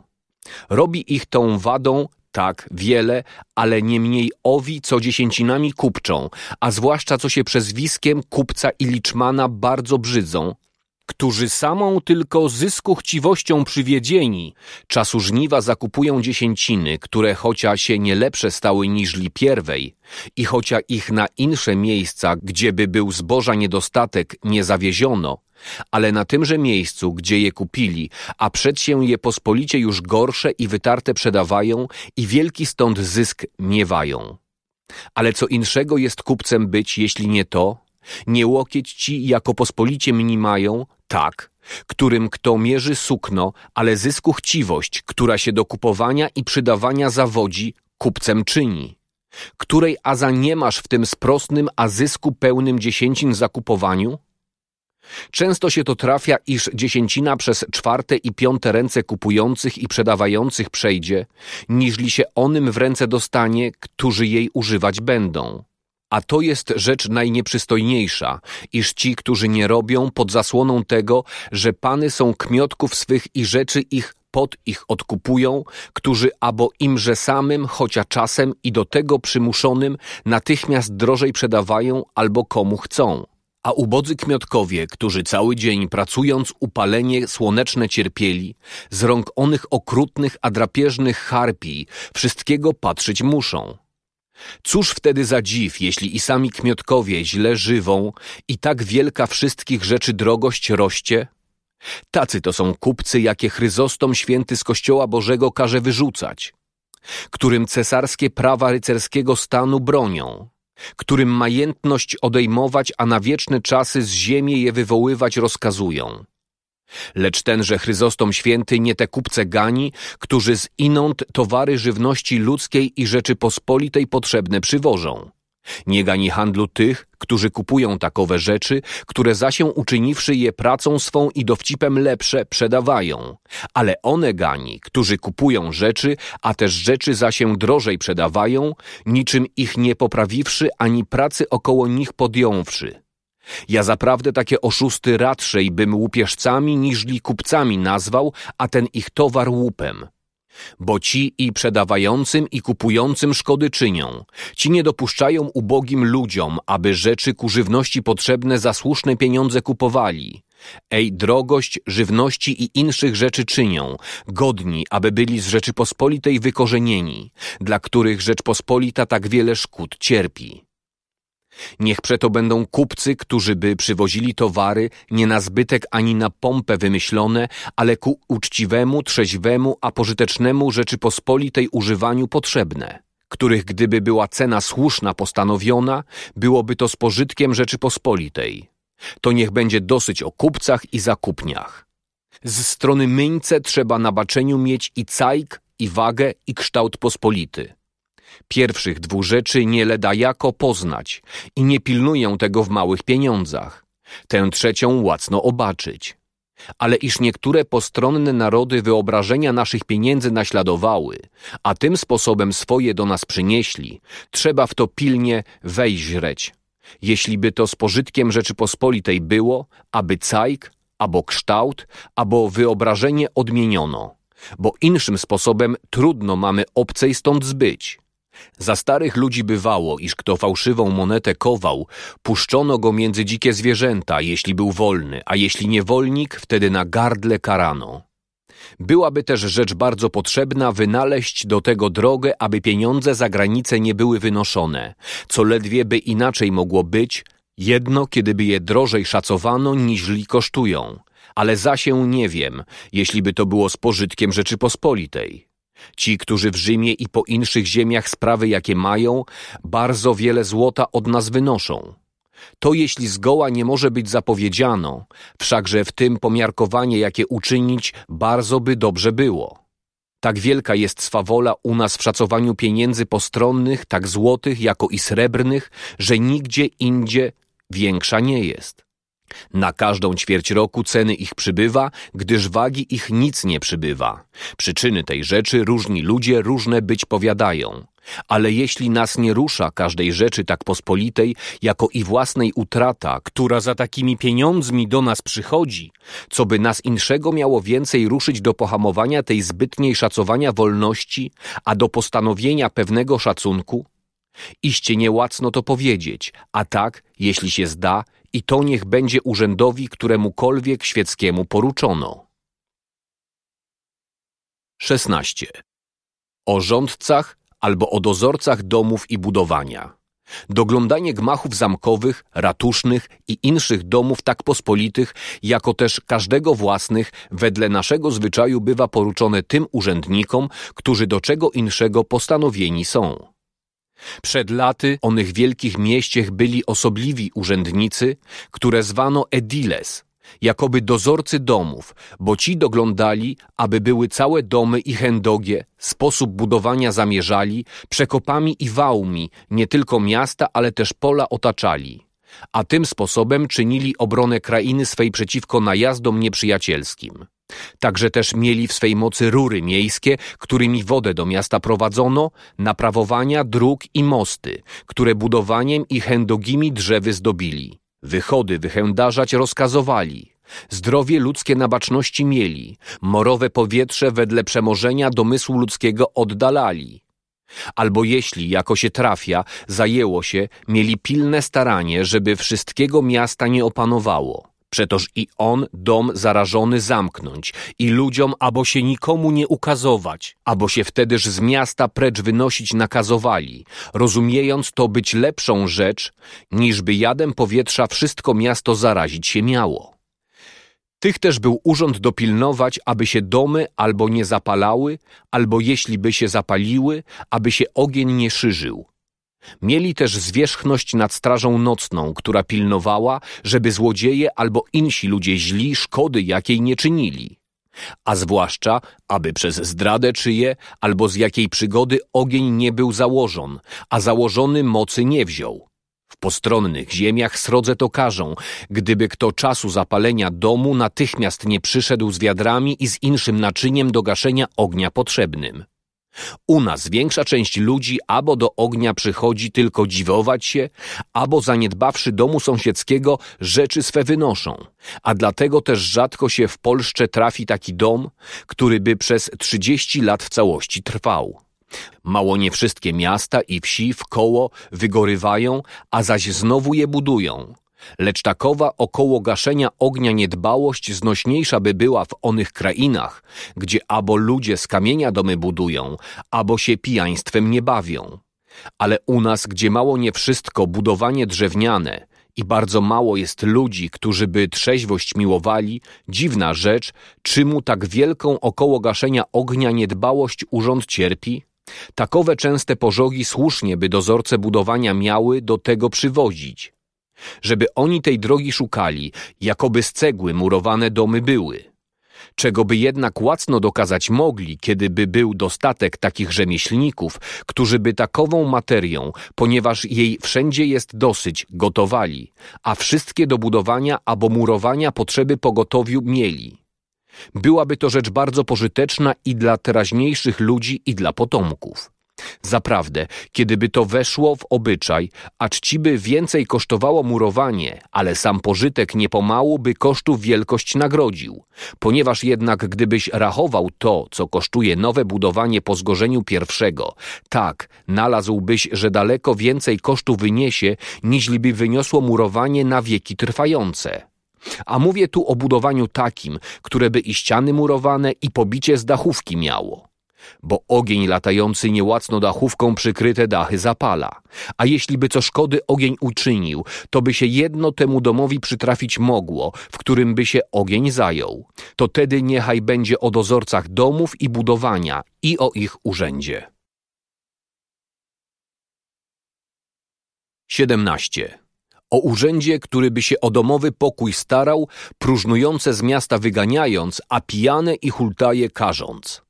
Robi ich tą wadą tak, wiele, ale nie mniej owi, co dziesięcinami kupczą, a zwłaszcza co się przez wiskiem kupca i liczmana bardzo brzydzą, którzy samą tylko zysku chciwością przywiedzieni, czasu żniwa zakupują dziesięciny, które chocia się nie lepsze stały niżli pierwej i chocia ich na insze miejsca, gdzieby był zboża niedostatek, nie zawieziono, ale na tymże miejscu, gdzie je kupili, a przed się je pospolicie już gorsze i wytarte przedawają i wielki stąd zysk miewają. Ale co inszego jest kupcem być, jeśli nie to, nie łokieć ci jako pospolicie mają, tak, którym kto mierzy sukno, ale zysku chciwość, która się do kupowania i przydawania zawodzi, kupcem czyni. Której aza nie masz w tym sprosnym, a zysku pełnym dziesięcin zakupowaniu? Często się to trafia, iż dziesięcina przez czwarte i piąte ręce kupujących i sprzedawających przejdzie, niżli się onym w ręce dostanie, którzy jej używać będą. A to jest rzecz najnieprzystojniejsza, iż ci, którzy nie robią pod zasłoną tego, że pany są kmiotków swych i rzeczy ich pod ich odkupują, którzy abo imże samym, chociaż czasem i do tego przymuszonym, natychmiast drożej sprzedawają albo komu chcą. A ubodzy kmiotkowie, którzy cały dzień pracując upalenie słoneczne cierpieli, z rąk onych okrutnych, a drapieżnych harpii, wszystkiego patrzeć muszą. Cóż wtedy za dziw, jeśli i sami kmiotkowie źle żywą i tak wielka wszystkich rzeczy drogość roście? Tacy to są kupcy, jakie Chryzostom święty z Kościoła Bożego każe wyrzucać, którym cesarskie prawa rycerskiego stanu bronią, którym majętność odejmować, a na wieczne czasy z ziemi je wywoływać rozkazują Lecz tenże Chryzostom Święty nie te kupce gani, którzy z inąd towary żywności ludzkiej i Rzeczypospolitej potrzebne przywożą. Nie gani handlu tych, którzy kupują takowe rzeczy, które za się uczyniwszy je pracą swą i dowcipem lepsze przedawają. Ale one gani, którzy kupują rzeczy, a też rzeczy za się drożej przedawają, niczym ich nie poprawiwszy ani pracy około nich podjąwszy. Ja zaprawdę takie oszusty raczej bym łupieżcami niżli kupcami nazwał, a ten ich towar łupem. Bo ci i przedawającym i kupującym szkody czynią. Ci nie dopuszczają ubogim ludziom, aby rzeczy ku żywności potrzebne za słuszne pieniądze kupowali. Ej, drogość żywności i inszych rzeczy czynią, godni, aby byli z Rzeczypospolitej wykorzenieni, dla których Rzeczpospolita tak wiele szkód cierpi. Niech przeto będą kupcy, którzy by przywozili towary nie na zbytek ani na pompę wymyślone, ale ku uczciwemu, trzeźwemu, a pożytecznemu Rzeczypospolitej używaniu potrzebne, których gdyby była cena słuszna postanowiona, byłoby to z pożytkiem Rzeczypospolitej. To niech będzie dosyć o kupcach i zakupniach. Z strony myńce trzeba na baczeniu mieć i cajk, i wagę, i kształt pospolity Pierwszych dwóch rzeczy nie leda jako poznać i nie pilnuję tego w małych pieniądzach. Tę trzecią łacno obaczyć. Ale iż niektóre postronne narody wyobrażenia naszych pieniędzy naśladowały, a tym sposobem swoje do nas przynieśli, trzeba w to pilnie wejźreć. Jeśliby to z pożytkiem Rzeczypospolitej było, aby cajk, albo kształt, albo wyobrażenie odmieniono, bo inszym sposobem trudno mamy obcej stąd zbyć za starych ludzi bywało, iż kto fałszywą monetę kował, puszczono go między dzikie zwierzęta, jeśli był wolny, a jeśli niewolnik, wtedy na gardle karano. Byłaby też rzecz bardzo potrzebna wynaleźć do tego drogę, aby pieniądze za granicę nie były wynoszone, co ledwie by inaczej mogło być, jedno kiedyby je drożej szacowano niźli kosztują. Ale za się nie wiem, jeśli by to było z pożytkiem Rzeczypospolitej. Ci, którzy w Rzymie i po inszych ziemiach sprawy jakie mają, bardzo wiele złota od nas wynoszą. To jeśli zgoła nie może być zapowiedziano, wszakże w tym pomiarkowanie jakie uczynić bardzo by dobrze było. Tak wielka jest swawola u nas w szacowaniu pieniędzy postronnych, tak złotych jako i srebrnych, że nigdzie indzie większa nie jest. Na każdą ćwierć roku ceny ich przybywa, gdyż wagi ich nic nie przybywa. Przyczyny tej rzeczy różni ludzie różne być powiadają. Ale jeśli nas nie rusza każdej rzeczy tak pospolitej, jako i własnej utrata, która za takimi pieniądzmi do nas przychodzi, co by nas inszego miało więcej ruszyć do pohamowania tej zbytniej szacowania wolności, a do postanowienia pewnego szacunku? Iście niełacno to powiedzieć, a tak, jeśli się zda, i to niech będzie urzędowi, któremukolwiek świeckiemu poruczono. 16. O rządcach albo o dozorcach domów i budowania. Doglądanie gmachów zamkowych, ratusznych i inszych domów tak pospolitych, jako też każdego własnych, wedle naszego zwyczaju bywa poruczone tym urzędnikom, którzy do czego inszego postanowieni są. Przed laty onych wielkich mieściech byli osobliwi urzędnicy, które zwano ediles, jakoby dozorcy domów, bo ci doglądali, aby były całe domy i hendogie, sposób budowania zamierzali, przekopami i wałmi nie tylko miasta, ale też pola otaczali. A tym sposobem czynili obronę krainy swej przeciwko najazdom nieprzyjacielskim. Także też mieli w swej mocy rury miejskie, którymi wodę do miasta prowadzono, naprawowania dróg i mosty, które budowaniem i chędogimi drzewy zdobili. Wychody wychędarzać rozkazowali. Zdrowie ludzkie na baczności mieli, morowe powietrze wedle przemożenia domysłu ludzkiego oddalali. Albo jeśli, jako się trafia, zajęło się, mieli pilne staranie, żeby wszystkiego miasta nie opanowało Przetoż i on dom zarażony zamknąć i ludziom abo się nikomu nie ukazować, abo się wtedyż z miasta precz wynosić nakazowali, rozumiejąc to być lepszą rzecz, niżby jadem powietrza wszystko miasto zarazić się miało. Tych też był urząd dopilnować, aby się domy albo nie zapalały, albo jeśli by się zapaliły, aby się ogień nie szyżył, Mieli też zwierzchność nad strażą nocną, która pilnowała, żeby złodzieje albo insi ludzie źli szkody jakiej nie czynili, a zwłaszcza, aby przez zdradę czyje albo z jakiej przygody ogień nie był założon, a założony mocy nie wziął. W postronnych ziemiach srodze to każą, gdyby kto czasu zapalenia domu natychmiast nie przyszedł z wiadrami i z inszym naczyniem do gaszenia ognia potrzebnym. U nas większa część ludzi albo do ognia przychodzi tylko dziwować się, albo zaniedbawszy domu sąsiedzkiego rzeczy swe wynoszą, a dlatego też rzadko się w Polsce trafi taki dom, który by przez trzydzieści lat w całości trwał. Mało nie wszystkie miasta i wsi koło wygorywają, a zaś znowu je budują, Lecz takowa około gaszenia ognia niedbałość znośniejsza by była w onych krainach, gdzie albo ludzie z kamienia domy budują, albo się pijaństwem nie bawią. Ale u nas, gdzie mało nie wszystko budowanie drewniane i bardzo mało jest ludzi, którzy by trzeźwość miłowali, dziwna rzecz, czymu tak wielką około gaszenia ognia niedbałość urząd cierpi? Takowe częste pożogi słusznie by dozorce budowania miały do tego przywozić żeby oni tej drogi szukali, jakoby z cegły murowane domy były. Czego by jednak łacno dokazać mogli, kiedyby był dostatek takich rzemieślników, którzy by takową materią, ponieważ jej wszędzie jest dosyć, gotowali, a wszystkie do budowania albo murowania potrzeby pogotowiu mieli. Byłaby to rzecz bardzo pożyteczna i dla teraźniejszych ludzi, i dla potomków. Zaprawdę, kiedyby to weszło w obyczaj, a czciby więcej kosztowało murowanie, ale sam pożytek niepomału by kosztów wielkość nagrodził. Ponieważ jednak gdybyś rachował to, co kosztuje nowe budowanie po zgorzeniu pierwszego, tak, nalazłbyś, że daleko więcej kosztu wyniesie, niźliby wyniosło murowanie na wieki trwające. A mówię tu o budowaniu takim, które by i ściany murowane, i pobicie z dachówki miało bo ogień latający niełacno dachówką przykryte dachy zapala. A jeśli by co szkody ogień uczynił, to by się jedno temu domowi przytrafić mogło, w którym by się ogień zajął. To tedy niechaj będzie o dozorcach domów i budowania i o ich urzędzie. 17. O urzędzie, który by się o domowy pokój starał, próżnujące z miasta wyganiając, a pijane i hultaje karząc.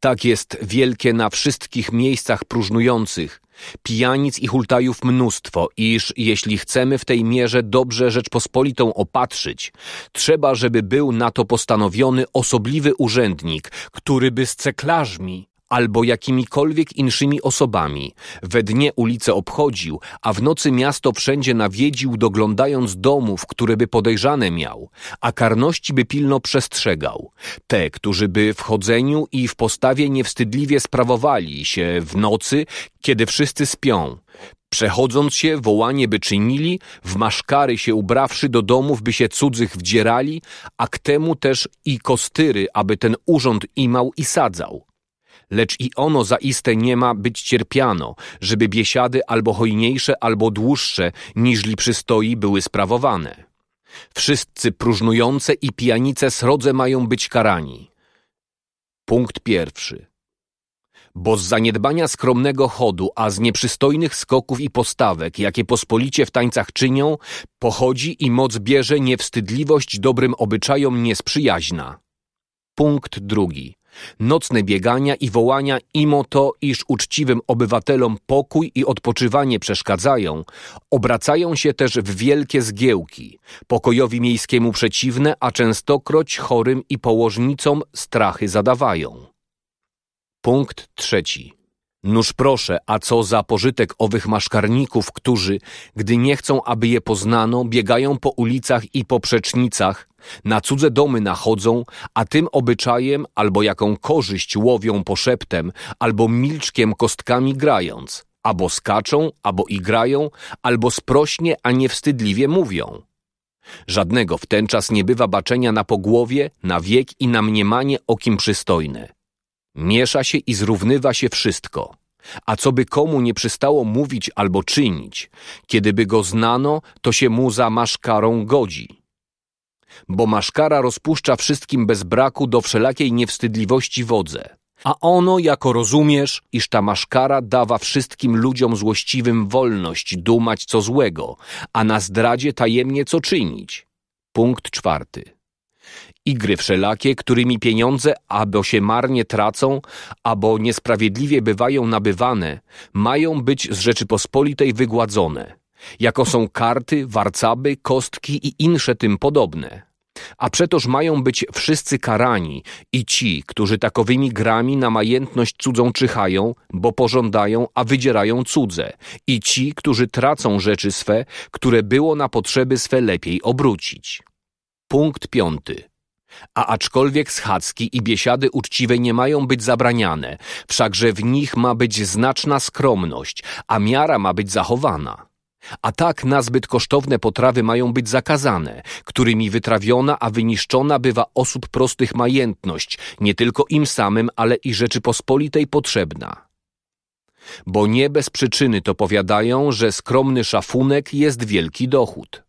Tak jest wielkie na wszystkich miejscach próżnujących, pijanic i hultajów mnóstwo, iż jeśli chcemy w tej mierze dobrze Rzeczpospolitą opatrzyć, trzeba, żeby był na to postanowiony osobliwy urzędnik, któryby z ceklarzmi albo jakimikolwiek inszymi osobami. We dnie ulicę obchodził, a w nocy miasto wszędzie nawiedził, doglądając domów, które by podejrzane miał, a karności by pilno przestrzegał. Te, którzy by w chodzeniu i w postawie niewstydliwie sprawowali się w nocy, kiedy wszyscy spią. Przechodząc się, wołanie by czynili, w maszkary się ubrawszy do domów, by się cudzych wdzierali, a k temu też i kostyry, aby ten urząd imał i sadzał. Lecz i ono zaiste nie ma być cierpiano, żeby biesiady albo hojniejsze, albo dłuższe, niżli przystoi były sprawowane. Wszyscy próżnujące i pijanice srodze mają być karani. Punkt pierwszy. Bo z zaniedbania skromnego chodu, a z nieprzystojnych skoków i postawek, jakie pospolicie w tańcach czynią, pochodzi i moc bierze niewstydliwość dobrym obyczajom niesprzyjaźna. Punkt drugi. Nocne biegania i wołania imo to, iż uczciwym obywatelom pokój i odpoczywanie przeszkadzają, obracają się też w wielkie zgiełki, pokojowi miejskiemu przeciwne, a częstokroć chorym i położnicom strachy zadawają. Punkt trzeci. Nóż proszę, a co za pożytek owych maszkarników, którzy, gdy nie chcą, aby je poznano, biegają po ulicach i po przecznicach, na cudze domy nachodzą, a tym obyczajem albo jaką korzyść łowią poszeptem, albo milczkiem kostkami grając, albo skaczą, albo igrają, albo sprośnie, a niewstydliwie mówią. Żadnego w ten czas nie bywa baczenia na pogłowie, na wiek i na mniemanie o kim przystojne. Miesza się i zrównywa się wszystko. A co by komu nie przystało mówić albo czynić, kiedyby go znano, to się mu za maszkarą godzi bo maszkara rozpuszcza wszystkim bez braku do wszelakiej niewstydliwości wodze. A ono, jako rozumiesz, iż ta maszkara dawa wszystkim ludziom złościwym wolność dumać co złego, a na zdradzie tajemnie co czynić. Punkt czwarty. Igry wszelakie, którymi pieniądze albo się marnie tracą, albo niesprawiedliwie bywają nabywane, mają być z Rzeczypospolitej wygładzone – jako są karty, warcaby, kostki i insze tym podobne. A przetoż mają być wszyscy karani i ci, którzy takowymi grami na majętność cudzą czyhają, bo pożądają, a wydzierają cudze, i ci, którzy tracą rzeczy swe, które było na potrzeby swe lepiej obrócić. Punkt piąty. A aczkolwiek schadzki i biesiady uczciwe nie mają być zabraniane, wszakże w nich ma być znaczna skromność, a miara ma być zachowana. A tak nazbyt kosztowne potrawy mają być zakazane, którymi wytrawiona, a wyniszczona bywa osób prostych majętność, nie tylko im samym, ale i Rzeczypospolitej potrzebna. Bo nie bez przyczyny to powiadają, że skromny szafunek jest wielki dochód.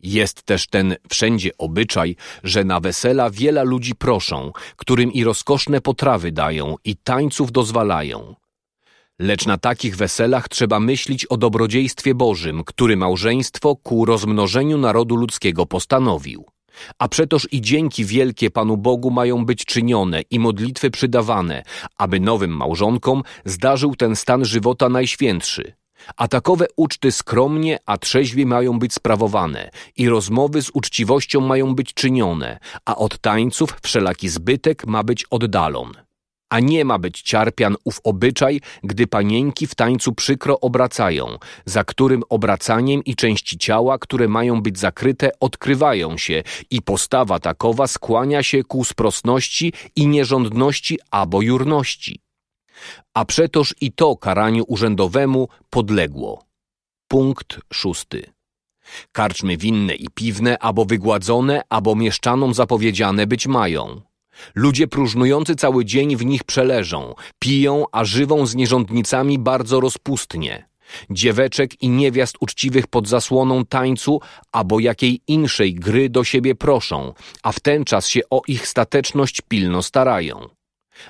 Jest też ten wszędzie obyczaj, że na wesela wiele ludzi proszą, którym i rozkoszne potrawy dają i tańców dozwalają Lecz na takich weselach trzeba myśleć o dobrodziejstwie Bożym, który małżeństwo ku rozmnożeniu narodu ludzkiego postanowił. A przetoż i dzięki wielkie Panu Bogu mają być czynione i modlitwy przydawane, aby nowym małżonkom zdarzył ten stan żywota najświętszy. A takowe uczty skromnie, a trzeźwie mają być sprawowane i rozmowy z uczciwością mają być czynione, a od tańców wszelaki zbytek ma być oddalon. A nie ma być ciarpian ów obyczaj, gdy panienki w tańcu przykro obracają, za którym obracaniem i części ciała, które mają być zakryte, odkrywają się i postawa takowa skłania się ku sprosności i nierządności albo jurności. A przetoż i to karaniu urzędowemu podległo. Punkt szósty. Karczmy winne i piwne, albo wygładzone, albo mieszczanom zapowiedziane być mają. Ludzie próżnujący cały dzień w nich przeleżą, piją, a żywą z nierządnicami bardzo rozpustnie. Dzieweczek i niewiast uczciwych pod zasłoną tańcu albo jakiej inszej gry do siebie proszą, a w ten czas się o ich stateczność pilno starają.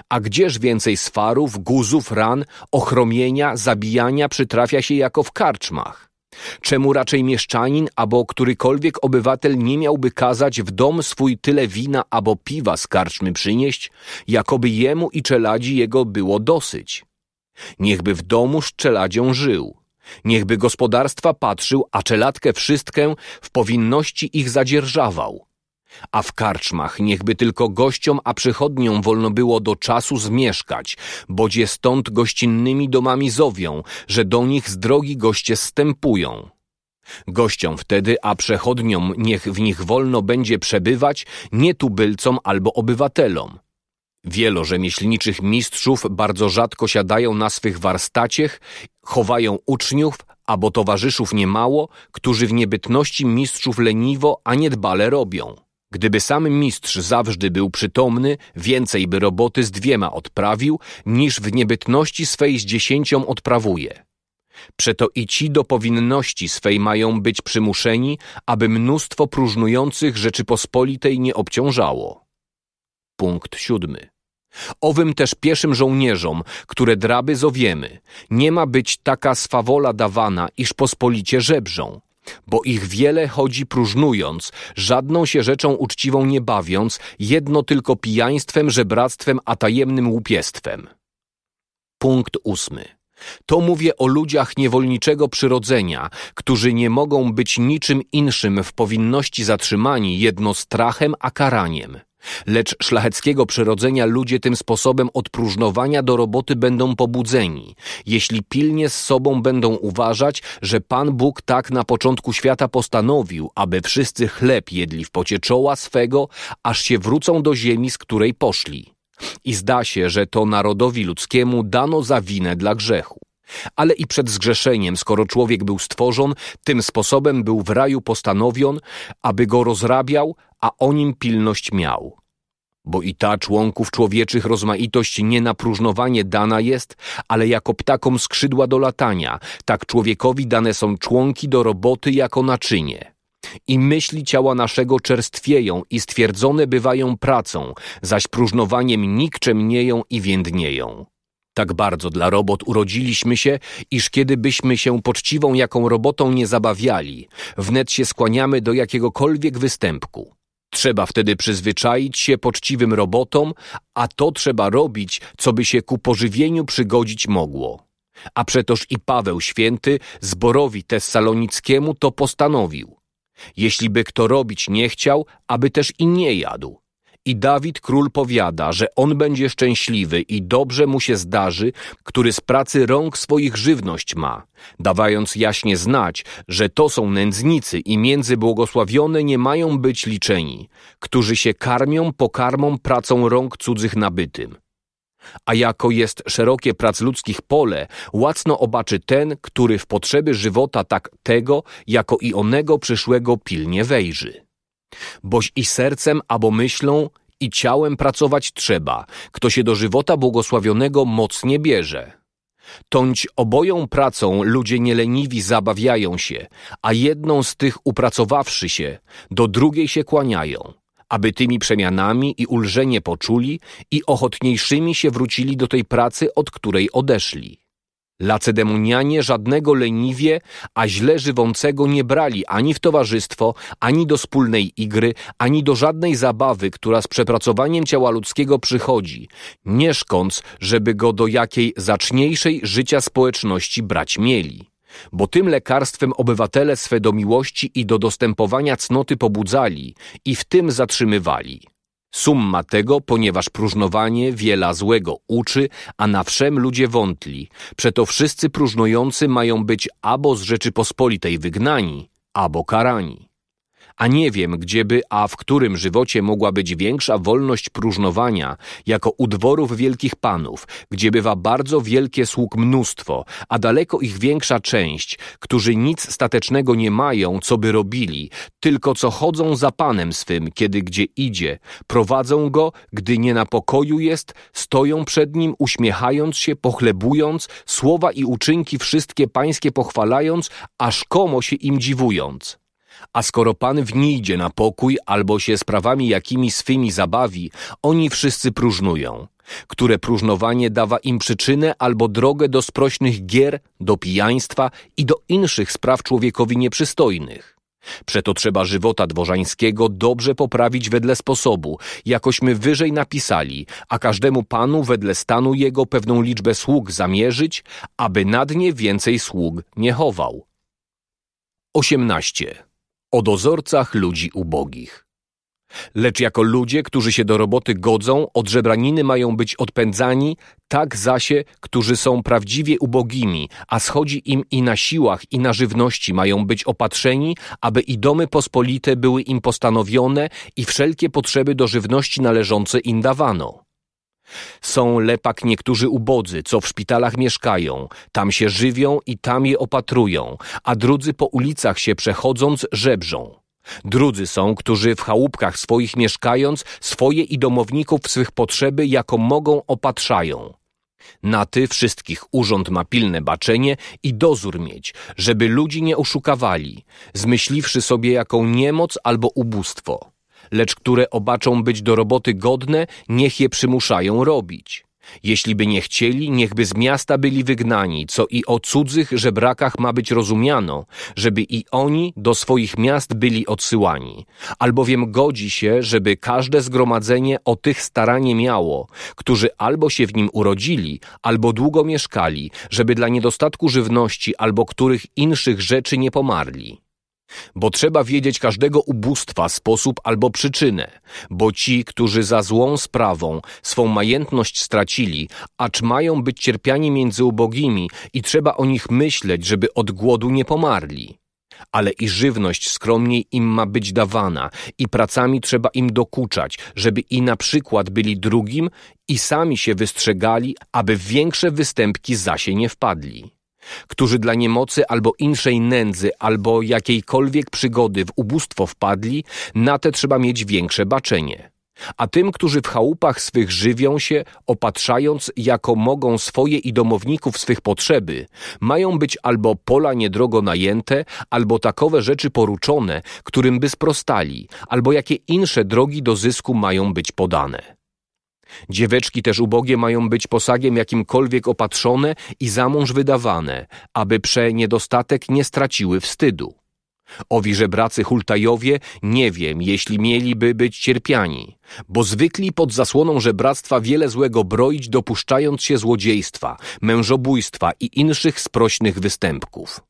A gdzież więcej swarów, guzów, ran, ochromienia, zabijania przytrafia się jako w karczmach? Czemu raczej mieszczanin albo którykolwiek obywatel nie miałby kazać w dom swój tyle wina albo piwa z karczmy przynieść, jakoby jemu i czeladzi jego było dosyć? Niechby w domu z czeladzią żył. Niechby gospodarstwa patrzył, a czeladkę wszystkę w powinności ich zadzierżawał. A w karczmach niechby tylko gościom, a przychodniom wolno było do czasu zmieszkać, bodzie stąd gościnnymi domami zowią, że do nich z drogi goście stępują. Gościom wtedy, a przechodniom niech w nich wolno będzie przebywać, nie tubylcom albo obywatelom. Wielo rzemieślniczych mistrzów bardzo rzadko siadają na swych warstaciech, chowają uczniów, albo towarzyszów niemało, którzy w niebytności mistrzów leniwo, a niedbale robią. Gdyby sam mistrz zawsze był przytomny, więcej by roboty z dwiema odprawił, niż w niebytności swej z dziesięcią odprawuje. Przeto i ci do powinności swej mają być przymuszeni, aby mnóstwo próżnujących Rzeczypospolitej nie obciążało. Punkt siódmy. Owym też pieszym żołnierzom, które draby zowiemy, nie ma być taka swawola dawana, iż pospolicie żebrzą, bo ich wiele chodzi próżnując, żadną się rzeczą uczciwą nie bawiąc, jedno tylko pijaństwem, żebractwem, a tajemnym łupiestwem. Punkt ósmy. To mówię o ludziach niewolniczego przyrodzenia, którzy nie mogą być niczym inszym w powinności zatrzymani jedno strachem a karaniem. Lecz szlacheckiego przyrodzenia ludzie tym sposobem odpróżnowania do roboty będą pobudzeni, jeśli pilnie z sobą będą uważać, że Pan Bóg tak na początku świata postanowił, aby wszyscy chleb jedli w pocie czoła swego, aż się wrócą do ziemi, z której poszli. I zda się, że to narodowi ludzkiemu dano za winę dla grzechu. Ale i przed zgrzeszeniem, skoro człowiek był stworzon, tym sposobem był w raju postanowion, aby go rozrabiał, a o nim pilność miał. Bo i ta członków człowieczych rozmaitość nie na próżnowanie dana jest, ale jako ptakom skrzydła do latania, tak człowiekowi dane są członki do roboty jako naczynie i myśli ciała naszego czerstwieją i stwierdzone bywają pracą, zaś próżnowaniem nikczemnieją i więdnieją. Tak bardzo dla robot urodziliśmy się, iż kiedybyśmy się poczciwą jaką robotą nie zabawiali, wnet się skłaniamy do jakiegokolwiek występku. Trzeba wtedy przyzwyczaić się poczciwym robotom, a to trzeba robić, co by się ku pożywieniu przygodzić mogło. A przetoż i Paweł Święty zborowi Tessalonickiemu to postanowił. Jeśli by kto robić nie chciał, aby też i nie jadł, i Dawid król powiada, że on będzie szczęśliwy i dobrze mu się zdarzy, który z pracy rąk swoich żywność ma, dawając jaśnie znać, że to są nędznicy i między błogosławione nie mają być liczeni, którzy się karmią pokarmą pracą rąk cudzych nabytym. A jako jest szerokie prac ludzkich pole, łacno obaczy ten, który w potrzeby żywota tak tego, jako i onego przyszłego pilnie wejrzy. Boś i sercem, abo myślą, i ciałem pracować trzeba. Kto się do żywota błogosławionego mocnie bierze. Tądź oboją pracą ludzie nieleniwi zabawiają się, a jedną z tych upracowawszy się, do drugiej się kłaniają, aby tymi przemianami i ulżenie poczuli i ochotniejszymi się wrócili do tej pracy, od której odeszli. Lacedemonianie żadnego leniwie, a źle żywącego nie brali ani w towarzystwo, ani do wspólnej igry, ani do żadnej zabawy, która z przepracowaniem ciała ludzkiego przychodzi, nie szkąc, żeby go do jakiej zaczniejszej życia społeczności brać mieli. Bo tym lekarstwem obywatele swe do miłości i do dostępowania cnoty pobudzali i w tym zatrzymywali. Summa tego, ponieważ próżnowanie wiela złego uczy, a na wszem ludzie wątli. Przeto wszyscy próżnujący mają być albo z Rzeczypospolitej wygnani, albo karani a nie wiem, gdzieby, a w którym żywocie mogła być większa wolność próżnowania, jako u dworów wielkich panów, gdzie bywa bardzo wielkie sług mnóstwo, a daleko ich większa część, którzy nic statecznego nie mają, co by robili, tylko co chodzą za panem swym, kiedy gdzie idzie, prowadzą go, gdy nie na pokoju jest, stoją przed nim, uśmiechając się, pochlebując, słowa i uczynki wszystkie pańskie pochwalając, aż komo się im dziwując. A skoro Pan w nie idzie na pokój albo się sprawami jakimi swymi zabawi, oni wszyscy próżnują, które próżnowanie dawa im przyczynę albo drogę do sprośnych gier, do pijaństwa i do inszych spraw człowiekowi nieprzystojnych. Przeto trzeba żywota dworzańskiego dobrze poprawić wedle sposobu, jakośmy wyżej napisali, a każdemu panu wedle stanu jego pewną liczbę sług zamierzyć, aby na dnie więcej sług nie chował. 18 o dozorcach ludzi ubogich. Lecz jako ludzie, którzy się do roboty godzą, od żebraniny mają być odpędzani, tak zasie, którzy są prawdziwie ubogimi, a schodzi im i na siłach, i na żywności, mają być opatrzeni, aby i domy pospolite były im postanowione i wszelkie potrzeby do żywności należące im dawano. Są lepak niektórzy ubodzy, co w szpitalach mieszkają, tam się żywią i tam je opatrują, a drudzy po ulicach się przechodząc żebrzą. Drudzy są, którzy w chałupkach swoich mieszkając, swoje i domowników swych potrzeby jako mogą opatrzają. Na ty wszystkich urząd ma pilne baczenie i dozór mieć, żeby ludzi nie oszukawali, zmyśliwszy sobie jaką niemoc albo ubóstwo lecz które obaczą być do roboty godne, niech je przymuszają robić. Jeśli by nie chcieli, niechby z miasta byli wygnani, co i o cudzych żebrakach ma być rozumiano, żeby i oni do swoich miast byli odsyłani. Albowiem godzi się, żeby każde zgromadzenie o tych staranie miało, którzy albo się w nim urodzili, albo długo mieszkali, żeby dla niedostatku żywności albo których inszych rzeczy nie pomarli. Bo trzeba wiedzieć każdego ubóstwa sposób albo przyczynę, bo ci, którzy za złą sprawą swą majętność stracili, acz mają być cierpiani między ubogimi i trzeba o nich myśleć, żeby od głodu nie pomarli. Ale i żywność skromniej im ma być dawana, i pracami trzeba im dokuczać, żeby i na przykład byli drugim i sami się wystrzegali, aby w większe występki za się nie wpadli którzy dla niemocy albo inszej nędzy, albo jakiejkolwiek przygody w ubóstwo wpadli, na te trzeba mieć większe baczenie. A tym, którzy w chałupach swych żywią się, opatrzając jako mogą swoje i domowników swych potrzeby, mają być albo pola niedrogo najęte, albo takowe rzeczy poruczone, którym by sprostali, albo jakie insze drogi do zysku mają być podane. Dzieweczki też ubogie mają być posagiem jakimkolwiek opatrzone i za mąż wydawane, aby prze niedostatek nie straciły wstydu. Owi żebracy hultajowie nie wiem, jeśli mieliby być cierpiani, bo zwykli pod zasłoną żebractwa wiele złego broić, dopuszczając się złodziejstwa, mężobójstwa i inszych sprośnych występków.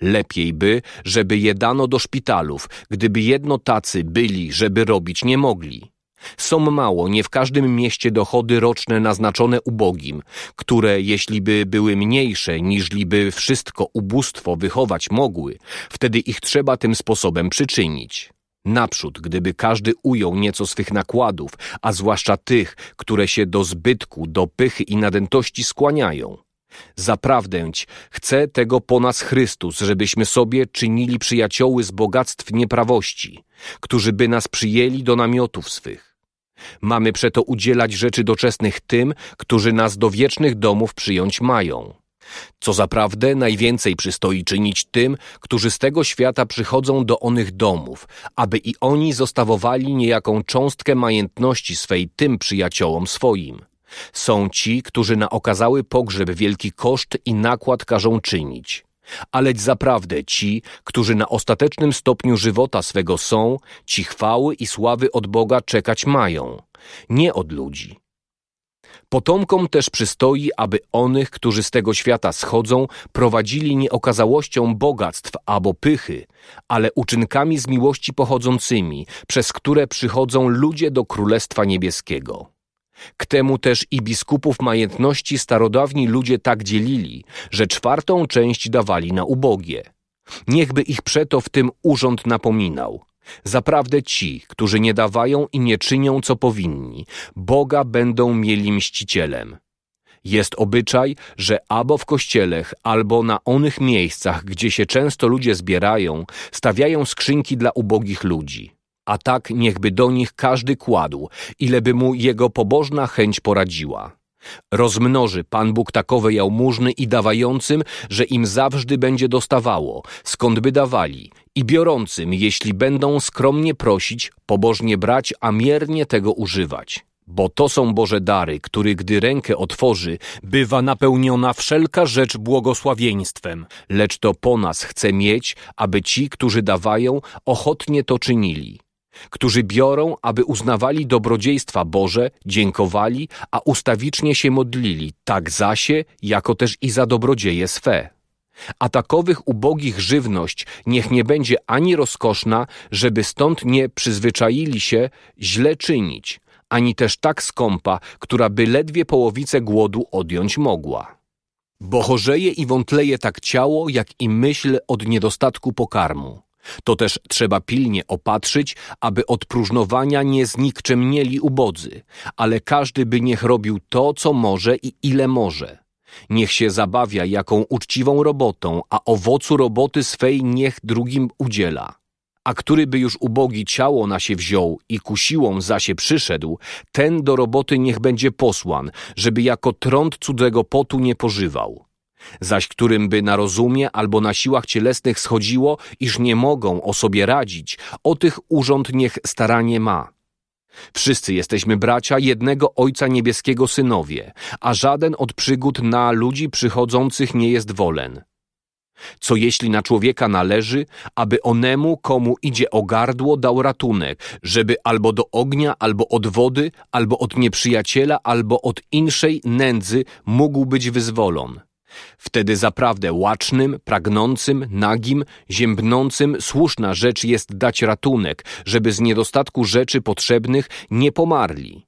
Lepiej by, żeby je dano do szpitalów, gdyby jedno tacy byli, żeby robić nie mogli są mało, nie w każdym mieście dochody roczne naznaczone ubogim, które jeśli by były mniejsze niżliby by wszystko ubóstwo wychować mogły, wtedy ich trzeba tym sposobem przyczynić. Naprzód, gdyby każdy ujął nieco swych nakładów, a zwłaszcza tych, które się do zbytku, do pychy i nadętości skłaniają. Zaprawdęć, chce tego po nas Chrystus, żebyśmy sobie czynili przyjacioły z bogactw nieprawości, którzy by nas przyjęli do namiotów swych. Mamy przeto udzielać rzeczy doczesnych tym, którzy nas do wiecznych domów przyjąć mają. Co zaprawdę najwięcej przystoi czynić tym, którzy z tego świata przychodzą do onych domów, aby i oni zostawowali niejaką cząstkę majątności swej tym przyjaciołom swoim. Są ci, którzy na okazały pogrzeb wielki koszt i nakład każą czynić. Aleć zaprawdę ci, którzy na ostatecznym stopniu żywota swego są, ci chwały i sławy od Boga czekać mają, nie od ludzi. Potomkom też przystoi, aby onych, którzy z tego świata schodzą, prowadzili nie okazałością bogactw albo pychy, ale uczynkami z miłości pochodzącymi, przez które przychodzą ludzie do Królestwa Niebieskiego. K temu też i biskupów majątności starodawni ludzie tak dzielili, że czwartą część dawali na ubogie. Niechby ich przeto w tym urząd napominał. Zaprawdę ci, którzy nie dawają i nie czynią, co powinni, Boga będą mieli mścicielem. Jest obyczaj, że albo w kościelech, albo na onych miejscach, gdzie się często ludzie zbierają, stawiają skrzynki dla ubogich ludzi a tak niechby do nich każdy kładł, ileby mu jego pobożna chęć poradziła. Rozmnoży Pan Bóg takowe jałmużny i dawającym, że im zawsze będzie dostawało, skąd by dawali, i biorącym, jeśli będą skromnie prosić, pobożnie brać, a miernie tego używać. Bo to są Boże dary, który gdy rękę otworzy, bywa napełniona wszelka rzecz błogosławieństwem, lecz to po nas chce mieć, aby ci, którzy dawają, ochotnie to czynili którzy biorą, aby uznawali dobrodziejstwa Boże, dziękowali, a ustawicznie się modlili, tak za się, jako też i za dobrodzieje swe. A takowych ubogich żywność niech nie będzie ani rozkoszna, żeby stąd nie przyzwyczaili się źle czynić, ani też tak skąpa, która by ledwie połowicę głodu odjąć mogła. Bo chorzeje i wątleje tak ciało, jak i myśl od niedostatku pokarmu. To też trzeba pilnie opatrzyć, aby od próżnowania nie znikczemnieli ubodzy, ale każdy by niech robił to, co może i ile może. Niech się zabawia jaką uczciwą robotą, a owocu roboty swej niech drugim udziela. A który by już ubogi ciało na się wziął i ku siłą za się przyszedł, ten do roboty niech będzie posłan, żeby jako trąd cudzego potu nie pożywał zaś którym by na rozumie albo na siłach cielesnych schodziło, iż nie mogą o sobie radzić, o tych urząd niech staranie ma. Wszyscy jesteśmy bracia jednego Ojca Niebieskiego synowie, a żaden od przygód na ludzi przychodzących nie jest wolen. Co jeśli na człowieka należy, aby onemu, komu idzie o gardło, dał ratunek, żeby albo do ognia, albo od wody, albo od nieprzyjaciela, albo od inszej nędzy mógł być wyzwolon? Wtedy zaprawdę łacznym, pragnącym, nagim, ziębnącym słuszna rzecz jest dać ratunek, żeby z niedostatku rzeczy potrzebnych nie pomarli.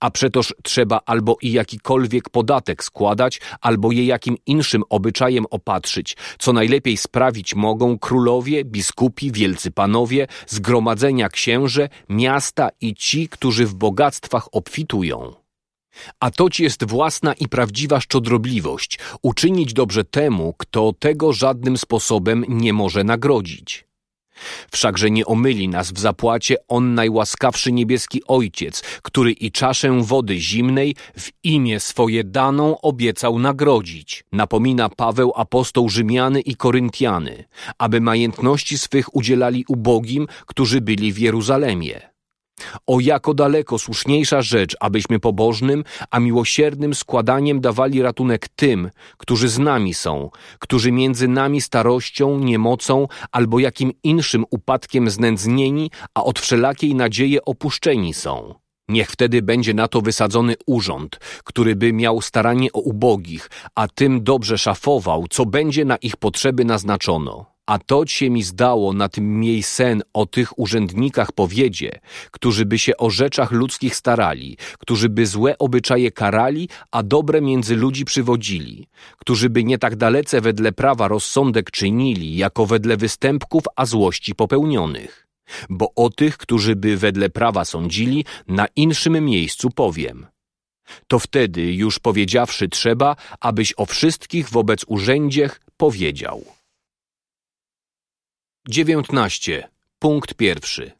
A przetoż trzeba albo i jakikolwiek podatek składać, albo je jakim inszym obyczajem opatrzyć, co najlepiej sprawić mogą królowie, biskupi, wielcy panowie, zgromadzenia księże, miasta i ci, którzy w bogactwach obfitują. A toć jest własna i prawdziwa szczodrobliwość, uczynić dobrze temu, kto tego żadnym sposobem nie może nagrodzić. Wszakże nie omyli nas w zapłacie On najłaskawszy niebieski Ojciec, który i czaszę wody zimnej w imię swoje daną obiecał nagrodzić, napomina Paweł apostoł Rzymiany i Koryntiany, aby majętności swych udzielali ubogim, którzy byli w Jeruzalemie. O jako daleko słuszniejsza rzecz, abyśmy pobożnym, a miłosiernym składaniem dawali ratunek tym, którzy z nami są, którzy między nami starością, niemocą albo jakim inszym upadkiem znędznieni, a od wszelakiej nadziei opuszczeni są. Niech wtedy będzie na to wysadzony urząd, który by miał staranie o ubogich, a tym dobrze szafował, co będzie na ich potrzeby naznaczono. A to cię mi zdało na tym miej sen o tych urzędnikach powiedzie, którzy by się o rzeczach ludzkich starali, którzy by złe obyczaje karali, a dobre między ludzi przywodzili, którzy by nie tak dalece wedle prawa rozsądek czynili, jako wedle występków a złości popełnionych. Bo o tych, którzy by wedle prawa sądzili, na inszym miejscu powiem. To wtedy, już powiedziawszy trzeba, abyś o wszystkich wobec urzędziech powiedział. 19. Punkt pierwszy.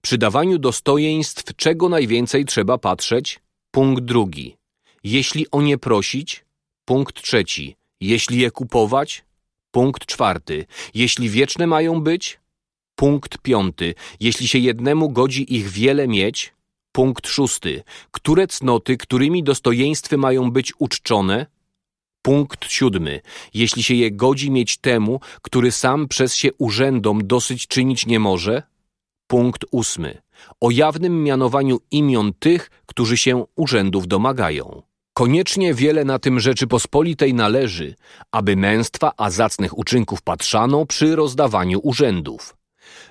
Przy dawaniu dostojeństw czego najwięcej trzeba patrzeć? Punkt drugi. Jeśli o nie prosić? Punkt trzeci. Jeśli je kupować? Punkt czwarty. Jeśli wieczne mają być? Punkt piąty. Jeśli się jednemu godzi ich wiele mieć? Punkt szósty. Które cnoty, którymi dostojeństwy mają być uczczone? Punkt siódmy. Jeśli się je godzi mieć temu, który sam przez się urzędom dosyć czynić nie może. Punkt ósmy. O jawnym mianowaniu imion tych, którzy się urzędów domagają. Koniecznie wiele na tym Rzeczypospolitej należy, aby męstwa a zacnych uczynków patrzano przy rozdawaniu urzędów.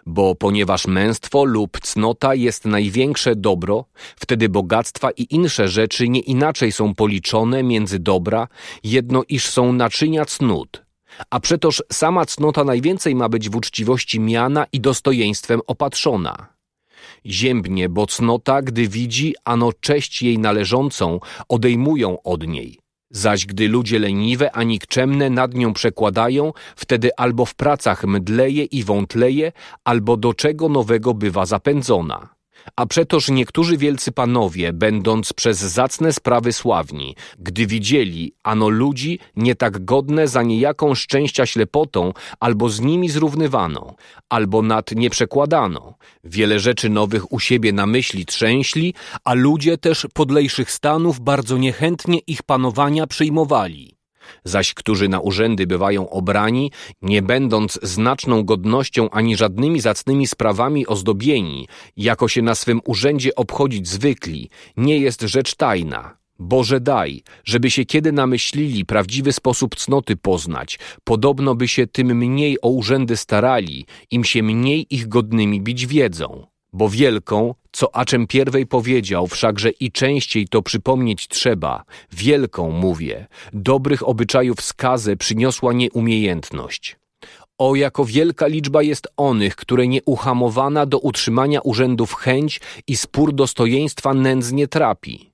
Bo ponieważ męstwo lub cnota jest największe dobro, wtedy bogactwa i insze rzeczy nie inaczej są policzone między dobra, jedno iż są naczynia cnót. A przetoż sama cnota najwięcej ma być w uczciwości miana i dostojeństwem opatrzona. Ziębnie, bo cnota, gdy widzi, ano cześć jej należącą, odejmują od niej – Zaś gdy ludzie leniwe a nikczemne nad nią przekładają, wtedy albo w pracach mdleje i wątleje, albo do czego nowego bywa zapędzona. A przetoż niektórzy wielcy panowie, będąc przez zacne sprawy sławni, gdy widzieli, ano ludzi nie tak godne za niejaką szczęścia ślepotą, albo z nimi zrównywano, albo nad nie przekładano, wiele rzeczy nowych u siebie na myśli trzęśli, a ludzie też podlejszych stanów bardzo niechętnie ich panowania przyjmowali zaś którzy na urzędy bywają obrani, nie będąc znaczną godnością ani żadnymi zacnymi sprawami ozdobieni, jako się na swym urzędzie obchodzić zwykli, nie jest rzecz tajna. Boże daj, żeby się kiedy namyślili prawdziwy sposób cnoty poznać, podobno by się tym mniej o urzędy starali, im się mniej ich godnymi bić wiedzą bo wielką co aczem pierwej powiedział, wszakże i częściej to przypomnieć trzeba, wielką mówię, dobrych obyczajów skazę przyniosła nieumiejętność. O jako wielka liczba jest onych, które nieuhamowana do utrzymania urzędów chęć i spór dostojeństwa nędznie trapi.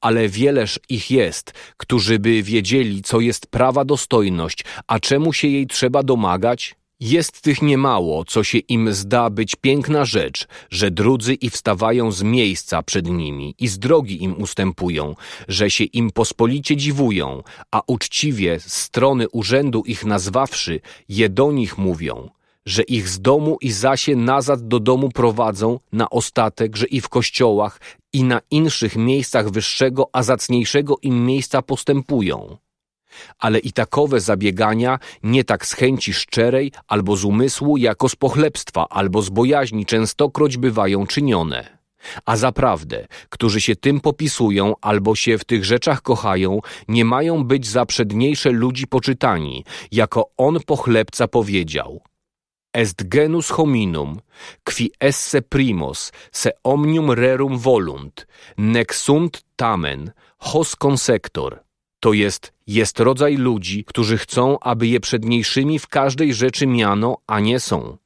Ale wieleż ich jest, którzy by wiedzieli, co jest prawa dostojność, a czemu się jej trzeba domagać? Jest tych niemało, co się im zda być piękna rzecz, że drudzy i wstawają z miejsca przed nimi i z drogi im ustępują, że się im pospolicie dziwują, a uczciwie strony urzędu ich nazwawszy, je do nich mówią, że ich z domu i zasie nazad do domu prowadzą, na ostatek, że i w kościołach, i na inszych miejscach wyższego, a zacniejszego im miejsca postępują. Ale i takowe zabiegania nie tak z chęci szczerej albo z umysłu, jako z pochlebstwa albo z bojaźni częstokroć bywają czynione. A zaprawdę, którzy się tym popisują albo się w tych rzeczach kochają, nie mają być za przedniejsze ludzi poczytani, jako on pochlebca powiedział. Est genus hominum, qui esse primos, se omnium rerum volunt, nec sunt tamen, hos consector. To jest, jest rodzaj ludzi, którzy chcą, aby je przedniejszymi w każdej rzeczy miano, a nie są.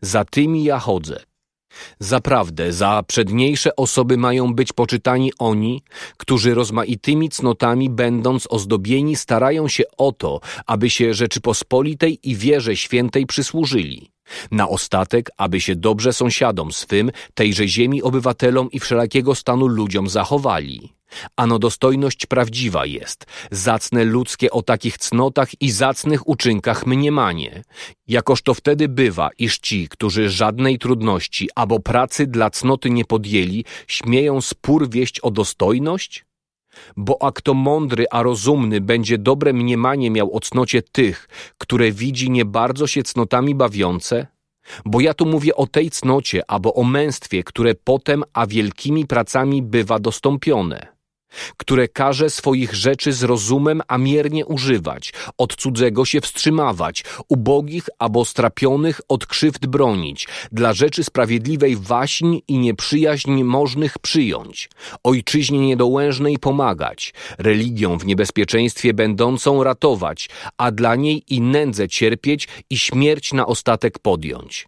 Za tymi ja chodzę. Zaprawdę, za przedniejsze osoby mają być poczytani oni, którzy rozmaitymi cnotami będąc ozdobieni starają się o to, aby się Rzeczypospolitej i wierze świętej przysłużyli. Na ostatek, aby się dobrze sąsiadom swym, tejże ziemi obywatelom i wszelakiego stanu ludziom zachowali. Ano dostojność prawdziwa jest, zacne ludzkie o takich cnotach i zacnych uczynkach mniemanie, jakoż to wtedy bywa, iż ci, którzy żadnej trudności albo pracy dla cnoty nie podjęli, śmieją spór wieść o dostojność? Bo a kto mądry, a rozumny będzie dobre mniemanie miał o cnocie tych, które widzi nie bardzo się cnotami bawiące? Bo ja tu mówię o tej cnocie, albo o męstwie, które potem, a wielkimi pracami bywa dostąpione które każe swoich rzeczy z rozumem, a miernie używać, od cudzego się wstrzymawać, ubogich albo strapionych od krzywd bronić, dla rzeczy sprawiedliwej waśń i nieprzyjaźń możnych przyjąć, ojczyźnie niedołężnej pomagać, religią w niebezpieczeństwie będącą ratować, a dla niej i nędzę cierpieć i śmierć na ostatek podjąć.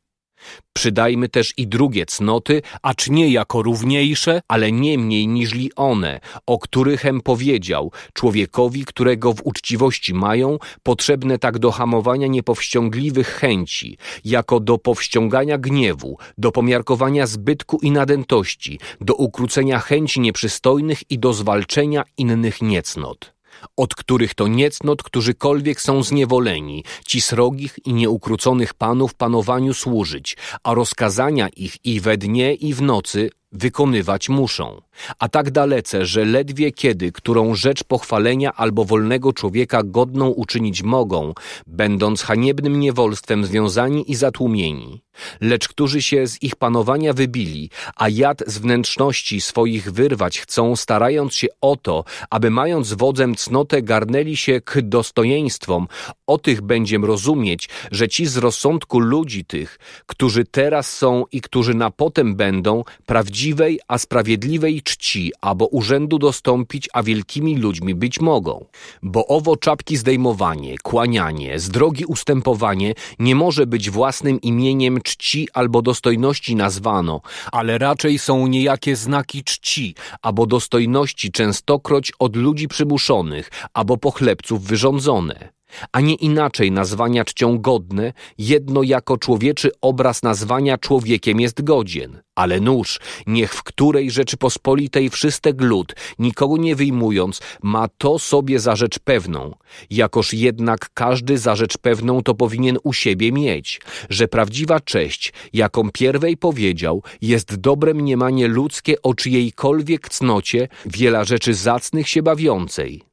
Przydajmy też i drugie cnoty, acz nie jako równiejsze, ale nie mniej niżli one, o którychem powiedział, człowiekowi, którego w uczciwości mają, potrzebne tak do hamowania niepowściągliwych chęci, jako do powściągania gniewu, do pomiarkowania zbytku i nadętości, do ukrócenia chęci nieprzystojnych i do zwalczenia innych niecnot od których to niecnot, którzykolwiek są zniewoleni, ci srogich i nieukróconych panów panowaniu służyć, a rozkazania ich i we dnie i w nocy wykonywać muszą, a tak dalece, że ledwie kiedy, którą rzecz pochwalenia albo wolnego człowieka godną uczynić mogą, będąc haniebnym niewolstwem związani i zatłumieni, lecz którzy się z ich panowania wybili, a jad z wnętrzności swoich wyrwać chcą, starając się o to, aby mając wodzem cnotę garnęli się k dostojeństwom, o tych będziem rozumieć, że ci z rozsądku ludzi tych, którzy teraz są i którzy na potem będą, prawdziwie prawdziwej, a sprawiedliwej czci, aby urzędu dostąpić, a wielkimi ludźmi być mogą. Bo owo czapki zdejmowanie, kłanianie, z drogi ustępowanie nie może być własnym imieniem czci albo dostojności nazwano, ale raczej są niejakie znaki czci, albo dostojności częstokroć od ludzi przymuszonych, albo pochlebców wyrządzone a nie inaczej nazwania czcią godne, jedno jako człowieczy obraz nazwania człowiekiem jest godzien. Ale nóż, niech w której Rzeczypospolitej wszystek lud, nikogo nie wyjmując, ma to sobie za rzecz pewną, jakoż jednak każdy za rzecz pewną to powinien u siebie mieć, że prawdziwa cześć, jaką pierwej powiedział, jest dobre mniemanie ludzkie o czyjejkolwiek cnocie, wiela rzeczy zacnych się bawiącej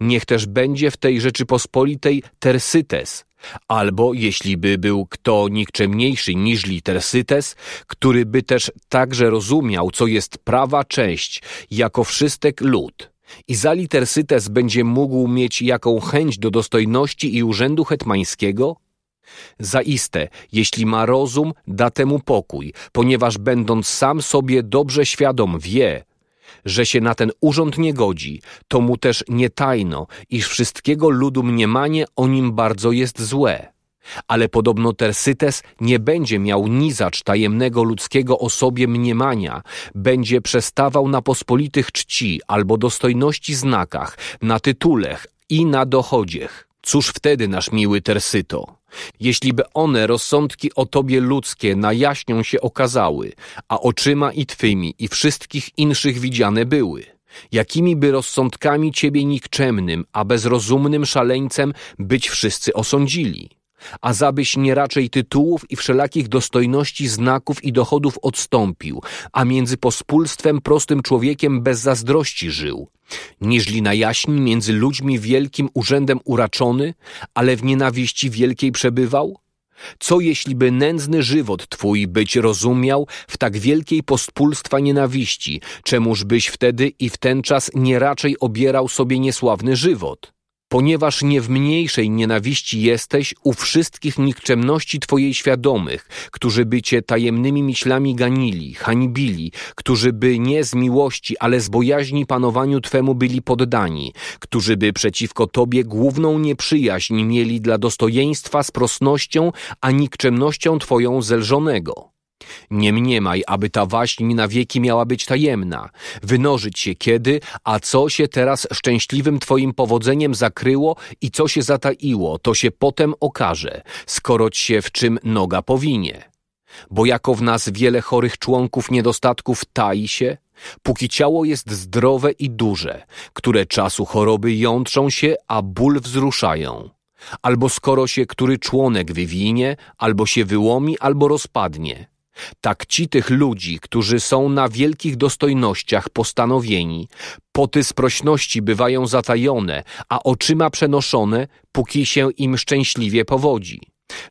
Niech też będzie w tej Rzeczypospolitej Tersytes, albo jeśli by był kto nikczemniejszy niżli Tersytes, który by też także rozumiał, co jest prawa część, jako wszystek lud. I zali Tersytes będzie mógł mieć jaką chęć do dostojności i urzędu hetmańskiego? Zaiste, jeśli ma rozum, da temu pokój, ponieważ będąc sam sobie dobrze świadom wie, że się na ten urząd nie godzi, to mu też nie tajno, iż wszystkiego ludu mniemanie o nim bardzo jest złe. Ale podobno Tersytes nie będzie miał nizacz tajemnego ludzkiego o sobie mniemania, będzie przestawał na pospolitych czci albo dostojności znakach, na tytulech i na dochodziech. Cóż wtedy nasz miły Tersyto? Jeśli by one, rozsądki o Tobie ludzkie, na jaśnią się okazały, a oczyma i Twymi i wszystkich inszych widziane były, jakimi by rozsądkami Ciebie nikczemnym, a bezrozumnym szaleńcem być wszyscy osądzili? a zabyś nie raczej tytułów i wszelakich dostojności, znaków i dochodów odstąpił, a między pospólstwem prostym człowiekiem bez zazdrości żył, niżli na jaśni między ludźmi wielkim urzędem uraczony, ale w nienawiści wielkiej przebywał? Co jeśliby nędzny żywot Twój być rozumiał w tak wielkiej pospólstwa nienawiści, czemuż byś wtedy i w ten czas nie raczej obierał sobie niesławny żywot? Ponieważ nie w mniejszej nienawiści jesteś u wszystkich nikczemności Twojej świadomych, którzy by Cię tajemnymi myślami ganili, hańbili, którzy by nie z miłości, ale z bojaźni panowaniu Twemu byli poddani, którzy by przeciwko Tobie główną nieprzyjaźń mieli dla dostojeństwa z a nikczemnością Twoją zelżonego. Nie mniemaj, aby ta waśń na wieki miała być tajemna, wynożyć się kiedy, a co się teraz szczęśliwym Twoim powodzeniem zakryło i co się zataiło, to się potem okaże, skoroć się w czym noga powinie. Bo jako w nas wiele chorych członków niedostatków tai się, póki ciało jest zdrowe i duże, które czasu choroby jątrzą się, a ból wzruszają. Albo skoro się który członek wywinie, albo się wyłomi, albo rozpadnie tak ci tych ludzi, którzy są na wielkich dostojnościach postanowieni, poty sprośności bywają zatajone, a oczyma przenoszone, póki się im szczęśliwie powodzi.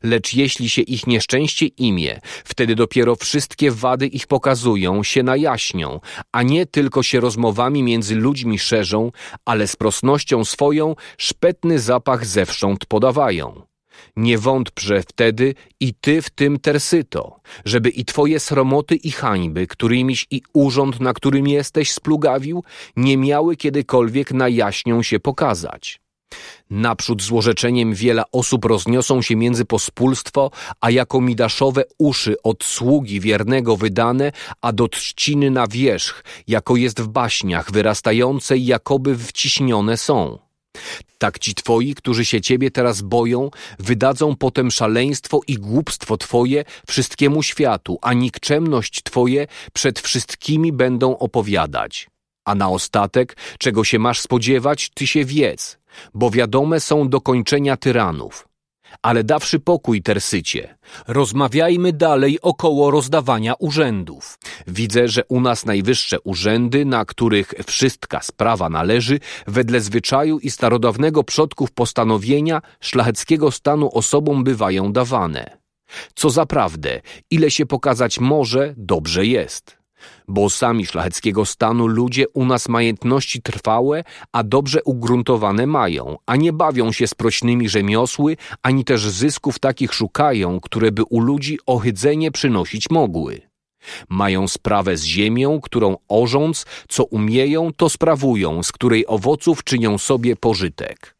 Lecz jeśli się ich nieszczęście imie, wtedy dopiero wszystkie wady ich pokazują, się najaśnią, a nie tylko się rozmowami między ludźmi szerzą, ale z prosnością swoją szpetny zapach zewsząd podawają nie wątprze wtedy i ty w tym tersyto, żeby i twoje sromoty i hańby, którymiś i urząd, na którym jesteś, splugawił, nie miały kiedykolwiek na jaśnią się pokazać. Naprzód orzeczeniem wiele osób rozniosą się między pospólstwo, a jako midaszowe uszy od sługi wiernego wydane, a do trzciny na wierzch, jako jest w baśniach wyrastającej, jakoby wciśnione są. Tak ci twoi, którzy się ciebie teraz boją, wydadzą potem szaleństwo i głupstwo twoje wszystkiemu światu, a nikczemność twoje przed wszystkimi będą opowiadać. A na ostatek, czego się masz spodziewać, ty się wiedz, bo wiadome są dokończenia tyranów ale dawszy pokój Tersycie, rozmawiajmy dalej około rozdawania urzędów. Widzę, że u nas najwyższe urzędy, na których wszystka sprawa należy, wedle zwyczaju i starodawnego przodków postanowienia szlacheckiego stanu osobom bywają dawane. Co za prawdę, ile się pokazać może, dobrze jest bo sami szlacheckiego stanu ludzie u nas majątności trwałe, a dobrze ugruntowane mają, a nie bawią się sprośnymi rzemiosły, ani też zysków takich szukają, które by u ludzi ohydzenie przynosić mogły. Mają sprawę z ziemią, którą orząc, co umieją, to sprawują, z której owoców czynią sobie pożytek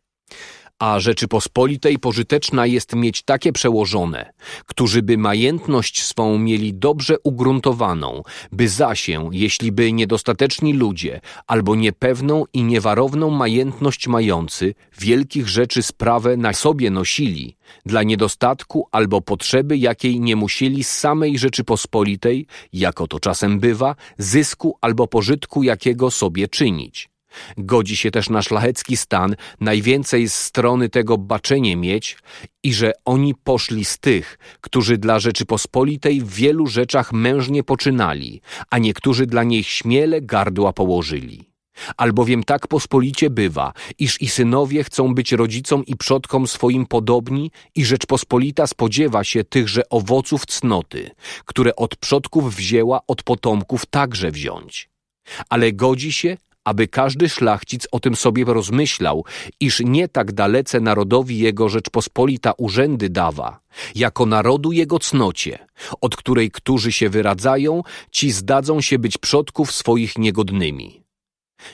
a Rzeczypospolitej pożyteczna jest mieć takie przełożone, którzy by majętność swą mieli dobrze ugruntowaną, by zasię, jeśli by niedostateczni ludzie albo niepewną i niewarowną majętność mający, wielkich rzeczy sprawę na sobie nosili, dla niedostatku albo potrzeby jakiej nie musieli z samej Rzeczypospolitej, jako to czasem bywa, zysku albo pożytku jakiego sobie czynić godzi się też na szlachecki stan, najwięcej z strony tego baczenie mieć i że oni poszli z tych, którzy dla Rzeczypospolitej w wielu rzeczach mężnie poczynali, a niektórzy dla niej śmiele gardła położyli. Albowiem tak pospolicie bywa, iż i synowie chcą być rodzicom i przodkom swoim podobni i Rzeczpospolita spodziewa się tychże owoców cnoty, które od przodków wzięła, od potomków także wziąć. Ale godzi się, aby każdy szlachcic o tym sobie rozmyślał, iż nie tak dalece narodowi jego Rzeczpospolita urzędy dawa, jako narodu jego cnocie, od której którzy się wyradzają, ci zdadzą się być przodków swoich niegodnymi.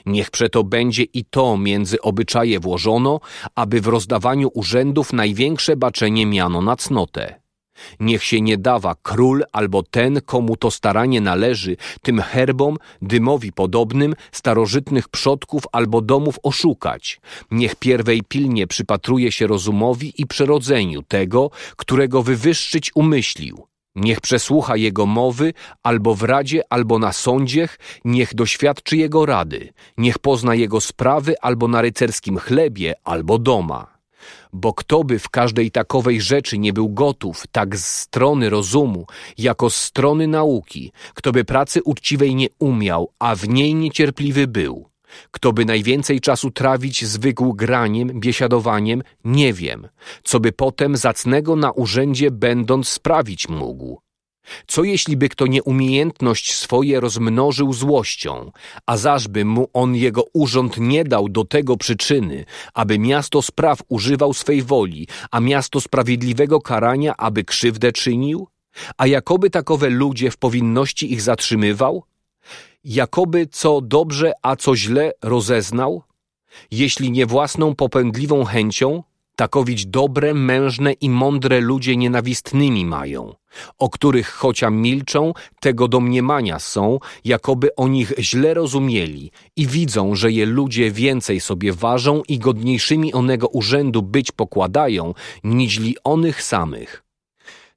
Niech przeto będzie i to między obyczaje włożono, aby w rozdawaniu urzędów największe baczenie miano na cnotę Niech się nie dawa król albo ten, komu to staranie należy, tym herbom, dymowi podobnym, starożytnych przodków albo domów oszukać. Niech pierwej pilnie przypatruje się rozumowi i przerodzeniu tego, którego wywyższyć umyślił. Niech przesłucha jego mowy, albo w radzie, albo na sądziech, niech doświadczy jego rady, niech pozna jego sprawy, albo na rycerskim chlebie, albo doma. Bo kto by w każdej takowej rzeczy nie był gotów, tak z strony rozumu, jako z strony nauki, kto by pracy uczciwej nie umiał, a w niej niecierpliwy był, kto by najwięcej czasu trawić zwykł graniem, biesiadowaniem, nie wiem, co by potem zacnego na urzędzie będąc sprawić mógł. Co jeśli by kto nieumiejętność swoje rozmnożył złością, a zażby mu on jego urząd nie dał do tego przyczyny, aby miasto spraw używał swej woli, a miasto sprawiedliwego karania, aby krzywdę czynił? A jakoby takowe ludzie w powinności ich zatrzymywał? Jakoby co dobrze, a co źle rozeznał? Jeśli nie własną popędliwą chęcią, takowić dobre, mężne i mądre ludzie nienawistnymi mają – o których chocia milczą, tego domniemania są, jakoby o nich źle rozumieli i widzą, że je ludzie więcej sobie ważą i godniejszymi onego urzędu być pokładają, niźli onych samych.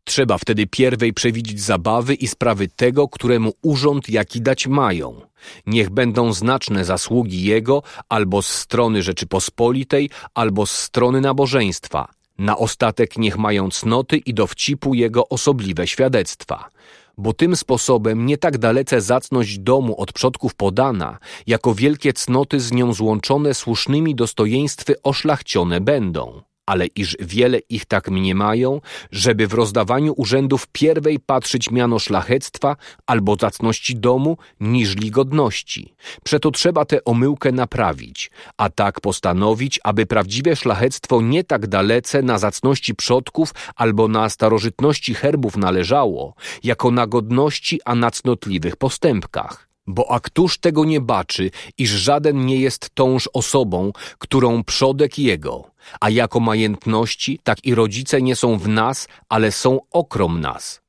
Trzeba wtedy pierwej przewidzieć zabawy i sprawy tego, któremu urząd jaki dać mają. Niech będą znaczne zasługi jego albo z strony Rzeczypospolitej, albo z strony nabożeństwa – na ostatek niech mają cnoty i dowcipu jego osobliwe świadectwa, bo tym sposobem nie tak dalece zacność domu od przodków podana, jako wielkie cnoty z nią złączone słusznymi dostojeństwy oszlachcione będą ale iż wiele ich tak mniemają, żeby w rozdawaniu urzędów pierwej patrzyć miano szlachectwa albo zacności domu, niżli godności. Przeto trzeba tę omyłkę naprawić, a tak postanowić, aby prawdziwe szlachectwo nie tak dalece na zacności przodków albo na starożytności herbów należało, jako na godności, a na cnotliwych postępkach. Bo a któż tego nie baczy, iż żaden nie jest tąż osobą, którą przodek jego – a jako majętności, tak i rodzice nie są w nas, ale są okrom nas.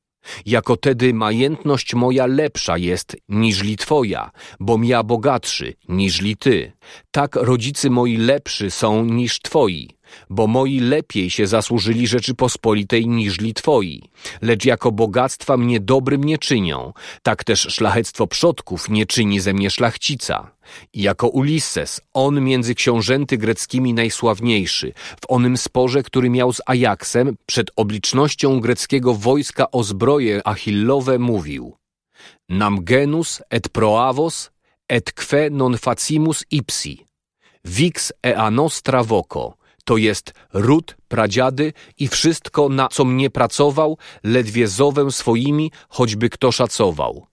Jako tedy majętność moja lepsza jest niżli twoja, bom ja bogatszy niżli ty. Tak rodzice moi lepszy są niż twoi bo moi lepiej się zasłużyli Rzeczypospolitej niżli twoi. Lecz jako bogactwa mnie dobrym nie czynią, tak też szlachectwo przodków nie czyni ze mnie szlachcica. I jako Ulisses, on między książęty greckimi najsławniejszy, w onym sporze, który miał z Ajaksem, przed oblicznością greckiego wojska o zbroje achillowe mówił Nam genus et proavos et que non facimus ipsi, vix e nostra voco, to jest ród, pradziady i wszystko, na co mnie pracował, ledwie zowę swoimi, choćby kto szacował.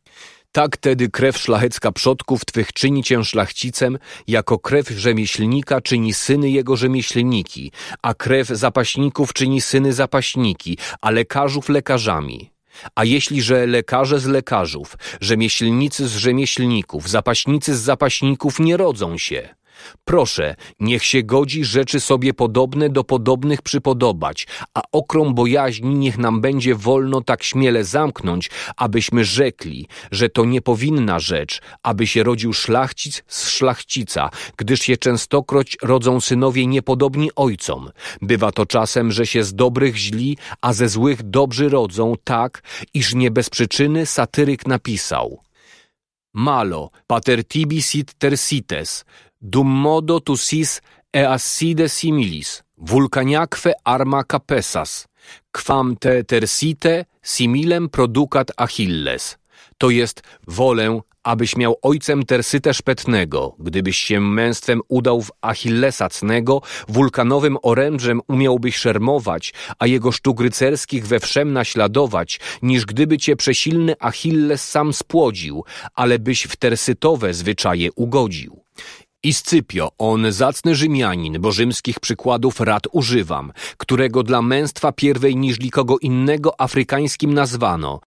Tak tedy krew szlachecka przodków Twych czyni Cię szlachcicem, jako krew rzemieślnika czyni syny jego rzemieślniki, a krew zapaśników czyni syny zapaśniki, a lekarzów lekarzami. A jeśli że lekarze z lekarzów, rzemieślnicy z rzemieślników, zapaśnicy z zapaśników nie rodzą się, Proszę, niech się godzi rzeczy sobie podobne do podobnych przypodobać, a okrom bojaźni niech nam będzie wolno tak śmiele zamknąć, abyśmy rzekli, że to nie powinna rzecz, aby się rodził szlachcic z szlachcica, gdyż się częstokroć rodzą synowie niepodobni ojcom. Bywa to czasem, że się z dobrych źli, a ze złych dobrzy rodzą tak, iż nie bez przyczyny satyryk napisał. Malo, pater tibi sit tersites, dum modo tu sis easside similis, vulcaniaque arma capesas, quam te tersite similem producat Achilles. To jest wolę, abyś miał ojcem tersyte Szpetnego, gdybyś się męstwem udał w Achillesa cnego, wulkanowym orężem umiałbyś szermować, a jego sztuk rycerskich we wszem naśladować, niż gdyby cię przesilny Achilles sam spłodził, ale byś w tersytowe zwyczaje ugodził. I Scypio, on zacny Rzymianin, bo rzymskich przykładów rad używam, którego dla męstwa pierwej niżli kogo innego afrykańskim nazwano.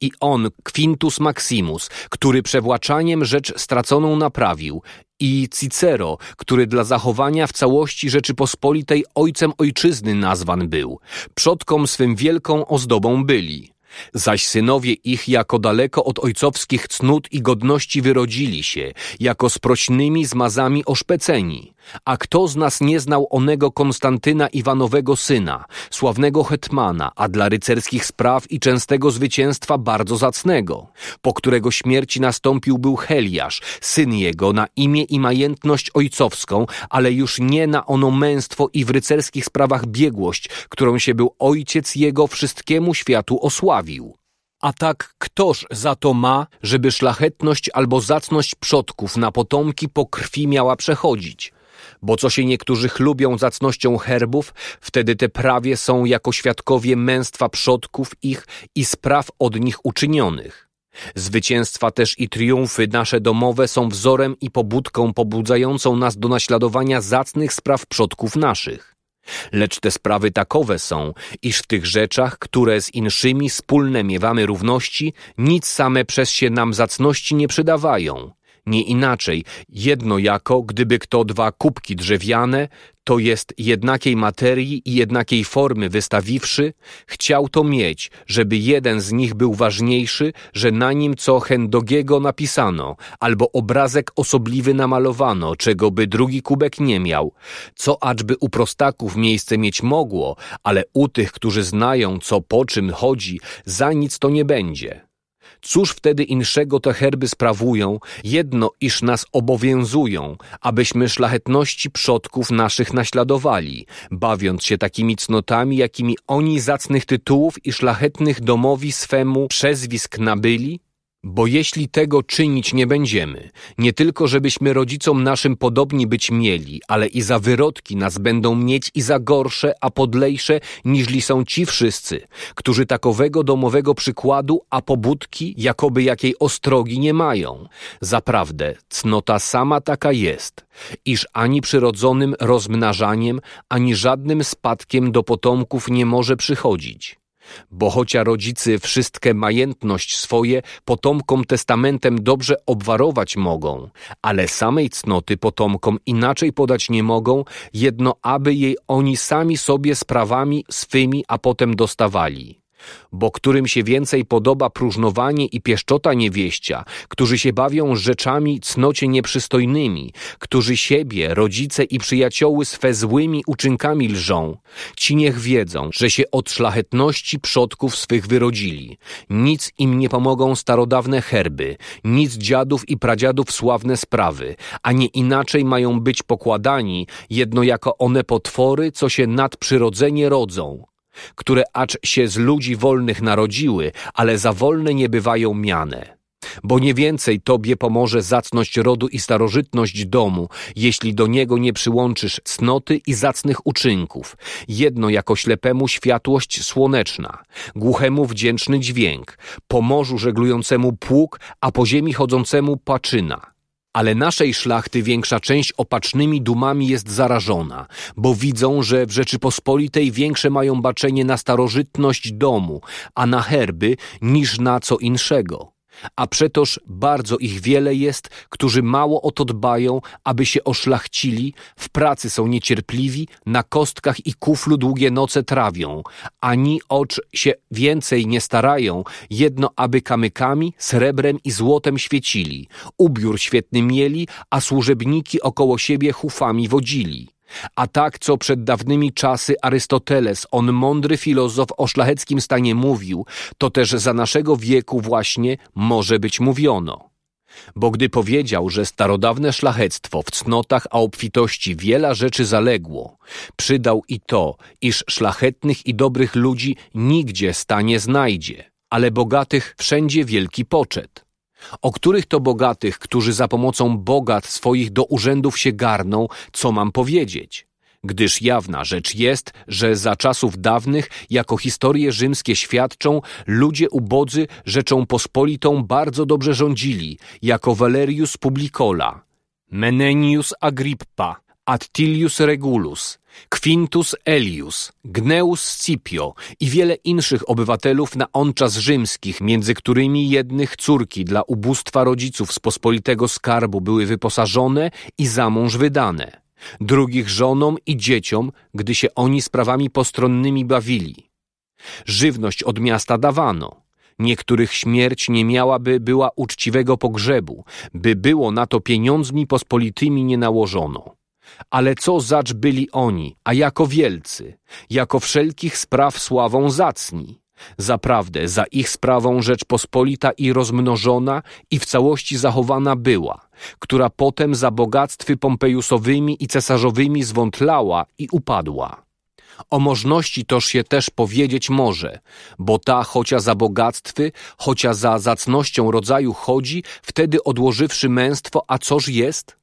I on, Quintus Maximus, który przewłaczaniem rzecz straconą naprawił, i Cicero, który dla zachowania w całości Rzeczypospolitej ojcem ojczyzny nazwan był, przodkom swym wielką ozdobą byli. Zaś synowie ich jako daleko od ojcowskich cnót i godności wyrodzili się, jako sprośnymi zmazami oszpeceni. A kto z nas nie znał onego Konstantyna Iwanowego syna, sławnego hetmana, a dla rycerskich spraw i częstego zwycięstwa bardzo zacnego, po którego śmierci nastąpił był Heliasz, syn jego na imię i majętność ojcowską, ale już nie na ono męstwo i w rycerskich sprawach biegłość, którą się był ojciec jego wszystkiemu światu osławił. A tak ktoż za to ma, żeby szlachetność albo zacność przodków na potomki po krwi miała przechodzić? Bo co się niektórzy chlubią zacnością herbów, wtedy te prawie są jako świadkowie męstwa przodków ich i spraw od nich uczynionych. Zwycięstwa też i triumfy nasze domowe są wzorem i pobudką pobudzającą nas do naśladowania zacnych spraw przodków naszych. Lecz te sprawy takowe są, iż w tych rzeczach, które z inszymi wspólne miewamy równości, nic same przez się nam zacności nie przydawają, nie inaczej. Jedno jako, gdyby kto dwa kubki drzewiane, to jest jednakiej materii i jednakiej formy wystawiwszy, chciał to mieć, żeby jeden z nich był ważniejszy, że na nim co Hendogiego napisano, albo obrazek osobliwy namalowano, czego by drugi kubek nie miał, co aczby u prostaków miejsce mieć mogło, ale u tych, którzy znają, co po czym chodzi, za nic to nie będzie. Cóż wtedy inszego te herby sprawują, jedno iż nas obowiązują, abyśmy szlachetności przodków naszych naśladowali, bawiąc się takimi cnotami, jakimi oni zacnych tytułów i szlachetnych domowi swemu przezwisk nabyli, bo jeśli tego czynić nie będziemy, nie tylko żebyśmy rodzicom naszym podobni być mieli, ale i za wyrodki nas będą mieć i za gorsze, a podlejsze, niżli są ci wszyscy, którzy takowego domowego przykładu, a pobudki, jakoby jakiej ostrogi nie mają. Zaprawdę, cnota sama taka jest, iż ani przyrodzonym rozmnażaniem, ani żadnym spadkiem do potomków nie może przychodzić. Bo chocia rodzicy wszystkie majętność swoje potomkom testamentem dobrze obwarować mogą, ale samej cnoty potomkom inaczej podać nie mogą, jedno aby jej oni sami sobie sprawami swymi, a potem dostawali bo którym się więcej podoba próżnowanie i pieszczota niewieścia, którzy się bawią rzeczami cnocie nieprzystojnymi, którzy siebie, rodzice i przyjacioły swe złymi uczynkami lżą, ci niech wiedzą, że się od szlachetności przodków swych wyrodzili. Nic im nie pomogą starodawne herby, nic dziadów i pradziadów sławne sprawy, a nie inaczej mają być pokładani, jedno jako one potwory, co się nadprzyrodzenie rodzą które acz się z ludzi wolnych narodziły, ale za wolne nie bywają miane. Bo nie więcej tobie pomoże zacność rodu i starożytność domu, jeśli do niego nie przyłączysz cnoty i zacnych uczynków. Jedno jako ślepemu światłość słoneczna, głuchemu wdzięczny dźwięk, po morzu żeglującemu pług, a po ziemi chodzącemu paczyna ale naszej szlachty większa część opacznymi dumami jest zarażona, bo widzą, że w Rzeczypospolitej większe mają baczenie na starożytność domu, a na herby niż na co inszego. A przetoż bardzo ich wiele jest, którzy mało o to dbają, aby się oszlachcili, w pracy są niecierpliwi, na kostkach i kuflu długie noce trawią, ani ocz się więcej nie starają, jedno aby kamykami, srebrem i złotem świecili, ubiór świetny mieli, a służebniki około siebie hufami wodzili. A tak, co przed dawnymi czasy Arystoteles, on mądry filozof o szlacheckim stanie mówił, to też za naszego wieku właśnie może być mówiono. Bo gdy powiedział, że starodawne szlachectwo w cnotach a obfitości wiele rzeczy zaległo, przydał i to, iż szlachetnych i dobrych ludzi nigdzie stanie znajdzie, ale bogatych wszędzie wielki poczet o których to bogatych, którzy za pomocą bogat swoich do urzędów się garną, co mam powiedzieć? Gdyż jawna rzecz jest, że za czasów dawnych, jako historie rzymskie świadczą, ludzie ubodzy rzeczą pospolitą bardzo dobrze rządzili, jako Valerius Publicola, Menenius Agrippa, Attilius Regulus, Quintus Elius, Gneus Scipio i wiele inszych obywatelów na on czas rzymskich, między którymi jednych córki dla ubóstwa rodziców z pospolitego skarbu były wyposażone i za mąż wydane, drugich żonom i dzieciom, gdy się oni sprawami postronnymi bawili. Żywność od miasta dawano, niektórych śmierć nie miałaby była uczciwego pogrzebu, by było na to pieniądzmi pospolitymi nie nałożono. Ale co zacz byli oni, a jako wielcy, jako wszelkich spraw sławą zacni. Zaprawdę za ich sprawą Rzeczpospolita i rozmnożona i w całości zachowana była, która potem za bogactwy pompejusowymi i cesarzowymi zwątlała i upadła. O możności toż się też powiedzieć może, bo ta, chociaż za bogactwy, chociaż za zacnością rodzaju chodzi, wtedy odłożywszy męstwo, a coż jest?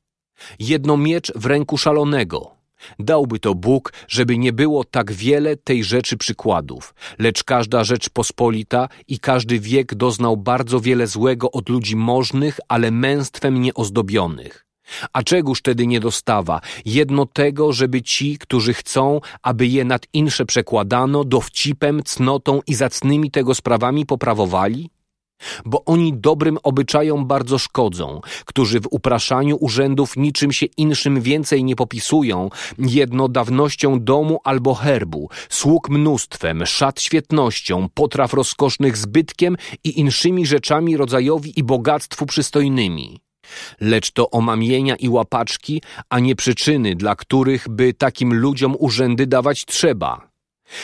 jedno miecz w ręku szalonego. Dałby to Bóg, żeby nie było tak wiele tej rzeczy przykładów, lecz każda rzecz pospolita i każdy wiek doznał bardzo wiele złego od ludzi możnych, ale męstwem nieozdobionych. A czegóż tedy nie dostawa? Jedno tego, żeby ci, którzy chcą, aby je nad insze przekładano, dowcipem, cnotą i zacnymi tego sprawami poprawowali? bo oni dobrym obyczajom bardzo szkodzą, którzy w upraszaniu urzędów niczym się inszym więcej nie popisują, jedno dawnością domu albo herbu, sług mnóstwem, szat świetnością, potraw rozkosznych zbytkiem i inszymi rzeczami rodzajowi i bogactwu przystojnymi. Lecz to omamienia i łapaczki, a nie przyczyny, dla których by takim ludziom urzędy dawać trzeba.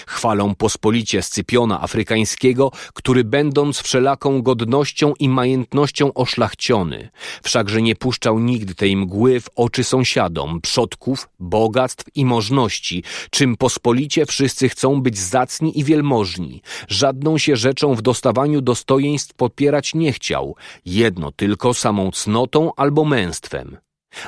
Chwalą pospolicie Scypiona Afrykańskiego, który będąc wszelaką godnością i majętnością oszlachciony, wszakże nie puszczał nigdy tej mgły w oczy sąsiadom, przodków, bogactw i możności, czym pospolicie wszyscy chcą być zacni i wielmożni. Żadną się rzeczą w dostawaniu dostojeństw popierać nie chciał, jedno tylko samą cnotą albo męstwem.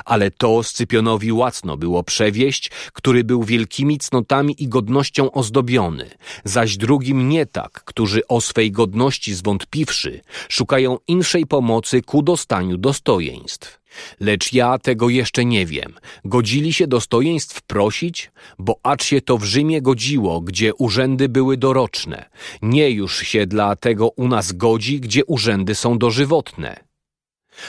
Ale to Scypionowi łacno było przewieść, który był wielkimi cnotami i godnością ozdobiony, zaś drugim nie tak, którzy o swej godności zwątpiwszy, szukają inszej pomocy ku dostaniu dostojeństw. Lecz ja tego jeszcze nie wiem. Godzili się dostojeństw prosić? Bo acz się to w Rzymie godziło, gdzie urzędy były doroczne. Nie już się dla tego u nas godzi, gdzie urzędy są dożywotne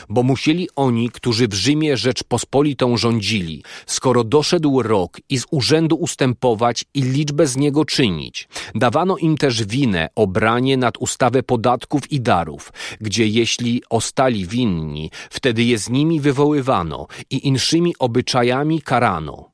bo musieli oni, którzy w Rzymie Rzeczpospolitą rządzili, skoro doszedł rok i z urzędu ustępować i liczbę z niego czynić. Dawano im też winę obranie nad ustawę podatków i darów, gdzie jeśli ostali winni, wtedy je z nimi wywoływano i inszymi obyczajami karano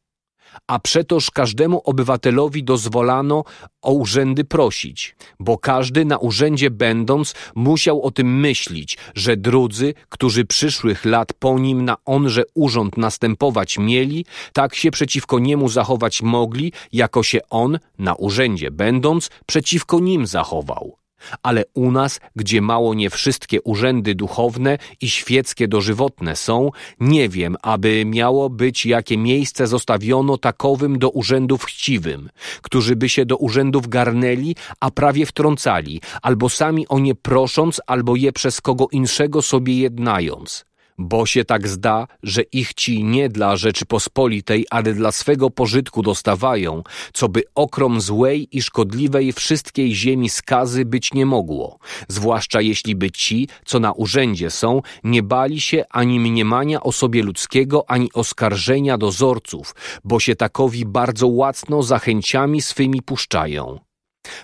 a przetoż każdemu obywatelowi dozwolano o urzędy prosić, bo każdy na urzędzie będąc musiał o tym myślić, że drudzy, którzy przyszłych lat po nim na onże urząd następować mieli, tak się przeciwko niemu zachować mogli, jako się on na urzędzie będąc przeciwko nim zachował. Ale u nas, gdzie mało nie wszystkie urzędy duchowne i świeckie dożywotne są, nie wiem, aby miało być jakie miejsce zostawiono takowym do urzędów chciwym, którzy by się do urzędów garnęli, a prawie wtrącali, albo sami o nie prosząc, albo je przez kogo inszego sobie jednając bo się tak zda, że ich ci nie dla Rzeczypospolitej, ale dla swego pożytku dostawają, co by okrom złej i szkodliwej wszystkiej ziemi skazy być nie mogło, zwłaszcza jeśli by ci, co na urzędzie są, nie bali się ani mniemania o sobie ludzkiego, ani oskarżenia dozorców, bo się takowi bardzo łacno zachęciami swymi puszczają.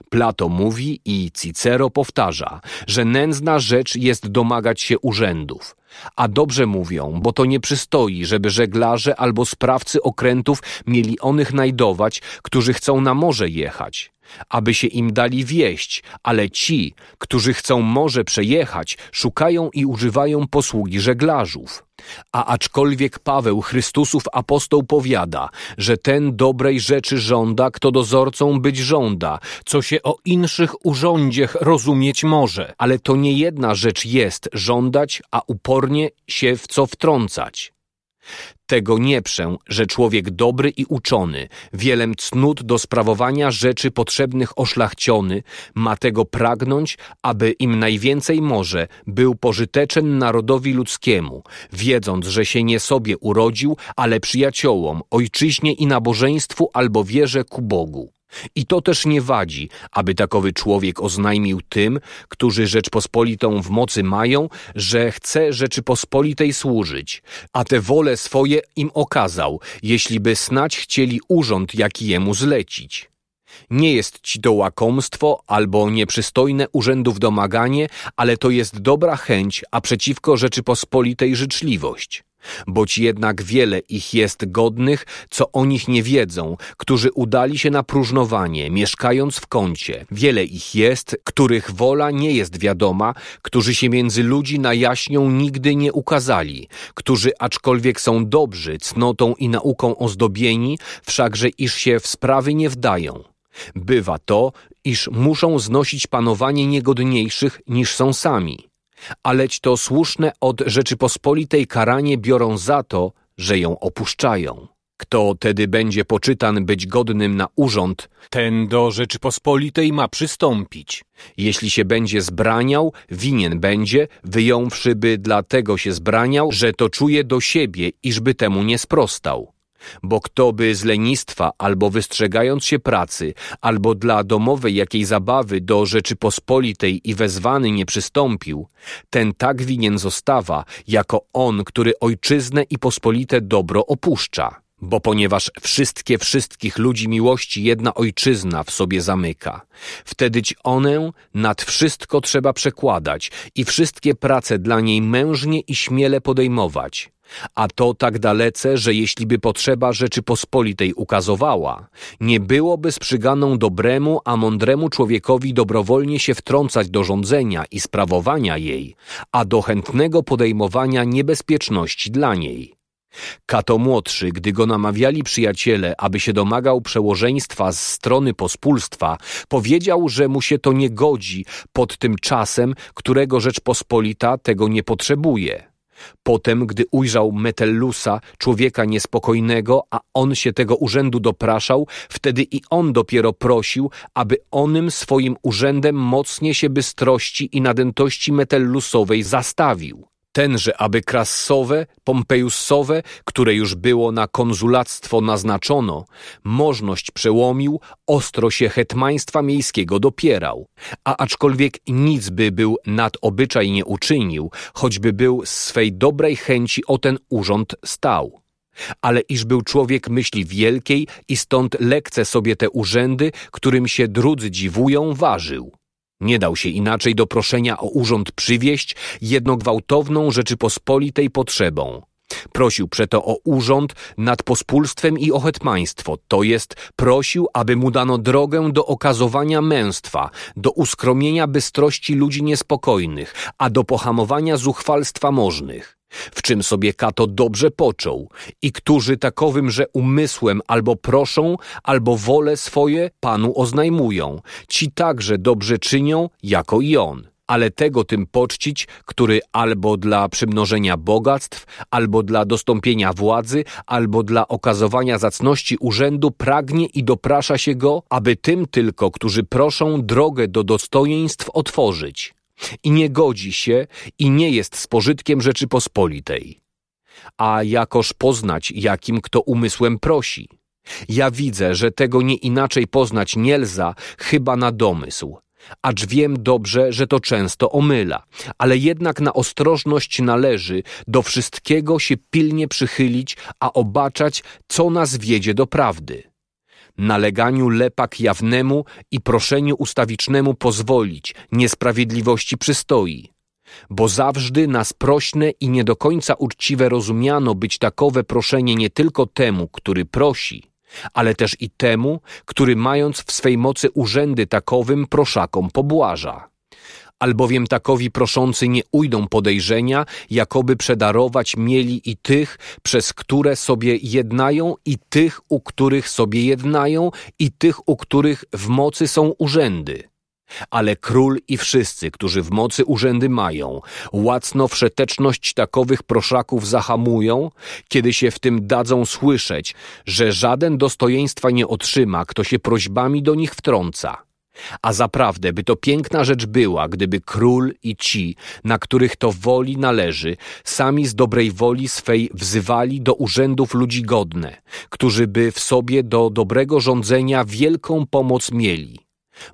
Plato mówi i Cicero powtarza, że nędzna rzecz jest domagać się urzędów – a dobrze mówią, bo to nie przystoi, żeby żeglarze albo sprawcy okrętów mieli onych najdować, którzy chcą na morze jechać aby się im dali wieść, ale ci, którzy chcą morze przejechać, szukają i używają posługi żeglarzów. A aczkolwiek Paweł, Chrystusów apostoł, powiada, że ten dobrej rzeczy żąda, kto dozorcą być żąda, co się o inszych urządziech rozumieć może, ale to nie jedna rzecz jest żądać, a upornie się w co wtrącać. Tego nie przę, że człowiek dobry i uczony, wielem cnót do sprawowania rzeczy potrzebnych oszlachciony, ma tego pragnąć, aby im najwięcej może był pożyteczen narodowi ludzkiemu, wiedząc, że się nie sobie urodził, ale przyjaciołom, ojczyźnie i nabożeństwu albo wierze ku Bogu. I to też nie wadzi, aby takowy człowiek oznajmił tym, którzy Rzeczpospolitą w mocy mają, że chce Rzeczypospolitej służyć, a te wole swoje im okazał, jeśliby snać chcieli urząd, jaki jemu zlecić. Nie jest ci to łakomstwo albo nieprzystojne urzędów domaganie, ale to jest dobra chęć, a przeciwko Rzeczypospolitej życzliwość. Boć jednak wiele ich jest godnych, co o nich nie wiedzą, którzy udali się na próżnowanie, mieszkając w kącie. Wiele ich jest, których wola nie jest wiadoma, którzy się między ludzi na jaśnią nigdy nie ukazali, którzy aczkolwiek są dobrzy, cnotą i nauką ozdobieni, wszakże iż się w sprawy nie wdają. Bywa to, iż muszą znosić panowanie niegodniejszych niż są sami. Aleć to słuszne od Rzeczypospolitej karanie biorą za to, że ją opuszczają. Kto tedy będzie poczytan być godnym na urząd, ten do Rzeczypospolitej ma przystąpić. Jeśli się będzie zbraniał, winien będzie, wyjąwszy by dlatego się zbraniał, że to czuje do siebie, iżby temu nie sprostał. Bo kto by z lenistwa, albo wystrzegając się pracy, albo dla domowej jakiej zabawy do Rzeczypospolitej i wezwany nie przystąpił, ten tak winien zostawa, jako on, który ojczyznę i pospolite dobro opuszcza. Bo ponieważ wszystkie wszystkich ludzi miłości jedna ojczyzna w sobie zamyka, wtedyć onę nad wszystko trzeba przekładać i wszystkie prace dla niej mężnie i śmiele podejmować, a to tak dalece, że jeśli by potrzeba Rzeczypospolitej ukazowała, nie byłoby sprzyganą dobremu, a mądremu człowiekowi dobrowolnie się wtrącać do rządzenia i sprawowania jej, a do chętnego podejmowania niebezpieczności dla niej. Kato młodszy, gdy go namawiali przyjaciele, aby się domagał przełożeństwa z strony pospólstwa, powiedział, że mu się to nie godzi pod tym czasem, którego Rzeczpospolita tego nie potrzebuje Potem, gdy ujrzał Metellusa, człowieka niespokojnego, a on się tego urzędu dopraszał, wtedy i on dopiero prosił, aby onym swoim urzędem mocnie się bystrości i nadętości Metellusowej zastawił tenże aby Krassowe, Pompejusowe, które już było na konzulactwo naznaczono, możność przełomił, ostro się hetmaństwa miejskiego dopierał. A aczkolwiek nic by był nad obyczaj nie uczynił, choćby był z swej dobrej chęci o ten urząd stał. Ale iż był człowiek myśli wielkiej i stąd lekce sobie te urzędy, którym się drudzy dziwują, ważył nie dał się inaczej do proszenia o urząd przywieść jednogwałtowną Rzeczypospolitej potrzebą. Prosił przeto o urząd nad pospólstwem i ochetmaństwo, to jest prosił, aby mu dano drogę do okazowania męstwa, do uskromienia bystrości ludzi niespokojnych, a do pohamowania zuchwalstwa możnych w czym sobie Kato dobrze począł i którzy takowym, że umysłem albo proszą, albo wolę swoje Panu oznajmują. Ci także dobrze czynią, jako i on ale tego tym poczcić, który albo dla przymnożenia bogactw, albo dla dostąpienia władzy, albo dla okazowania zacności urzędu pragnie i doprasza się go, aby tym tylko, którzy proszą drogę do dostojeństw otworzyć i nie godzi się i nie jest z pożytkiem Rzeczypospolitej. A jakoż poznać, jakim kto umysłem prosi? Ja widzę, że tego nie inaczej poznać nielza, chyba na domysł. Acz wiem dobrze, że to często omyla, ale jednak na ostrożność należy do wszystkiego się pilnie przychylić, a obaczać, co nas wiedzie do prawdy naleganiu lepak jawnemu i proszeniu ustawicznemu pozwolić, niesprawiedliwości przystoi. Bo zawżdy nas prośne i nie do końca uczciwe rozumiano być takowe proszenie nie tylko temu, który prosi, ale też i temu, który mając w swej mocy urzędy takowym proszakom pobłaża albowiem takowi proszący nie ujdą podejrzenia, jakoby przedarować mieli i tych, przez które sobie jednają, i tych, u których sobie jednają, i tych, u których w mocy są urzędy. Ale król i wszyscy, którzy w mocy urzędy mają, łacno wszeteczność takowych proszaków zahamują, kiedy się w tym dadzą słyszeć, że żaden dostojeństwa nie otrzyma, kto się prośbami do nich wtrąca. A zaprawdę by to piękna rzecz była, gdyby król i ci, na których to woli należy, sami z dobrej woli swej wzywali do urzędów ludzi godne, którzy by w sobie do dobrego rządzenia wielką pomoc mieli.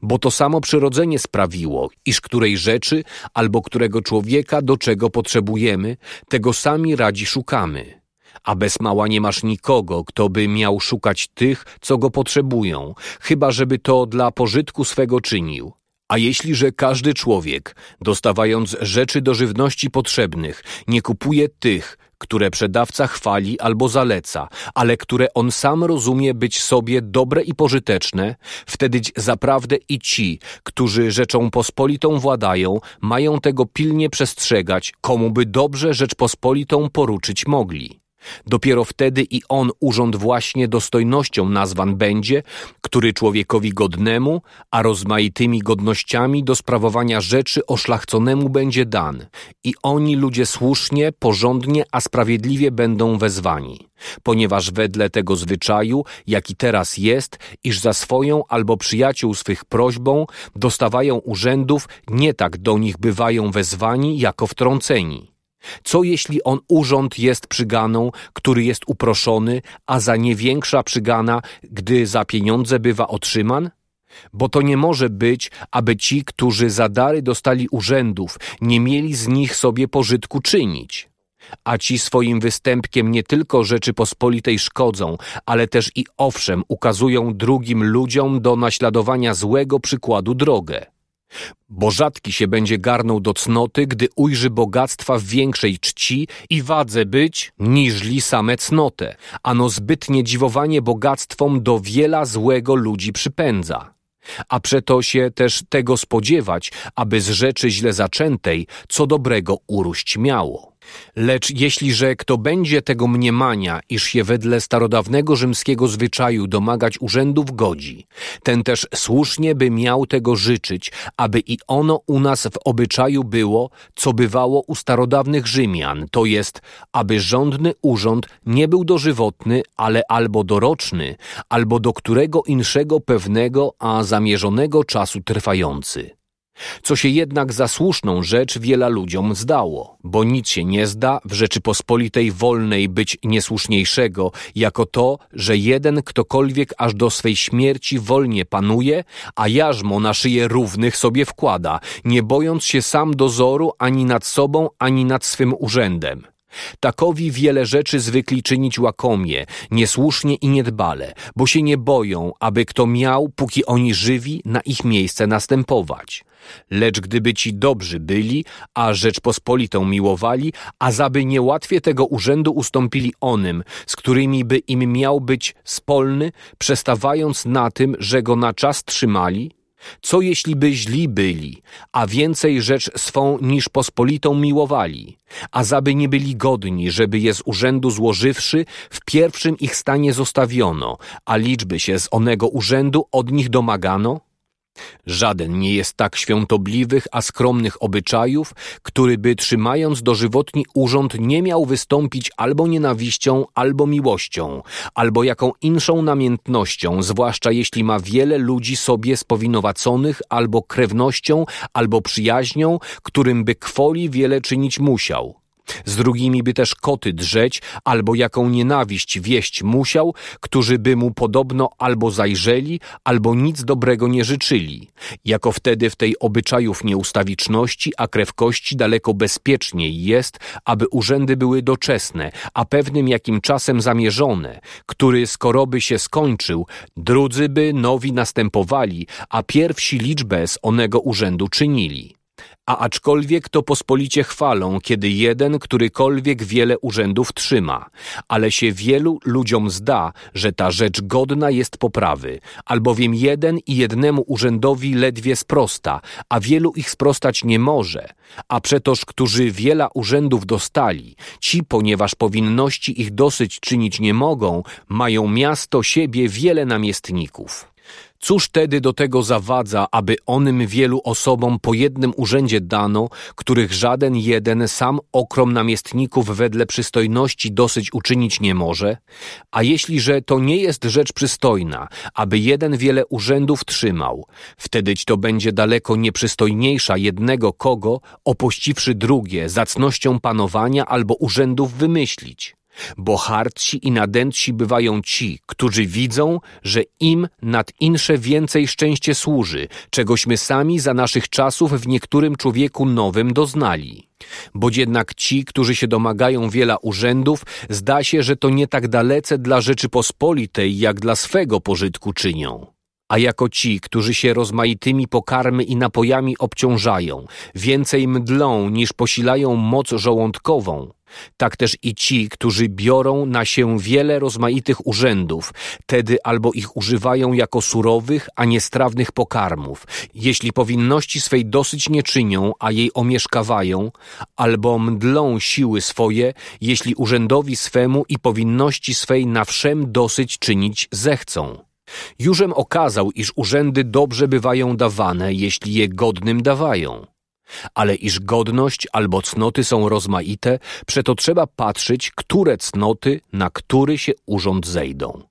Bo to samo przyrodzenie sprawiło, iż której rzeczy albo którego człowieka do czego potrzebujemy, tego sami radzi szukamy a bez mała nie masz nikogo, kto by miał szukać tych, co go potrzebują, chyba żeby to dla pożytku swego czynił. A jeśli, że każdy człowiek, dostawając rzeczy do żywności potrzebnych, nie kupuje tych, które przedawca chwali albo zaleca, ale które on sam rozumie być sobie dobre i pożyteczne, wtedy zaprawdę i ci, którzy rzeczą pospolitą władają, mają tego pilnie przestrzegać, komu by dobrze Rzeczpospolitą poruczyć mogli. Dopiero wtedy i on urząd właśnie dostojnością nazwan będzie, który człowiekowi godnemu, a rozmaitymi godnościami do sprawowania rzeczy oszlachconemu będzie dan. I oni ludzie słusznie, porządnie, a sprawiedliwie będą wezwani. Ponieważ wedle tego zwyczaju, jaki teraz jest, iż za swoją albo przyjaciół swych prośbą dostawają urzędów, nie tak do nich bywają wezwani jako wtrąceni co jeśli on urząd jest przyganą, który jest uproszony, a za nie większa przygana, gdy za pieniądze bywa otrzyman? Bo to nie może być, aby ci, którzy za dary dostali urzędów, nie mieli z nich sobie pożytku czynić. A ci swoim występkiem nie tylko Rzeczypospolitej szkodzą, ale też i owszem ukazują drugim ludziom do naśladowania złego przykładu drogę. Bo rzadki się będzie garnął do cnoty, gdy ujrzy bogactwa w większej czci i wadze być, niżli same cnotę, ano zbytnie dziwowanie bogactwom do wiela złego ludzi przypędza. A przeto się też tego spodziewać, aby z rzeczy źle zaczętej co dobrego urość miało. Lecz jeśliże kto będzie tego mniemania, iż się wedle starodawnego rzymskiego zwyczaju domagać urzędów godzi, ten też słusznie by miał tego życzyć, aby i ono u nas w obyczaju było, co bywało u starodawnych Rzymian, to jest, aby rządny urząd nie był dożywotny, ale albo doroczny, albo do którego inszego pewnego, a zamierzonego czasu trwający. Co się jednak za słuszną rzecz wiela ludziom zdało, bo nic się nie zda w Rzeczypospolitej wolnej być niesłuszniejszego, jako to, że jeden ktokolwiek aż do swej śmierci wolnie panuje, a jarzmo na szyję równych sobie wkłada, nie bojąc się sam dozoru ani nad sobą, ani nad swym urzędem. Takowi wiele rzeczy zwykli czynić łakomie, niesłusznie i niedbale, bo się nie boją, aby kto miał, póki oni żywi, na ich miejsce następować. Lecz gdyby ci dobrzy byli, a Rzeczpospolitą miłowali, a zaby niełatwie tego urzędu ustąpili onym, z którymi by im miał być spolny, przestawając na tym, że go na czas trzymali, co jeśli by źli byli, a więcej rzecz swą niż pospolitą miłowali, a zaby nie byli godni, żeby je z urzędu złożywszy, w pierwszym ich stanie zostawiono, a liczby się z onego urzędu od nich domagano? Żaden nie jest tak świątobliwych, a skromnych obyczajów, który by trzymając dożywotni urząd nie miał wystąpić albo nienawiścią, albo miłością, albo jaką inszą namiętnością, zwłaszcza jeśli ma wiele ludzi sobie spowinowaconych albo krewnością, albo przyjaźnią, którym by kwoli wiele czynić musiał. Z drugimi by też koty drzeć, albo jaką nienawiść wieść musiał, którzy by mu podobno albo zajrzeli, albo nic dobrego nie życzyli. Jako wtedy w tej obyczajów nieustawiczności, a krewkości daleko bezpieczniej jest, aby urzędy były doczesne, a pewnym jakim czasem zamierzone, który skoro by się skończył, drudzy by nowi następowali, a pierwsi liczbę z onego urzędu czynili a aczkolwiek to pospolicie chwalą, kiedy jeden którykolwiek wiele urzędów trzyma, ale się wielu ludziom zda, że ta rzecz godna jest poprawy, albowiem jeden i jednemu urzędowi ledwie sprosta, a wielu ich sprostać nie może, a przetoż, którzy wiele urzędów dostali, ci, ponieważ powinności ich dosyć czynić nie mogą, mają miasto siebie wiele namiestników. Cóż tedy do tego zawadza, aby onym wielu osobom po jednym urzędzie dano, których żaden jeden sam okrom namiestników wedle przystojności dosyć uczynić nie może? A jeśli, że to nie jest rzecz przystojna, aby jeden wiele urzędów trzymał, wtedyć to będzie daleko nieprzystojniejsza jednego kogo, opuściwszy drugie zacnością panowania albo urzędów wymyślić bo hartsi i nadętsi bywają ci, którzy widzą, że im nad insze więcej szczęście służy, czegośmy sami za naszych czasów w niektórym człowieku nowym doznali. Boć jednak ci, którzy się domagają wiela urzędów, zda się, że to nie tak dalece dla Rzeczypospolitej, jak dla swego pożytku czynią a jako ci, którzy się rozmaitymi pokarmy i napojami obciążają, więcej mdlą niż posilają moc żołądkową, tak też i ci, którzy biorą na się wiele rozmaitych urzędów, tedy albo ich używają jako surowych, a niestrawnych pokarmów, jeśli powinności swej dosyć nie czynią, a jej omieszkawają, albo mdlą siły swoje, jeśli urzędowi swemu i powinności swej na wszem dosyć czynić zechcą. Jużem okazał, iż urzędy dobrze bywają dawane, jeśli je godnym dawają. Ale iż godność albo cnoty są rozmaite, przeto trzeba patrzeć, które cnoty na który się urząd zejdą.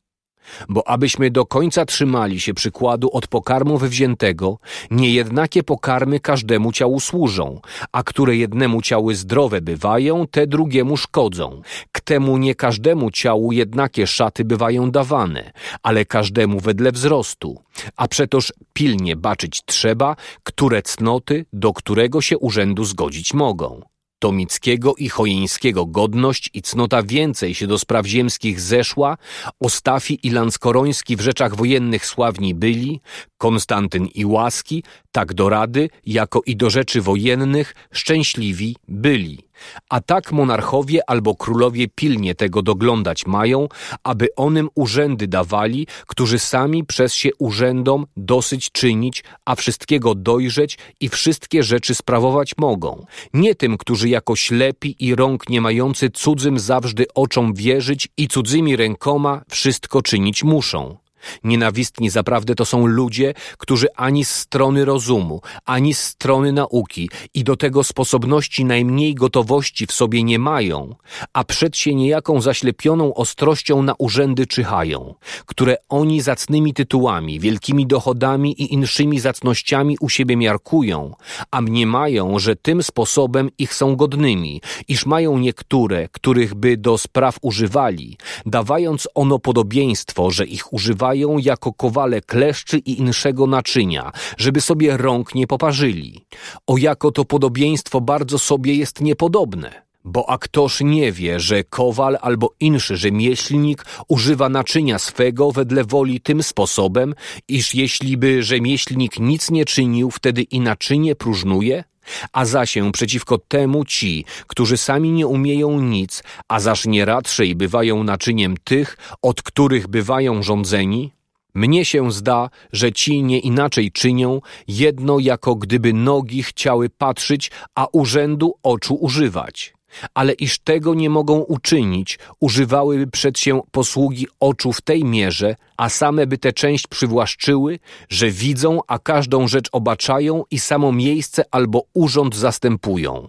Bo abyśmy do końca trzymali się przykładu od pokarmu wywziętego, niejednakie pokarmy każdemu ciału służą, a które jednemu ciały zdrowe bywają, te drugiemu szkodzą. K temu nie każdemu ciału jednakie szaty bywają dawane, ale każdemu wedle wzrostu. A przetoż pilnie baczyć trzeba, które cnoty do którego się urzędu zgodzić mogą. Tomickiego i Chojeńskiego godność i cnota więcej się do spraw ziemskich zeszła, Ostafi i Lanskoroński w rzeczach wojennych sławni byli, Konstantyn i Łaski, tak do rady, jako i do rzeczy wojennych szczęśliwi byli. A tak monarchowie albo królowie pilnie tego doglądać mają, aby onym urzędy dawali, którzy sami przez się urzędom dosyć czynić, a wszystkiego dojrzeć i wszystkie rzeczy sprawować mogą. Nie tym, którzy jako ślepi i rąk nie mający cudzym zawsze oczom wierzyć i cudzymi rękoma wszystko czynić muszą. Nienawistni zaprawdę to są ludzie, którzy ani z strony rozumu, ani z strony nauki i do tego sposobności najmniej gotowości w sobie nie mają, a przed się niejaką zaślepioną ostrością na urzędy czyhają, które oni zacnymi tytułami, wielkimi dochodami i inszymi zacnościami u siebie miarkują, a mniemają, że tym sposobem ich są godnymi, iż mają niektóre, których by do spraw używali, dawając ono podobieństwo, że ich używają jako kowale kleszczy i inszego naczynia, żeby sobie rąk nie poparzyli. O jako to podobieństwo bardzo sobie jest niepodobne bo a ktoż nie wie, że kowal albo inszy rzemieślnik używa naczynia swego wedle woli tym sposobem, iż jeśliby rzemieślnik nic nie czynił, wtedy i naczynie próżnuje? A zasię przeciwko temu ci, którzy sami nie umieją nic, a zaż nie raczej bywają naczyniem tych, od których bywają rządzeni? Mnie się zda, że ci nie inaczej czynią, jedno jako gdyby nogi chciały patrzeć, a urzędu oczu używać ale iż tego nie mogą uczynić, używałyby przed się posługi oczu w tej mierze, a same by tę część przywłaszczyły, że widzą, a każdą rzecz obaczają i samo miejsce albo urząd zastępują.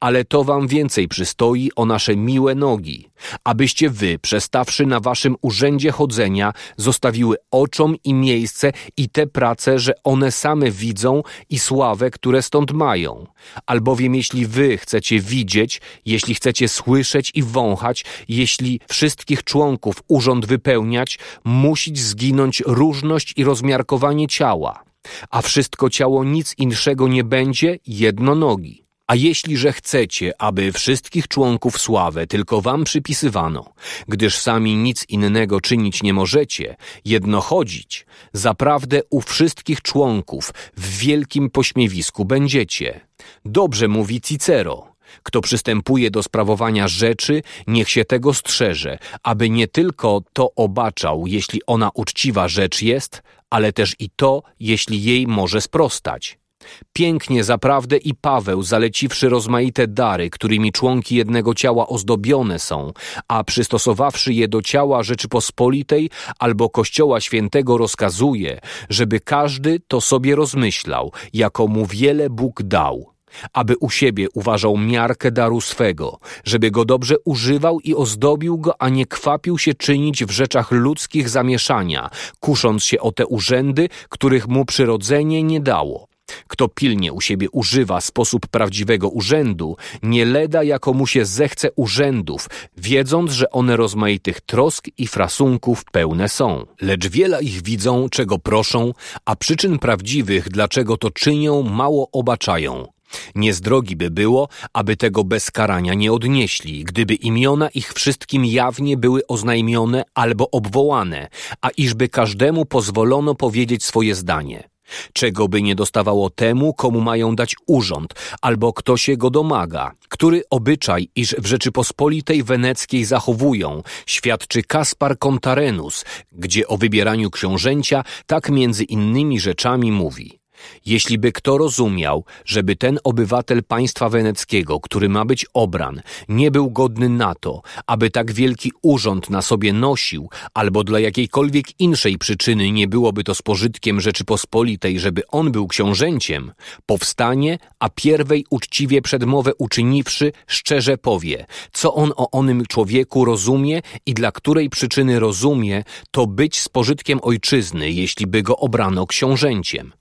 Ale to wam więcej przystoi o nasze miłe nogi, abyście wy, przestawszy na waszym urzędzie chodzenia, zostawiły oczom i miejsce i te prace, że one same widzą i sławę, które stąd mają. Albowiem jeśli wy chcecie widzieć, jeśli chcecie słyszeć i wąchać, jeśli wszystkich członków urząd wypełniać, musić zginąć różność i rozmiarkowanie ciała. A wszystko ciało nic inszego nie będzie, jedno nogi. A jeśli że chcecie, aby wszystkich członków sławę tylko wam przypisywano, gdyż sami nic innego czynić nie możecie, jedno chodzić, zaprawdę u wszystkich członków w wielkim pośmiewisku będziecie. Dobrze mówi Cicero. Kto przystępuje do sprawowania rzeczy, niech się tego strzeże, aby nie tylko to obaczał, jeśli ona uczciwa rzecz jest, ale też i to, jeśli jej może sprostać. Pięknie zaprawdę i Paweł, zaleciwszy rozmaite dary, którymi członki jednego ciała ozdobione są, a przystosowawszy je do ciała Rzeczypospolitej albo Kościoła Świętego rozkazuje, żeby każdy to sobie rozmyślał, jako mu wiele Bóg dał aby u siebie uważał miarkę daru swego, żeby go dobrze używał i ozdobił go, a nie kwapił się czynić w rzeczach ludzkich zamieszania, kusząc się o te urzędy, których mu przyrodzenie nie dało, kto pilnie u siebie używa sposób prawdziwego urzędu, nie leda jako mu się zechce urzędów, wiedząc, że one rozmaitych trosk i frasunków pełne są. Lecz wiele ich widzą, czego proszą, a przyczyn prawdziwych, dlaczego to czynią, mało obaczają. Niezdrogi by było, aby tego bez karania nie odnieśli, gdyby imiona ich wszystkim jawnie były oznajmione albo obwołane, a iżby każdemu pozwolono powiedzieć swoje zdanie czego by nie dostawało temu, komu mają dać urząd, albo kto się go domaga, który obyczaj, iż w Rzeczypospolitej Weneckiej zachowują, świadczy Kaspar Kontarenus, gdzie o wybieraniu książęcia tak między innymi rzeczami mówi. Jeśli by kto rozumiał, żeby ten obywatel państwa weneckiego, który ma być obran, nie był godny na to, aby tak wielki urząd na sobie nosił, albo dla jakiejkolwiek inszej przyczyny nie byłoby to z pożytkiem Rzeczypospolitej, żeby on był książęciem, powstanie, a pierwej uczciwie przedmowę uczyniwszy, szczerze powie, co on o onym człowieku rozumie i dla której przyczyny rozumie, to być z pożytkiem ojczyzny, jeśli by go obrano książęciem.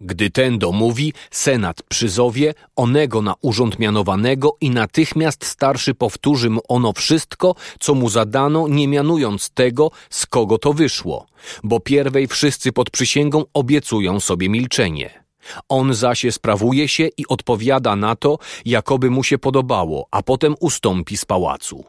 Gdy ten domówi, senat przyzowie onego na urząd mianowanego i natychmiast starszy powtórzy mu ono wszystko, co mu zadano, nie mianując tego, z kogo to wyszło, bo pierwej wszyscy pod przysięgą obiecują sobie milczenie. On zaś sprawuje się i odpowiada na to, jakoby mu się podobało, a potem ustąpi z pałacu.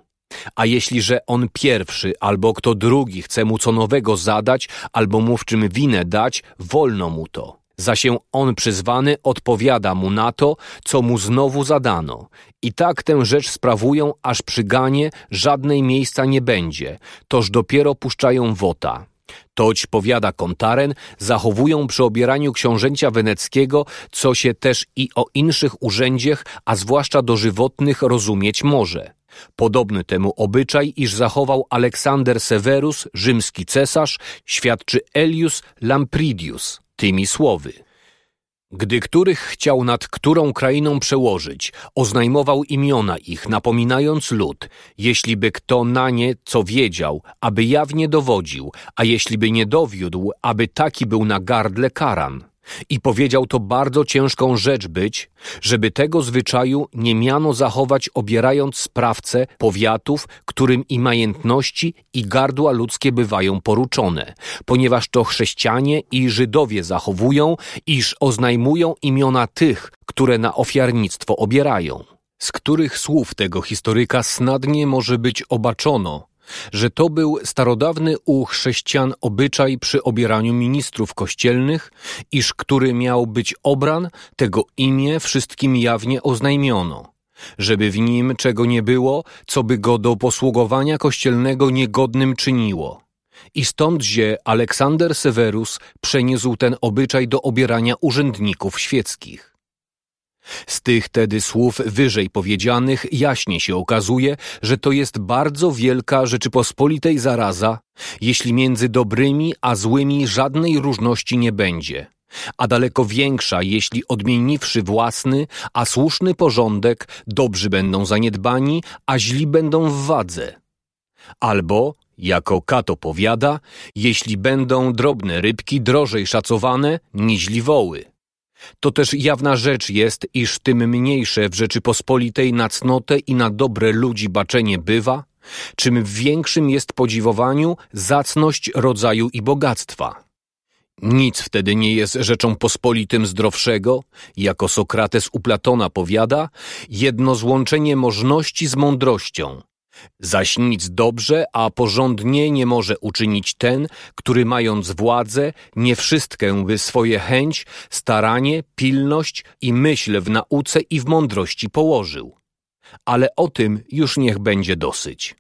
A jeśli że on pierwszy albo kto drugi chce mu co nowego zadać albo mu w czym winę dać, wolno mu to za się on przyzwany odpowiada mu na to, co mu znowu zadano. I tak tę rzecz sprawują, aż przy ganie żadnej miejsca nie będzie, toż dopiero puszczają wota. Toć, powiada Kontaren, zachowują przy obieraniu książęcia weneckiego, co się też i o inszych urzędziech, a zwłaszcza dożywotnych, rozumieć może. Podobny temu obyczaj, iż zachował Aleksander Severus, rzymski cesarz, świadczy Elius Lampridius tymi słowy. Gdy których chciał nad którą krainą przełożyć, oznajmował imiona ich, napominając lud, jeśliby kto na nie co wiedział, aby jawnie dowodził, a jeśliby nie dowiódł, aby taki był na gardle karan. I powiedział to bardzo ciężką rzecz być, żeby tego zwyczaju nie miano zachować obierając sprawcę powiatów, którym i majętności i gardła ludzkie bywają poruczone, ponieważ to chrześcijanie i Żydowie zachowują, iż oznajmują imiona tych, które na ofiarnictwo obierają. Z których słów tego historyka snadnie może być obaczono, że to był starodawny u chrześcijan obyczaj przy obieraniu ministrów kościelnych, iż który miał być obran, tego imię wszystkim jawnie oznajmiono, żeby w nim czego nie było, co by go do posługowania kościelnego niegodnym czyniło. I stąd gdzie Aleksander Severus przeniósł ten obyczaj do obierania urzędników świeckich. Z tych tedy słów wyżej powiedzianych jaśnie się okazuje, że to jest bardzo wielka Rzeczypospolitej zaraza, jeśli między dobrymi a złymi żadnej różności nie będzie, a daleko większa, jeśli odmieniwszy własny, a słuszny porządek, dobrzy będą zaniedbani, a źli będą w wadze. Albo, jako Kato powiada, jeśli będą drobne rybki drożej szacowane, niźli woły to też jawna rzecz jest, iż tym mniejsze w Rzeczypospolitej na cnotę i na dobre ludzi baczenie bywa, czym większym jest podziwowaniu zacność rodzaju i bogactwa. Nic wtedy nie jest rzeczą pospolitym zdrowszego, jako Sokrates u Platona powiada, jedno złączenie możności z mądrością, Zaś nic dobrze, a porządnie nie może uczynić ten, który mając władzę, nie wszystkę by swoje chęć, staranie, pilność i myśl w nauce i w mądrości położył. Ale o tym już niech będzie dosyć.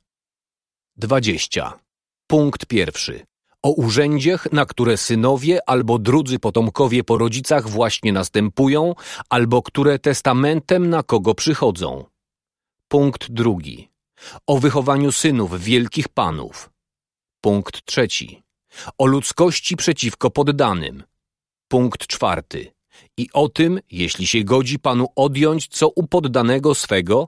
20. Punkt pierwszy. O urzędziach, na które synowie albo drudzy potomkowie po rodzicach właśnie następują, albo które testamentem na kogo przychodzą. Punkt drugi o wychowaniu synów wielkich panów. Punkt trzeci. O ludzkości przeciwko poddanym. Punkt czwarty. I o tym, jeśli się godzi panu odjąć co u poddanego swego,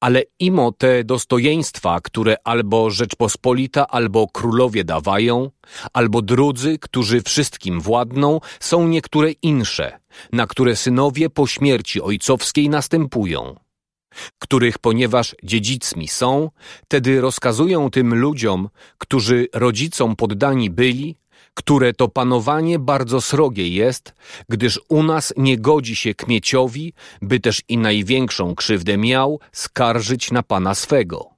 ale imo te dostojeństwa, które albo Rzeczpospolita, albo królowie dawają, albo drudzy, którzy wszystkim władną, są niektóre insze, na które synowie po śmierci ojcowskiej następują których ponieważ dziedzicmi są, tedy rozkazują tym ludziom, którzy rodzicom poddani byli, które to panowanie bardzo srogie jest, gdyż u nas nie godzi się kmieciowi, by też i największą krzywdę miał, skarżyć na pana swego.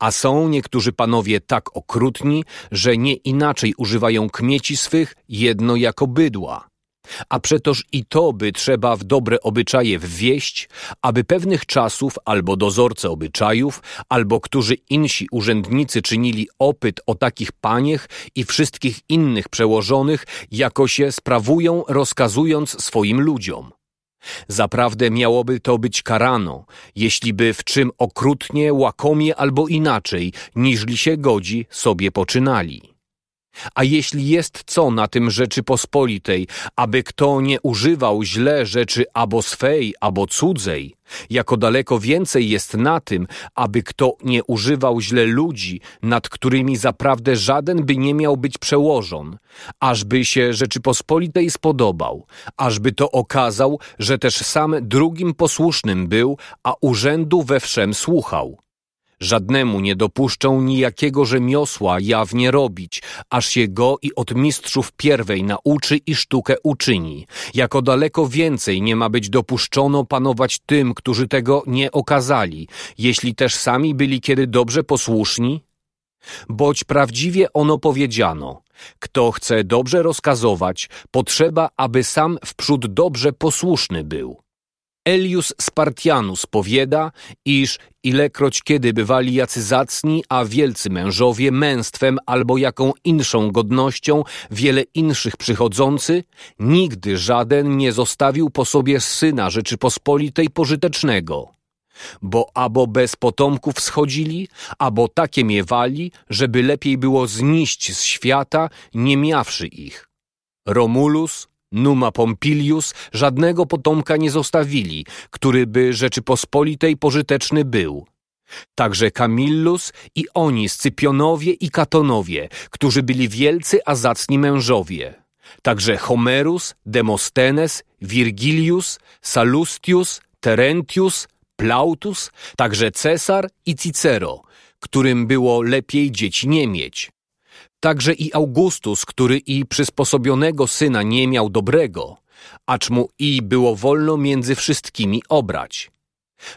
A są niektórzy panowie tak okrutni, że nie inaczej używają kmieci swych jedno jako bydła, a przetoż i to by trzeba w dobre obyczaje wwieść, aby pewnych czasów albo dozorce obyczajów, albo którzy insi urzędnicy czynili opyt o takich paniech i wszystkich innych przełożonych, jako się sprawują, rozkazując swoim ludziom. Zaprawdę miałoby to być karano, jeśli by w czym okrutnie, łakomie albo inaczej, niżli się godzi, sobie poczynali. A jeśli jest co na tym Rzeczypospolitej, aby kto nie używał źle rzeczy abo swej, abo cudzej, jako daleko więcej jest na tym, aby kto nie używał źle ludzi, nad którymi zaprawdę żaden by nie miał być przełożon, ażby się Rzeczypospolitej spodobał, ażby to okazał, że też sam drugim posłusznym był, a urzędu we wszem słuchał Żadnemu nie dopuszczą nijakiego rzemiosła jawnie robić, aż się go i od mistrzów pierwej nauczy i sztukę uczyni. Jako daleko więcej nie ma być dopuszczono panować tym, którzy tego nie okazali, jeśli też sami byli kiedy dobrze posłuszni? Boć prawdziwie ono powiedziano. Kto chce dobrze rozkazować, potrzeba, aby sam wprzód dobrze posłuszny był. Elius Spartianus powiada, iż ilekroć kiedy bywali jacy zacni, a wielcy mężowie męstwem albo jaką inszą godnością, wiele inszych przychodzący, nigdy żaden nie zostawił po sobie syna Rzeczypospolitej pożytecznego. Bo albo bez potomków schodzili, albo takie miewali, żeby lepiej było zniść z świata, nie miawszy ich. Romulus, Numa Pompilius żadnego potomka nie zostawili, któryby Rzeczypospolitej pożyteczny był. Także Camillus i oni, Scypionowie i Katonowie, którzy byli wielcy, a zacni mężowie. Także Homerus, Demostenes, Virgilius, Salustius, Terentius, Plautus, także Cesar i Cicero, którym było lepiej dzieci nie mieć. Także i Augustus, który i przysposobionego syna nie miał dobrego, acz mu i było wolno między wszystkimi obrać.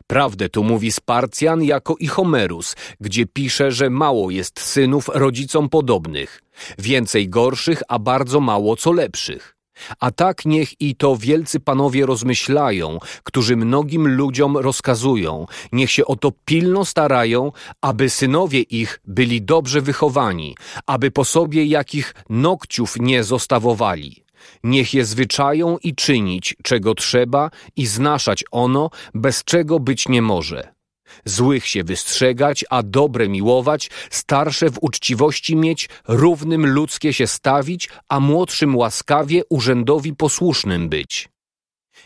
Prawdę tu mówi Sparcjan jako i Homerus, gdzie pisze, że mało jest synów rodzicom podobnych, więcej gorszych, a bardzo mało co lepszych. A tak niech i to wielcy panowie rozmyślają, którzy mnogim ludziom rozkazują, niech się o to pilno starają, aby synowie ich byli dobrze wychowani, aby po sobie jakich nokciów nie zostawowali. Niech je zwyczają i czynić, czego trzeba i znaszać ono, bez czego być nie może. Złych się wystrzegać, a dobre miłować, starsze w uczciwości mieć, równym ludzkie się stawić, a młodszym łaskawie urzędowi posłusznym być.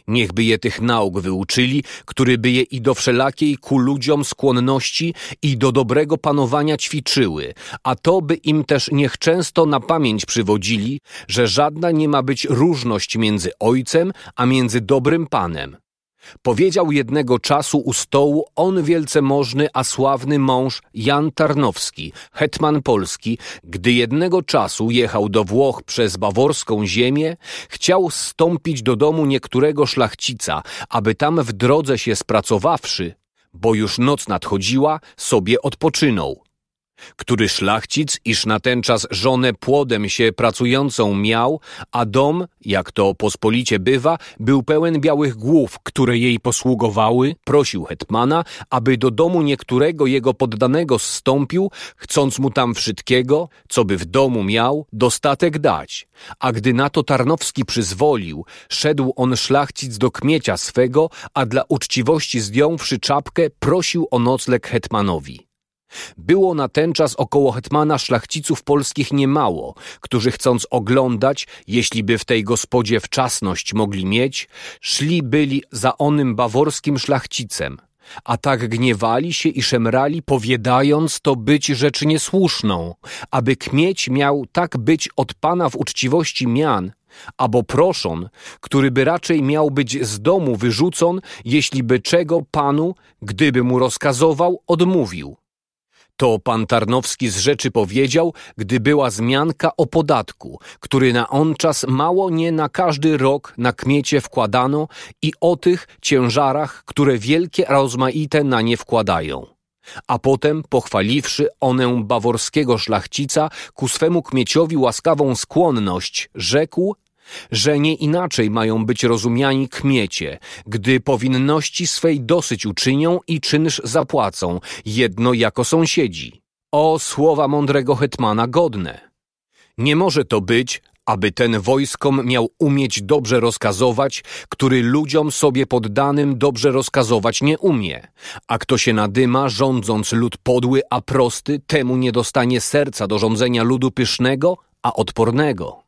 Niechby je tych nauk wyuczyli, który by je i do wszelakiej ku ludziom skłonności i do dobrego panowania ćwiczyły, a to by im też niech często na pamięć przywodzili, że żadna nie ma być różność między ojcem, a między dobrym panem, Powiedział jednego czasu u stołu on wielce możny, a sławny mąż Jan Tarnowski, hetman Polski, gdy jednego czasu jechał do Włoch przez baworską ziemię, chciał stąpić do domu niektórego szlachcica, aby tam w drodze się spracowawszy, bo już noc nadchodziła, sobie odpoczynął który szlachcic, iż na ten czas żonę płodem się pracującą miał, a dom, jak to pospolicie bywa, był pełen białych głów, które jej posługowały, prosił hetmana, aby do domu niektórego jego poddanego zstąpił, chcąc mu tam wszystkiego, co by w domu miał, dostatek dać. A gdy na to Tarnowski przyzwolił, szedł on szlachcic do kmiecia swego, a dla uczciwości zdjąwszy czapkę, prosił o nocleg hetmanowi. Było na ten czas około hetmana szlachciców polskich niemało, którzy chcąc oglądać, jeśliby w tej gospodzie wczasność mogli mieć, szli byli za onym baworskim szlachcicem. A tak gniewali się i szemrali, powiadając to być rzecz niesłuszną, aby kmieć miał tak być od pana w uczciwości mian, albo proszon, któryby raczej miał być z domu wyrzucon, jeśliby czego panu, gdyby mu rozkazował, odmówił. To pan Tarnowski z rzeczy powiedział, gdy była zmianka o podatku, który na on czas mało nie na każdy rok na kmiecie wkładano i o tych ciężarach, które wielkie rozmaite na nie wkładają. A potem, pochwaliwszy onę baworskiego szlachcica, ku swemu kmieciowi łaskawą skłonność, rzekł, że nie inaczej mają być rozumiani kmiecie, gdy powinności swej dosyć uczynią i czynsz zapłacą, jedno jako sąsiedzi. O słowa mądrego hetmana godne! Nie może to być, aby ten wojskom miał umieć dobrze rozkazować, który ludziom sobie poddanym dobrze rozkazować nie umie. A kto się nadyma, rządząc lud podły, a prosty, temu nie dostanie serca do rządzenia ludu pysznego, a odpornego.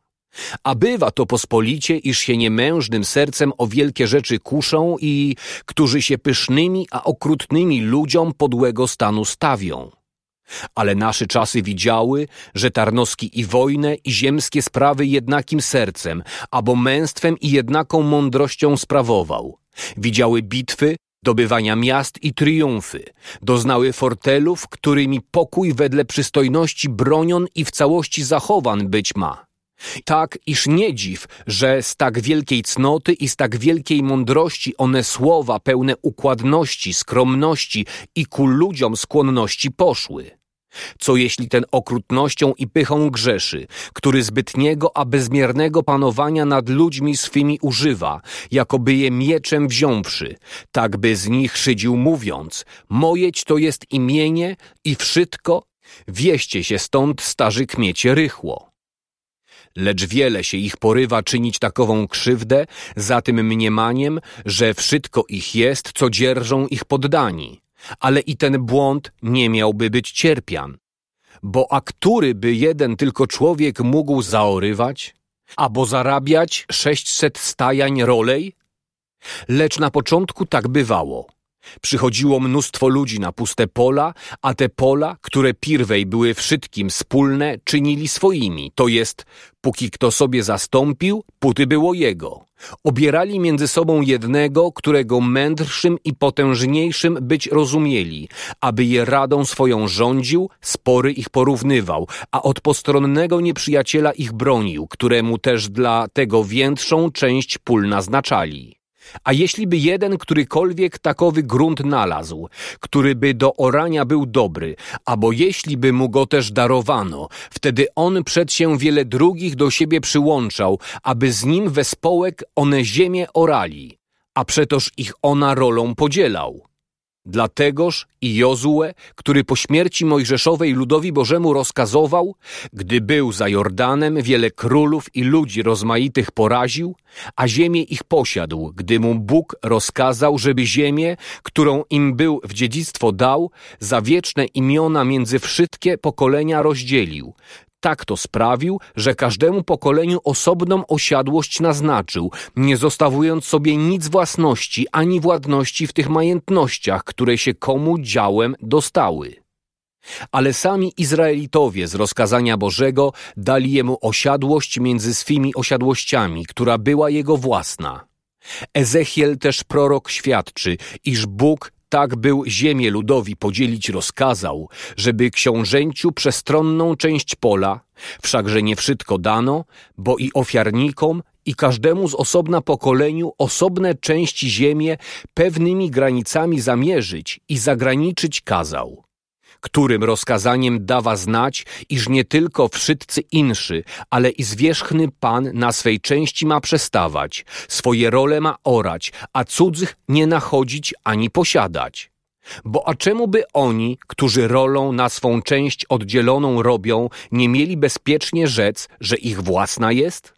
A bywa to pospolicie, iż się niemężnym sercem o wielkie rzeczy kuszą i którzy się pysznymi, a okrutnymi ludziom podłego stanu stawią. Ale nasze czasy widziały, że Tarnowski i wojnę, i ziemskie sprawy jednakim sercem, albo męstwem i jednaką mądrością sprawował. Widziały bitwy, dobywania miast i triumfy, doznały fortelów, którymi pokój wedle przystojności bronion i w całości zachowan być ma. Tak, iż nie dziw, że z tak wielkiej cnoty i z tak wielkiej mądrości one słowa pełne układności, skromności i ku ludziom skłonności poszły. Co jeśli ten okrutnością i pychą grzeszy, który zbytniego a bezmiernego panowania nad ludźmi swymi używa, jakoby je mieczem wziąwszy, tak by z nich szydził mówiąc, mojeć to jest imienie i wszystko, wieście się stąd starzy kmiecie rychło lecz wiele się ich porywa czynić takową krzywdę za tym mniemaniem, że wszystko ich jest, co dzierżą ich poddani. Ale i ten błąd nie miałby być cierpian. Bo a który by jeden tylko człowiek mógł zaorywać? albo zarabiać sześćset stajań rolej? Lecz na początku tak bywało. Przychodziło mnóstwo ludzi na puste pola, a te pola, które pierwej były wszystkim wspólne, czynili swoimi, to jest, póki kto sobie zastąpił, póty było jego. Obierali między sobą jednego, którego mędrszym i potężniejszym być rozumieli, aby je radą swoją rządził, spory ich porównywał, a od postronnego nieprzyjaciela ich bronił, któremu też dla tego większą część pól naznaczali. A jeśli by jeden którykolwiek takowy grunt nalazł, który by do orania był dobry, albo jeśli by mu go też darowano, wtedy on przed się wiele drugich do siebie przyłączał, aby z nim wespołek one ziemię orali, a przetoż ich ona rolą podzielał. Dlategoż i Jozue, który po śmierci Mojżeszowej ludowi Bożemu rozkazował, gdy był za Jordanem, wiele królów i ludzi rozmaitych poraził, a ziemię ich posiadł, gdy mu Bóg rozkazał, żeby ziemię, którą im był w dziedzictwo dał, za wieczne imiona między wszystkie pokolenia rozdzielił, tak to sprawił, że każdemu pokoleniu osobną osiadłość naznaczył, nie zostawując sobie nic własności ani władności w tych majątnościach, które się komu działem dostały. Ale sami Izraelitowie z rozkazania Bożego dali jemu osiadłość między swymi osiadłościami, która była jego własna. Ezechiel też prorok świadczy, iż Bóg tak był ziemię ludowi podzielić rozkazał, żeby książęciu przestronną część pola, wszakże nie wszystko dano, bo i ofiarnikom, i każdemu z osobna pokoleniu osobne części ziemię pewnymi granicami zamierzyć i zagraniczyć kazał którym rozkazaniem dawa znać, iż nie tylko wszyscy inszy, ale i zwierzchny Pan na swej części ma przestawać, swoje role ma orać, a cudzych nie nachodzić ani posiadać. Bo a czemu by oni, którzy rolą na swą część oddzieloną robią, nie mieli bezpiecznie rzec, że ich własna jest?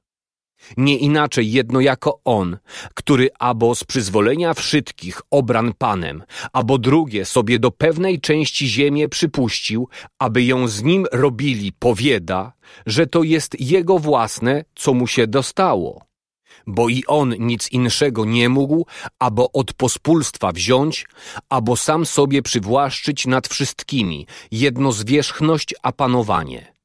nie inaczej jedno jako on, który abo z przyzwolenia wszystkich obran Panem, abo drugie sobie do pewnej części ziemię przypuścił, aby ją z nim robili, powieda, że to jest jego własne, co mu się dostało. Bo i on nic inszego nie mógł, abo od pospólstwa wziąć, abo sam sobie przywłaszczyć nad wszystkimi, jedno zwierzchność a panowanie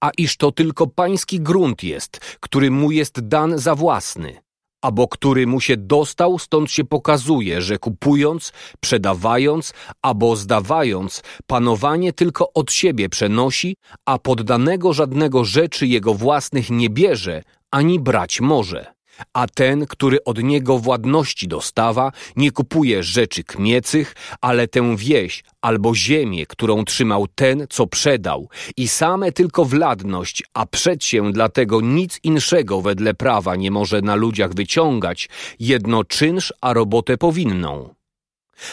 a iż to tylko pański grunt jest, który mu jest dan za własny, albo który mu się dostał, stąd się pokazuje, że kupując, sprzedawając, albo zdawając, panowanie tylko od siebie przenosi, a poddanego żadnego rzeczy jego własnych nie bierze, ani brać może a ten, który od niego władności dostawa, nie kupuje rzeczy kmiecych, ale tę wieś albo ziemię, którą trzymał ten, co przedał, i same tylko wladność, a przed się dlatego nic inszego wedle prawa nie może na ludziach wyciągać, jedno czynsz, a robotę powinną.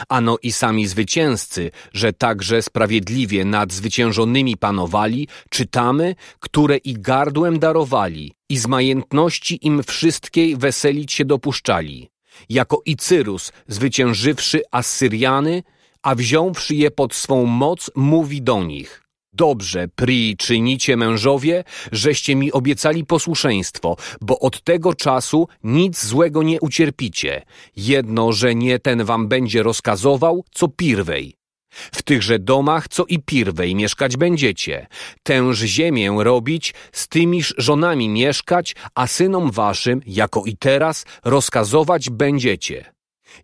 Ano i sami zwycięzcy, że także sprawiedliwie nad zwyciężonymi panowali, czytamy, które i gardłem darowali, i z majętności im wszystkiej weselić się dopuszczali. Jako i Cyrus, zwyciężywszy Assyriany, a wziąwszy je pod swą moc, mówi do nich – Dobrze, pri, czynicie mężowie, żeście mi obiecali posłuszeństwo, bo od tego czasu nic złego nie ucierpicie. Jedno, że nie ten wam będzie rozkazował, co pierwej. W tychże domach, co i pierwej mieszkać będziecie. Tęż ziemię robić, z tymiż żonami mieszkać, a synom waszym, jako i teraz, rozkazować będziecie.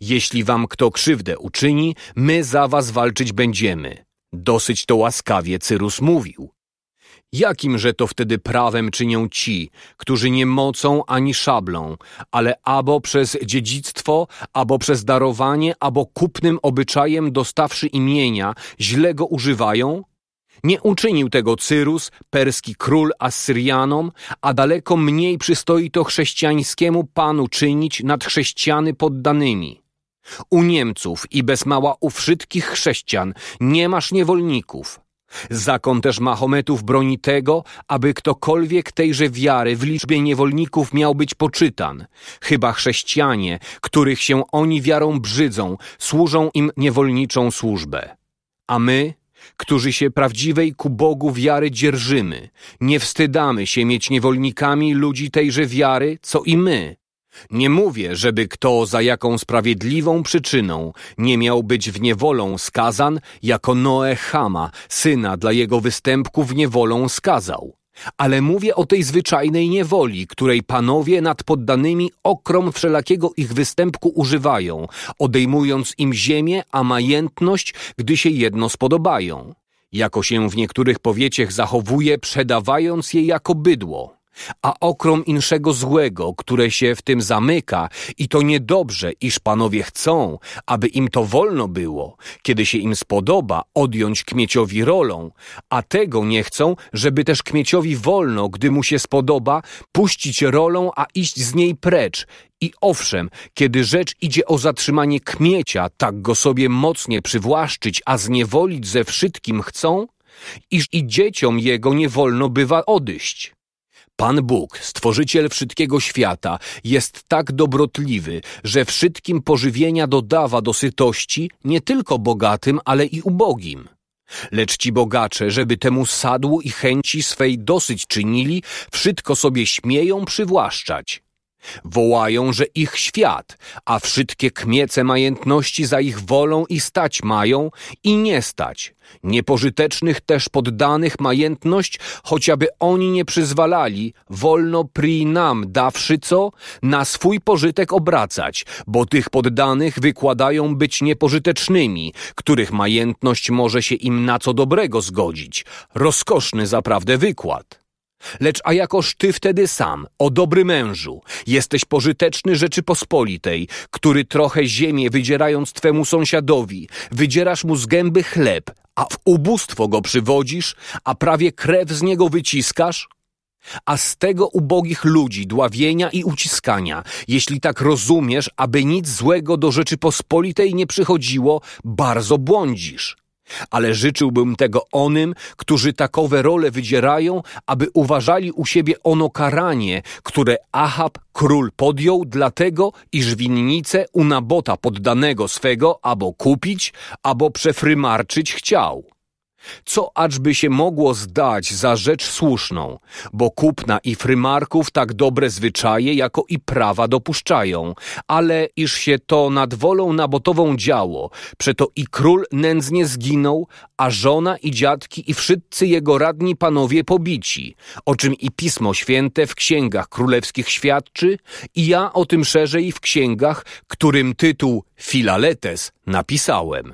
Jeśli wam kto krzywdę uczyni, my za was walczyć będziemy. Dosyć to łaskawie Cyrus mówił. Jakimże to wtedy prawem czynią ci, którzy nie mocą ani szablą, ale albo przez dziedzictwo, albo przez darowanie, albo kupnym obyczajem dostawszy imienia, źle go używają? Nie uczynił tego Cyrus, perski król Asyrianom, a daleko mniej przystoi to chrześcijańskiemu panu czynić nad chrześcijany poddanymi. U Niemców i bez mała u wszystkich chrześcijan nie masz niewolników. Zakon też Mahometów broni tego, aby ktokolwiek tejże wiary w liczbie niewolników miał być poczytan. Chyba chrześcijanie, których się oni wiarą brzydzą, służą im niewolniczą służbę. A my, którzy się prawdziwej ku Bogu wiary dzierżymy, nie wstydamy się mieć niewolnikami ludzi tejże wiary, co i my. Nie mówię, żeby kto za jaką sprawiedliwą przyczyną nie miał być w niewolą skazan, jako Noe Hama, syna dla jego występku w niewolą skazał. Ale mówię o tej zwyczajnej niewoli, której panowie nad poddanymi okrom wszelakiego ich występku używają, odejmując im ziemię, a majętność, gdy się jedno spodobają. Jako się w niektórych powieciech zachowuje, przedawając je jako bydło a okrom inszego złego, które się w tym zamyka, i to niedobrze, iż panowie chcą, aby im to wolno było, kiedy się im spodoba odjąć kmieciowi rolą, a tego nie chcą, żeby też kmieciowi wolno, gdy mu się spodoba, puścić rolą, a iść z niej precz. I owszem, kiedy rzecz idzie o zatrzymanie kmiecia, tak go sobie mocnie przywłaszczyć, a zniewolić ze wszystkim chcą, iż i dzieciom jego nie wolno bywa odejść. Pan Bóg, stworzyciel wszystkiego świata, jest tak dobrotliwy, że wszystkim pożywienia dodawa do sytości nie tylko bogatym, ale i ubogim. Lecz ci bogacze, żeby temu sadłu i chęci swej dosyć czynili, wszystko sobie śmieją przywłaszczać. Wołają, że ich świat, a wszystkie kmiece majętności za ich wolą i stać mają i nie stać. Niepożytecznych też poddanych majętność, chociażby oni nie przyzwalali, wolno pri nam dawszy co, na swój pożytek obracać, bo tych poddanych wykładają być niepożytecznymi, których majętność może się im na co dobrego zgodzić. Rozkoszny zaprawdę wykład. Lecz a jakoż ty wtedy sam, o dobry mężu, jesteś pożyteczny Rzeczypospolitej, który trochę ziemię wydzierając twemu sąsiadowi, wydzierasz mu z gęby chleb, a w ubóstwo go przywodzisz, a prawie krew z niego wyciskasz? A z tego ubogich ludzi dławienia i uciskania, jeśli tak rozumiesz, aby nic złego do Rzeczypospolitej nie przychodziło, bardzo błądzisz. Ale życzyłbym tego onym, którzy takowe role wydzierają, aby uważali u siebie ono karanie, które Ahab król podjął dlatego, iż winnicę u Nabota poddanego swego albo kupić, albo przefrymarczyć chciał. Co aczby się mogło zdać za rzecz słuszną, bo kupna i frymarków tak dobre zwyczaje jako i prawa dopuszczają, ale iż się to nad wolą nabotową działo, przeto i król nędznie zginął, a żona i dziadki i wszyscy jego radni panowie pobici, o czym i Pismo Święte w księgach królewskich świadczy i ja o tym szerzej w księgach, którym tytuł Filaletes napisałem.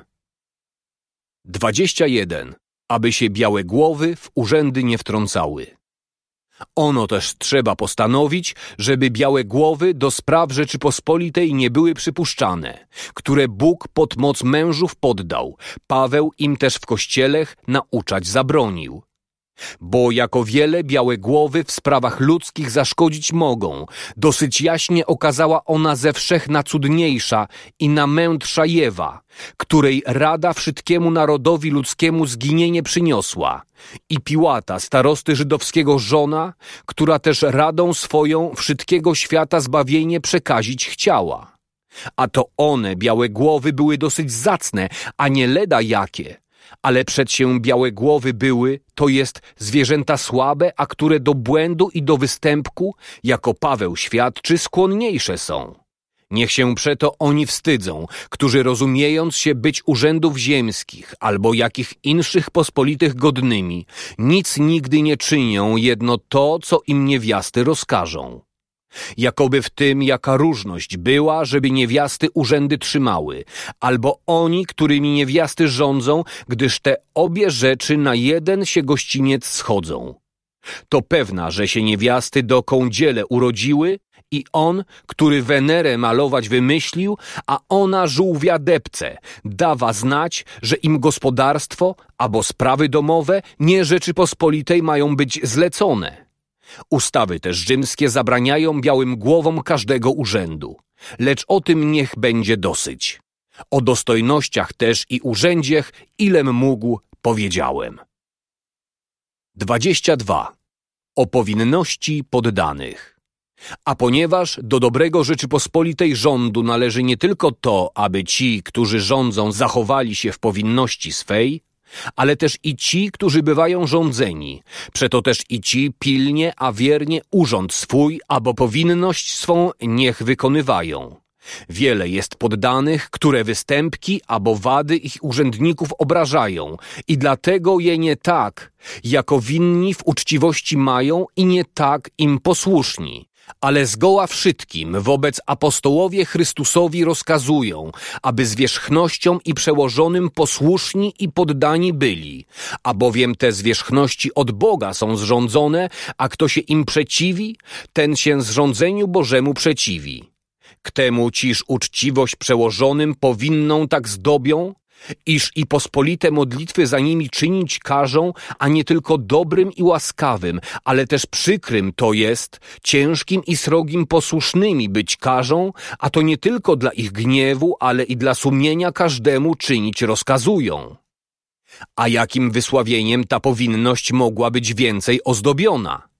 21 aby się białe głowy w urzędy nie wtrącały. Ono też trzeba postanowić, żeby białe głowy do spraw Rzeczypospolitej nie były przypuszczane, które Bóg pod moc mężów poddał, Paweł im też w kościelech nauczać zabronił. Bo jako wiele białe głowy w sprawach ludzkich zaszkodzić mogą, dosyć jaśnie okazała ona ze wszech cudniejsza i mędrsza Jewa, której rada wszystkiemu narodowi ludzkiemu zginienie przyniosła, i Piłata, starosty żydowskiego żona, która też radą swoją wszystkiego świata zbawienie przekazić chciała. A to one, białe głowy, były dosyć zacne, a nie leda jakie – ale przed się białe głowy były, to jest zwierzęta słabe, a które do błędu i do występku, jako Paweł świadczy, skłonniejsze są. Niech się przeto oni wstydzą, którzy rozumiejąc się być urzędów ziemskich albo jakich inszych pospolitych godnymi, nic nigdy nie czynią jedno to, co im niewiasty rozkażą. Jakoby w tym jaka różność była, żeby niewiasty urzędy trzymały, albo oni, którymi niewiasty rządzą, gdyż te obie rzeczy na jeden się gościniec schodzą. To pewna, że się niewiasty do kądziele urodziły i on, który Wenerę malować wymyślił, a ona żółwia depce, dawa znać, że im gospodarstwo albo sprawy domowe nie Rzeczypospolitej mają być zlecone. Ustawy też rzymskie zabraniają białym głowom każdego urzędu. Lecz o tym niech będzie dosyć. O dostojnościach też i urzędziech, ilem mógł, powiedziałem. 22. O powinności poddanych. A ponieważ do dobrego Rzeczypospolitej rządu należy nie tylko to, aby ci, którzy rządzą, zachowali się w powinności swej, ale też i ci, którzy bywają rządzeni. Przeto też i ci pilnie, a wiernie urząd swój, albo powinność swą niech wykonywają. Wiele jest poddanych, które występki albo wady ich urzędników obrażają i dlatego je nie tak, jako winni w uczciwości mają i nie tak im posłuszni. Ale zgoła wszystkim wobec apostołowie Chrystusowi rozkazują, aby zwierzchnością i przełożonym posłuszni i poddani byli, a bowiem te zwierzchności od Boga są zrządzone, a kto się im przeciwi, ten się zrządzeniu Bożemu przeciwi. K temu ciż uczciwość przełożonym powinną tak zdobią, iż i pospolite modlitwy za nimi czynić każą, a nie tylko dobrym i łaskawym, ale też przykrym, to jest, ciężkim i srogim posłusznymi być każą, a to nie tylko dla ich gniewu, ale i dla sumienia każdemu czynić rozkazują. A jakim wysławieniem ta powinność mogła być więcej ozdobiona?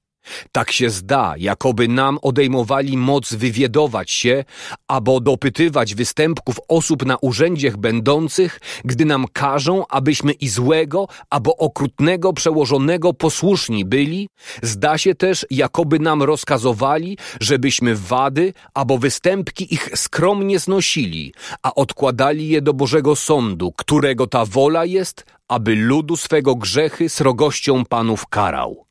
Tak się zda, jakoby nam odejmowali moc wywiedować się, albo dopytywać występków osób na urzędziech będących, gdy nam każą, abyśmy i złego, albo okrutnego przełożonego posłuszni byli, zda się też, jakoby nam rozkazowali, żebyśmy wady, albo występki ich skromnie znosili, a odkładali je do Bożego Sądu, którego ta wola jest, aby ludu swego grzechy srogością panów karał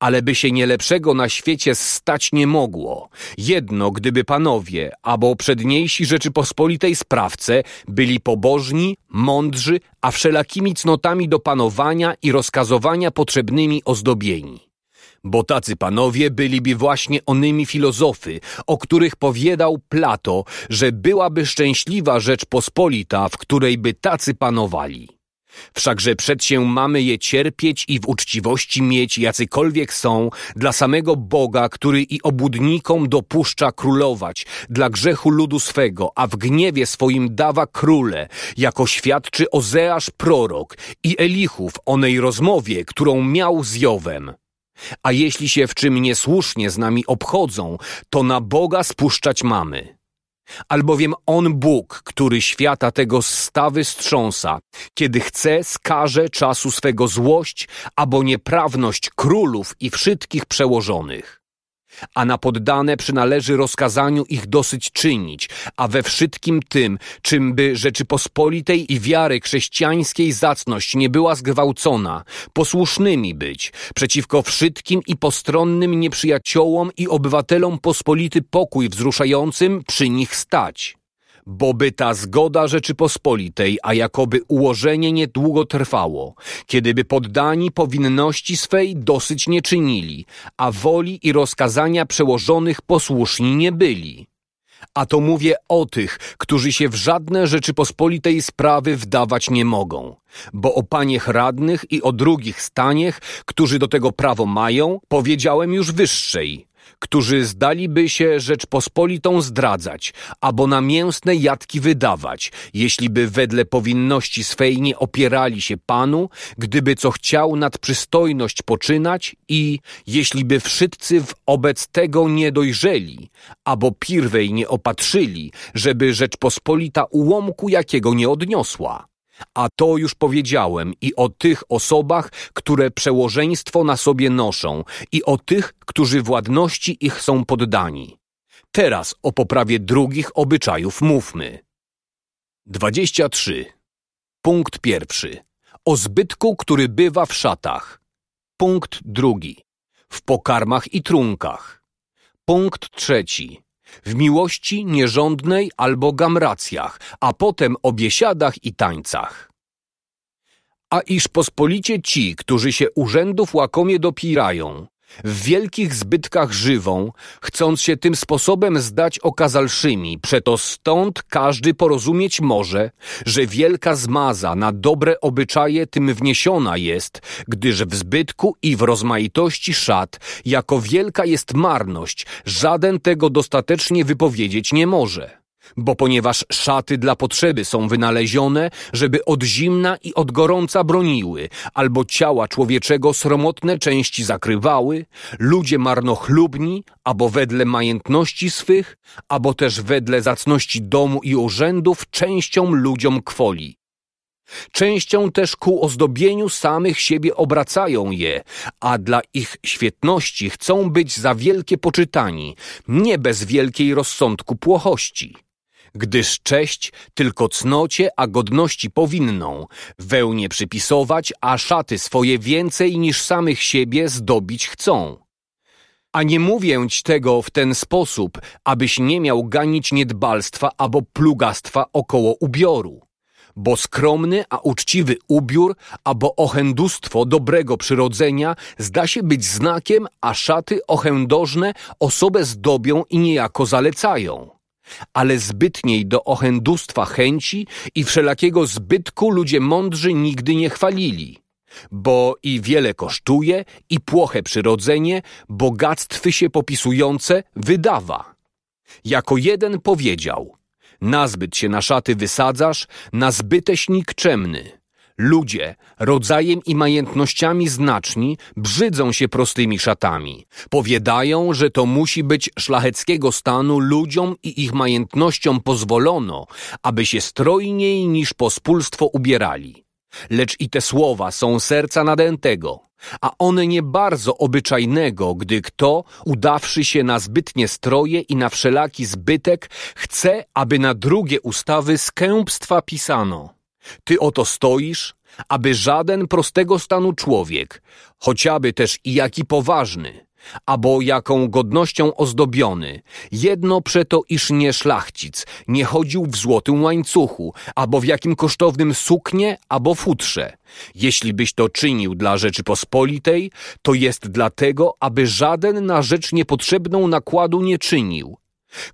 ale by się nie lepszego na świecie stać nie mogło. Jedno, gdyby panowie, albo przedniejsi Rzeczypospolitej sprawce, byli pobożni, mądrzy, a wszelakimi cnotami do panowania i rozkazowania potrzebnymi ozdobieni. Bo tacy panowie byliby właśnie onymi filozofy, o których powiadał Plato, że byłaby szczęśliwa Rzeczpospolita, w której by tacy panowali. Wszakże przed się mamy je cierpieć i w uczciwości mieć, jacykolwiek są, dla samego Boga, który i obudnikom dopuszcza królować, dla grzechu ludu swego, a w gniewie swoim dawa króle, jako świadczy Ozeasz prorok i Elichów onej rozmowie, którą miał z Jowem. A jeśli się w czym niesłusznie z nami obchodzą, to na Boga spuszczać mamy. Albowiem On Bóg, który świata tego stawy strząsa, kiedy chce, skaże czasu swego złość, albo nieprawność królów i wszystkich przełożonych a na poddane przynależy rozkazaniu ich dosyć czynić, a we wszystkim tym, czym by Rzeczypospolitej i wiary chrześcijańskiej zacność nie była zgwałcona, posłusznymi być, przeciwko wszystkim i postronnym nieprzyjaciołom i obywatelom pospolity pokój wzruszającym przy nich stać boby ta zgoda Rzeczypospolitej, a jakoby ułożenie niedługo trwało, kiedyby poddani powinności swej dosyć nie czynili, a woli i rozkazania przełożonych posłuszni nie byli. A to mówię o tych, którzy się w żadne Rzeczypospolitej sprawy wdawać nie mogą, bo o paniech radnych i o drugich staniech, którzy do tego prawo mają, powiedziałem już wyższej – którzy zdaliby się Rzeczpospolitą zdradzać, albo na mięsne jadki wydawać, jeśliby wedle powinności swej nie opierali się Panu, gdyby co chciał nad przystojność poczynać i jeśliby wszyscy wobec tego nie dojrzeli, albo pierwej nie opatrzyli, żeby Rzeczpospolita ułomku jakiego nie odniosła. A to już powiedziałem i o tych osobach, które przełożeństwo na sobie noszą, i o tych, którzy władności ich są poddani. Teraz o poprawie drugich obyczajów mówmy. 23. Punkt pierwszy. O zbytku, który bywa w szatach. Punkt drugi. W pokarmach i trunkach. Punkt trzeci w miłości nierządnej albo gamracjach, a potem o biesiadach i tańcach. A iż pospolicie ci, którzy się urzędów łakomie dopirają, w wielkich zbytkach żywą, chcąc się tym sposobem zdać okazalszymi, przeto stąd każdy porozumieć może, że wielka zmaza na dobre obyczaje tym wniesiona jest, gdyż w zbytku i w rozmaitości szat, jako wielka jest marność, żaden tego dostatecznie wypowiedzieć nie może bo ponieważ szaty dla potrzeby są wynalezione, żeby od zimna i od gorąca broniły, albo ciała człowieczego sromotne części zakrywały, ludzie marnochlubni, albo wedle majętności swych, albo też wedle zacności domu i urzędów częścią ludziom kwoli. Częścią też ku ozdobieniu samych siebie obracają je, a dla ich świetności chcą być za wielkie poczytani, nie bez wielkiej rozsądku płochości gdyż cześć tylko cnocie, a godności powinną, wełnie przypisować, a szaty swoje więcej niż samych siebie zdobić chcą. A nie mówię ci tego w ten sposób, abyś nie miał ganić niedbalstwa albo plugastwa około ubioru. Bo skromny, a uczciwy ubiór, albo ochędustwo dobrego przyrodzenia zda się być znakiem, a szaty ochędożne osobę zdobią i niejako zalecają ale zbytniej do ochędustwa chęci i wszelakiego zbytku ludzie mądrzy nigdy nie chwalili. Bo i wiele kosztuje, i płoche przyrodzenie, bogactwy się popisujące wydawa. Jako jeden powiedział, nazbyt się na szaty wysadzasz, na nikczemny – Ludzie, rodzajem i majątnościami znaczni, brzydzą się prostymi szatami. Powiadają, że to musi być szlacheckiego stanu ludziom i ich majątnościom pozwolono, aby się strojniej niż pospólstwo ubierali. Lecz i te słowa są serca nadętego, a one nie bardzo obyczajnego, gdy kto, udawszy się na zbytnie stroje i na wszelaki zbytek, chce, aby na drugie ustawy skępstwa pisano. Ty oto stoisz, aby żaden prostego stanu człowiek, chociażby też i jaki poważny, albo jaką godnością ozdobiony, jedno przeto iż nie szlachcic, nie chodził w złotym łańcuchu, albo w jakim kosztownym suknie, albo futrze. Jeśli byś to czynił dla Rzeczypospolitej, to jest dlatego, aby żaden na rzecz niepotrzebną nakładu nie czynił,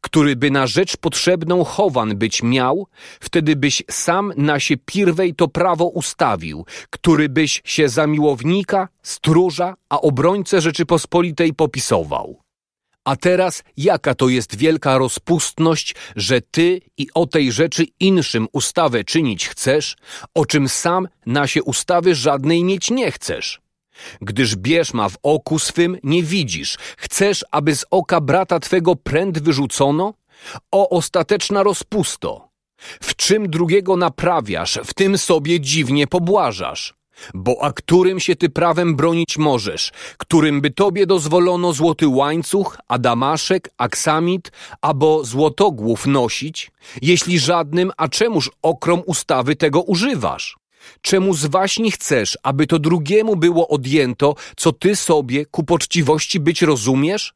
który by na rzecz potrzebną chowan być miał, wtedy byś sam na się pierwej to prawo ustawił, który byś się za miłownika, stróża, a obrońcę Rzeczypospolitej popisował. A teraz jaka to jest wielka rozpustność, że ty i o tej rzeczy inszym ustawę czynić chcesz, o czym sam na się ustawy żadnej mieć nie chcesz. Gdyż bierz ma w oku swym nie widzisz, chcesz, aby z oka brata twego pręd wyrzucono? O ostateczna rozpusto! W czym drugiego naprawiasz, w tym sobie dziwnie pobłażasz. Bo a którym się ty prawem bronić możesz, którym by tobie dozwolono złoty łańcuch, a damaszek, aksamit, albo złotogłów nosić, jeśli żadnym, a czemuż okrom ustawy tego używasz? Czemu z waśni chcesz, aby to drugiemu było odjęto, co ty sobie ku poczciwości być rozumiesz?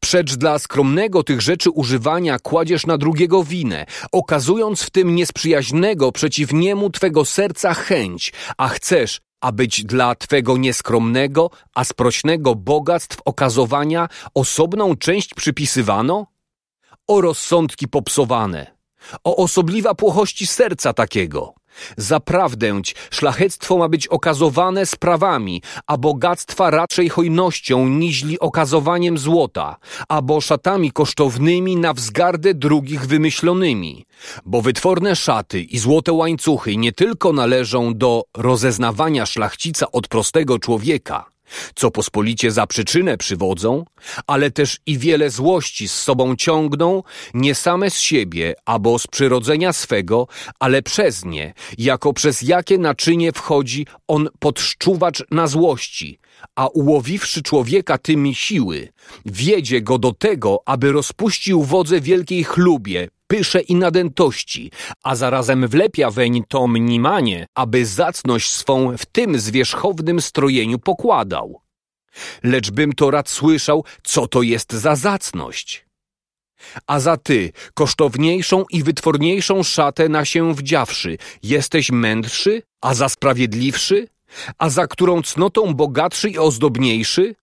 Przecz dla skromnego tych rzeczy używania kładziesz na drugiego winę, okazując w tym niesprzyjaźnego przeciw niemu twego serca chęć, a chcesz, abyć dla twego nieskromnego, a sprośnego bogactw okazowania osobną część przypisywano? O rozsądki popsowane, o osobliwa płochości serca takiego! Zaprawdę szlachectwo ma być okazowane sprawami, a bogactwa raczej hojnością niźli okazowaniem złota, albo szatami kosztownymi na wzgardę drugich wymyślonymi. Bo wytworne szaty i złote łańcuchy nie tylko należą do rozeznawania szlachcica od prostego człowieka, co pospolicie za przyczynę przywodzą, ale też i wiele złości z sobą ciągną, nie same z siebie, albo z przyrodzenia swego, ale przez nie, jako przez jakie naczynie wchodzi on podszczuwacz na złości, a ułowiwszy człowieka tymi siły, wiedzie go do tego, aby rozpuścił wodze wielkiej chlubie, pysze i nadętości, a zarazem wlepia weń to mniemanie, aby zacność swą w tym zwierzchownym strojeniu pokładał. Lecz bym to rad słyszał, co to jest za zacność. A za ty, kosztowniejszą i wytworniejszą szatę na się wdziawszy, jesteś mędrszy, a za sprawiedliwszy, a za którą cnotą bogatszy i ozdobniejszy,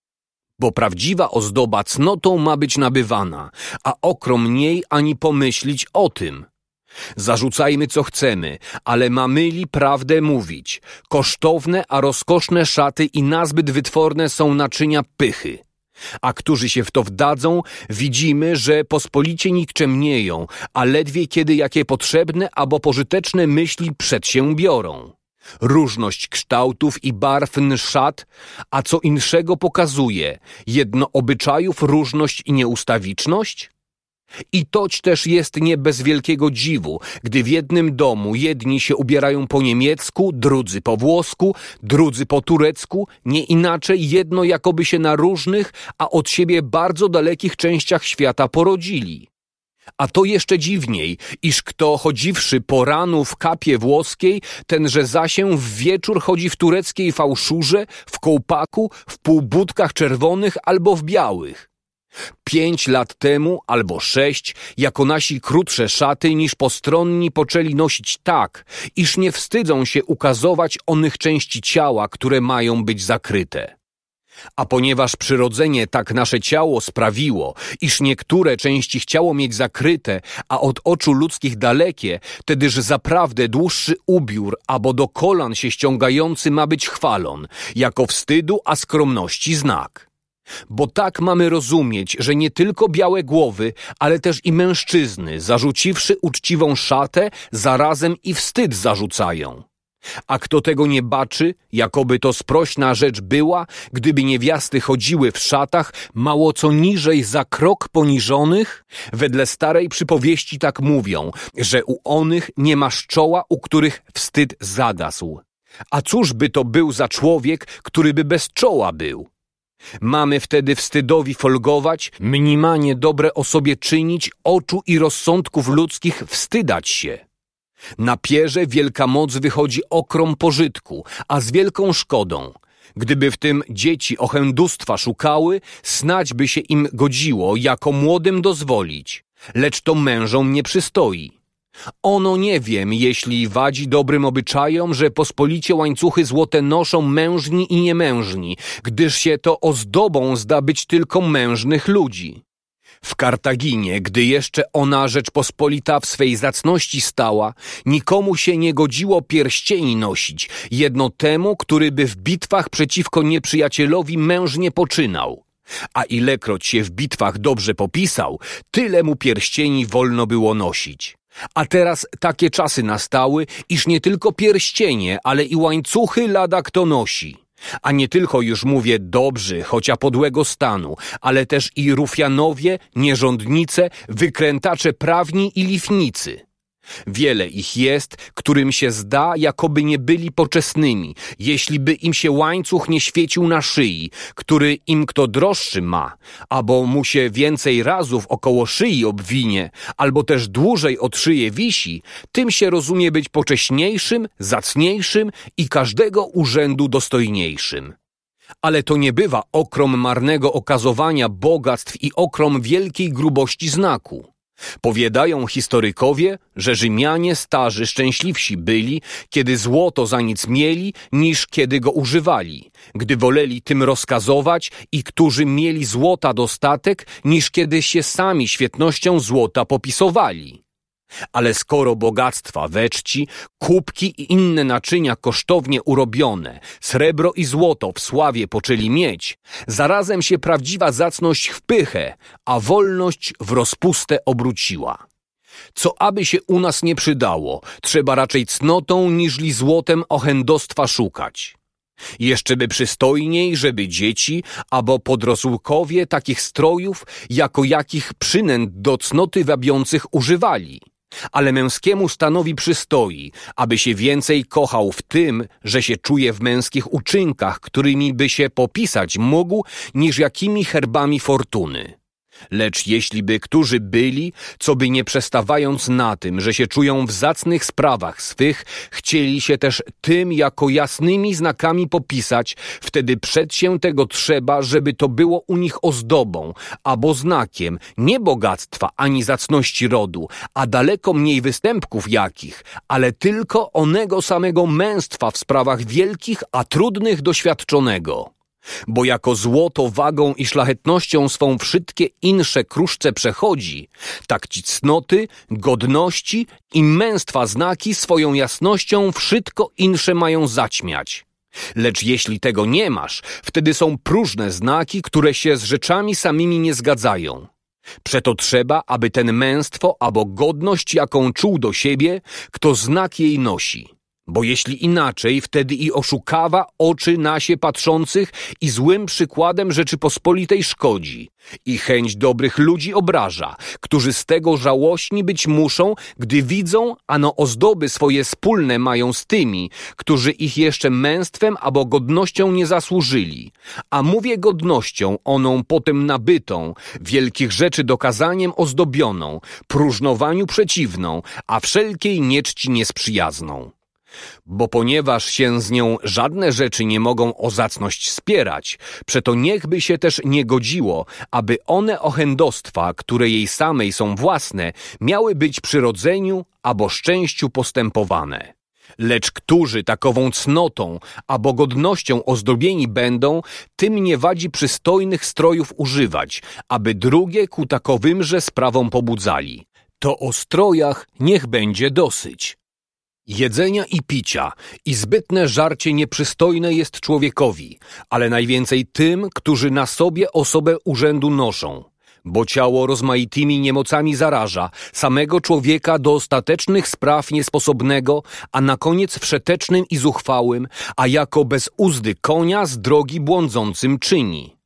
bo prawdziwa ozdoba cnotą ma być nabywana, a okromniej ani pomyślić o tym. Zarzucajmy co chcemy, ale mamyli prawdę mówić. Kosztowne, a rozkoszne szaty i nazbyt wytworne są naczynia pychy. A którzy się w to wdadzą, widzimy, że pospolicie nikczemnieją, a ledwie kiedy jakie potrzebne albo pożyteczne myśli przed się biorą. Różność kształtów i barw szat, a co inszego pokazuje, jedno obyczajów, różność i nieustawiczność? I toć też jest nie bez wielkiego dziwu, gdy w jednym domu jedni się ubierają po niemiecku, drudzy po włosku, drudzy po turecku, nie inaczej jedno jakoby się na różnych, a od siebie bardzo dalekich częściach świata porodzili. A to jeszcze dziwniej, iż kto chodziwszy po ranu w kapie włoskiej, tenże zasię w wieczór chodzi w tureckiej fałszurze, w kołpaku, w półbudkach czerwonych albo w białych. Pięć lat temu albo sześć, jako nasi krótsze szaty niż postronni poczęli nosić tak, iż nie wstydzą się ukazować onych części ciała, które mają być zakryte. A ponieważ przyrodzenie tak nasze ciało sprawiło, iż niektóre części chciało mieć zakryte, a od oczu ludzkich dalekie, tedyż zaprawdę dłuższy ubiór, albo do kolan się ściągający ma być chwalon, jako wstydu, a skromności znak. Bo tak mamy rozumieć, że nie tylko białe głowy, ale też i mężczyzny, zarzuciwszy uczciwą szatę, zarazem i wstyd zarzucają a kto tego nie baczy, jakoby to sprośna rzecz była, gdyby niewiasty chodziły w szatach, mało co niżej za krok poniżonych? Wedle starej przypowieści tak mówią, że u onych nie masz czoła, u których wstyd zagasł. A cóż by to był za człowiek, któryby bez czoła był? Mamy wtedy wstydowi folgować, mniemanie dobre o sobie czynić, oczu i rozsądków ludzkich wstydać się. Na pierze wielka moc wychodzi okrom pożytku, a z wielką szkodą. Gdyby w tym dzieci ochędustwa szukały, snać by się im godziło, jako młodym dozwolić. Lecz to mężom nie przystoi. Ono nie wiem, jeśli wadzi dobrym obyczajom, że pospolicie łańcuchy złote noszą mężni i niemężni, gdyż się to ozdobą zda być tylko mężnych ludzi. W Kartaginie, gdy jeszcze ona Rzeczpospolita w swej zacności stała, nikomu się nie godziło pierścieni nosić, jedno temu, który by w bitwach przeciwko nieprzyjacielowi mężnie poczynał. A ilekroć się w bitwach dobrze popisał, tyle mu pierścieni wolno było nosić. A teraz takie czasy nastały, iż nie tylko pierścienie, ale i łańcuchy lada kto nosi. A nie tylko już mówię dobrzy, chociaż podłego stanu, ale też i rufianowie, nierządnice, wykrętacze prawni i lifnicy – Wiele ich jest, którym się zda, jakoby nie byli poczesnymi, jeśliby im się łańcuch nie świecił na szyi, który im kto droższy ma, albo mu się więcej razów około szyi obwinie, albo też dłużej od szyję wisi, tym się rozumie być pocześniejszym, zacniejszym i każdego urzędu dostojniejszym. Ale to nie bywa okrom marnego okazowania bogactw i okrom wielkiej grubości znaku. Powiadają historykowie, że Rzymianie starzy szczęśliwsi byli, kiedy złoto za nic mieli, niż kiedy go używali, gdy woleli tym rozkazować i którzy mieli złota dostatek, niż kiedy się sami świetnością złota popisowali. Ale skoro bogactwa we czci, kubki i inne naczynia kosztownie urobione, srebro i złoto w sławie poczęli mieć, zarazem się prawdziwa zacność w pychę, a wolność w rozpustę obróciła. Co aby się u nas nie przydało, trzeba raczej cnotą niżli złotem ochędostwa szukać. Jeszcze by przystojniej, żeby dzieci, albo podrosłkowie takich strojów, jako jakich przynęt do cnoty wabiących używali. Ale męskiemu stanowi przystoi, aby się więcej kochał w tym, że się czuje w męskich uczynkach, którymi by się popisać mógł, niż jakimi herbami fortuny. Lecz jeśliby którzy byli, co by nie przestawając na tym, że się czują w zacnych sprawach swych, chcieli się też tym jako jasnymi znakami popisać, wtedy przed tego trzeba, żeby to było u nich ozdobą, albo znakiem, nie bogactwa ani zacności rodu, a daleko mniej występków jakich, ale tylko onego samego męstwa w sprawach wielkich, a trudnych doświadczonego bo jako złoto wagą i szlachetnością swą wszystkie insze kruszce przechodzi, tak ci cnoty, godności i męstwa znaki swoją jasnością wszystko insze mają zaćmiać. Lecz jeśli tego nie masz, wtedy są próżne znaki, które się z rzeczami samimi nie zgadzają. Przeto trzeba, aby ten męstwo albo godność, jaką czuł do siebie, kto znak jej nosi bo jeśli inaczej, wtedy i oszukawa oczy nasie patrzących i złym przykładem Rzeczypospolitej szkodzi i chęć dobrych ludzi obraża, którzy z tego żałośni być muszą, gdy widzą, ano ozdoby swoje wspólne mają z tymi, którzy ich jeszcze męstwem albo godnością nie zasłużyli. A mówię godnością, oną potem nabytą, wielkich rzeczy dokazaniem ozdobioną, próżnowaniu przeciwną, a wszelkiej nieczci niesprzyjazną. Bo ponieważ się z nią żadne rzeczy nie mogą o zacność spierać, przeto niechby się też nie godziło, aby one ochędostwa, które jej samej są własne, miały być przyrodzeniu albo szczęściu postępowane. Lecz którzy takową cnotą, a bogodnością ozdobieni będą, tym nie wadzi przystojnych strojów używać, aby drugie ku takowymże sprawom pobudzali. To o strojach niech będzie dosyć. Jedzenia i picia i zbytne żarcie nieprzystojne jest człowiekowi, ale najwięcej tym, którzy na sobie osobę urzędu noszą. Bo ciało rozmaitymi niemocami zaraża samego człowieka do ostatecznych spraw niesposobnego, a na koniec wszetecznym i zuchwałym, a jako bez uzdy konia z drogi błądzącym czyni.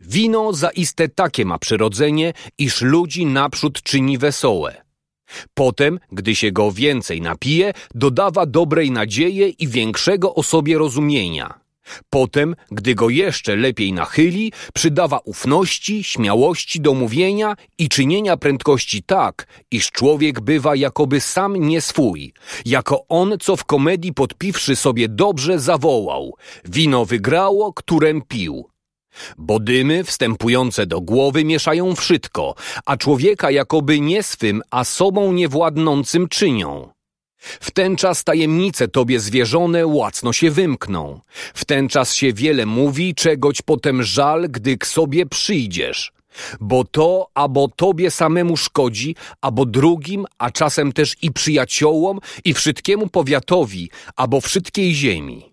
Wino zaiste takie ma przyrodzenie, iż ludzi naprzód czyni wesołe Potem, gdy się go więcej napije, dodawa dobrej nadziei i większego o sobie rozumienia. Potem, gdy go jeszcze lepiej nachyli, przydawa ufności, śmiałości do mówienia i czynienia prędkości tak, iż człowiek bywa jakoby sam nie swój, jako on, co w komedii podpiwszy sobie dobrze zawołał, wino wygrało, którem pił. Bo dymy wstępujące do głowy mieszają wszystko, a człowieka jakoby nie swym, a sobą niewładnącym czynią. W ten czas tajemnice tobie zwierzone łacno się wymkną. W ten czas się wiele mówi, czegoć potem żal, gdy k sobie przyjdziesz. Bo to albo tobie samemu szkodzi, albo drugim, a czasem też i przyjaciołom, i wszystkiemu powiatowi, albo wszystkiej ziemi.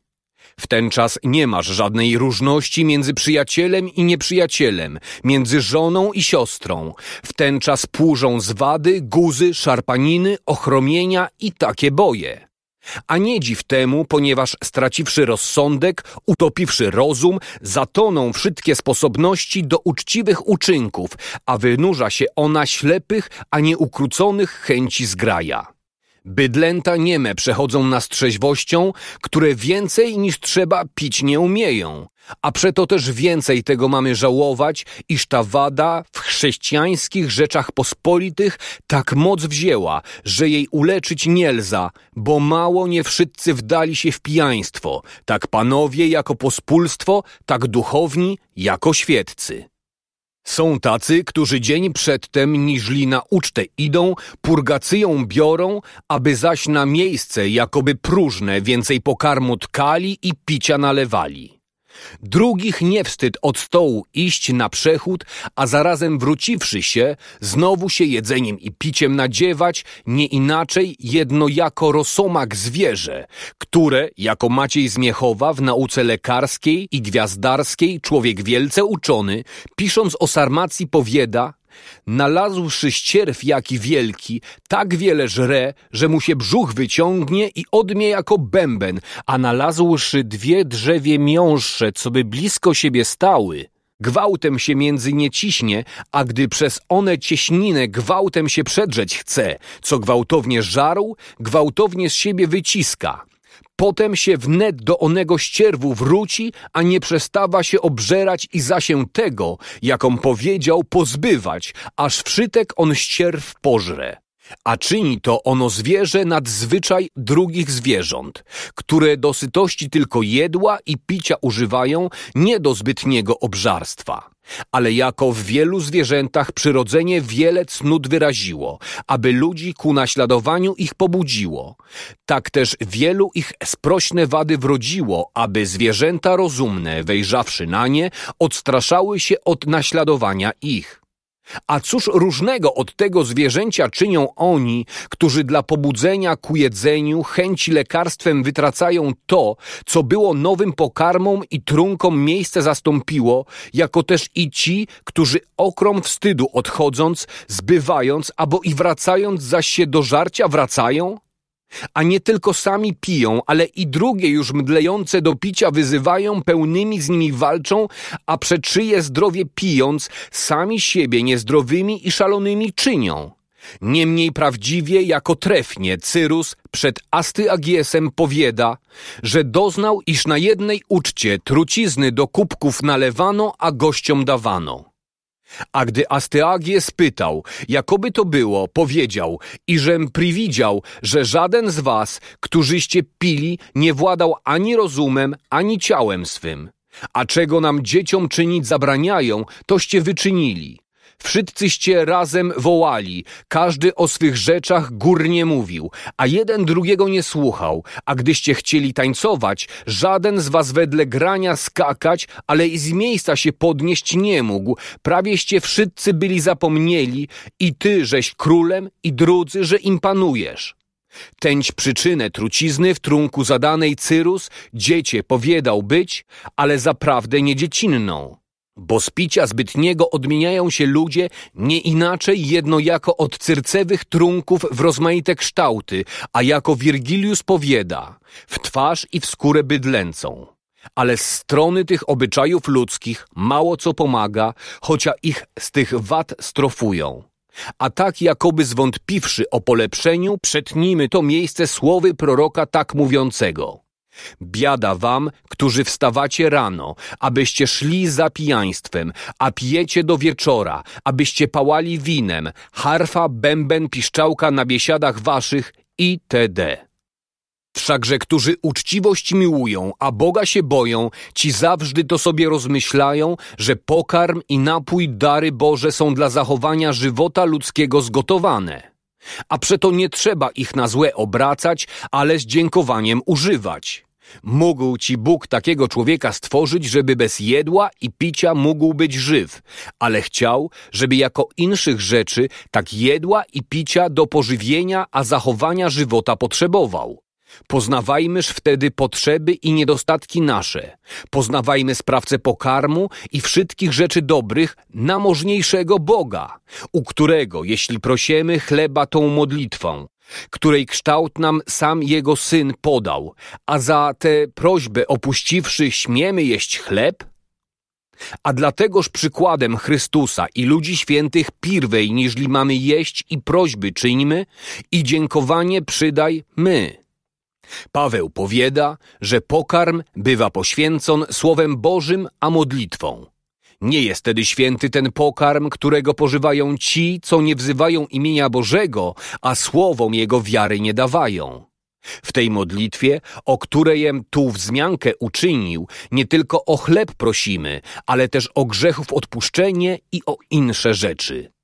W ten czas nie masz żadnej różności między przyjacielem i nieprzyjacielem, między żoną i siostrą. W ten czas płużą zwady, guzy, szarpaniny, ochromienia i takie boje. A nie dziw temu, ponieważ straciwszy rozsądek, utopiwszy rozum, zatoną wszystkie sposobności do uczciwych uczynków, a wynurza się ona ślepych, a nieukróconych chęci zgraja. Bydlęta nieme przechodzą na strzeźwością, które więcej niż trzeba pić nie umieją. A przeto też więcej tego mamy żałować, iż ta wada w chrześcijańskich rzeczach pospolitych tak moc wzięła, że jej uleczyć nielza, bo mało nie wszyscy wdali się w pijaństwo, tak panowie jako pospólstwo, tak duchowni jako świetcy. Są tacy, którzy dzień przedtem niżli na ucztę idą, purgacyją biorą, aby zaś na miejsce jakoby próżne więcej pokarmu tkali i picia nalewali. Drugich nie wstyd od stołu iść na przechód, a zarazem wróciwszy się, znowu się jedzeniem i piciem nadziewać, nie inaczej jedno jako rosomak zwierzę, które, jako Maciej Zmiechowa w nauce lekarskiej i gwiazdarskiej, człowiek wielce uczony, pisząc o Sarmacji powieda, Nalazłszy ścierw jaki wielki, tak wiele żre, że mu się brzuch wyciągnie i odmie jako bęben, a nalazłszy dwie drzewie miąższe, co by blisko siebie stały, gwałtem się między nie ciśnie, a gdy przez one cieśninę gwałtem się przedrzeć chce, co gwałtownie żarł, gwałtownie z siebie wyciska. Potem się wnet do onego ścierwu wróci, a nie przestawa się obżerać i za się tego, jaką powiedział, pozbywać, aż wszytek on ścierw pożre. A czyni to ono zwierzę nadzwyczaj drugich zwierząt, które do sytości tylko jedła i picia używają nie do zbytniego obżarstwa. Ale jako w wielu zwierzętach przyrodzenie wiele cnót wyraziło, aby ludzi ku naśladowaniu ich pobudziło. Tak też wielu ich sprośne wady wrodziło, aby zwierzęta rozumne, wejrzawszy na nie, odstraszały się od naśladowania ich. A cóż różnego od tego zwierzęcia czynią oni, którzy dla pobudzenia ku jedzeniu, chęci lekarstwem wytracają to, co było nowym pokarmom i trunkom miejsce zastąpiło, jako też i ci, którzy okrom wstydu odchodząc, zbywając albo i wracając zaś się do żarcia wracają? A nie tylko sami piją, ale i drugie już mdlejące do picia wyzywają, pełnymi z nimi walczą, a przeczyje zdrowie pijąc, sami siebie niezdrowymi i szalonymi czynią. Niemniej prawdziwie jako trefnie Cyrus przed Astyagiesem powiada, że doznał, iż na jednej uczcie trucizny do kubków nalewano, a gościom dawano. A gdy Astyagię spytał, jakoby to było, powiedział, iżem priwidział, że żaden z was, którzyście pili, nie władał ani rozumem, ani ciałem swym. A czego nam dzieciom czynić zabraniają, toście wyczynili. Wszyscyście razem wołali, każdy o swych rzeczach górnie mówił, a jeden drugiego nie słuchał. A gdyście chcieli tańcować, żaden z was wedle grania skakać, ale i z miejsca się podnieść nie mógł. Prawieście wszyscy byli zapomnieli i ty, żeś królem i drudzy, że im panujesz. Tęć przyczynę trucizny w trunku zadanej Cyrus dziecię powiedał być, ale zaprawdę nie dziecinną. Bo z picia zbytniego odmieniają się ludzie nie inaczej jedno jako od cyrcewych trunków w rozmaite kształty, a jako Wirgilius powieda, w twarz i w skórę bydlęcą. Ale z strony tych obyczajów ludzkich mało co pomaga, chocia ich z tych wad strofują. A tak jakoby zwątpiwszy o polepszeniu, przetnijmy to miejsce słowy proroka tak mówiącego – Biada wam, którzy wstawacie rano, abyście szli za pijaństwem, a pijecie do wieczora, abyście pałali winem, harfa, bęben, piszczałka na biesiadach waszych itd. Wszakże, którzy uczciwość miłują, a Boga się boją, ci zawsze to sobie rozmyślają, że pokarm i napój dary Boże są dla zachowania żywota ludzkiego zgotowane. A przeto nie trzeba ich na złe obracać, ale z dziękowaniem używać. Mógł ci Bóg takiego człowieka stworzyć, żeby bez jedła i picia mógł być żyw, ale chciał, żeby jako inszych rzeczy tak jedła i picia do pożywienia, a zachowania żywota potrzebował. Poznawajmyż wtedy potrzeby i niedostatki nasze. Poznawajmy sprawcę pokarmu i wszystkich rzeczy dobrych, namożniejszego Boga, u którego, jeśli prosimy chleba tą modlitwą, której kształt nam sam jego syn podał, a za tę prośbę opuściwszy śmiemy jeść chleb? A dlategoż przykładem Chrystusa i ludzi świętych pierwej niżli mamy jeść i prośby czyńmy i dziękowanie przydaj my. Paweł powiada, że pokarm bywa poświęcon Słowem Bożym a modlitwą nie jest tedy święty ten pokarm, którego pożywają ci, co nie wzywają imienia Bożego, a słowom Jego wiary nie dawają. W tej modlitwie, o której tu wzmiankę uczynił, nie tylko o chleb prosimy, ale też o grzechów odpuszczenie i o insze rzeczy.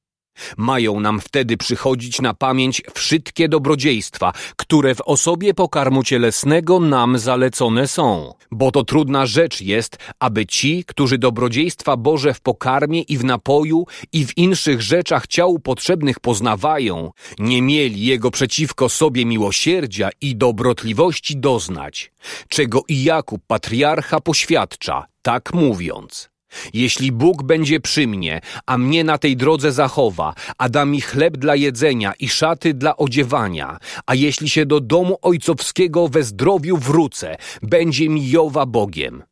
Mają nam wtedy przychodzić na pamięć wszystkie dobrodziejstwa, które w osobie pokarmu cielesnego nam zalecone są. Bo to trudna rzecz jest, aby ci, którzy dobrodziejstwa Boże w pokarmie i w napoju i w inszych rzeczach ciał potrzebnych poznawają, nie mieli jego przeciwko sobie miłosierdzia i dobrotliwości doznać, czego i Jakub patriarcha poświadcza, tak mówiąc. Jeśli Bóg będzie przy mnie, a mnie na tej drodze zachowa, a da mi chleb dla jedzenia i szaty dla odziewania, a jeśli się do domu ojcowskiego we zdrowiu wrócę, będzie mi Jowa Bogiem.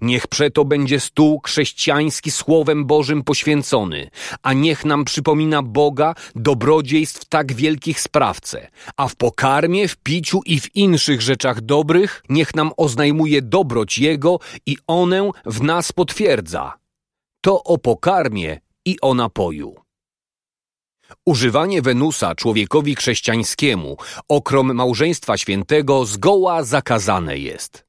Niech przeto będzie stół chrześcijański Słowem Bożym poświęcony, a niech nam przypomina Boga dobrodziejstw tak wielkich sprawce, a w pokarmie, w piciu i w inszych rzeczach dobrych niech nam oznajmuje dobroć Jego i onę w nas potwierdza. To o pokarmie i o napoju. Używanie Wenusa człowiekowi chrześcijańskiemu, okrom małżeństwa świętego, zgoła zakazane jest.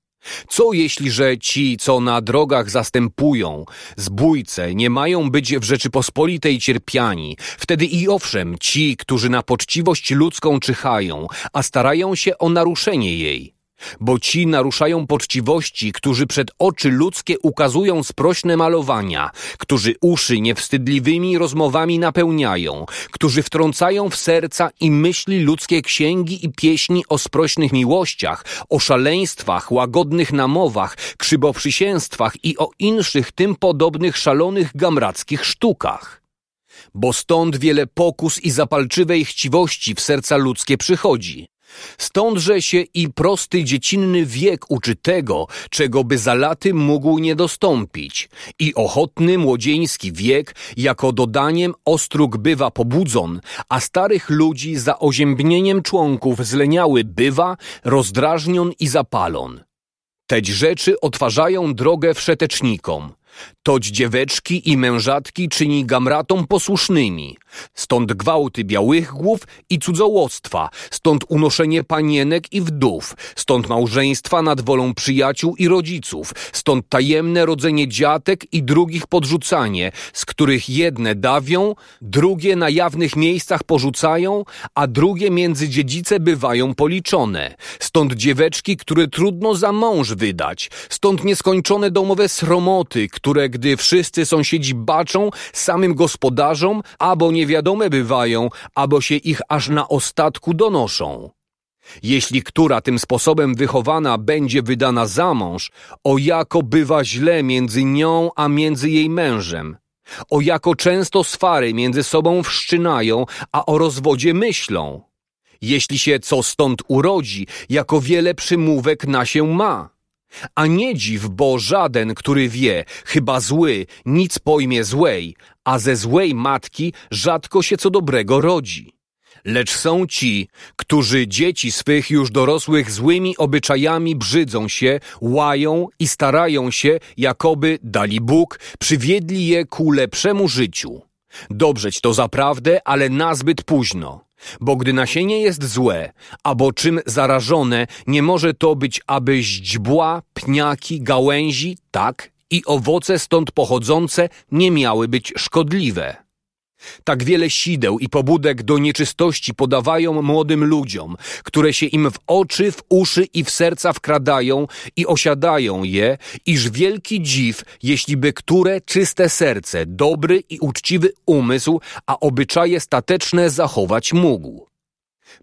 Co jeśli, że ci, co na drogach zastępują, zbójce, nie mają być w Rzeczypospolitej cierpiani? Wtedy i owszem, ci, którzy na poczciwość ludzką czyhają, a starają się o naruszenie jej, bo ci naruszają poczciwości, którzy przed oczy ludzkie ukazują sprośne malowania, którzy uszy niewstydliwymi rozmowami napełniają, którzy wtrącają w serca i myśli ludzkie księgi i pieśni o sprośnych miłościach, o szaleństwach, łagodnych namowach, krzyboprzysięstwach i o inszych tym podobnych szalonych gamrackich sztukach bo stąd wiele pokus i zapalczywej chciwości w serca ludzkie przychodzi, Stądże się i prosty dziecinny wiek uczy tego, czego by za laty mógł nie dostąpić, i ochotny młodzieński wiek jako dodaniem ostróg bywa pobudzon, a starych ludzi za oziębnieniem członków zleniały bywa rozdrażnion i zapalon. Teć rzeczy otwarzają drogę wszetecznikom, Toć dzieweczki i mężatki czyni gamratom posłusznymi. Stąd gwałty białych głów i cudzołostwa, stąd unoszenie panienek i wdów, stąd małżeństwa nad wolą przyjaciół i rodziców, stąd tajemne rodzenie dziatek i drugich podrzucanie, z których jedne dawią, drugie na jawnych miejscach porzucają, a drugie między dziedzice bywają policzone. Stąd dzieweczki, które trudno za mąż wydać, stąd nieskończone domowe sromoty, które które gdy wszyscy sąsiedzi baczą, samym gospodarzom albo niewiadome bywają, albo się ich aż na ostatku donoszą. Jeśli która tym sposobem wychowana będzie wydana za mąż, o jako bywa źle między nią a między jej mężem, o jako często swary między sobą wszczynają, a o rozwodzie myślą. Jeśli się co stąd urodzi, jako wiele przymówek na się ma. A nie dziw, bo żaden, który wie, chyba zły, nic pojmie złej, a ze złej matki rzadko się co dobrego rodzi. Lecz są ci, którzy dzieci swych już dorosłych złymi obyczajami brzydzą się, łają i starają się, jakoby dali Bóg, przywiedli je ku lepszemu życiu. Dobrzeć to zaprawdę, ale nazbyt późno. Bo gdy nasienie jest złe, albo czym zarażone, nie może to być aby źdźbła, pniaki, gałęzi, tak, i owoce stąd pochodzące nie miały być szkodliwe. Tak wiele sideł i pobudek do nieczystości podawają młodym ludziom, które się im w oczy, w uszy i w serca wkradają i osiadają je, iż wielki dziw, jeśliby które czyste serce, dobry i uczciwy umysł, a obyczaje stateczne zachować mógł.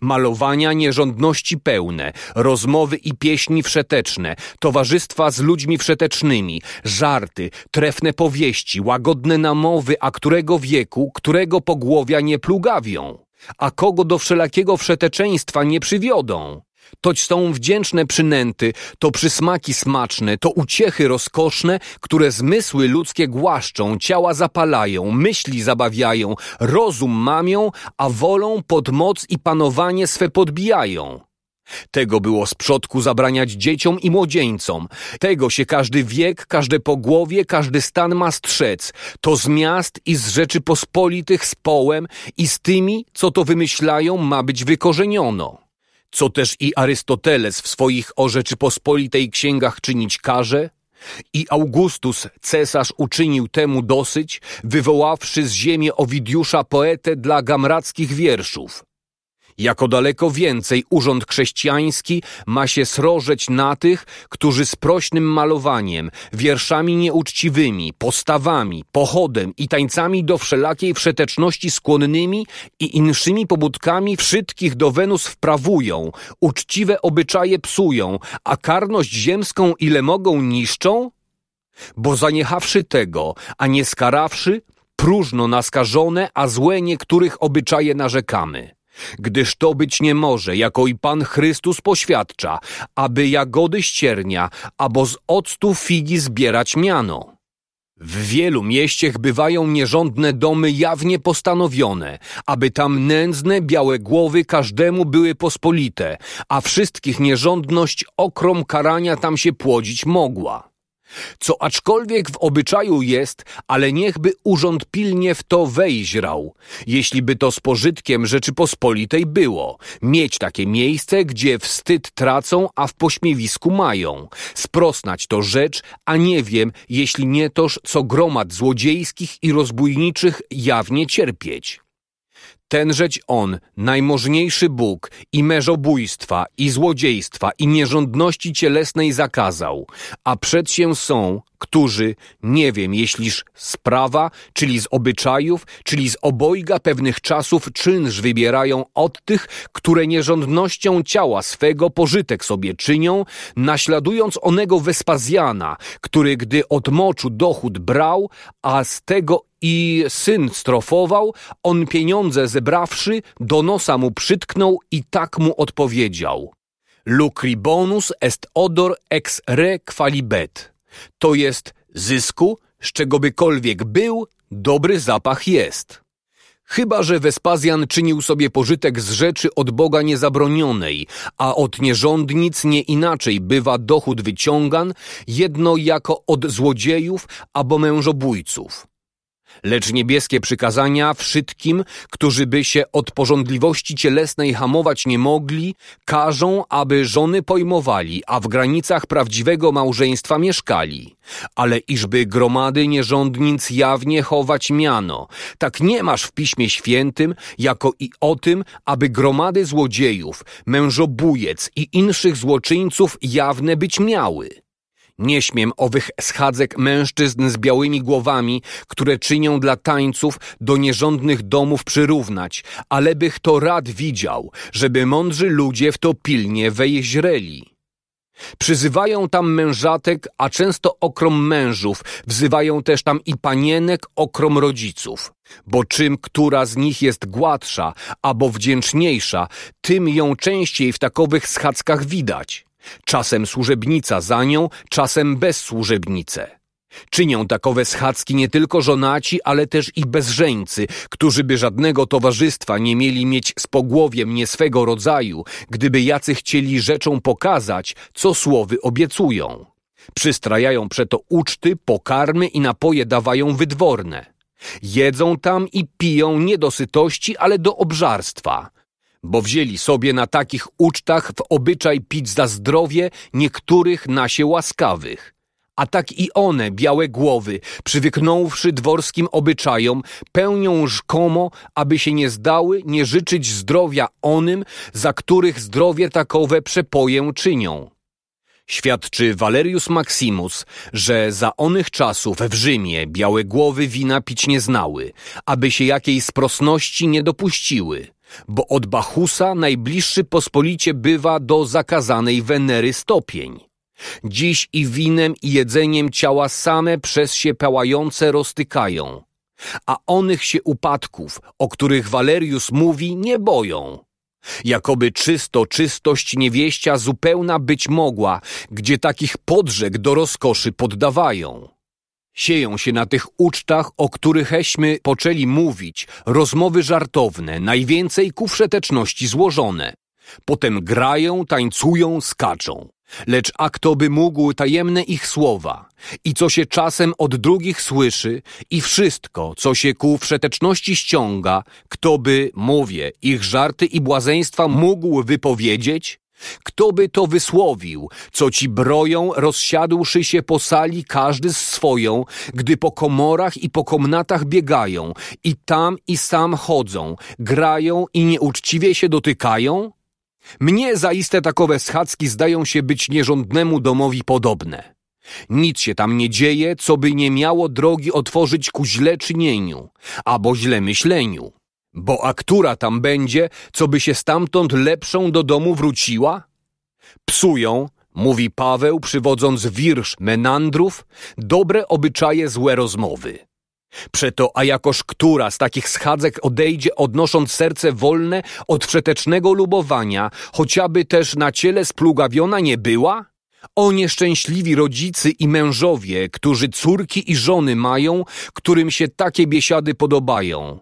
Malowania nierządności pełne, rozmowy i pieśni wszeteczne, towarzystwa z ludźmi wszetecznymi, żarty, trefne powieści, łagodne namowy, a którego wieku, którego pogłowia nie plugawią, a kogo do wszelakiego wszeteczeństwa nie przywiodą. Toć są wdzięczne przynęty, to przysmaki smaczne, to uciechy rozkoszne, które zmysły ludzkie głaszczą, ciała zapalają, myśli zabawiają, rozum mamią, a wolą pod moc i panowanie swe podbijają. Tego było z przodku zabraniać dzieciom i młodzieńcom. Tego się każdy wiek, każde pogłowie, każdy stan ma strzec. To z miast i z rzeczy z połem i z tymi, co to wymyślają, ma być wykorzeniono co też i Arystoteles w swoich o Rzeczypospolitej księgach czynić każe, i Augustus cesarz uczynił temu dosyć, wywoławszy z ziemi Owidiusza poetę dla gamrackich wierszów – jako daleko więcej urząd chrześcijański ma się srożeć na tych, którzy z prośnym malowaniem, wierszami nieuczciwymi, postawami, pochodem i tańcami do wszelakiej wszeteczności skłonnymi i inszymi pobudkami wszystkich do Wenus wprawują, uczciwe obyczaje psują, a karność ziemską ile mogą niszczą? Bo zaniechawszy tego, a nie skarawszy, próżno naskażone, a złe niektórych obyczaje narzekamy. Gdyż to być nie może, jako i Pan Chrystus poświadcza, aby jagody ściernia, albo z octu figi zbierać miano. W wielu mieściech bywają nierządne domy jawnie postanowione, aby tam nędzne białe głowy każdemu były pospolite, a wszystkich nierządność okrom karania tam się płodzić mogła. Co aczkolwiek w obyczaju jest, ale niechby urząd pilnie w to wejźrał, jeśliby to z pożytkiem Rzeczypospolitej było, mieć takie miejsce, gdzie wstyd tracą, a w pośmiewisku mają, sprosnać to rzecz, a nie wiem, jeśli nie toż co gromad złodziejskich i rozbójniczych jawnie cierpieć. Tenżeć on, najmożniejszy Bóg, i merzobójstwa, i złodziejstwa, i nierządności cielesnej zakazał, a przed się są, którzy, nie wiem, jeśliż z prawa, czyli z obyczajów, czyli z obojga pewnych czasów czynsz wybierają od tych, które nierządnością ciała swego pożytek sobie czynią, naśladując onego Wespazjana, który gdy od moczu dochód brał, a z tego i syn strofował, on pieniądze zebrawszy, do nosa mu przytknął i tak mu odpowiedział. Lucribonus est odor ex re qualibet. To jest zysku, z czegobykolwiek był, dobry zapach jest. Chyba, że Wespazjan czynił sobie pożytek z rzeczy od Boga niezabronionej, a od nierządnic nie inaczej bywa dochód wyciągan, jedno jako od złodziejów albo mężobójców lecz niebieskie przykazania wszystkim, którzy by się od porządliwości cielesnej hamować nie mogli, każą, aby żony pojmowali, a w granicach prawdziwego małżeństwa mieszkali. Ale iżby gromady nierządnic jawnie chować miano, tak nie masz w Piśmie Świętym, jako i o tym, aby gromady złodziejów, mężobujec i inszych złoczyńców jawne być miały. Nie śmiem owych schadzek mężczyzn z białymi głowami, które czynią dla tańców do nierządnych domów przyrównać, ale bych to rad widział, żeby mądrzy ludzie w to pilnie wejźreli. Przyzywają tam mężatek, a często okrom mężów, wzywają też tam i panienek okrom rodziców. Bo czym która z nich jest gładsza, albo wdzięczniejsza, tym ją częściej w takowych schackach widać. Czasem służebnica za nią, czasem bez służebnice. Czynią takowe schadzki nie tylko żonaci, ale też i bezżeńcy, którzy by żadnego towarzystwa nie mieli mieć z pogłowiem nie swego rodzaju, gdyby jacy chcieli rzeczą pokazać, co słowy obiecują. Przystrajają przeto uczty, pokarmy i napoje dawają wydworne. Jedzą tam i piją nie do sytości, ale do obżarstwa bo wzięli sobie na takich ucztach w obyczaj pić za zdrowie niektórych nasie łaskawych. A tak i one, białe głowy, przywyknąwszy dworskim obyczajom, pełnią żkomo, aby się nie zdały nie życzyć zdrowia onym, za których zdrowie takowe przepoję czynią. Świadczy Valerius Maximus, że za onych czasów w Rzymie białe głowy wina pić nie znały, aby się jakiej sprosności nie dopuściły bo od Bachusa najbliższy pospolicie bywa do zakazanej Wenery stopień. Dziś i winem i jedzeniem ciała same przez się pełające roztykają, a onych się upadków, o których Walerius mówi, nie boją. Jakoby czysto czystość niewieścia zupełna być mogła, gdzie takich podrzek do rozkoszy poddawają. Sieją się na tych ucztach, o których heśmy poczęli mówić, rozmowy żartowne, najwięcej ku wszeteczności złożone. Potem grają, tańcują, skaczą. Lecz a kto by mógł tajemne ich słowa i co się czasem od drugich słyszy i wszystko, co się ku wszeteczności ściąga, kto by, mówię, ich żarty i błazeństwa mógł wypowiedzieć, kto by to wysłowił, co ci broją, rozsiadłszy się po sali każdy z swoją, gdy po komorach i po komnatach biegają, i tam i sam chodzą, grają i nieuczciwie się dotykają? Mnie zaiste takowe schadzki zdają się być nierządnemu domowi podobne. Nic się tam nie dzieje, co by nie miało drogi otworzyć ku źle czynieniu, albo źle myśleniu. Bo a która tam będzie, co by się stamtąd lepszą do domu wróciła? Psują, mówi Paweł, przywodząc wirsz menandrów, dobre obyczaje złe rozmowy. Przeto a jakoż która z takich schadzek odejdzie, odnosząc serce wolne od wszetecznego lubowania, chociażby też na ciele splugawiona nie była? O nieszczęśliwi rodzicy i mężowie, którzy córki i żony mają, którym się takie biesiady podobają.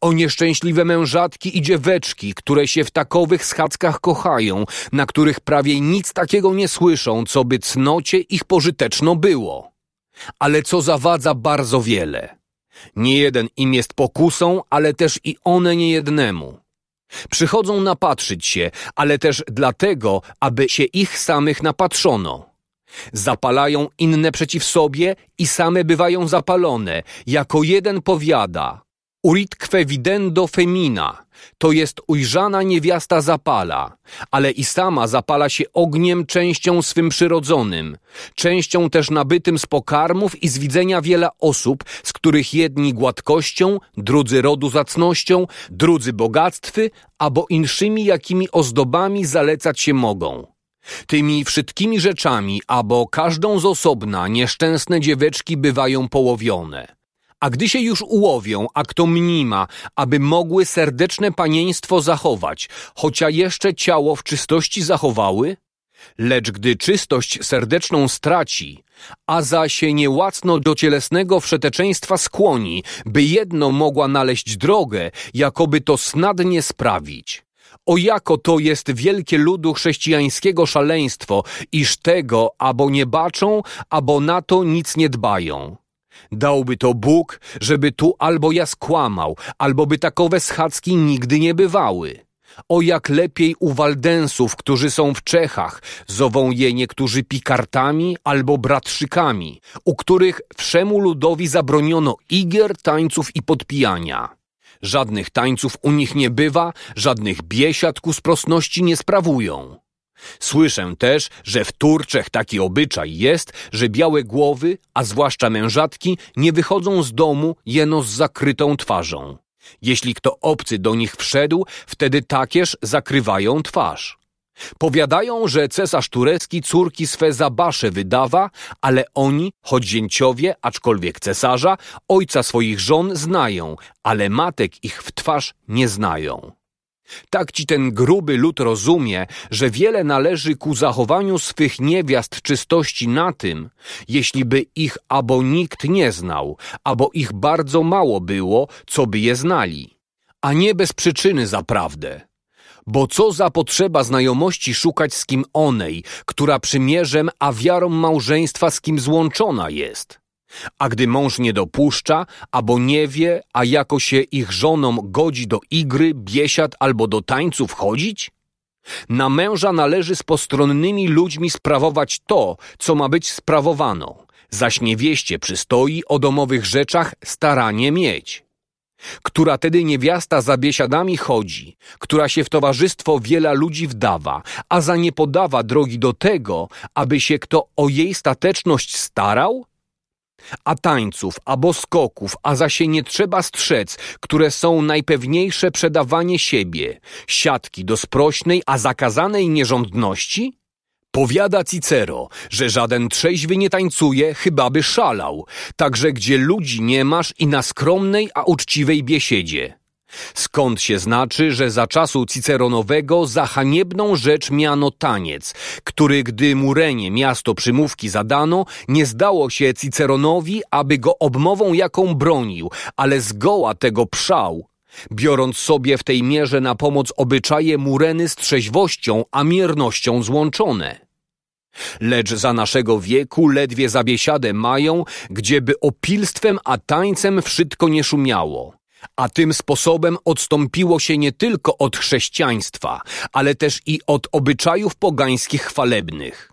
O nieszczęśliwe mężatki i dzieweczki, które się w takowych schadzkach kochają, na których prawie nic takiego nie słyszą, co by cnocie ich pożyteczno było. Ale co zawadza bardzo wiele. Nie jeden im jest pokusą, ale też i one niejednemu. Przychodzą napatrzyć się, ale też dlatego, aby się ich samych napatrzono. Zapalają inne przeciw sobie i same bywają zapalone, jako jeden powiada – Uritque videndo femina, to jest ujrzana niewiasta zapala, ale i sama zapala się ogniem częścią swym przyrodzonym, częścią też nabytym z pokarmów i z widzenia wiele osób, z których jedni gładkością, drudzy rodu zacnością, drudzy bogactwy, albo inszymi jakimi ozdobami zalecać się mogą. Tymi wszystkimi rzeczami, albo każdą z osobna, nieszczęsne dzieweczki bywają połowione. A gdy się już ułowią, a kto mnima, aby mogły serdeczne panieństwo zachować, chocia jeszcze ciało w czystości zachowały? Lecz gdy czystość serdeczną straci, a za się niełacno do cielesnego wszeteczeństwa skłoni, by jedno mogła naleźć drogę, jakoby to snadnie sprawić. O jako to jest wielkie ludu chrześcijańskiego szaleństwo, iż tego albo nie baczą, albo na to nic nie dbają. Dałby to Bóg, żeby tu albo ja skłamał, albo by takowe schadzki nigdy nie bywały. O jak lepiej u Waldensów, którzy są w Czechach, zową je niektórzy pikartami albo bratszykami, u których wszemu ludowi zabroniono igier, tańców i podpijania. Żadnych tańców u nich nie bywa, żadnych biesiad ku sprosności nie sprawują. Słyszę też, że w Turczech taki obyczaj jest, że białe głowy, a zwłaszcza mężatki, nie wychodzą z domu jeno z zakrytą twarzą. Jeśli kto obcy do nich wszedł, wtedy takież zakrywają twarz. Powiadają, że cesarz turecki córki swe za basze wydawa, ale oni, choć zięciowie, aczkolwiek cesarza, ojca swoich żon znają, ale matek ich w twarz nie znają. Tak ci ten gruby lud rozumie, że wiele należy ku zachowaniu swych niewiast czystości na tym, jeśliby ich abo nikt nie znał, abo ich bardzo mało było, co by je znali, a nie bez przyczyny zaprawdę. Bo co za potrzeba znajomości szukać z kim onej, która przymierzem a wiarą małżeństwa z kim złączona jest? A gdy mąż nie dopuszcza, albo nie wie, a jako się ich żonom godzi do igry, biesiad albo do tańców chodzić? Na męża należy z postronnymi ludźmi sprawować to, co ma być sprawowano. zaś niewieście przystoi o domowych rzeczach staranie mieć. Która tedy niewiasta za biesiadami chodzi, która się w towarzystwo wiela ludzi wdawa, a za nie podawa drogi do tego, aby się kto o jej stateczność starał, a tańców, a boskoków, a za się nie trzeba strzec, które są najpewniejsze przedawanie siebie, siatki do sprośnej, a zakazanej nierządności? Powiada Cicero, że żaden trzeźwy nie tańcuje, chyba by szalał, także gdzie ludzi nie masz i na skromnej, a uczciwej biesiedzie. Skąd się znaczy, że za czasu Ciceronowego za haniebną rzecz miano taniec, który gdy Murenie miasto przymówki zadano, nie zdało się Ciceronowi, aby go obmową jaką bronił, ale zgoła tego przał, biorąc sobie w tej mierze na pomoc obyczaje Mureny z trzeźwością a miernością złączone. Lecz za naszego wieku ledwie zabiesiadę mają, gdzieby opilstwem a tańcem wszystko nie szumiało. A tym sposobem odstąpiło się nie tylko od chrześcijaństwa, ale też i od obyczajów pogańskich chwalebnych.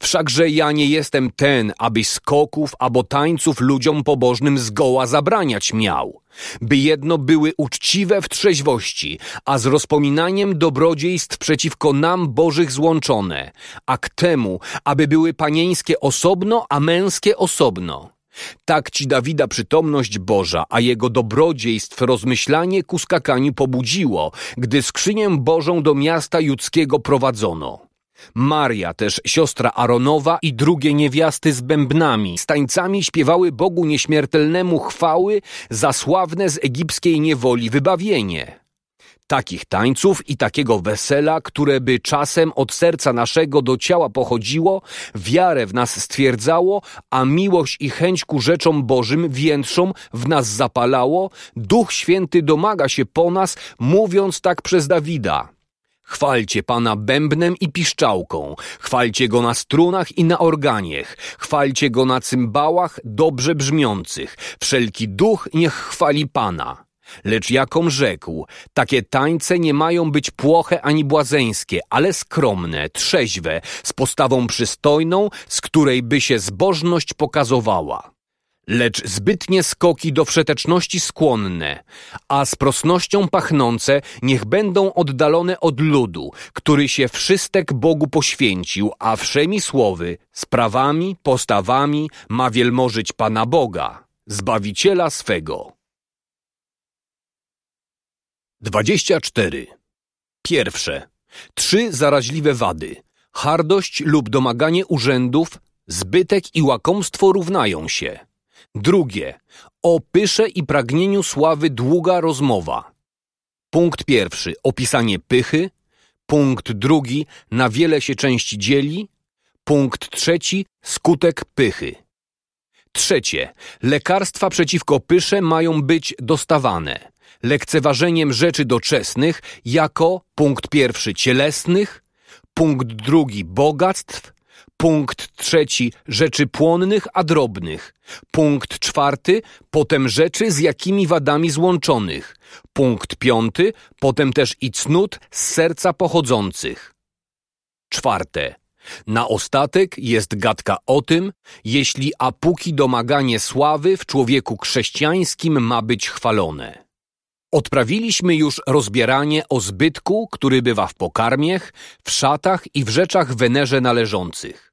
Wszakże ja nie jestem ten, aby skoków albo tańców ludziom pobożnym zgoła zabraniać miał, by jedno były uczciwe w trzeźwości, a z rozpominaniem dobrodziejstw przeciwko nam Bożych złączone, a k temu, aby były panieńskie osobno, a męskie osobno. Tak ci Dawida przytomność Boża, a jego dobrodziejstw rozmyślanie ku skakaniu pobudziło, gdy skrzynię Bożą do miasta judzkiego prowadzono. Maria też, siostra Aronowa i drugie niewiasty z bębnami, z tańcami śpiewały Bogu nieśmiertelnemu chwały za sławne z egipskiej niewoli wybawienie. Takich tańców i takiego wesela, które by czasem od serca naszego do ciała pochodziło, wiarę w nas stwierdzało, a miłość i chęć ku rzeczom Bożym większą w nas zapalało, Duch Święty domaga się po nas, mówiąc tak przez Dawida. Chwalcie Pana bębnem i piszczałką, chwalcie Go na strunach i na organiech, chwalcie Go na cymbałach dobrze brzmiących, wszelki duch niech chwali Pana. Lecz jakom rzekł, takie tańce nie mają być płoche ani błazeńskie, ale skromne, trzeźwe, z postawą przystojną, z której by się zbożność pokazowała. Lecz zbytnie skoki do wszeteczności skłonne, a z prosnością pachnące niech będą oddalone od ludu, który się wszystek Bogu poświęcił, a wszemi słowy, sprawami, postawami ma wielmożyć Pana Boga, Zbawiciela swego. 24. Pierwsze. Trzy zaraźliwe wady. Hardość lub domaganie urzędów, zbytek i łakomstwo równają się. Drugie. O pysze i pragnieniu sławy długa rozmowa. Punkt pierwszy. Opisanie pychy. Punkt drugi. Na wiele się części dzieli. Punkt trzeci. Skutek pychy. Trzecie. Lekarstwa przeciwko pysze mają być dostawane lekceważeniem rzeczy doczesnych jako punkt pierwszy cielesnych, punkt drugi bogactw, punkt trzeci rzeczy płonnych, a drobnych, punkt czwarty potem rzeczy z jakimi wadami złączonych, punkt piąty potem też i cnót z serca pochodzących. Czwarte. Na ostatek jest gadka o tym, jeśli apuki domaganie sławy w człowieku chrześcijańskim ma być chwalone. Odprawiliśmy już rozbieranie o zbytku, który bywa w pokarmiech, w szatach i w rzeczach wenerze należących.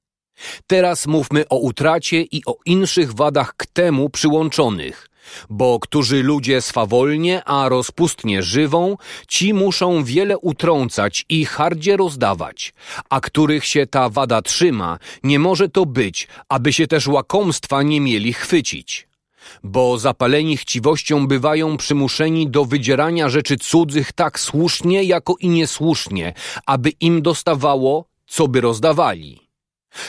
Teraz mówmy o utracie i o inszych wadach k temu przyłączonych, bo którzy ludzie swawolnie, a rozpustnie żywą, ci muszą wiele utrącać i hardzie rozdawać, a których się ta wada trzyma, nie może to być, aby się też łakomstwa nie mieli chwycić bo zapaleni chciwością bywają przymuszeni do wydzierania rzeczy cudzych tak słusznie, jako i niesłusznie, aby im dostawało, co by rozdawali.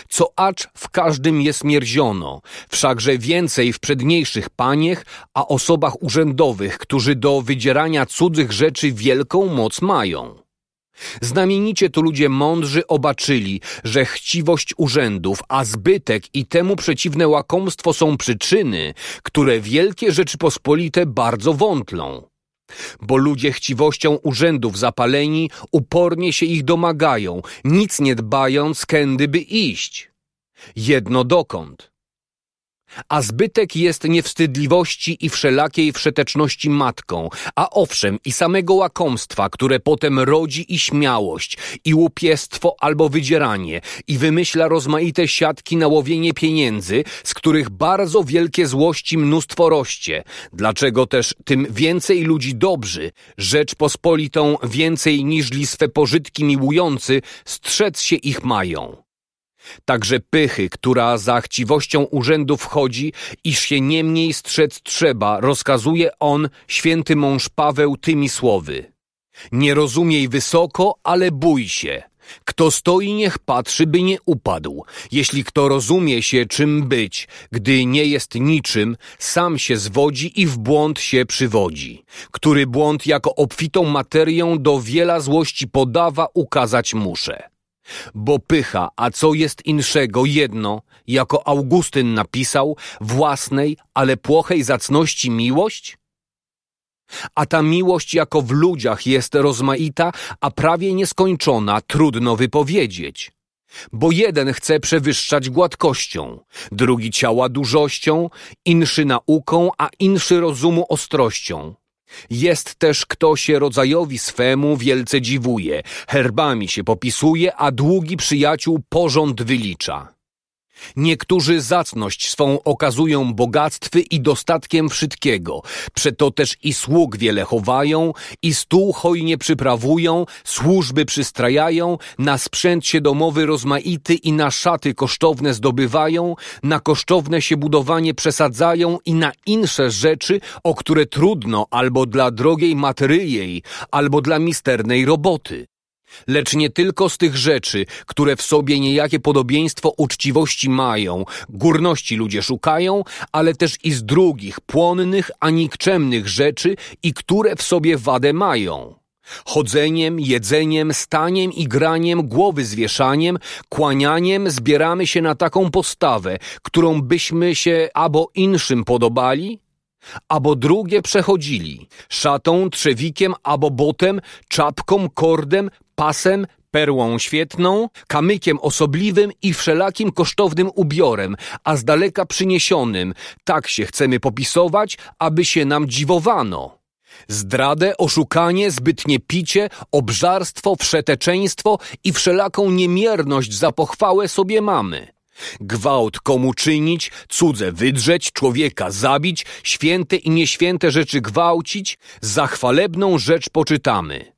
Co acz w każdym jest mierziono, wszakże więcej w przedniejszych paniech, a osobach urzędowych, którzy do wydzierania cudzych rzeczy wielką moc mają. Znamienicie tu ludzie mądrzy obaczyli, że chciwość urzędów, a zbytek i temu przeciwne łakomstwo są przyczyny, które wielkie Rzeczypospolite bardzo wątlą. Bo ludzie chciwością urzędów zapaleni upornie się ich domagają, nic nie dbając, kędy by iść. Jedno dokąd – a zbytek jest niewstydliwości i wszelakiej wszeteczności matką, a owszem i samego łakomstwa, które potem rodzi i śmiałość, i łupiestwo albo wydzieranie, i wymyśla rozmaite siatki na łowienie pieniędzy, z których bardzo wielkie złości mnóstwo rośnie. Dlaczego też tym więcej ludzi dobrzy, Rzeczpospolitą więcej niżli swe pożytki miłujący, strzec się ich mają. Także pychy, która za chciwością urzędu wchodzi, iż się niemniej strzec trzeba, rozkazuje on, święty mąż Paweł, tymi słowy. Nie rozumiej wysoko, ale bój się. Kto stoi, niech patrzy, by nie upadł. Jeśli kto rozumie się, czym być, gdy nie jest niczym, sam się zwodzi i w błąd się przywodzi, który błąd jako obfitą materią do wiela złości podawa ukazać muszę. Bo pycha, a co jest inszego, jedno, jako Augustyn napisał, własnej, ale płochej zacności miłość? A ta miłość jako w ludziach jest rozmaita, a prawie nieskończona, trudno wypowiedzieć. Bo jeden chce przewyższać gładkością, drugi ciała dużością, inszy nauką, a inszy rozumu ostrością. Jest też kto się rodzajowi swemu wielce dziwuje, herbami się popisuje, a długi przyjaciół porząd wylicza. Niektórzy zacność swą okazują bogactwy i dostatkiem wszystkiego. Przeto też i sług wiele chowają, i stół hojnie przyprawują, służby przystrajają, na sprzęt się domowy rozmaity i na szaty kosztowne zdobywają, na kosztowne się budowanie przesadzają i na insze rzeczy, o które trudno albo dla drogiej materyjej, albo dla misternej roboty. Lecz nie tylko z tych rzeczy, które w sobie niejakie podobieństwo uczciwości mają, górności ludzie szukają, ale też i z drugich, płonnych, a nikczemnych rzeczy i które w sobie wadę mają. Chodzeniem, jedzeniem, staniem i graniem, głowy zwieszaniem, kłanianiem zbieramy się na taką postawę, którą byśmy się albo inszym podobali, albo drugie przechodzili, szatą, trzewikiem, albo botem, czapką, kordem, pasem, perłą świetną, kamykiem osobliwym i wszelakim kosztownym ubiorem, a z daleka przyniesionym. Tak się chcemy popisować, aby się nam dziwowano. Zdradę, oszukanie, zbytnie picie, obżarstwo, wszeteczeństwo i wszelaką niemierność za pochwałę sobie mamy. Gwałt komu czynić, cudze wydrzeć, człowieka zabić, święte i nieświęte rzeczy gwałcić, za chwalebną rzecz poczytamy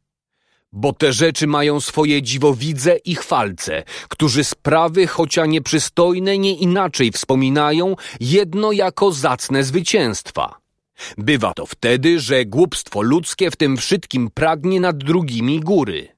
bo te rzeczy mają swoje dziwowidze i chwalce, którzy sprawy, chocia nieprzystojne, nie inaczej wspominają, jedno jako zacne zwycięstwa. Bywa to wtedy, że głupstwo ludzkie w tym wszystkim pragnie nad drugimi góry.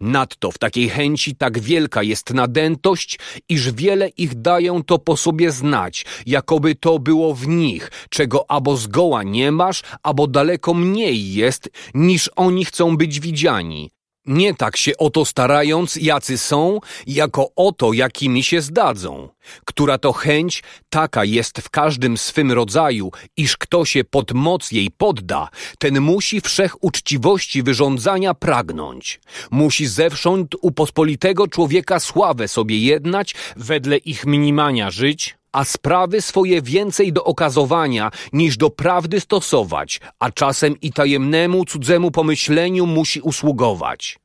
Nadto w takiej chęci tak wielka jest nadętość, iż wiele ich dają to po sobie znać, jakoby to było w nich, czego abo zgoła nie masz, abo daleko mniej jest, niż oni chcą być widziani. Nie tak się o to starając, jacy są, jako o to, jakimi się zdadzą. Która to chęć, taka jest w każdym swym rodzaju, iż kto się pod moc jej podda, ten musi wszech uczciwości wyrządzania pragnąć. Musi zewsząd u pospolitego człowieka sławę sobie jednać, wedle ich mniemania żyć, a sprawy swoje więcej do okazowania niż do prawdy stosować, a czasem i tajemnemu cudzemu pomyśleniu musi usługować.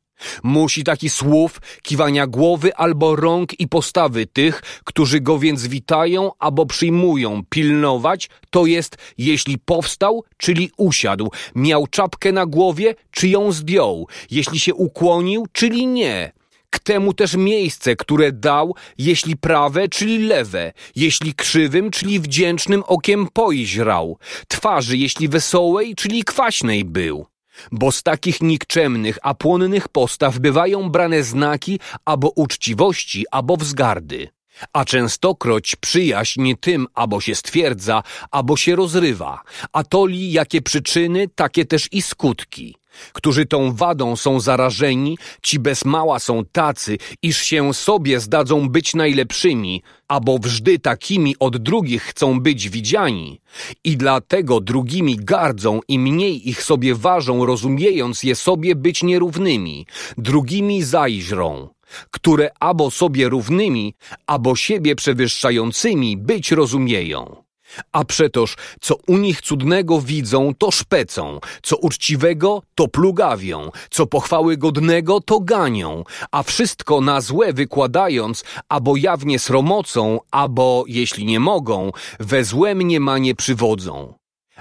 Musi taki słów, kiwania głowy albo rąk i postawy tych, którzy go więc witają albo przyjmują, pilnować, to jest, jeśli powstał, czyli usiadł, miał czapkę na głowie, czy ją zdjął, jeśli się ukłonił, czyli nie, K temu też miejsce, które dał, jeśli prawe, czyli lewe, jeśli krzywym, czyli wdzięcznym okiem pojżrał, twarzy, jeśli wesołej, czyli kwaśnej był. Bo z takich nikczemnych, a płonnych postaw bywają brane znaki albo uczciwości, albo wzgardy. A częstokroć przyjaźń tym albo się stwierdza, albo się rozrywa, a toli jakie przyczyny, takie też i skutki którzy tą wadą są zarażeni, ci bez mała są tacy, iż się sobie zdadzą być najlepszymi, bo wżdy takimi od drugich chcą być widziani. I dlatego drugimi gardzą i mniej ich sobie ważą, rozumiejąc je sobie być nierównymi, drugimi zajrzą które albo sobie równymi, albo siebie przewyższającymi być rozumieją. A przetoż, co u nich cudnego widzą, to szpecą, co uczciwego, to plugawią, co pochwały godnego, to ganią, a wszystko na złe wykładając, albo jawnie sromocą, albo, jeśli nie mogą, we złe mniemanie przywodzą.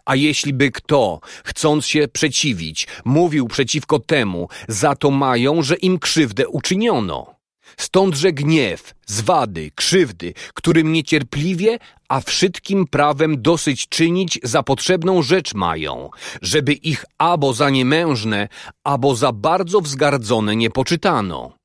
A jeśli by kto, chcąc się przeciwić, mówił przeciwko temu, za to mają, że im krzywdę uczyniono. Stądże gniew, zwady, krzywdy, którym niecierpliwie, a wszystkim prawem dosyć czynić za potrzebną rzecz mają, żeby ich albo za niemężne, albo za bardzo wzgardzone nie poczytano.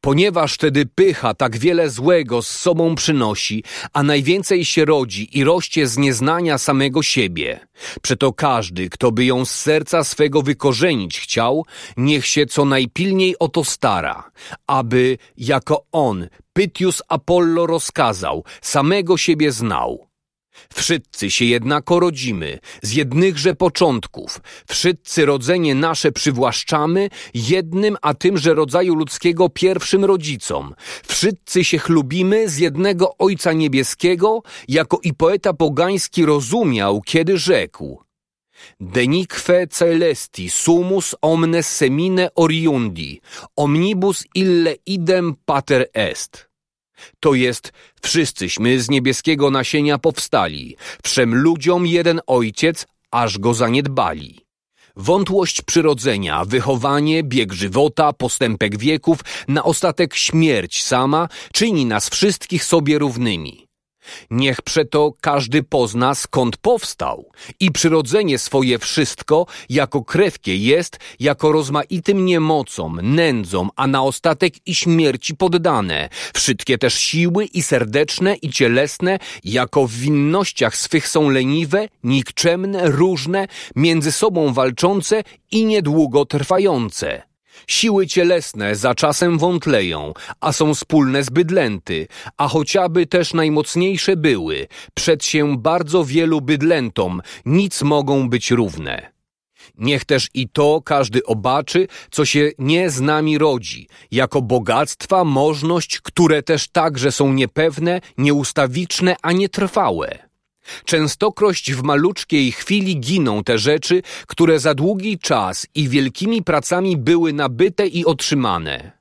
Ponieważ tedy pycha tak wiele złego z sobą przynosi, a najwięcej się rodzi i rośnie z nieznania samego siebie, przeto każdy, kto by ją z serca swego wykorzenić chciał, niech się co najpilniej o to stara, aby, jako on, Pytius Apollo rozkazał, samego siebie znał Wszyscy się jednako rodzimy, z jednychże początków. Wszyscy rodzenie nasze przywłaszczamy jednym a tymże rodzaju ludzkiego pierwszym rodzicom. Wszyscy się chlubimy z jednego Ojca Niebieskiego, jako i poeta pogański rozumiał, kiedy rzekł Denique celesti sumus omnes semine oriundi, omnibus ille idem pater est. To jest, wszyscyśmy z niebieskiego nasienia powstali, wszem ludziom jeden ojciec, aż go zaniedbali. Wątłość przyrodzenia, wychowanie, bieg żywota, postępek wieków, na ostatek śmierć sama czyni nas wszystkich sobie równymi. Niech przeto każdy pozna, skąd powstał i przyrodzenie swoje wszystko, jako krewkie jest, jako rozmaitym niemocom, nędzom, a na ostatek i śmierci poddane. Wszystkie też siły i serdeczne i cielesne, jako w winnościach swych są leniwe, nikczemne, różne, między sobą walczące i niedługo trwające. Siły cielesne za czasem wątleją, a są wspólne z bydlęty, a chociażby też najmocniejsze były, przed się bardzo wielu bydlętom nic mogą być równe. Niech też i to każdy obaczy, co się nie z nami rodzi, jako bogactwa, możność, które też także są niepewne, nieustawiczne, a nietrwałe. Częstokroć w maluczkiej chwili giną te rzeczy, które za długi czas i wielkimi pracami były nabyte i otrzymane.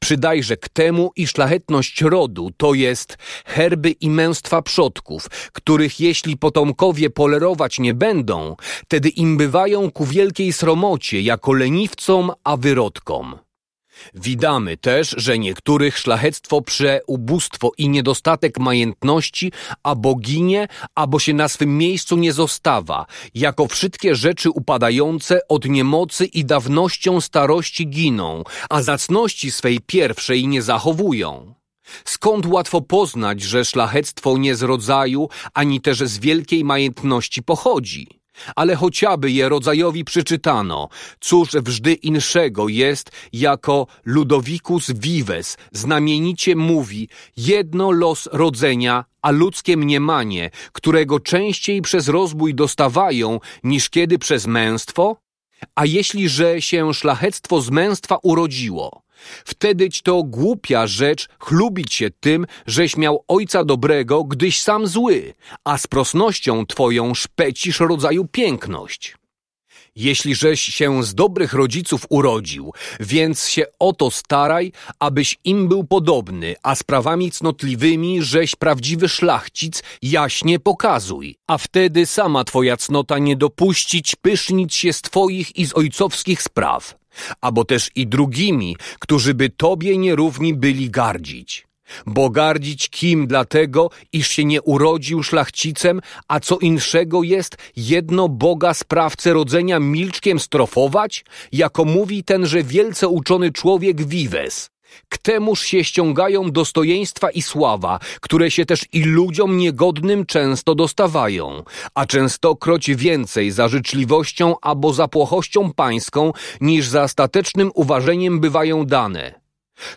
Przydajże k temu i szlachetność rodu, to jest herby i męstwa przodków, których jeśli potomkowie polerować nie będą, tedy im bywają ku wielkiej sromocie jako leniwcom a wyrodkom. Widamy też, że niektórych szlachectwo prze ubóstwo i niedostatek majętności, a boginie, albo się na swym miejscu nie zostawa, jako wszystkie rzeczy upadające od niemocy i dawnością starości giną, a zacności swej pierwszej nie zachowują. Skąd łatwo poznać, że szlachectwo nie z rodzaju, ani też z wielkiej majętności pochodzi? ale choćaby je rodzajowi przeczytano, cóż wżdy inszego jest, jako Ludovicus Vives znamienicie mówi, jedno los rodzenia, a ludzkie mniemanie, którego częściej przez rozbój dostawają, niż kiedy przez męstwo? A jeśli że się szlachectwo z męstwa urodziło, Wtedyć to głupia rzecz chlubić się tym, żeś miał ojca dobrego, gdyś sam zły, a z prosnością twoją szpecisz rodzaju piękność. Jeśli żeś się z dobrych rodziców urodził, więc się o to staraj, abyś im był podobny, a sprawami cnotliwymi żeś prawdziwy szlachcic jaśnie pokazuj, a wtedy sama twoja cnota nie dopuścić pysznić się z twoich i z ojcowskich spraw albo też i drugimi, którzy by Tobie nierówni byli gardzić. Bo gardzić kim dlatego, iż się nie urodził szlachcicem, a co inszego jest jedno Boga sprawcę rodzenia milczkiem strofować, jako mówi tenże wielce uczony człowiek Wives. K temuż się ściągają dostojeństwa i sława, które się też i ludziom niegodnym często dostawają, a częstokroć więcej za życzliwością albo za płochością pańską, niż za statecznym uważeniem bywają dane.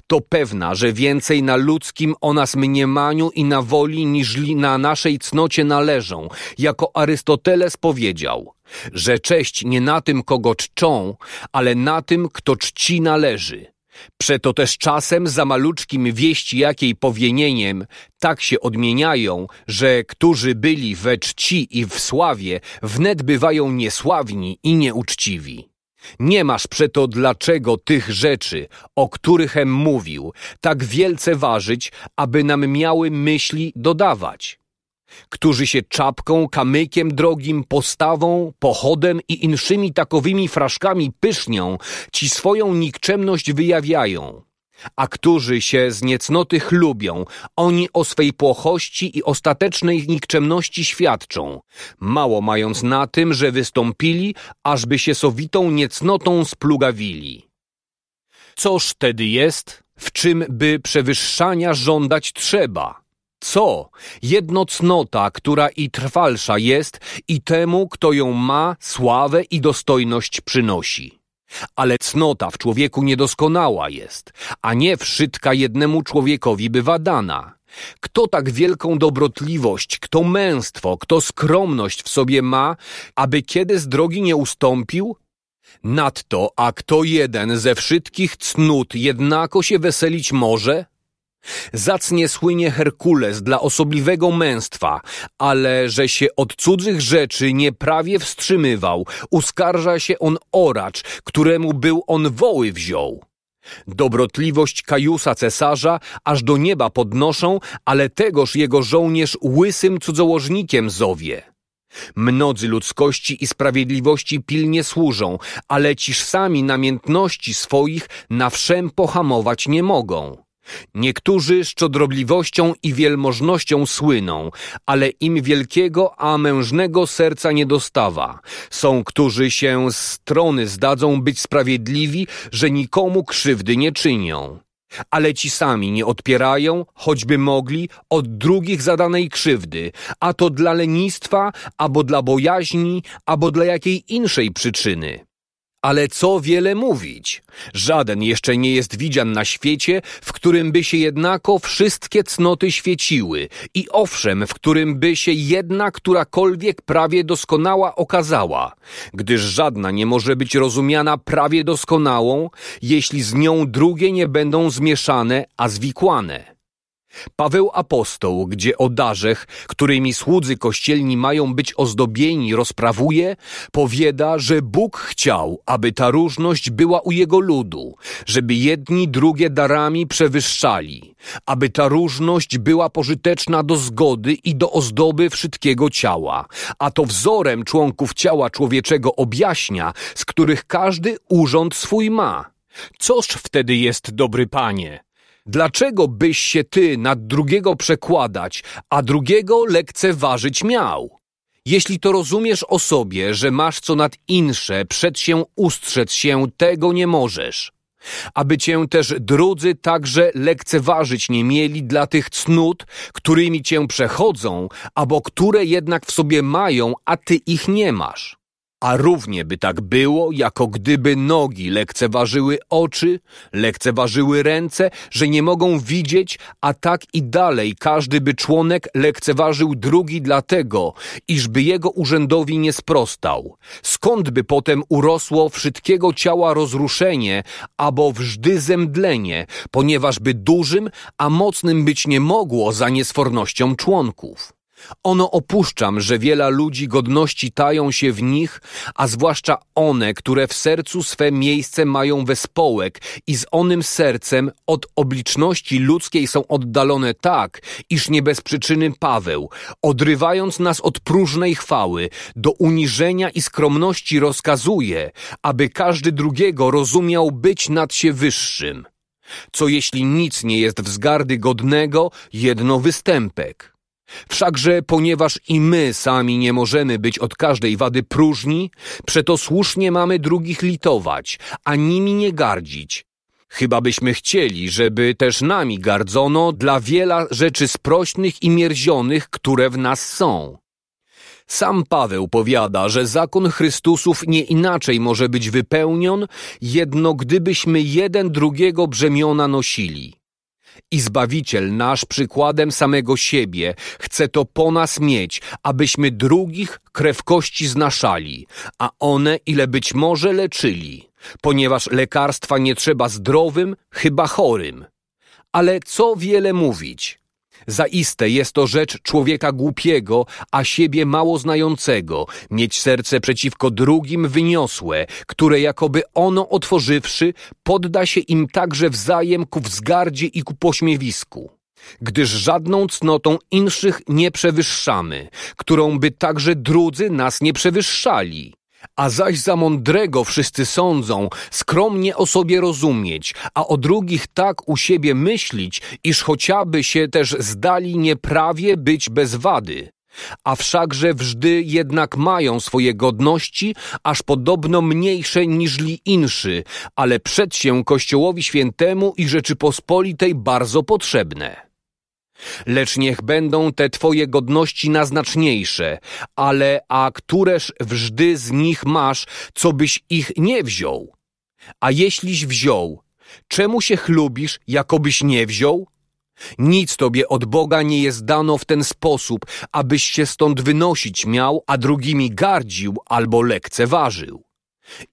To pewna, że więcej na ludzkim o nas mniemaniu i na woli niż na naszej cnocie należą, jako Arystoteles powiedział, że cześć nie na tym, kogo czczą, ale na tym, kto czci należy. Przeto też czasem za maluczkim wieści jakiej powienieniem tak się odmieniają, że którzy byli we czci i w sławie, wnet bywają niesławni i nieuczciwi. Nie masz przeto dlaczego tych rzeczy, o którychem mówił, tak wielce ważyć, aby nam miały myśli dodawać którzy się czapką, kamykiem drogim, postawą, pochodem i inszymi takowymi fraszkami pysznią, ci swoją nikczemność wyjawiają. A którzy się z niecnoty chlubią, oni o swej płochości i ostatecznej nikczemności świadczą, mało mając na tym, że wystąpili, ażby się sowitą niecnotą splugawili. Coż tedy jest, w czym by przewyższania żądać trzeba? co? Jednocnota, która i trwalsza jest i temu, kto ją ma, sławę i dostojność przynosi. Ale cnota w człowieku niedoskonała jest, a nie wszytka jednemu człowiekowi bywa dana. Kto tak wielką dobrotliwość, kto męstwo, kto skromność w sobie ma, aby kiedy z drogi nie ustąpił? Nadto, a kto jeden ze wszystkich cnót jednako się weselić może? Zacnie słynie Herkules dla osobliwego męstwa, ale że się od cudzych rzeczy nieprawie wstrzymywał, uskarża się on oracz, któremu był on woły wziął. Dobrotliwość Kajusa cesarza aż do nieba podnoszą, ale tegoż jego żołnierz łysym cudzołożnikiem zowie. Mnodzy ludzkości i sprawiedliwości pilnie służą, ale ciż sami namiętności swoich na wszem pohamować nie mogą. Niektórzy szczodrobliwością i wielmożnością słyną, ale im wielkiego, a mężnego serca nie dostawa. Są, którzy się z strony zdadzą być sprawiedliwi, że nikomu krzywdy nie czynią. Ale ci sami nie odpierają, choćby mogli, od drugich zadanej krzywdy, a to dla lenistwa, albo dla bojaźni, albo dla jakiej inszej przyczyny. Ale co wiele mówić? Żaden jeszcze nie jest widzian na świecie, w którym by się jednako wszystkie cnoty świeciły i owszem, w którym by się jedna którakolwiek prawie doskonała okazała, gdyż żadna nie może być rozumiana prawie doskonałą, jeśli z nią drugie nie będą zmieszane, a zwikłane. Paweł apostoł, gdzie o darzech, którymi słudzy kościelni mają być ozdobieni, rozprawuje, powiada, że Bóg chciał, aby ta różność była u jego ludu, żeby jedni drugie darami przewyższali, aby ta różność była pożyteczna do zgody i do ozdoby wszystkiego ciała, a to wzorem członków ciała człowieczego objaśnia, z których każdy urząd swój ma. Coż wtedy jest dobry panie? Dlaczego byś się ty nad drugiego przekładać, a drugiego lekceważyć miał? Jeśli to rozumiesz o sobie, że masz co nad insze, przed się ustrzec się, tego nie możesz. Aby cię też drudzy także lekceważyć nie mieli dla tych cnót, którymi cię przechodzą, albo które jednak w sobie mają, a ty ich nie masz a równie by tak było, jako gdyby nogi lekceważyły oczy, lekceważyły ręce, że nie mogą widzieć, a tak i dalej każdy by członek lekceważył drugi dlatego, iżby jego urzędowi nie sprostał. Skąd by potem urosło wszystkiego ciała rozruszenie, albo wżdy zemdlenie, ponieważ by dużym, a mocnym być nie mogło za niesfornością członków. Ono opuszczam, że wiele ludzi godności tają się w nich, a zwłaszcza one, które w sercu swe miejsce mają wespołek i z onym sercem od obliczności ludzkiej są oddalone tak, iż nie bez przyczyny Paweł, odrywając nas od próżnej chwały, do uniżenia i skromności rozkazuje, aby każdy drugiego rozumiał być nad się wyższym. Co jeśli nic nie jest wzgardy godnego, jedno występek. Wszakże ponieważ i my sami nie możemy być od każdej wady próżni, przeto słusznie mamy drugich litować, a nimi nie gardzić. Chyba byśmy chcieli, żeby też nami gardzono dla wiela rzeczy sprośnych i mierzionych, które w nas są. Sam Paweł powiada, że zakon Chrystusów nie inaczej może być wypełnion, jedno gdybyśmy jeden drugiego brzemiona nosili i Zbawiciel nasz przykładem samego siebie chce to po nas mieć, abyśmy drugich krew kości znaszali, a one ile być może leczyli, ponieważ lekarstwa nie trzeba zdrowym, chyba chorym. Ale co wiele mówić, Zaiste jest to rzecz człowieka głupiego, a siebie mało znającego, mieć serce przeciwko drugim wyniosłe, które jakoby ono otworzywszy, podda się im także wzajem ku wzgardzie i ku pośmiewisku gdyż żadną cnotą inszych nie przewyższamy, którą by także drudzy nas nie przewyższali. A zaś za mądrego wszyscy sądzą, skromnie o sobie rozumieć, a o drugich tak u siebie myślić, iż chociażby się też zdali nieprawie być bez wady. A wszakże wżdy jednak mają swoje godności, aż podobno mniejsze niżli inszy, ale przed się Kościołowi Świętemu i Rzeczypospolitej bardzo potrzebne. Lecz niech będą te Twoje godności naznaczniejsze, ale a któreż wżdy z nich masz, co byś ich nie wziął? A jeśliś wziął, czemu się chlubisz, jakobyś nie wziął? Nic tobie od Boga nie jest dano w ten sposób, abyś się stąd wynosić miał, a drugimi gardził albo lekceważył.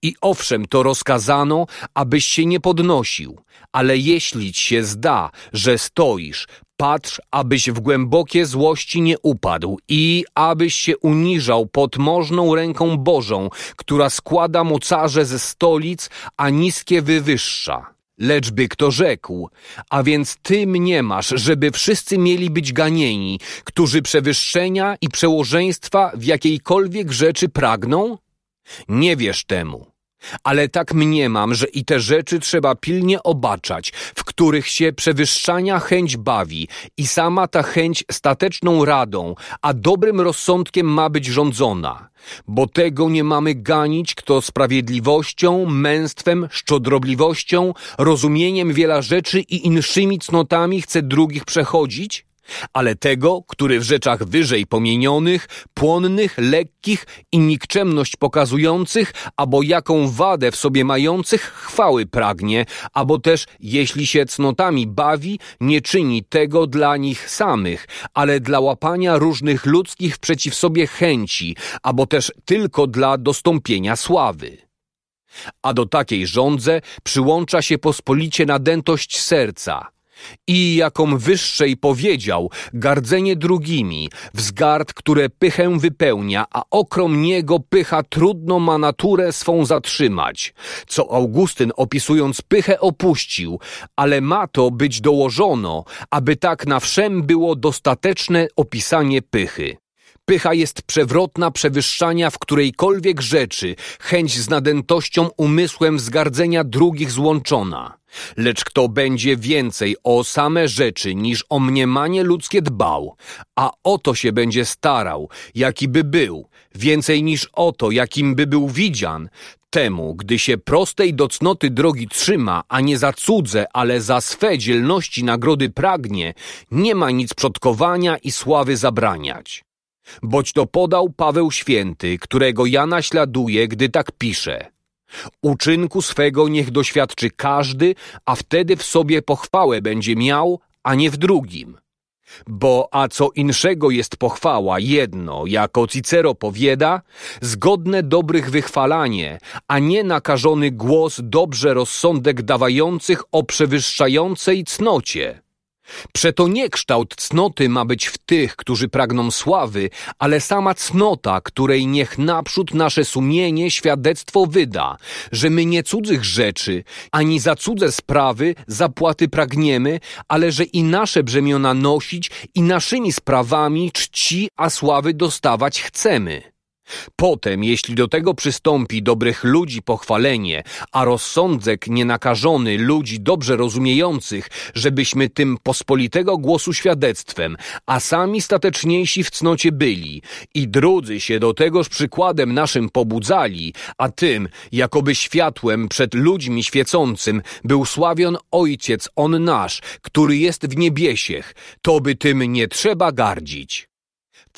I owszem, to rozkazano, abyś się nie podnosił, ale jeśli ci się zda, że stoisz, Patrz, abyś w głębokie złości nie upadł i abyś się uniżał pod możną ręką Bożą, która składa mocarze ze stolic, a niskie wywyższa. Lecz by kto rzekł, a więc ty mnie masz, żeby wszyscy mieli być ganieni, którzy przewyższenia i przełożeństwa w jakiejkolwiek rzeczy pragną? Nie wiesz temu. Ale tak mniemam, że i te rzeczy trzeba pilnie obaczać, w których się przewyższania chęć bawi i sama ta chęć stateczną radą, a dobrym rozsądkiem ma być rządzona. Bo tego nie mamy ganić, kto sprawiedliwością, męstwem, szczodrobliwością, rozumieniem wiela rzeczy i inszymi cnotami chce drugich przechodzić, ale tego, który w rzeczach wyżej pomienionych, płonnych, lekkich i nikczemność pokazujących, albo jaką wadę w sobie mających, chwały pragnie, albo też, jeśli się cnotami bawi, nie czyni tego dla nich samych, ale dla łapania różnych ludzkich przeciw sobie chęci, albo też tylko dla dostąpienia sławy. A do takiej żądze przyłącza się pospolicie nadętość serca – i jakom wyższej powiedział, gardzenie drugimi, wzgard, które pychę wypełnia, a okrom niego pycha trudno ma naturę swą zatrzymać. Co Augustyn opisując pychę opuścił, ale ma to być dołożono, aby tak na wszem było dostateczne opisanie pychy. Pycha jest przewrotna przewyższania w którejkolwiek rzeczy, chęć z nadętością umysłem wzgardzenia drugich złączona. Lecz kto będzie więcej o same rzeczy niż o mniemanie ludzkie dbał, a o to się będzie starał, jaki by był, więcej niż o to, jakim by był widzian, temu, gdy się prostej do cnoty drogi trzyma, a nie za cudze, ale za swe dzielności nagrody pragnie, nie ma nic przodkowania i sławy zabraniać. Boć to podał Paweł Święty, którego ja naśladuję, gdy tak pisze – Uczynku swego niech doświadczy każdy, a wtedy w sobie pochwałę będzie miał, a nie w drugim. Bo a co inszego jest pochwała, jedno, jako Cicero powiada, zgodne dobrych wychwalanie, a nie nakażony głos dobrze rozsądek dawających o przewyższającej cnocie. Przeto nie kształt cnoty ma być w tych, którzy pragną sławy, ale sama cnota, której niech naprzód nasze sumienie świadectwo wyda, że my nie cudzych rzeczy, ani za cudze sprawy zapłaty pragniemy, ale że i nasze brzemiona nosić i naszymi sprawami czci, a sławy dostawać chcemy. Potem, jeśli do tego przystąpi dobrych ludzi pochwalenie, a rozsądek nienakażony ludzi dobrze rozumiejących, żebyśmy tym pospolitego głosu świadectwem, a sami stateczniejsi w cnocie byli i drudzy się do tegoż przykładem naszym pobudzali, a tym, jakoby światłem przed ludźmi świecącym był sławion Ojciec On nasz, który jest w niebiesiech, to by tym nie trzeba gardzić.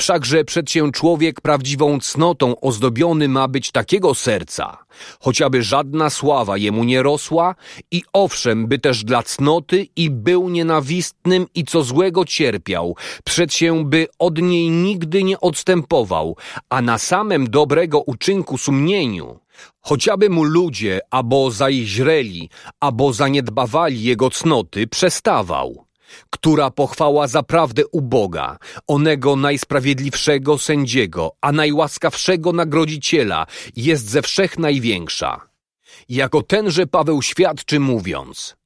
Wszakże przed człowiek prawdziwą cnotą ozdobiony ma być takiego serca, chociażby żadna sława jemu nie rosła i owszem, by też dla cnoty i był nienawistnym i co złego cierpiał, przed by od niej nigdy nie odstępował, a na samym dobrego uczynku sumieniu Chociaby mu ludzie, abo zaiźreli, albo zaniedbawali jego cnoty, przestawał która pochwała zaprawdę uboga, onego najsprawiedliwszego sędziego, a najłaskawszego nagrodziciela, jest ze wszech największa. Jako tenże Paweł świadczy mówiąc,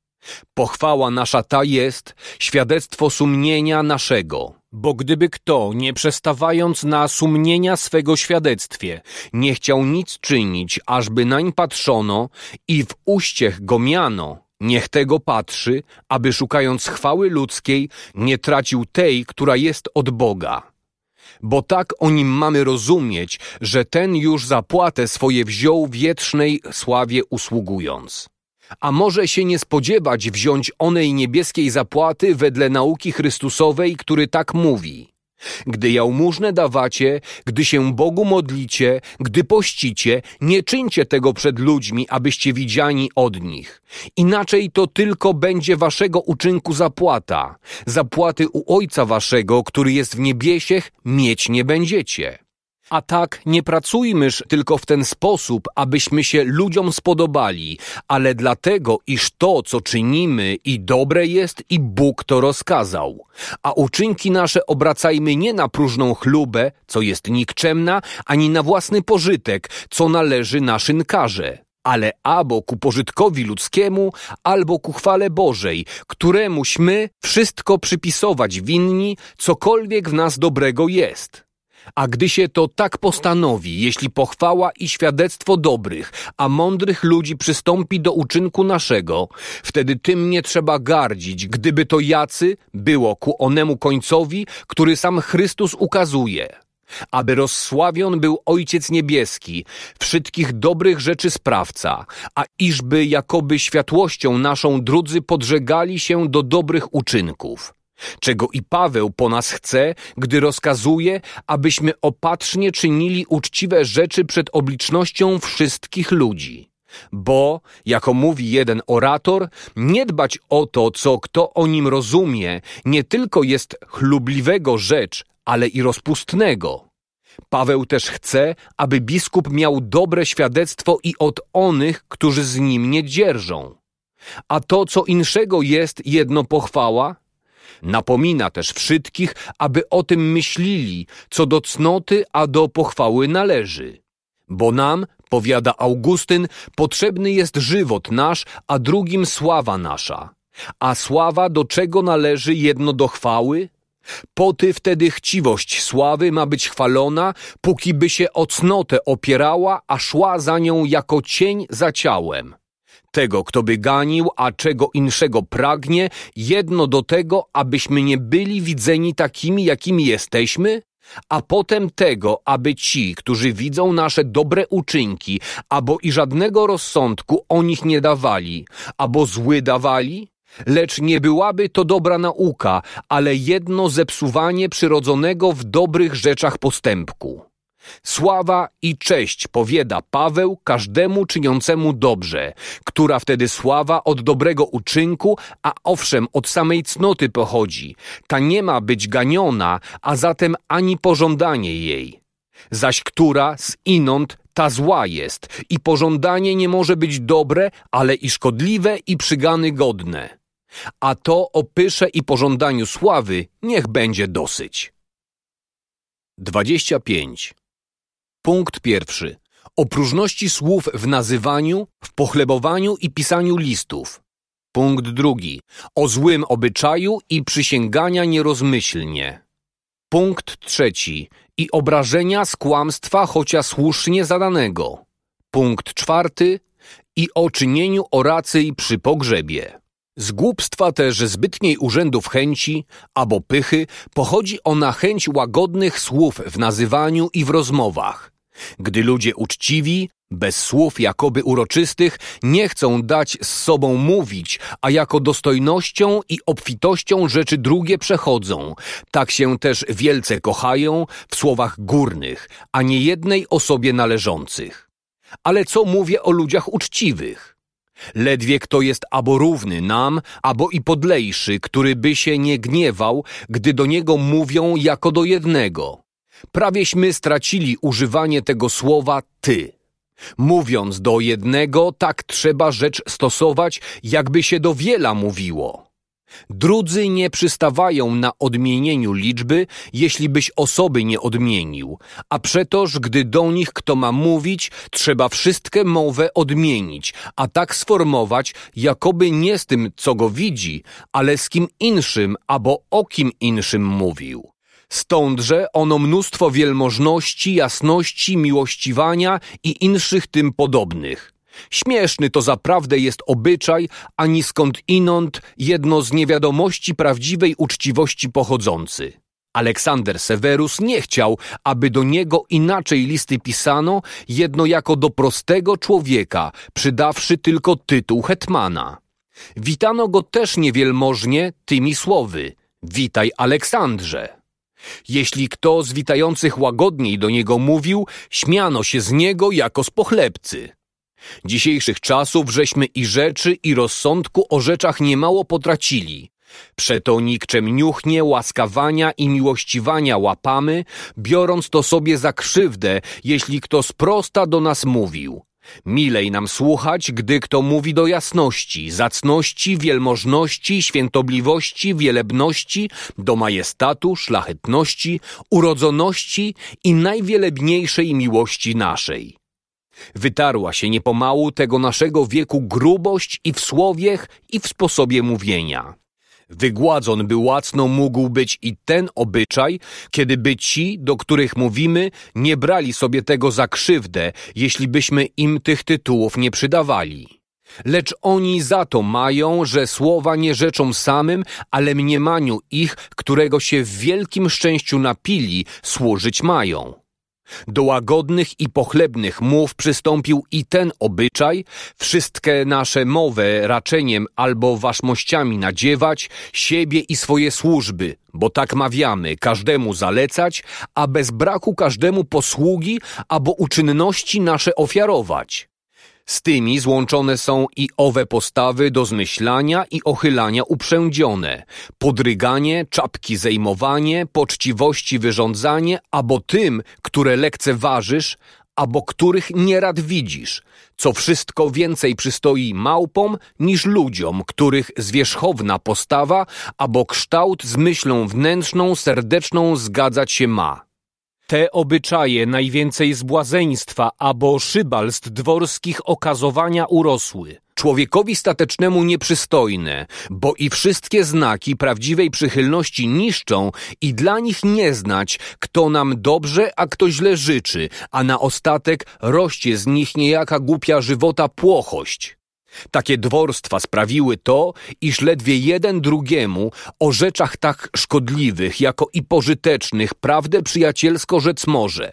pochwała nasza ta jest świadectwo sumienia naszego, bo gdyby kto, nie przestawając na sumienia swego świadectwie, nie chciał nic czynić, ażby nań patrzono i w uściech go miano, Niech tego patrzy, aby szukając chwały ludzkiej, nie tracił tej, która jest od Boga. Bo tak o nim mamy rozumieć, że ten już zapłatę swoje wziął wietrznej sławie usługując. A może się nie spodziewać wziąć onej niebieskiej zapłaty wedle nauki Chrystusowej, który tak mówi – gdy jałmużnę dawacie, gdy się Bogu modlicie, gdy pościcie, nie czyńcie tego przed ludźmi, abyście widziani od nich. Inaczej to tylko będzie waszego uczynku zapłata. Zapłaty u Ojca waszego, który jest w niebiesiech, mieć nie będziecie. A tak nie pracujmyż tylko w ten sposób, abyśmy się ludziom spodobali, ale dlatego, iż to, co czynimy i dobre jest i Bóg to rozkazał. A uczynki nasze obracajmy nie na próżną chlubę, co jest nikczemna, ani na własny pożytek, co należy karze, ale albo ku pożytkowi ludzkiemu, albo ku chwale Bożej, któremuśmy wszystko przypisować winni, cokolwiek w nas dobrego jest. A gdy się to tak postanowi, jeśli pochwała i świadectwo dobrych, a mądrych ludzi przystąpi do uczynku naszego, wtedy tym nie trzeba gardzić, gdyby to jacy było ku onemu końcowi, który sam Chrystus ukazuje. Aby rozsławion był Ojciec Niebieski, wszystkich dobrych rzeczy sprawca, a iżby jakoby światłością naszą drudzy podżegali się do dobrych uczynków. Czego i Paweł po nas chce, gdy rozkazuje, abyśmy opatrznie czynili uczciwe rzeczy przed oblicznością wszystkich ludzi. Bo, jako mówi jeden orator, nie dbać o to, co kto o nim rozumie, nie tylko jest chlubliwego rzecz, ale i rozpustnego. Paweł też chce, aby biskup miał dobre świadectwo i od onych, którzy z nim nie dzierżą. A to, co inszego jest jedno pochwała, Napomina też wszystkich, aby o tym myślili, co do cnoty, a do pochwały należy. Bo nam, powiada Augustyn, potrzebny jest żywot nasz, a drugim sława nasza. A sława do czego należy jedno do chwały? Poty wtedy chciwość sławy ma być chwalona, póki by się o cnotę opierała, a szła za nią jako cień za ciałem tego, kto by ganił, a czego inszego pragnie, jedno do tego, abyśmy nie byli widzeni takimi, jakimi jesteśmy? a potem tego, aby ci, którzy widzą nasze dobre uczynki, albo i żadnego rozsądku o nich nie dawali, albo zły dawali? Lecz nie byłaby to dobra nauka, ale jedno zepsuwanie przyrodzonego w dobrych rzeczach postępku. Sława i cześć powiada Paweł każdemu czyniącemu dobrze, która wtedy sława od dobrego uczynku, a owszem od samej cnoty pochodzi. Ta nie ma być ganiona, a zatem ani pożądanie jej. Zaś która z inąd ta zła jest i pożądanie nie może być dobre, ale i szkodliwe i przygany godne. A to o pysze i pożądaniu sławy niech będzie dosyć. 25. Punkt pierwszy. O próżności słów w nazywaniu, w pochlebowaniu i pisaniu listów. Punkt drugi. O złym obyczaju i przysięgania nierozmyślnie. Punkt trzeci. I obrażenia z kłamstwa, chociaż słusznie zadanego. Punkt czwarty. I o czynieniu oracji przy pogrzebie. Z głupstwa też zbytniej urzędów chęci, albo pychy, pochodzi ona chęć łagodnych słów w nazywaniu i w rozmowach, gdy ludzie uczciwi, bez słów jakoby uroczystych, nie chcą dać z sobą mówić, a jako dostojnością i obfitością rzeczy drugie przechodzą, tak się też wielce kochają w słowach górnych, a nie jednej osobie należących. Ale co mówię o ludziach uczciwych? Ledwie kto jest abo równy nam, abo i podlejszy, który by się nie gniewał, gdy do niego mówią jako do jednego. Prawieśmy stracili używanie tego słowa ty. Mówiąc do jednego, tak trzeba rzecz stosować, jakby się do wiela mówiło. Drudzy nie przystawają na odmienieniu liczby, jeśli byś osoby nie odmienił, a przetoż, gdy do nich kto ma mówić, trzeba wszystkie mowę odmienić, a tak sformować, jakoby nie z tym, co go widzi, ale z kim inszym, albo o kim inszym mówił. Stądże ono mnóstwo wielmożności, jasności, miłościwania i inszych tym podobnych. Śmieszny to zaprawdę jest obyczaj, ani skąd inąd jedno z niewiadomości prawdziwej uczciwości pochodzący. Aleksander Severus nie chciał, aby do niego inaczej listy pisano, jedno jako do prostego człowieka, przydawszy tylko tytuł hetmana. Witano go też niewielmożnie tymi słowy: Witaj, Aleksandrze! Jeśli kto z witających łagodniej do niego mówił, śmiano się z niego jako z pochlebcy. Dzisiejszych czasów żeśmy i rzeczy, i rozsądku o rzeczach niemało potracili. Przeto nikczemniuchnie łaskawania i miłościwania łapamy, biorąc to sobie za krzywdę, jeśli kto sprosta do nas mówił. Milej nam słuchać, gdy kto mówi do jasności, zacności, wielmożności, świętobliwości, wielebności, do majestatu, szlachetności, urodzoności i najwielebniejszej miłości naszej. Wytarła się niepomału tego naszego wieku grubość i w słowiech, i w sposobie mówienia. Wygładzon by łacno mógł być i ten obyczaj, kiedyby ci, do których mówimy, nie brali sobie tego za krzywdę, jeśli byśmy im tych tytułów nie przydawali. Lecz oni za to mają, że słowa nie rzeczą samym, ale mniemaniu ich, którego się w wielkim szczęściu napili, służyć mają. Do łagodnych i pochlebnych mów przystąpił i ten obyczaj, wszystkie nasze mowy raczeniem albo waszmościami nadziewać, siebie i swoje służby, bo tak mawiamy, każdemu zalecać, a bez braku każdemu posługi, albo uczynności nasze ofiarować. Z tymi złączone są i owe postawy do zmyślania i ochylania uprzędzione, podryganie, czapki zejmowanie, poczciwości wyrządzanie, albo tym, które lekceważysz, albo których nierad widzisz, co wszystko więcej przystoi małpom niż ludziom, których zwierzchowna postawa albo kształt z myślą wnętrzną, serdeczną zgadzać się ma. Te obyczaje najwięcej z błazeństwa, abo szybalst dworskich okazowania urosły. Człowiekowi statecznemu nieprzystojne, bo i wszystkie znaki prawdziwej przychylności niszczą i dla nich nie znać, kto nam dobrze, a kto źle życzy, a na ostatek rośnie z nich niejaka głupia żywota płochość. Takie dworstwa sprawiły to, iż ledwie jeden drugiemu o rzeczach tak szkodliwych, jako i pożytecznych, prawdę przyjacielsko rzec może.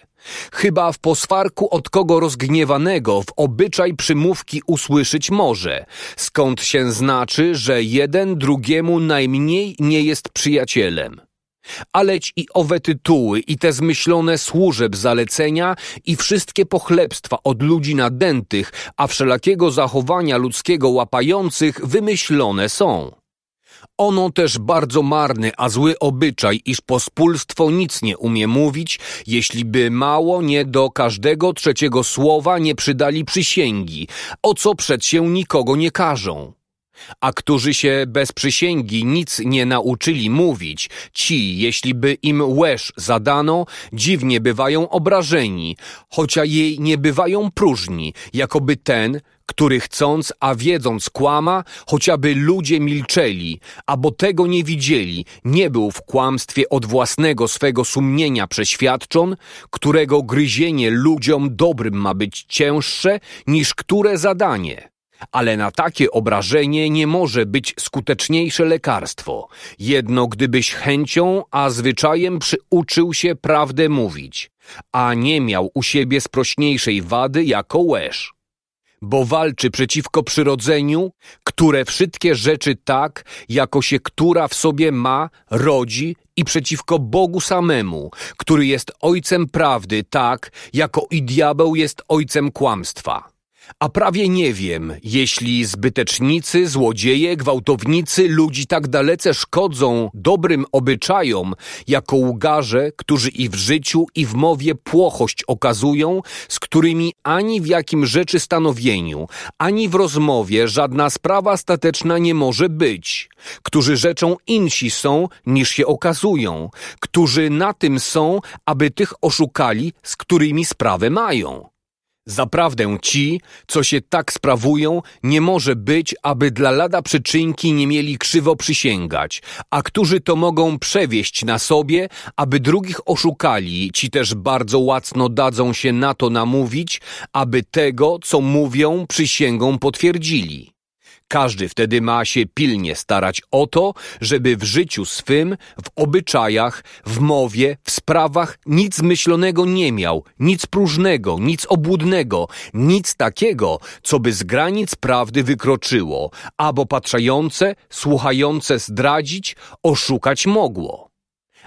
Chyba w posfarku od kogo rozgniewanego w obyczaj przymówki usłyszeć może, skąd się znaczy, że jeden drugiemu najmniej nie jest przyjacielem. Aleć i owe tytuły, i te zmyślone służeb zalecenia, i wszystkie pochlebstwa od ludzi nadętych, a wszelakiego zachowania ludzkiego łapających wymyślone są. Ono też bardzo marny, a zły obyczaj, iż pospólstwo nic nie umie mówić, jeśli by mało nie do każdego trzeciego słowa nie przydali przysięgi, o co przed się nikogo nie każą. A którzy się bez przysięgi nic nie nauczyli mówić, ci, jeśli by im łeż zadano, dziwnie bywają obrażeni, chociaż jej nie bywają próżni, jakoby ten, który chcąc, a wiedząc kłama, chociażby ludzie milczeli, albo tego nie widzieli, nie był w kłamstwie od własnego swego sumienia przeświadczon, którego gryzienie ludziom dobrym ma być cięższe niż które zadanie. Ale na takie obrażenie nie może być skuteczniejsze lekarstwo. Jedno gdybyś chęcią, a zwyczajem przyuczył się prawdę mówić, a nie miał u siebie sprośniejszej wady jako łeż. Bo walczy przeciwko przyrodzeniu, które wszystkie rzeczy tak, jako się która w sobie ma, rodzi i przeciwko Bogu samemu, który jest ojcem prawdy tak, jako i diabeł jest ojcem kłamstwa a prawie nie wiem, jeśli zbytecznicy, złodzieje, gwałtownicy ludzi tak dalece szkodzą dobrym obyczajom, jako łgarze, którzy i w życiu, i w mowie płochość okazują, z którymi ani w jakim rzeczy stanowieniu, ani w rozmowie żadna sprawa stateczna nie może być, którzy rzeczą insi są, niż się okazują, którzy na tym są, aby tych oszukali, z którymi sprawę mają Zaprawdę ci, co się tak sprawują, nie może być, aby dla lada przyczynki nie mieli krzywo przysięgać, a którzy to mogą przewieść na sobie, aby drugich oszukali, ci też bardzo łacno dadzą się na to namówić, aby tego, co mówią, przysięgą potwierdzili. Każdy wtedy ma się pilnie starać o to, żeby w życiu swym, w obyczajach, w mowie, w sprawach nic myślonego nie miał, nic próżnego, nic obłudnego, nic takiego, co by z granic prawdy wykroczyło, albo patrzające, słuchające zdradzić, oszukać mogło.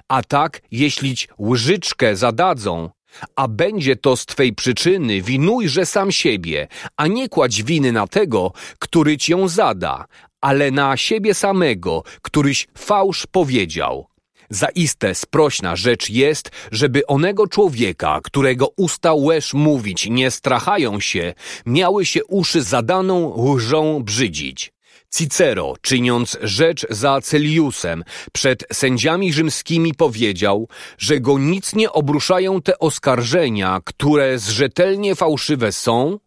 A tak, jeślić łyżyczkę zadadzą, a będzie to z Twej przyczyny, winujże sam siebie, a nie kładź winy na tego, który ci ją zada, ale na siebie samego, któryś fałsz powiedział. Zaiste sprośna rzecz jest, żeby onego człowieka, którego usta łeż mówić nie strachają się, miały się uszy zadaną łżą brzydzić. Cicero, czyniąc rzecz za Celiusem, przed sędziami rzymskimi powiedział, że go nic nie obruszają te oskarżenia, które zrzetelnie fałszywe są,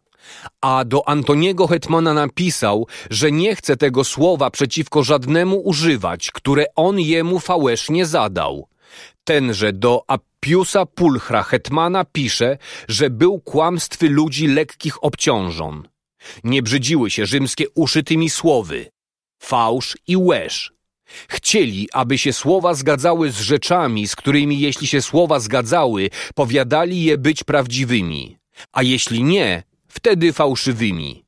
a do Antoniego Hetmana napisał, że nie chce tego słowa przeciwko żadnemu używać, które on jemu fałesznie zadał. Tenże do Appiusa Pulchra Hetmana pisze, że był kłamstwy ludzi lekkich obciążon. Nie brzydziły się rzymskie uszy tymi słowy, fałsz i łeż. Chcieli, aby się słowa zgadzały z rzeczami, z którymi jeśli się słowa zgadzały, powiadali je być prawdziwymi, a jeśli nie, wtedy fałszywymi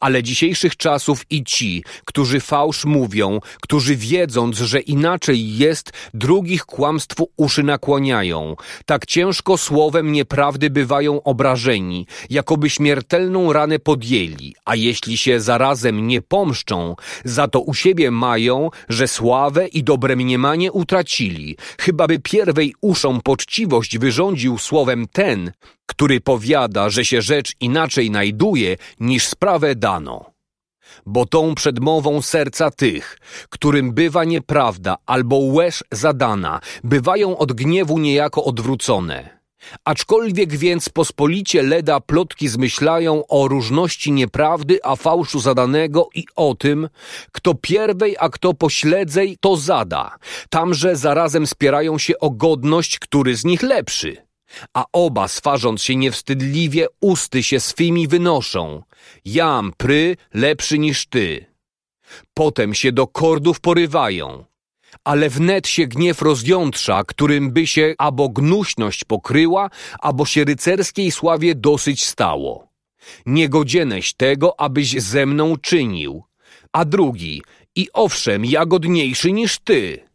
ale dzisiejszych czasów i ci, którzy fałsz mówią, którzy wiedząc, że inaczej jest, drugich kłamstwu uszy nakłaniają. Tak ciężko słowem nieprawdy bywają obrażeni, jakoby śmiertelną ranę podjęli, a jeśli się zarazem nie pomszczą, za to u siebie mają, że sławę i dobre mniemanie utracili, chyba by pierwej uszą poczciwość wyrządził słowem ten, który powiada, że się rzecz inaczej najduje, niż sprawę dano. Bo tą przedmową serca tych, którym bywa nieprawda albo łeż zadana, bywają od gniewu niejako odwrócone. Aczkolwiek więc pospolicie leda plotki zmyślają o różności nieprawdy, a fałszu zadanego i o tym, kto pierwej, a kto pośledzej, to zada. Tamże zarazem spierają się o godność, który z nich lepszy. A oba, swarząc się niewstydliwie, usty się swymi wynoszą. Jam, pry, lepszy niż ty. Potem się do kordów porywają. Ale wnet się gniew rozjątrza, którym by się albo gnuśność pokryła, albo się rycerskiej sławie dosyć stało. Niegodzieneś tego, abyś ze mną czynił. A drugi, i owszem, ja godniejszy niż ty.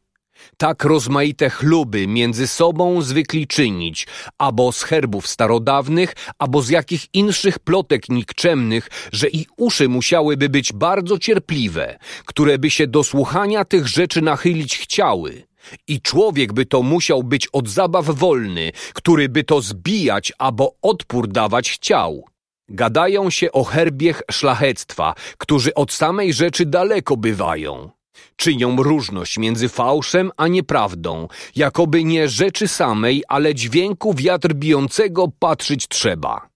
Tak rozmaite chluby między sobą zwykli czynić, albo z herbów starodawnych, albo z jakich inszych plotek nikczemnych, że i uszy musiałyby być bardzo cierpliwe, które by się do słuchania tych rzeczy nachylić chciały. I człowiek by to musiał być od zabaw wolny, który by to zbijać albo odpór dawać chciał. Gadają się o herbiech szlachectwa, którzy od samej rzeczy daleko bywają. Czynią różność między fałszem a nieprawdą, jakoby nie rzeczy samej, ale dźwięku wiatr bijącego patrzeć trzeba.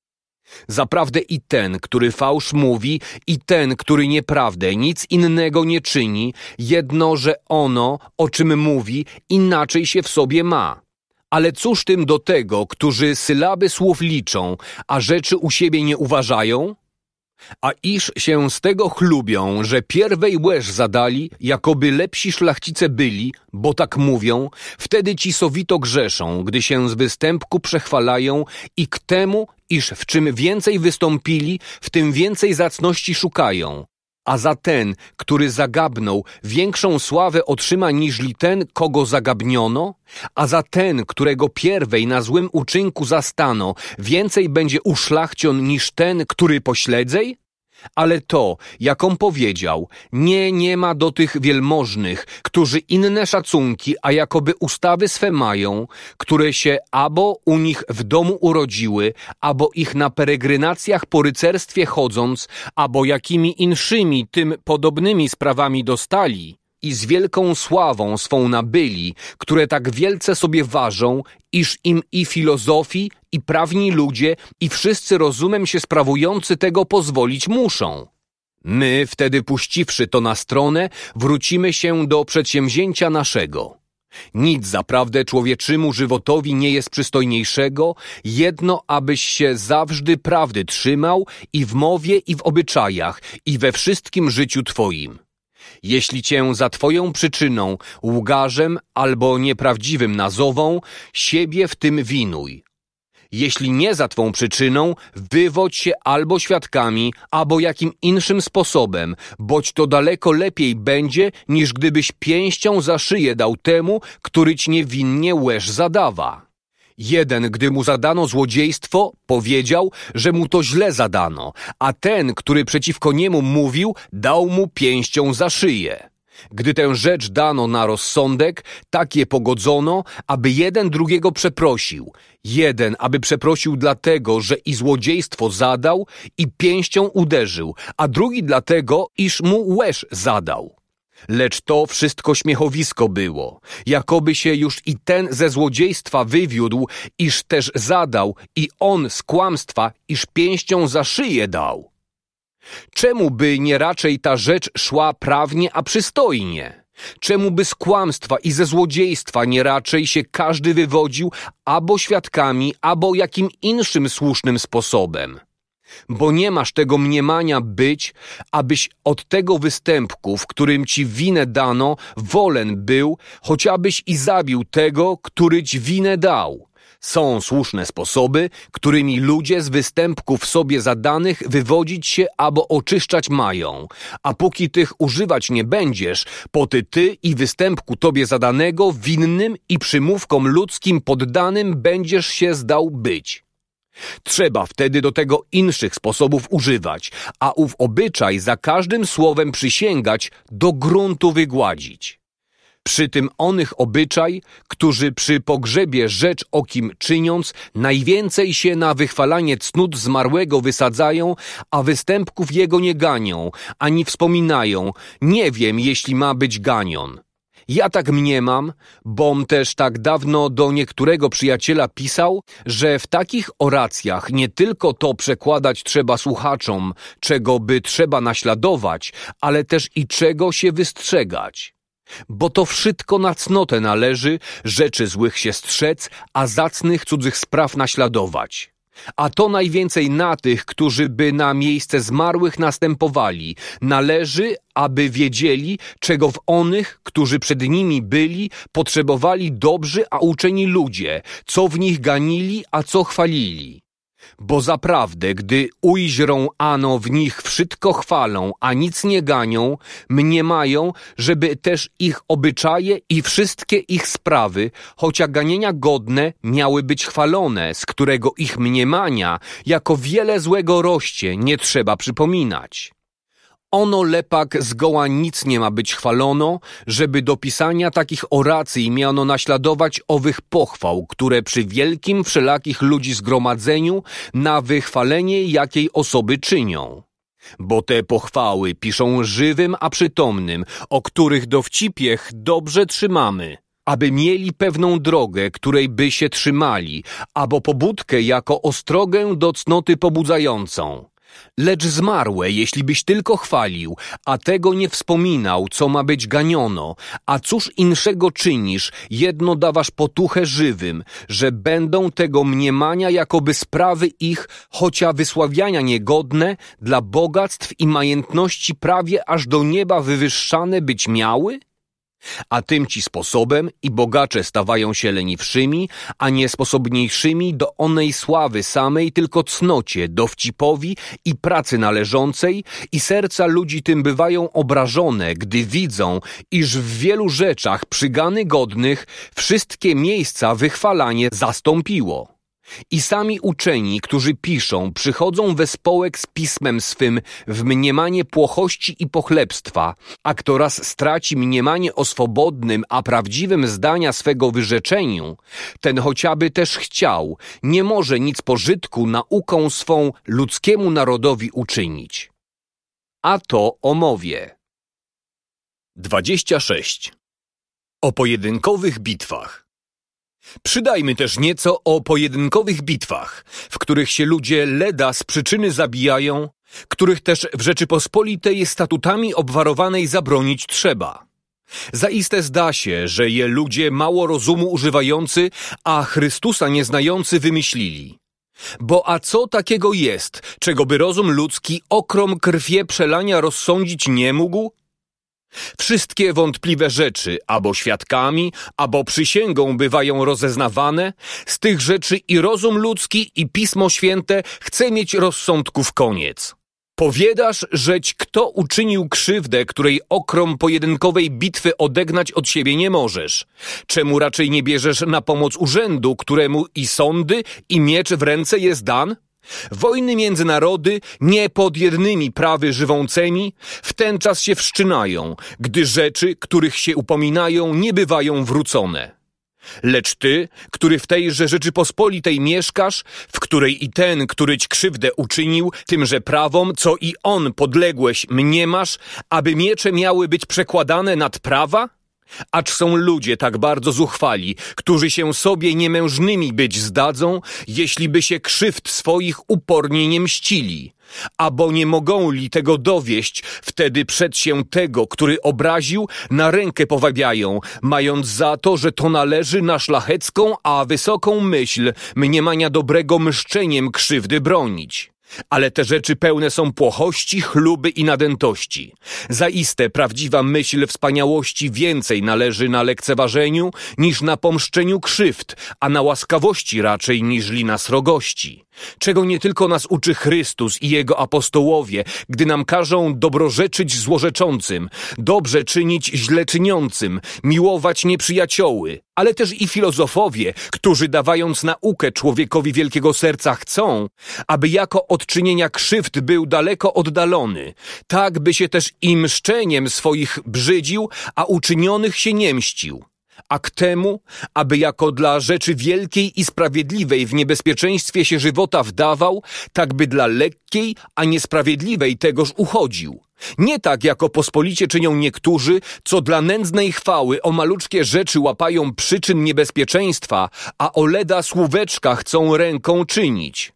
Zaprawdę i ten, który fałsz mówi, i ten, który nieprawdę nic innego nie czyni, jedno, że ono, o czym mówi, inaczej się w sobie ma. Ale cóż tym do tego, którzy sylaby słów liczą, a rzeczy u siebie nie uważają? A iż się z tego chlubią, że pierwej łeż zadali, jakoby lepsi szlachcice byli, bo tak mówią, wtedy ci sowito grzeszą, gdy się z występku przechwalają i k temu, iż w czym więcej wystąpili, w tym więcej zacności szukają a za ten, który zagabnął, większą sławę otrzyma niżli ten, kogo zagabniono, a za ten, którego pierwej na złym uczynku zastano, więcej będzie uszlachcion niż ten, który pośledzej? ale to, jaką powiedział, nie, nie ma do tych wielmożnych, którzy inne szacunki, a jakoby ustawy swe mają, które się albo u nich w domu urodziły, albo ich na peregrynacjach po rycerstwie chodząc, albo jakimi inszymi tym podobnymi sprawami dostali, i z wielką sławą swą nabyli, które tak wielce sobie ważą, iż im i filozofii, i prawni ludzie, i wszyscy rozumem się sprawujący tego pozwolić muszą. My, wtedy puściwszy to na stronę, wrócimy się do przedsięwzięcia naszego. Nic zaprawdę człowieczymu żywotowi nie jest przystojniejszego, jedno abyś się zawsze prawdy trzymał i w mowie i w obyczajach i we wszystkim życiu twoim. Jeśli cię za twoją przyczyną, łgarzem albo nieprawdziwym nazową, siebie w tym winuj. Jeśli nie za twą przyczyną, wywodź się albo świadkami, albo jakim inszym sposobem, boć to daleko lepiej będzie, niż gdybyś pięścią za szyję dał temu, który ci niewinnie łeż zadawa. Jeden, gdy mu zadano złodziejstwo, powiedział, że mu to źle zadano, a ten, który przeciwko niemu mówił, dał mu pięścią za szyję. Gdy tę rzecz dano na rozsądek, tak je pogodzono, aby jeden drugiego przeprosił. Jeden, aby przeprosił dlatego, że i złodziejstwo zadał, i pięścią uderzył, a drugi dlatego, iż mu łeż zadał. Lecz to wszystko śmiechowisko było, jakoby się już i ten ze złodziejstwa wywiódł, iż też zadał, i on z kłamstwa, iż pięścią za szyję dał. Czemu by nie raczej ta rzecz szła prawnie, a przystojnie? Czemu by z kłamstwa i ze złodziejstwa nie raczej się każdy wywodził, albo świadkami, albo jakim inszym słusznym sposobem? bo nie masz tego mniemania być, abyś od tego występku, w którym ci winę dano, wolen był, chociażbyś i zabił tego, który ci winę dał. Są słuszne sposoby, którymi ludzie z występków sobie zadanych wywodzić się albo oczyszczać mają, a póki tych używać nie będziesz, poty ty i występku tobie zadanego winnym i przymówkom ludzkim poddanym będziesz się zdał być. Trzeba wtedy do tego inszych sposobów używać, a ów obyczaj za każdym słowem przysięgać do gruntu wygładzić. Przy tym onych obyczaj, którzy przy pogrzebie rzecz o kim czyniąc, najwięcej się na wychwalanie cnót zmarłego wysadzają, a występków jego nie ganią, ani wspominają, nie wiem, jeśli ma być ganion. Ja tak mniemam, bom też tak dawno do niektórego przyjaciela pisał, że w takich oracjach nie tylko to przekładać trzeba słuchaczom, czego by trzeba naśladować, ale też i czego się wystrzegać. Bo to wszystko na cnotę należy, rzeczy złych się strzec, a zacnych cudzych spraw naśladować. A to najwięcej na tych, którzy by na miejsce zmarłych następowali. Należy, aby wiedzieli, czego w onych, którzy przed nimi byli, potrzebowali dobrzy, a uczeni ludzie, co w nich ganili, a co chwalili. Bo zaprawdę, gdy ujrzą ano w nich wszystko chwalą, a nic nie ganią, mniemają, żeby też ich obyczaje i wszystkie ich sprawy, chocia ganienia godne, miały być chwalone, z którego ich mniemania, jako wiele złego roście, nie trzeba przypominać. Ono lepak zgoła nic nie ma być chwalono, żeby do pisania takich oracji miano naśladować owych pochwał, które przy wielkim wszelakich ludzi zgromadzeniu na wychwalenie jakiej osoby czynią. Bo te pochwały piszą żywym a przytomnym, o których dowcipiech dobrze trzymamy aby mieli pewną drogę, której by się trzymali, albo pobudkę jako ostrogę do cnoty pobudzającą lecz zmarłe, jeśli byś tylko chwalił, a tego nie wspominał, co ma być ganiono, a cóż inszego czynisz, jedno dawasz potuchę żywym, że będą tego mniemania jakoby sprawy ich, chocia wysławiania niegodne, dla bogactw i majętności prawie aż do nieba wywyższane być miały? A tym ci sposobem i bogacze stawają się leniwszymi, a niesposobniejszymi do onej sławy samej, tylko cnocie, dowcipowi i pracy należącej, i serca ludzi tym bywają obrażone, gdy widzą, iż w wielu rzeczach przygany godnych wszystkie miejsca wychwalanie zastąpiło. I sami uczeni, którzy piszą, przychodzą wespołek z pismem swym w mniemanie płochości i pochlebstwa, a kto raz straci mniemanie o swobodnym, a prawdziwym zdania swego wyrzeczeniu, ten chociażby też chciał, nie może nic pożytku nauką swą ludzkiemu narodowi uczynić. A to omowie. 26. O pojedynkowych bitwach Przydajmy też nieco o pojedynkowych bitwach, w których się ludzie leda z przyczyny zabijają, których też w Rzeczypospolitej statutami obwarowanej zabronić trzeba. Zaiste zda się, że je ludzie mało rozumu używający, a Chrystusa nieznający wymyślili. Bo a co takiego jest, czego by rozum ludzki okrom krwie przelania rozsądzić nie mógł? Wszystkie wątpliwe rzeczy, albo świadkami, albo przysięgą bywają rozeznawane, z tych rzeczy i rozum ludzki, i Pismo Święte chce mieć rozsądków koniec. Powiedasz, żeć kto uczynił krzywdę, której okrom pojedynkowej bitwy odegnać od siebie nie możesz? Czemu raczej nie bierzesz na pomoc urzędu, któremu i sądy, i miecz w ręce jest dan? Wojny między narody, nie pod jednymi prawy żywącemi, w ten czas się wszczynają, gdy rzeczy, których się upominają, nie bywają wrócone. Lecz ty, który w tejże Rzeczypospolitej mieszkasz, w której i ten, któryć krzywdę uczynił, tymże prawom, co i on podległeś, mniemasz, masz, aby miecze miały być przekładane nad prawa? Acz są ludzie tak bardzo zuchwali, którzy się sobie niemężnymi być zdadzą, jeśliby się krzywd swoich upornie nie mścili. A bo nie mogą li tego dowieść, wtedy przed się tego, który obraził, na rękę powabiają, mając za to, że to należy na szlachecką, a wysoką myśl mniemania dobrego mszczeniem krzywdy bronić. Ale te rzeczy pełne są płochości, chluby i nadętości. Zaiste prawdziwa myśl wspaniałości więcej należy na lekceważeniu niż na pomszczeniu krzywd, a na łaskawości raczej niżli na srogości. Czego nie tylko nas uczy Chrystus i Jego apostołowie, gdy nam każą dobrorzeczyć złorzeczącym, dobrze czynić źle czyniącym, miłować nieprzyjacioły, ale też i filozofowie, którzy dawając naukę człowiekowi wielkiego serca chcą, aby jako odczynienia krzywd był daleko oddalony, tak by się też i mszczeniem swoich brzydził, a uczynionych się nie mścił a k temu, aby jako dla rzeczy wielkiej i sprawiedliwej w niebezpieczeństwie się żywota wdawał, tak by dla lekkiej, a niesprawiedliwej tegoż uchodził. Nie tak, jako pospolicie czynią niektórzy, co dla nędznej chwały o maluczkie rzeczy łapają przyczyn niebezpieczeństwa, a o leda słóweczka chcą ręką czynić.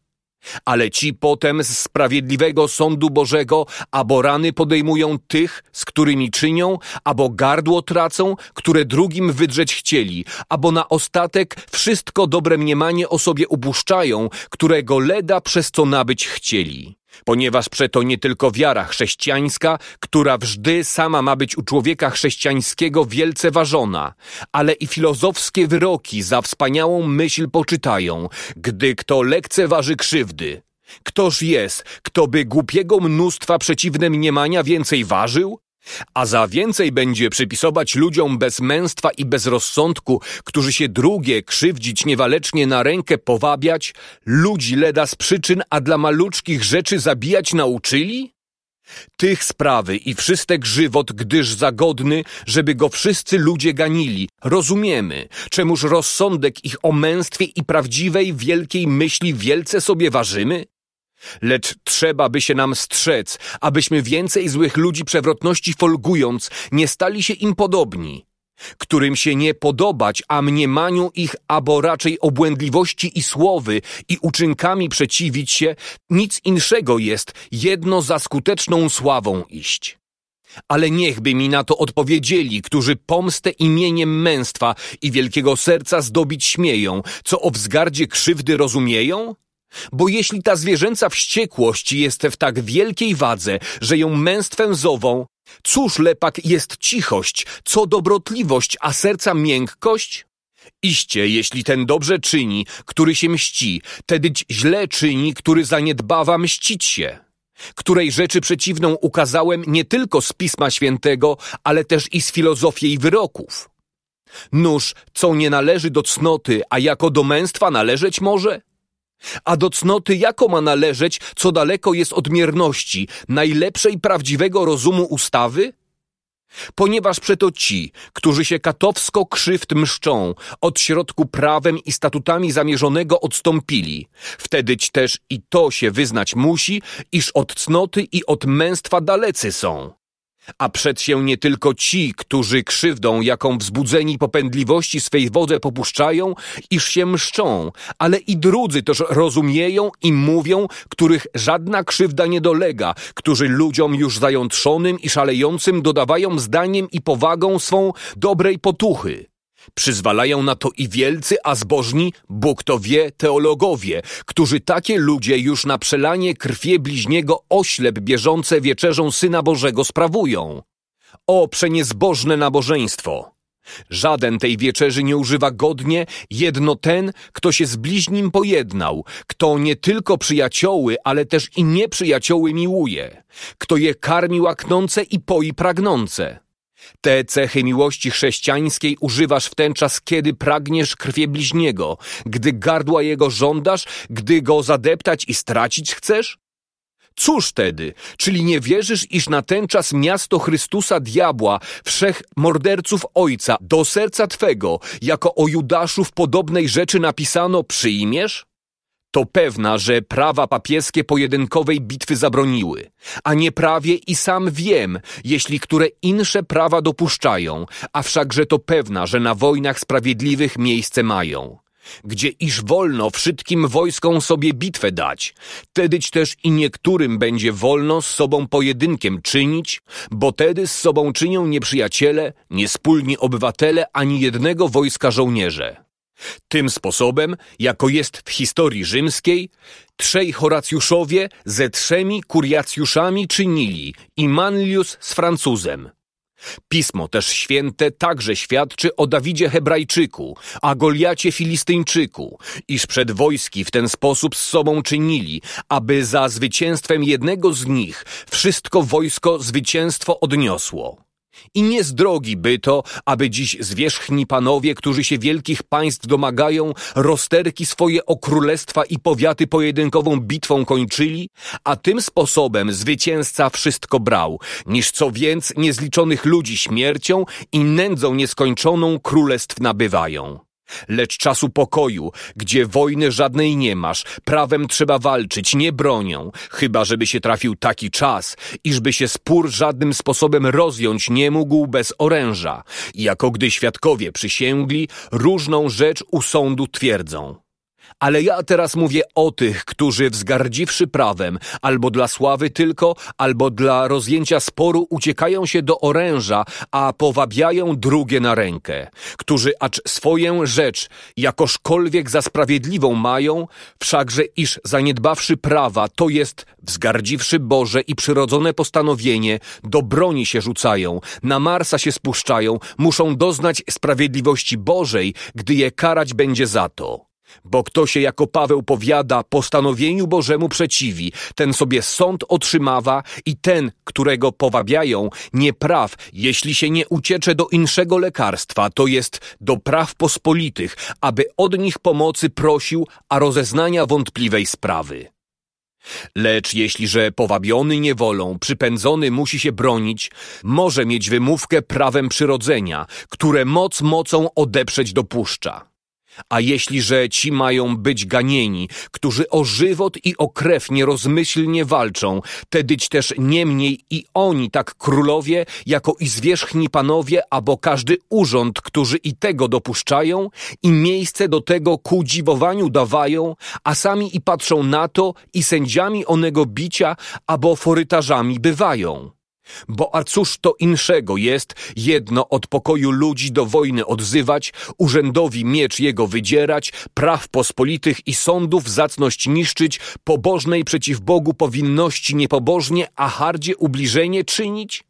Ale ci potem z sprawiedliwego sądu Bożego albo rany podejmują tych, z którymi czynią, albo gardło tracą, które drugim wydrzeć chcieli, albo na ostatek wszystko dobre mniemanie o sobie upuszczają, którego leda przez co nabyć chcieli. Ponieważ przeto nie tylko wiara chrześcijańska, która wżdy sama ma być u człowieka chrześcijańskiego wielce ważona, ale i filozofskie wyroki za wspaniałą myśl poczytają, gdy kto lekceważy krzywdy. Ktoż jest, kto by głupiego mnóstwa przeciwne mniemania więcej ważył? A za więcej będzie przypisować ludziom bez męstwa i bez rozsądku, którzy się drugie krzywdzić niewalecznie na rękę powabiać, ludzi leda z przyczyn, a dla maluczkich rzeczy zabijać nauczyli? Tych sprawy i wszystek żywot, gdyż zagodny, żeby go wszyscy ludzie ganili. Rozumiemy, czemuż rozsądek ich o męstwie i prawdziwej wielkiej myśli wielce sobie ważymy? Lecz trzeba by się nam strzec, abyśmy więcej złych ludzi przewrotności folgując nie stali się im podobni, którym się nie podobać, a mniemaniu ich, albo raczej obłędliwości i słowy i uczynkami przeciwić się, nic inszego jest, jedno za skuteczną sławą iść. Ale niechby mi na to odpowiedzieli, którzy pomstę imieniem męstwa i wielkiego serca zdobić śmieją, co o wzgardzie krzywdy rozumieją? Bo jeśli ta zwierzęca wściekłość jest w tak wielkiej wadze, że ją męstwem zową, cóż lepak jest cichość, co dobrotliwość, a serca miękkość? Iście, jeśli ten dobrze czyni, który się mści, tedy źle czyni, który zaniedbawa mścić się. Której rzeczy przeciwną ukazałem nie tylko z Pisma Świętego, ale też i z filozofii i wyroków. Nóż, co nie należy do cnoty, a jako do męstwa należeć może? A do cnoty jako ma należeć, co daleko jest odmierności, najlepszej prawdziwego rozumu ustawy? Ponieważ przeto ci, którzy się katowsko krzywd mszczą, od środku prawem i statutami zamierzonego odstąpili, wtedyć też i to się wyznać musi, iż od cnoty i od męstwa dalecy są. A przed się nie tylko ci, którzy krzywdą, jaką wzbudzeni popędliwości swej wodze popuszczają, iż się mszczą, ale i drudzy też rozumieją i mówią, których żadna krzywda nie dolega, którzy ludziom już zajątrzonym i szalejącym dodawają zdaniem i powagą swą dobrej potuchy. Przyzwalają na to i wielcy, a zbożni, Bóg to wie, teologowie, którzy takie ludzie już na przelanie krwie bliźniego oślep bieżące wieczerzą Syna Bożego sprawują. O przeniezbożne nabożeństwo! Żaden tej wieczerzy nie używa godnie, jedno ten, kto się z bliźnim pojednał, kto nie tylko przyjacioły, ale też i nieprzyjacioły miłuje, kto je karmi łaknące i poi pragnące te cechy miłości chrześcijańskiej używasz w ten czas, kiedy pragniesz krwie bliźniego, gdy gardła jego żądasz, gdy go zadeptać i stracić chcesz? Cóż wtedy? Czyli nie wierzysz, iż na ten czas miasto Chrystusa diabła, wszech morderców ojca, do serca twego, jako o Judaszu w podobnej rzeczy napisano, przyjmiesz? to pewna, że prawa papieskie pojedynkowej bitwy zabroniły, a nie prawie i sam wiem, jeśli które insze prawa dopuszczają, a wszakże to pewna, że na wojnach sprawiedliwych miejsce mają. Gdzie iż wolno wszystkim wojskom sobie bitwę dać, tedyć też i niektórym będzie wolno z sobą pojedynkiem czynić, bo tedy z sobą czynią nieprzyjaciele, niespólni obywatele ani jednego wojska żołnierze. Tym sposobem, jako jest w historii rzymskiej, trzej Horacjuszowie ze trzemi Kuriacjuszami czynili i Manlius z Francuzem. Pismo też święte także świadczy o Dawidzie Hebrajczyku, a Goliacie Filistyńczyku, iż przed wojski w ten sposób z sobą czynili, aby za zwycięstwem jednego z nich wszystko wojsko zwycięstwo odniosło. I nie z drogi by to, aby dziś zwierzchni panowie, którzy się wielkich państw domagają, rozterki swoje o królestwa i powiaty pojedynkową bitwą kończyli, a tym sposobem zwycięzca wszystko brał, niż co więc niezliczonych ludzi śmiercią i nędzą nieskończoną królestw nabywają lecz czasu pokoju, gdzie wojny żadnej nie masz, prawem trzeba walczyć, nie bronią, chyba żeby się trafił taki czas, iżby się spór żadnym sposobem rozjąć nie mógł bez oręża, jako gdy świadkowie przysięgli, różną rzecz u sądu twierdzą. Ale ja teraz mówię o tych, którzy wzgardziwszy prawem, albo dla sławy tylko, albo dla rozjęcia sporu uciekają się do oręża, a powabiają drugie na rękę, którzy acz swoją rzecz jakożkolwiek za sprawiedliwą mają, wszakże iż zaniedbawszy prawa, to jest wzgardziwszy Boże i przyrodzone postanowienie, do broni się rzucają, na Marsa się spuszczają, muszą doznać sprawiedliwości Bożej, gdy je karać będzie za to. Bo kto się jako Paweł powiada, postanowieniu Bożemu przeciwi, ten sobie sąd otrzymawa i ten, którego powabiają, nie praw, jeśli się nie uciecze do inszego lekarstwa, to jest do praw pospolitych, aby od nich pomocy prosił, a rozeznania wątpliwej sprawy. Lecz jeśli że powabiony niewolą, przypędzony musi się bronić, może mieć wymówkę prawem przyrodzenia, które moc mocą odeprzeć dopuszcza. A jeśli że ci mają być ganieni, którzy o żywot i o krew nierozmyślnie walczą, tedyć też niemniej i oni tak królowie, jako i zwierzchni panowie, abo każdy urząd, którzy i tego dopuszczają i miejsce do tego ku dziwowaniu dawają, a sami i patrzą na to i sędziami onego bicia, abo forytarzami bywają. Bo a cóż to inszego jest jedno od pokoju ludzi do wojny odzywać, urzędowi miecz jego wydzierać, praw pospolitych i sądów zacność niszczyć, pobożnej przeciw Bogu powinności niepobożnie, a hardzie ubliżenie czynić?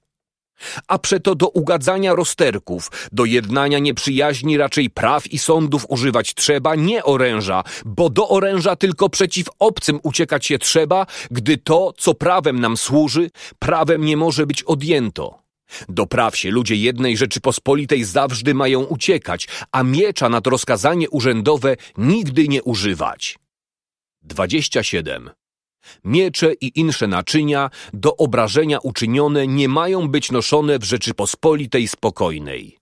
A przeto do ugadzania rozterków, do jednania nieprzyjaźni raczej praw i sądów używać trzeba, nie oręża, bo do oręża tylko przeciw obcym uciekać się trzeba, gdy to, co prawem nam służy, prawem nie może być odjęto. Do praw się ludzie jednej Rzeczypospolitej zawsze mają uciekać, a miecza nad rozkazanie urzędowe nigdy nie używać. 27. Miecze i insze naczynia do obrażenia uczynione nie mają być noszone w Rzeczypospolitej spokojnej.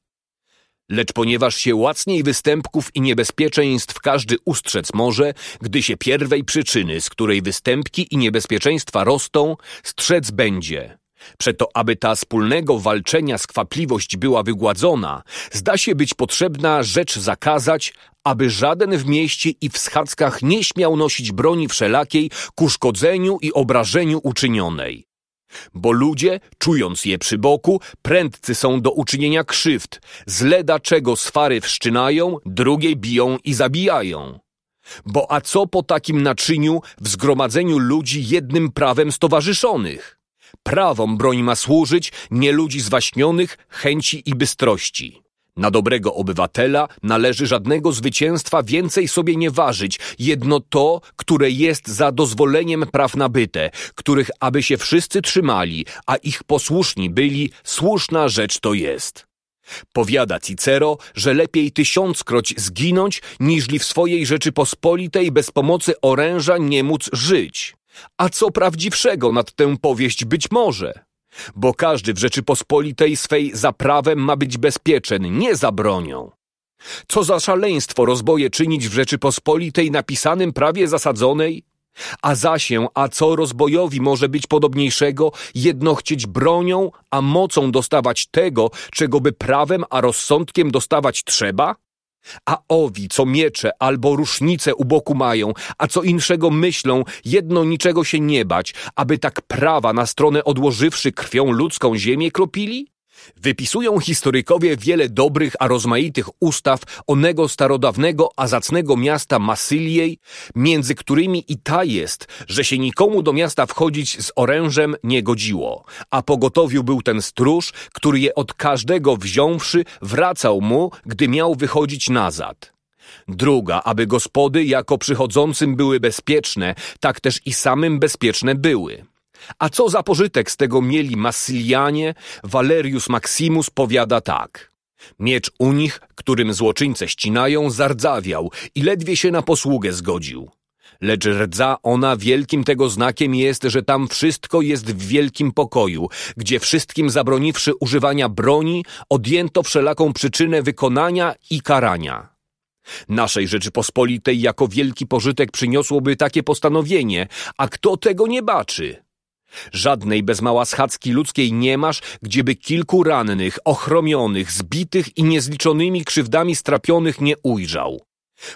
Lecz ponieważ się łacniej występków i niebezpieczeństw każdy ustrzec może, gdy się pierwej przyczyny, z której występki i niebezpieczeństwa rosną, strzec będzie. Przeto, aby ta wspólnego walczenia skwapliwość była wygładzona, zda się być potrzebna rzecz zakazać, aby żaden w mieście i w schadzkach nie śmiał nosić broni wszelakiej ku szkodzeniu i obrażeniu uczynionej. Bo ludzie, czując je przy boku, prędcy są do uczynienia krzywd, zle, leda czego swary wszczynają, drugiej biją i zabijają. Bo a co po takim naczyniu w zgromadzeniu ludzi jednym prawem stowarzyszonych? Prawom broń ma służyć, nie ludzi zwaśnionych, chęci i bystrości. Na dobrego obywatela należy żadnego zwycięstwa więcej sobie nie ważyć, jedno to, które jest za dozwoleniem praw nabyte, których aby się wszyscy trzymali, a ich posłuszni byli, słuszna rzecz to jest. Powiada Cicero, że lepiej tysiąckroć zginąć, niżli w swojej Rzeczypospolitej bez pomocy oręża nie móc żyć. A co prawdziwszego nad tę powieść być może? Bo każdy w Rzeczypospolitej swej za prawem ma być bezpieczen, nie za bronią. Co za szaleństwo rozboje czynić w Rzeczypospolitej napisanym prawie zasadzonej? A się, a co rozbojowi może być podobniejszego, jedno chcieć bronią, a mocą dostawać tego, czego by prawem a rozsądkiem dostawać trzeba? A owi, co miecze albo rusznice u boku mają, a co inszego myślą, jedno niczego się nie bać, aby tak prawa na stronę odłożywszy krwią ludzką ziemię kropili? Wypisują historykowie wiele dobrych, a rozmaitych ustaw onego starodawnego, a zacnego miasta Masyliej, między którymi i ta jest, że się nikomu do miasta wchodzić z orężem nie godziło, a pogotowiu był ten stróż, który je od każdego wziąwszy wracał mu, gdy miał wychodzić nazad. Druga, aby gospody jako przychodzącym były bezpieczne, tak też i samym bezpieczne były. A co za pożytek z tego mieli Masylianie? Valerius Maximus powiada tak. Miecz u nich, którym złoczyńce ścinają, zardzawiał i ledwie się na posługę zgodził. Lecz rdza ona wielkim tego znakiem jest, że tam wszystko jest w wielkim pokoju, gdzie wszystkim zabroniwszy używania broni, odjęto wszelaką przyczynę wykonania i karania. Naszej Rzeczypospolitej jako wielki pożytek przyniosłoby takie postanowienie, a kto tego nie baczy? Żadnej bez mała schadzki ludzkiej nie masz, gdzieby kilku rannych, ochromionych, zbitych i niezliczonymi krzywdami strapionych nie ujrzał.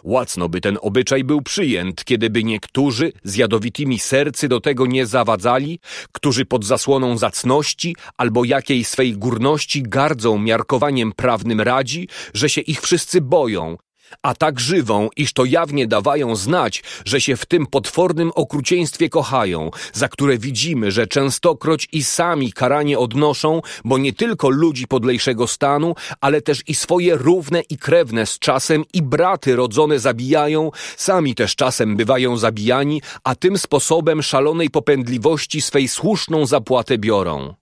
Łacno by ten obyczaj był przyjęt, kiedyby niektórzy z jadowitymi sercy do tego nie zawadzali, którzy pod zasłoną zacności albo jakiej swej górności gardzą miarkowaniem prawnym radzi, że się ich wszyscy boją, a tak żywą, iż to jawnie dawają znać, że się w tym potwornym okrucieństwie kochają, za które widzimy, że częstokroć i sami karanie odnoszą, bo nie tylko ludzi podlejszego stanu, ale też i swoje równe i krewne z czasem i braty rodzone zabijają, sami też czasem bywają zabijani, a tym sposobem szalonej popędliwości swej słuszną zapłatę biorą.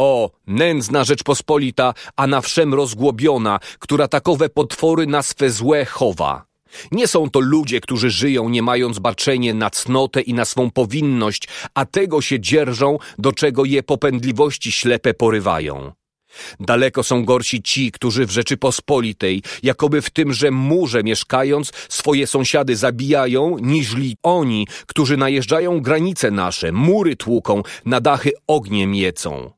O, nędzna Rzeczpospolita, a na wszem rozgłobiona, która takowe potwory na swe złe chowa. Nie są to ludzie, którzy żyją nie mając baczenie na cnotę i na swą powinność, a tego się dzierżą, do czego je popędliwości ślepe porywają. Daleko są gorsi ci, którzy w Rzeczypospolitej, jakoby w tymże murze mieszkając, swoje sąsiady zabijają, niżli oni, którzy najeżdżają granice nasze, mury tłuką, na dachy ogniem jecą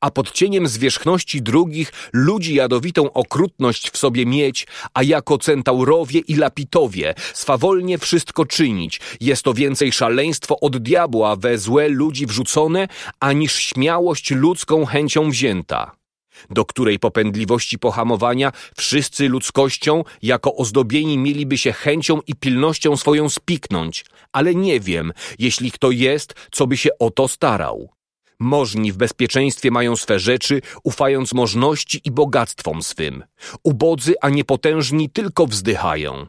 a pod cieniem zwierzchności drugich ludzi jadowitą okrutność w sobie mieć, a jako centaurowie i lapitowie swawolnie wszystko czynić. Jest to więcej szaleństwo od diabła we złe ludzi wrzucone, aniż śmiałość ludzką chęcią wzięta do której popędliwości pohamowania wszyscy ludzkością jako ozdobieni mieliby się chęcią i pilnością swoją spiknąć, ale nie wiem, jeśli kto jest, co by się o to starał. Możni w bezpieczeństwie mają swe rzeczy, ufając możności i bogactwom swym. Ubodzy, a niepotężni tylko wzdychają.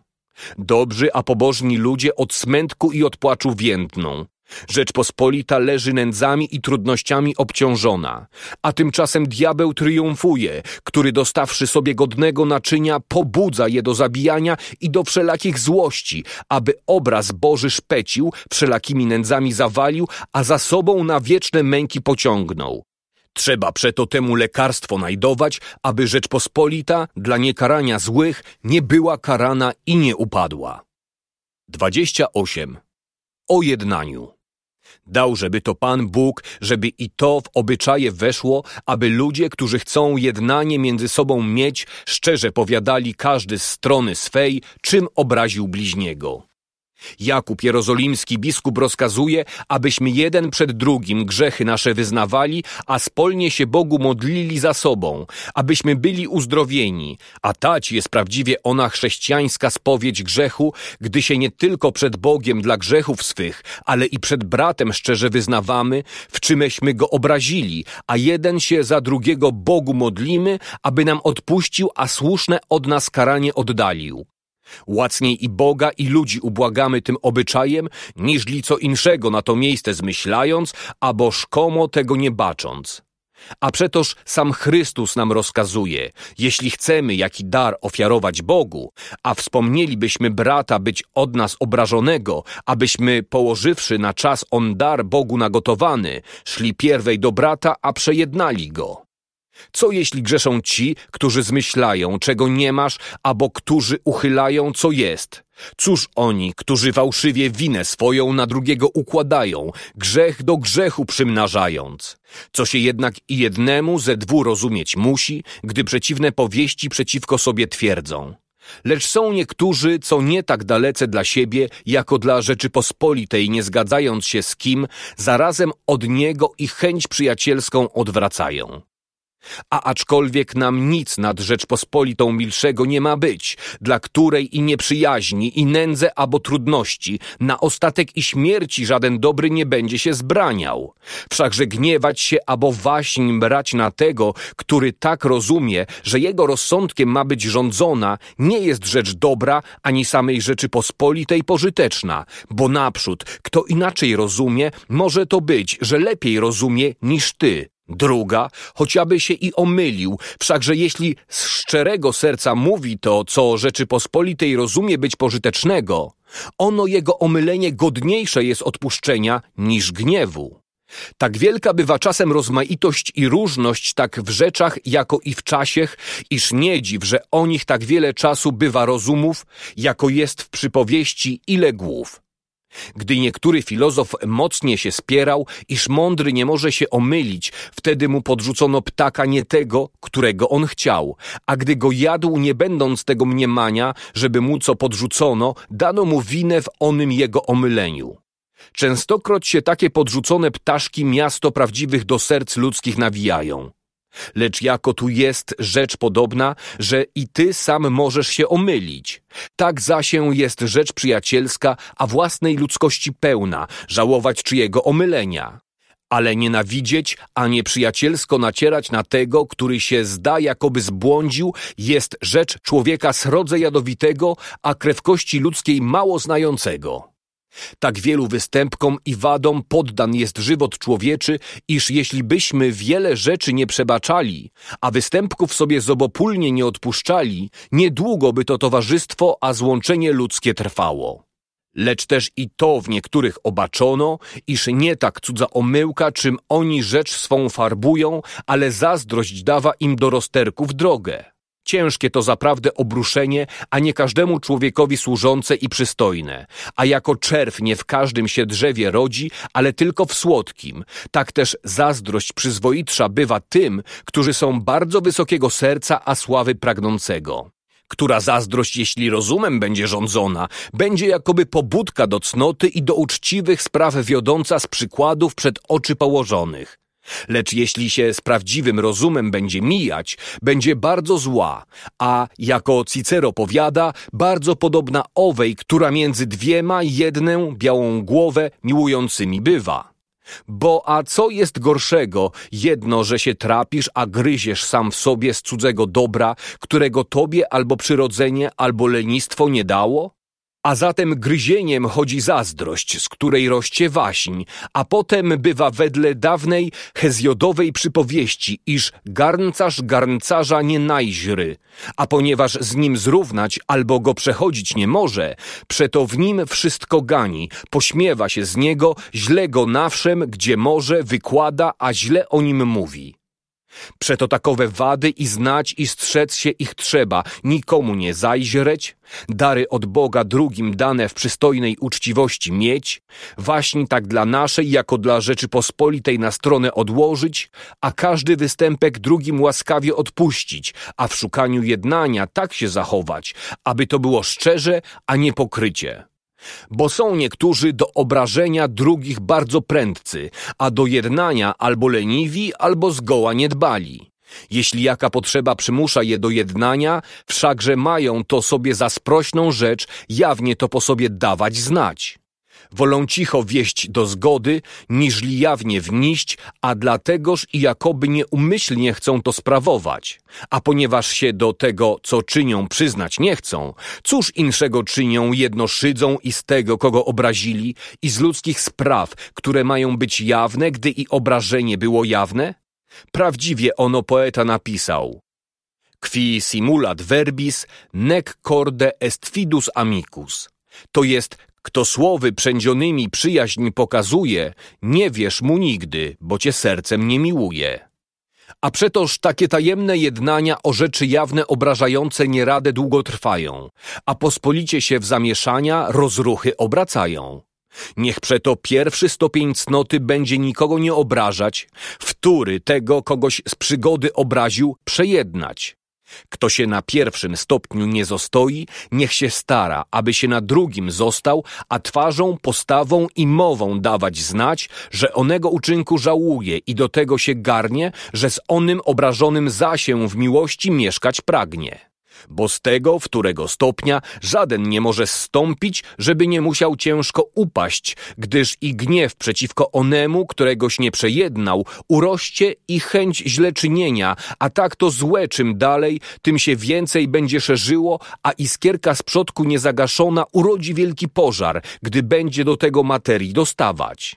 Dobrzy, a pobożni ludzie od smętku i od płaczu więdną. Rzeczpospolita leży nędzami i trudnościami obciążona, a tymczasem diabeł triumfuje, który dostawszy sobie godnego naczynia, pobudza je do zabijania i do wszelakich złości, aby obraz Boży szpecił, wszelakimi nędzami zawalił, a za sobą na wieczne męki pociągnął. Trzeba przeto temu lekarstwo najdować, aby Rzeczpospolita dla niekarania złych nie była karana i nie upadła. 28. O jednaniu. Dał, żeby to Pan Bóg, żeby i to w obyczaje weszło, aby ludzie, którzy chcą jednanie między sobą mieć, szczerze powiadali każdy z strony swej, czym obraził bliźniego. Jakub Jerozolimski biskup rozkazuje, abyśmy jeden przed drugim grzechy nasze wyznawali, a spolnie się Bogu modlili za sobą, abyśmy byli uzdrowieni, a tać jest prawdziwie ona chrześcijańska spowiedź grzechu, gdy się nie tylko przed Bogiem dla grzechów swych, ale i przed bratem szczerze wyznawamy, w czymeśmy go obrazili, a jeden się za drugiego Bogu modlimy, aby nam odpuścił, a słuszne od nas karanie oddalił. Łacniej i Boga, i ludzi ubłagamy tym obyczajem, niżli co inszego na to miejsce zmyślając, albo szkomo tego nie bacząc. A przetoż sam Chrystus nam rozkazuje, jeśli chcemy jaki dar ofiarować Bogu, a wspomnielibyśmy brata być od nas obrażonego, abyśmy położywszy na czas on dar Bogu nagotowany, szli pierwej do brata, a przejednali go. Co jeśli grzeszą ci, którzy zmyślają, czego nie masz, albo którzy uchylają, co jest? Cóż oni, którzy fałszywie winę swoją na drugiego układają, grzech do grzechu przymnażając? Co się jednak i jednemu ze dwu rozumieć musi, gdy przeciwne powieści przeciwko sobie twierdzą. Lecz są niektórzy, co nie tak dalece dla siebie, jako dla Rzeczypospolitej, nie zgadzając się z kim, zarazem od niego i chęć przyjacielską odwracają. A aczkolwiek nam nic nad Rzeczpospolitą milszego nie ma być, dla której i nieprzyjaźni, i nędze, abo trudności, na ostatek i śmierci żaden dobry nie będzie się zbraniał. Wszakże gniewać się, abo waśń brać na tego, który tak rozumie, że jego rozsądkiem ma być rządzona, nie jest rzecz dobra, ani samej Rzeczypospolitej pożyteczna, bo naprzód, kto inaczej rozumie, może to być, że lepiej rozumie niż ty Druga, choć aby się i omylił, wszakże jeśli z szczerego serca mówi to, co Rzeczypospolitej rozumie być pożytecznego, ono jego omylenie godniejsze jest odpuszczenia niż gniewu. Tak wielka bywa czasem rozmaitość i różność tak w rzeczach, jako i w czasiech, iż nie dziw, że o nich tak wiele czasu bywa rozumów, jako jest w przypowieści ile głów. Gdy niektóry filozof mocnie się spierał, iż mądry nie może się omylić, wtedy mu podrzucono ptaka nie tego, którego on chciał, a gdy go jadł, nie będąc tego mniemania, żeby mu co podrzucono, dano mu winę w onym jego omyleniu. Częstokroć się takie podrzucone ptaszki miasto prawdziwych do serc ludzkich nawijają. Lecz jako tu jest rzecz podobna, że i ty sam możesz się omylić. Tak zasię jest rzecz przyjacielska, a własnej ludzkości pełna, żałować czyjego omylenia. Ale nienawidzieć, a nieprzyjacielsko nacierać na tego, który się zda, jakoby zbłądził, jest rzecz człowieka srodze jadowitego, a krewkości ludzkiej mało znającego. Tak wielu występkom i wadom poddan jest żywot człowieczy, iż jeśli byśmy wiele rzeczy nie przebaczali, a występków sobie zobopólnie nie odpuszczali, niedługo by to towarzystwo, a złączenie ludzkie trwało. Lecz też i to w niektórych obaczono, iż nie tak cudza omyłka, czym oni rzecz swą farbują, ale zazdrość dawa im do rozterków drogę. Ciężkie to zaprawdę obruszenie, a nie każdemu człowiekowi służące i przystojne. A jako czerw nie w każdym się drzewie rodzi, ale tylko w słodkim. Tak też zazdrość przyzwoitsza bywa tym, którzy są bardzo wysokiego serca, a sławy pragnącego która zazdrość, jeśli rozumem będzie rządzona, będzie jakoby pobudka do cnoty i do uczciwych spraw wiodąca z przykładów przed oczy położonych. Lecz jeśli się z prawdziwym rozumem będzie mijać, będzie bardzo zła, a jako Cicero powiada, bardzo podobna owej, która między dwiema jednę białą głowę miłującymi bywa. Bo a co jest gorszego, jedno, że się trapisz, a gryziesz sam w sobie z cudzego dobra, którego tobie albo przyrodzenie, albo lenistwo nie dało? A zatem gryzieniem chodzi zazdrość, z której rośnie waśń, a potem bywa wedle dawnej Hezjodowej przypowieści, iż garncarz garncarza nie najźry, a ponieważ z nim zrównać albo go przechodzić nie może, przeto w nim wszystko gani, pośmiewa się z niego, źle go nawszem, gdzie może, wykłada, a źle o nim mówi. Przeto takowe wady i znać i strzec się ich trzeba, nikomu nie zajrzeć, dary od Boga drugim dane w przystojnej uczciwości mieć, właśnie tak dla naszej, jako dla Rzeczypospolitej na stronę odłożyć, a każdy występek drugim łaskawie odpuścić, a w szukaniu jednania tak się zachować, aby to było szczerze, a nie pokrycie. Bo są niektórzy do obrażenia drugich bardzo prędcy, a do jednania albo leniwi, albo zgoła niedbali. Jeśli jaka potrzeba przymusza je do jednania, wszakże mają to sobie za sprośną rzecz jawnie to po sobie dawać znać. Wolą cicho wieść do zgody, niżli jawnie wnieść, a dlategoż i jakoby nieumyślnie chcą to sprawować. A ponieważ się do tego, co czynią, przyznać nie chcą, cóż inszego czynią, jedno szydzą i z tego, kogo obrazili, i z ludzkich spraw, które mają być jawne, gdy i obrażenie było jawne? Prawdziwie ono poeta napisał. Qui simulat verbis nec corde est fidus amicus. To jest kto słowy przędzionymi przyjaźń pokazuje, nie wierz mu nigdy, bo cię sercem nie miłuje. A przetoż takie tajemne jednania o rzeczy jawne obrażające nieradę długo trwają, a pospolicie się w zamieszania rozruchy obracają. Niech przeto pierwszy stopień cnoty będzie nikogo nie obrażać, wtóry tego kogoś z przygody obraził przejednać, kto się na pierwszym stopniu nie zostawi, niech się stara, aby się na drugim został, a twarzą, postawą i mową dawać znać, że onego uczynku żałuje i do tego się garnie, że z onym obrażonym za się w miłości mieszkać pragnie bo z tego, w którego stopnia, żaden nie może stąpić, żeby nie musiał ciężko upaść, gdyż i gniew przeciwko onemu, któregoś nie przejednał, uroście i chęć źle czynienia, a tak to złe czym dalej, tym się więcej będzie szerzyło, a iskierka z przodku niezagaszona urodzi wielki pożar, gdy będzie do tego materii dostawać.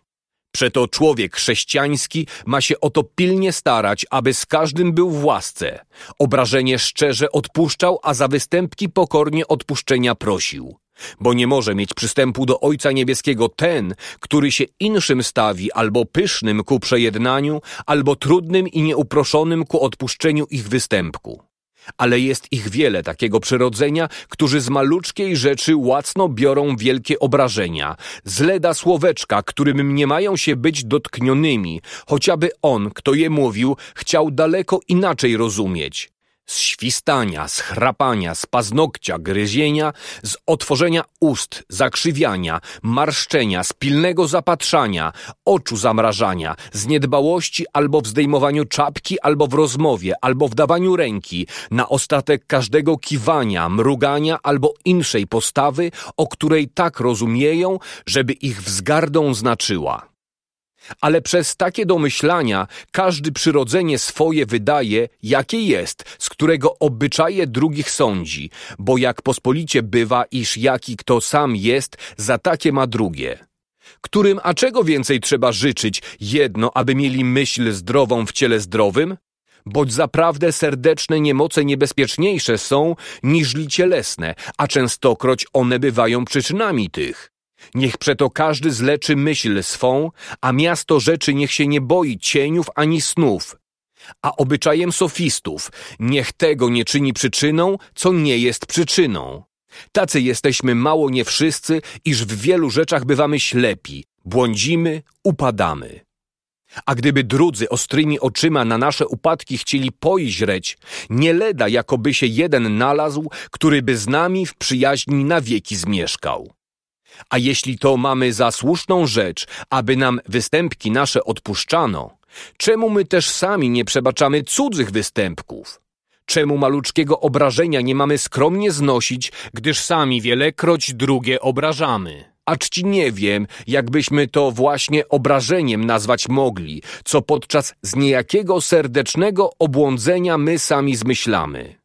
Przeto człowiek chrześcijański ma się o to pilnie starać, aby z każdym był w łasce. Obrażenie szczerze odpuszczał, a za występki pokornie odpuszczenia prosił. Bo nie może mieć przystępu do Ojca Niebieskiego ten, który się inszym stawi albo pysznym ku przejednaniu, albo trudnym i nieuproszonym ku odpuszczeniu ich występku. Ale jest ich wiele takiego przyrodzenia, którzy z maluczkiej rzeczy łacno biorą wielkie obrażenia. Z leda słoweczka, którym nie mają się być dotknionymi, chociażby on, kto je mówił, chciał daleko inaczej rozumieć z świstania, z chrapania, z paznokcia, gryzienia, z otworzenia ust, zakrzywiania, marszczenia, z pilnego zapatrzania, oczu zamrażania, z niedbałości albo w zdejmowaniu czapki, albo w rozmowie, albo w dawaniu ręki, na ostatek każdego kiwania, mrugania albo inszej postawy, o której tak rozumieją, żeby ich wzgardą znaczyła ale przez takie domyślania każdy przyrodzenie swoje wydaje, jakie jest, z którego obyczaje drugich sądzi, bo jak pospolicie bywa, iż jaki kto sam jest, za takie ma drugie. Którym a czego więcej trzeba życzyć, jedno, aby mieli myśl zdrową w ciele zdrowym? Boć zaprawdę serdeczne niemoce niebezpieczniejsze są niżli cielesne, a częstokroć one bywają przyczynami tych. Niech przeto każdy zleczy myśl swą, a miasto rzeczy niech się nie boi cieniów ani snów. A obyczajem sofistów niech tego nie czyni przyczyną, co nie jest przyczyną. Tacy jesteśmy mało nie wszyscy, iż w wielu rzeczach bywamy ślepi, błądzimy, upadamy. A gdyby drudzy ostrymi oczyma na nasze upadki chcieli poiźreć, nie leda jakoby się jeden nalazł, który by z nami w przyjaźni na wieki zmieszkał. A jeśli to mamy za słuszną rzecz, aby nam występki nasze odpuszczano, czemu my też sami nie przebaczamy cudzych występków? Czemu maluczkiego obrażenia nie mamy skromnie znosić, gdyż sami wielekroć drugie obrażamy? A czci nie wiem, jakbyśmy to właśnie obrażeniem nazwać mogli, co podczas z niejakiego serdecznego obłądzenia my sami zmyślamy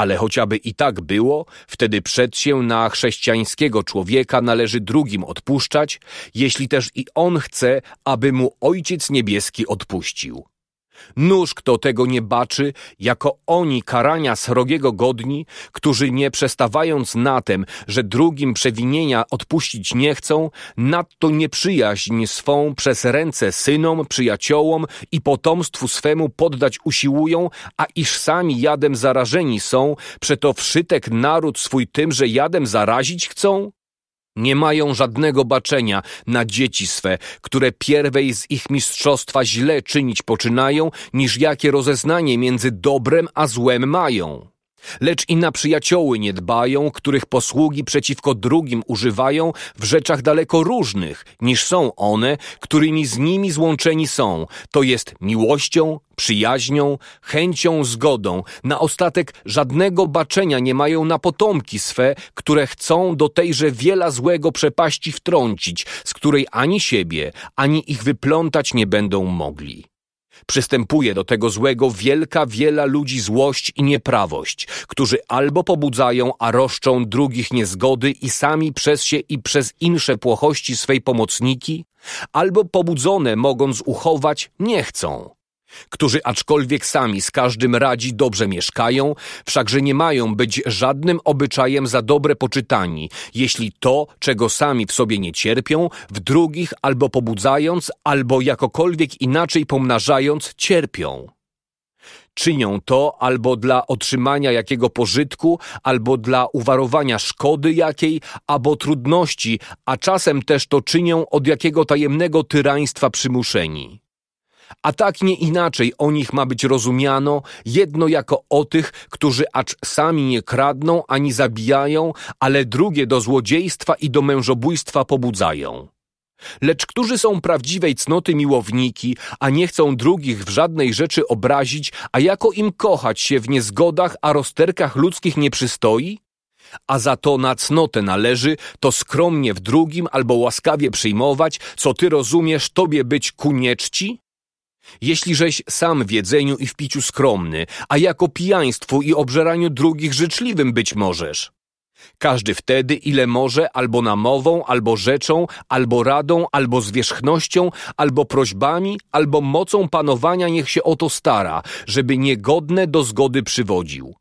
ale chociaby i tak było, wtedy przed się na chrześcijańskiego człowieka należy drugim odpuszczać, jeśli też i on chce, aby mu Ojciec Niebieski odpuścił. Nóż kto tego nie baczy, jako oni karania srogiego godni, którzy nie przestawając na tem, że drugim przewinienia odpuścić nie chcą, nadto nieprzyjaźń swą przez ręce synom, przyjaciołom i potomstwu swemu poddać usiłują, a iż sami jadem zarażeni są, przeto wszytek naród swój tym, że jadem zarazić chcą? Nie mają żadnego baczenia na dzieci swe, które pierwej z ich mistrzostwa źle czynić poczynają, niż jakie rozeznanie między dobrem a złem mają. Lecz i na przyjacioły nie dbają, których posługi przeciwko drugim używają w rzeczach daleko różnych niż są one, którymi z nimi złączeni są, to jest miłością, przyjaźnią, chęcią, zgodą. Na ostatek żadnego baczenia nie mają na potomki swe, które chcą do tejże wiela złego przepaści wtrącić, z której ani siebie, ani ich wyplątać nie będą mogli. Przystępuje do tego złego wielka wiela ludzi złość i nieprawość, którzy albo pobudzają, a roszczą drugich niezgody i sami przez się i przez insze płochości swej pomocniki, albo pobudzone mogąc uchować nie chcą którzy aczkolwiek sami z każdym radzi dobrze mieszkają, wszakże nie mają być żadnym obyczajem za dobre poczytani, jeśli to, czego sami w sobie nie cierpią, w drugich albo pobudzając, albo jakokolwiek inaczej pomnażając, cierpią. Czynią to albo dla otrzymania jakiego pożytku, albo dla uwarowania szkody jakiej, albo trudności, a czasem też to czynią od jakiego tajemnego tyraństwa przymuszeni. A tak nie inaczej o nich ma być rozumiano, jedno jako o tych, którzy acz sami nie kradną ani zabijają, ale drugie do złodziejstwa i do mężobójstwa pobudzają. Lecz którzy są prawdziwej cnoty miłowniki, a nie chcą drugich w żadnej rzeczy obrazić, a jako im kochać się w niezgodach, a rozterkach ludzkich nie przystoi? A za to na cnotę należy, to skromnie w drugim albo łaskawie przyjmować, co ty rozumiesz, tobie być ku nieczci? Jeśliżeś sam w jedzeniu i w piciu skromny, a jako pijaństwu i obżeraniu drugich życzliwym być możesz. Każdy wtedy, ile może, albo namową, albo rzeczą, albo radą, albo zwierzchnością, albo prośbami, albo mocą panowania niech się o to stara, żeby niegodne do zgody przywodził.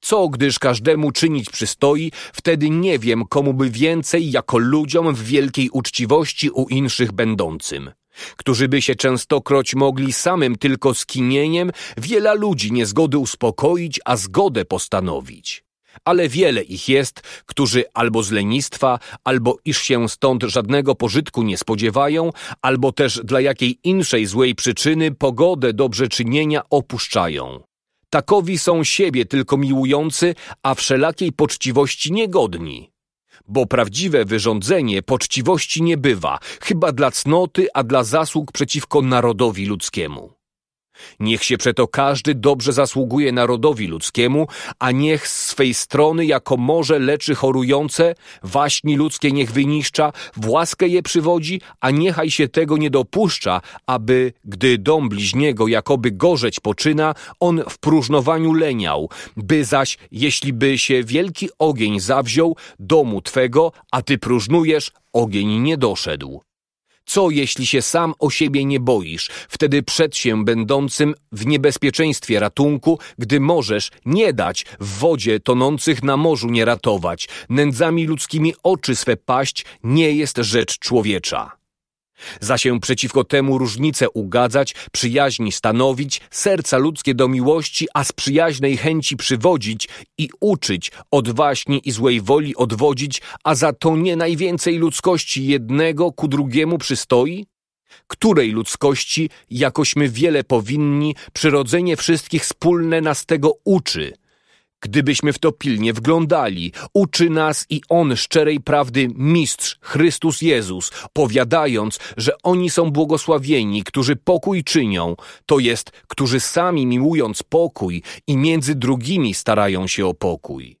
Co gdyż każdemu czynić przystoi, wtedy nie wiem, komu by więcej jako ludziom w wielkiej uczciwości u inszych będącym którzy by się częstokroć mogli samym tylko skinieniem wiele ludzi niezgody uspokoić, a zgodę postanowić. Ale wiele ich jest, którzy albo z lenistwa, albo iż się stąd żadnego pożytku nie spodziewają, albo też dla jakiej inszej złej przyczyny pogodę dobrze czynienia opuszczają. Takowi są siebie tylko miłujący, a wszelakiej poczciwości niegodni bo prawdziwe wyrządzenie poczciwości nie bywa, chyba dla cnoty, a dla zasług przeciwko narodowi ludzkiemu. Niech się przeto każdy dobrze zasługuje narodowi ludzkiemu, a niech z swej strony jako morze leczy chorujące, waśni ludzkie niech wyniszcza, w łaskę je przywodzi, a niechaj się tego nie dopuszcza, aby, gdy dom bliźniego jakoby gorzeć poczyna, on w próżnowaniu leniał, by zaś, jeśli by się wielki ogień zawziął, domu twego, a ty próżnujesz, ogień nie doszedł. Co jeśli się sam o siebie nie boisz, wtedy przed się będącym w niebezpieczeństwie ratunku, gdy możesz nie dać w wodzie tonących na morzu nie ratować, nędzami ludzkimi oczy swe paść nie jest rzecz człowiecza. Za się przeciwko temu różnice ugadzać, przyjaźni stanowić, serca ludzkie do miłości, a z przyjaźnej chęci przywodzić i uczyć, od waśni i złej woli odwodzić, a za to nie najwięcej ludzkości jednego ku drugiemu przystoi? Której ludzkości, jakośmy wiele powinni, przyrodzenie wszystkich wspólne nas tego uczy – Gdybyśmy w to pilnie wglądali, uczy nas i On szczerej prawdy Mistrz Chrystus Jezus, powiadając, że oni są błogosławieni, którzy pokój czynią, to jest, którzy sami miłując pokój i między drugimi starają się o pokój.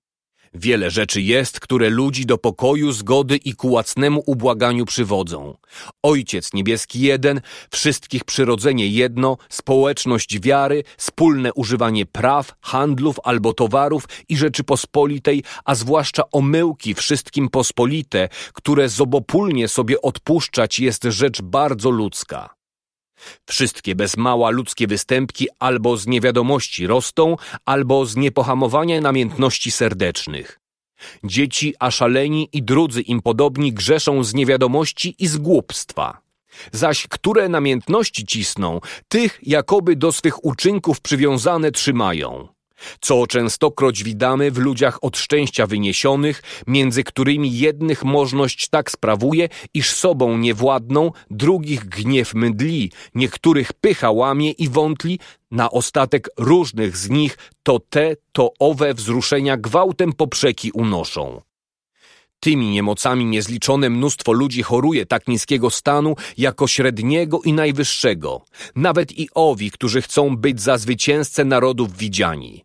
Wiele rzeczy jest, które ludzi do pokoju, zgody i kułacnemu ubłaganiu przywodzą. Ojciec niebieski jeden, wszystkich przyrodzenie jedno, społeczność wiary, wspólne używanie praw, handlów albo towarów i Rzeczypospolitej, a zwłaszcza omyłki wszystkim pospolite, które zobopólnie sobie odpuszczać jest rzecz bardzo ludzka. Wszystkie bez mała ludzkie występki albo z niewiadomości rosną, albo z niepohamowania namiętności serdecznych. Dzieci, a szaleni i drudzy im podobni grzeszą z niewiadomości i z głupstwa. Zaś które namiętności cisną, tych jakoby do swych uczynków przywiązane trzymają co częstokroć widamy w ludziach od szczęścia wyniesionych, między którymi jednych możność tak sprawuje, iż sobą niewładną, drugich gniew mydli, niektórych pycha łamie i wątli, na ostatek różnych z nich to te, to owe wzruszenia gwałtem poprzeki unoszą. Tymi niemocami niezliczone mnóstwo ludzi choruje tak niskiego stanu jako średniego i najwyższego, nawet i owi, którzy chcą być za zwycięzcę narodów widziani.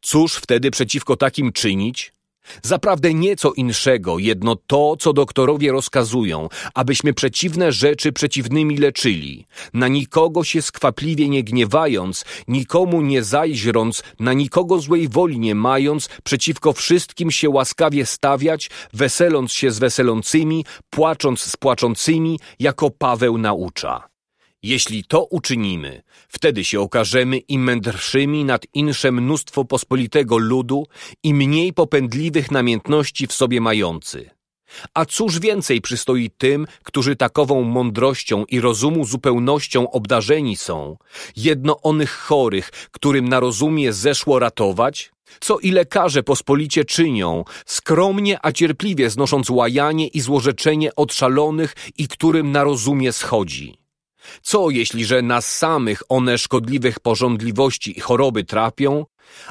Cóż wtedy przeciwko takim czynić? Zaprawdę nieco inszego, jedno to, co doktorowie rozkazują, abyśmy przeciwne rzeczy przeciwnymi leczyli, na nikogo się skwapliwie nie gniewając, nikomu nie zajźrąc, na nikogo złej woli nie mając, przeciwko wszystkim się łaskawie stawiać, weseląc się z weselącymi, płacząc z płaczącymi, jako Paweł naucza. Jeśli to uczynimy, wtedy się okażemy i mędrszymi nad insze mnóstwo pospolitego ludu i mniej popędliwych namiętności w sobie mający. A cóż więcej przystoi tym, którzy takową mądrością i rozumu zupełnością obdarzeni są, jedno onych chorych, którym na rozumie zeszło ratować? Co i lekarze pospolicie czynią, skromnie a cierpliwie znosząc łajanie i złorzeczenie od szalonych i którym na rozumie schodzi. Co jeśliże nas samych one szkodliwych porządliwości i choroby trapią,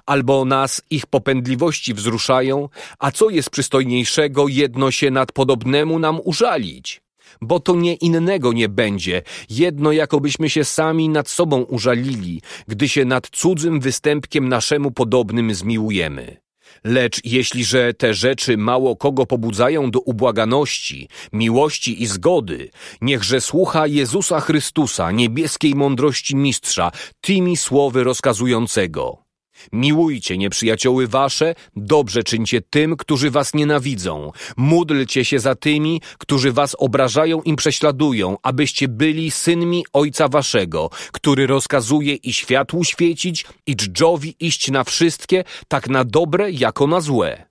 albo nas ich popędliwości wzruszają, a co jest przystojniejszego jedno się nad podobnemu nam użalić? Bo to nie innego nie będzie, jedno jakobyśmy się sami nad sobą użalili, gdy się nad cudzym występkiem naszemu podobnym zmiłujemy. Lecz jeśliże te rzeczy mało kogo pobudzają do ubłaganości, miłości i zgody, niechże słucha Jezusa Chrystusa, niebieskiej mądrości Mistrza, tymi słowy rozkazującego. Miłujcie nieprzyjacioły wasze, dobrze czyńcie tym, którzy was nienawidzą. Módlcie się za tymi, którzy was obrażają i prześladują, abyście byli synmi Ojca waszego, który rozkazuje i światłu świecić, i dżdżowi iść na wszystkie, tak na dobre jako na złe.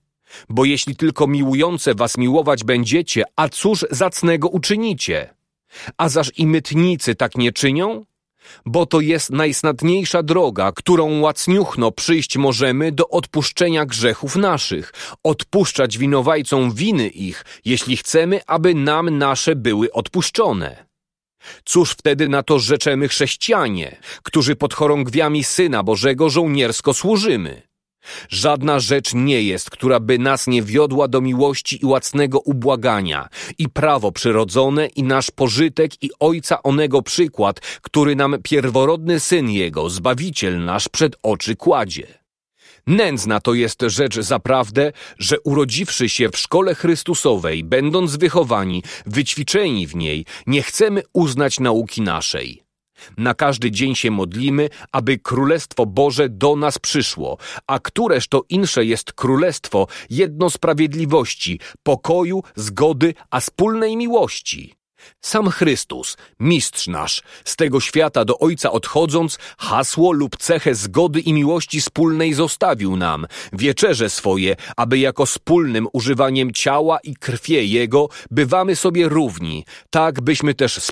Bo jeśli tylko miłujące was miłować będziecie, a cóż zacnego uczynicie? A zaż i mytnicy tak nie czynią? bo to jest najsnadniejsza droga, którą łacniuchno przyjść możemy do odpuszczenia grzechów naszych, odpuszczać winowajcom winy ich, jeśli chcemy, aby nam nasze były odpuszczone. Cóż wtedy na to rzeczemy chrześcijanie, którzy pod chorągwiami Syna Bożego żołniersko służymy? Żadna rzecz nie jest, która by nas nie wiodła do miłości i łacnego ubłagania, i prawo przyrodzone, i nasz pożytek, i Ojca onego przykład, który nam pierworodny Syn Jego, Zbawiciel nasz, przed oczy kładzie. Nędzna to jest rzecz zaprawdę, że urodziwszy się w szkole Chrystusowej, będąc wychowani, wyćwiczeni w niej, nie chcemy uznać nauki naszej – na każdy dzień się modlimy, aby Królestwo Boże do nas przyszło. A któreż to insze jest Królestwo, jedno sprawiedliwości, pokoju, zgody, a wspólnej miłości. Sam Chrystus, mistrz nasz, z tego świata do Ojca odchodząc, hasło lub cechę zgody i miłości wspólnej zostawił nam, wieczerze swoje, aby jako wspólnym używaniem ciała i krwie Jego bywamy sobie równi, tak byśmy też z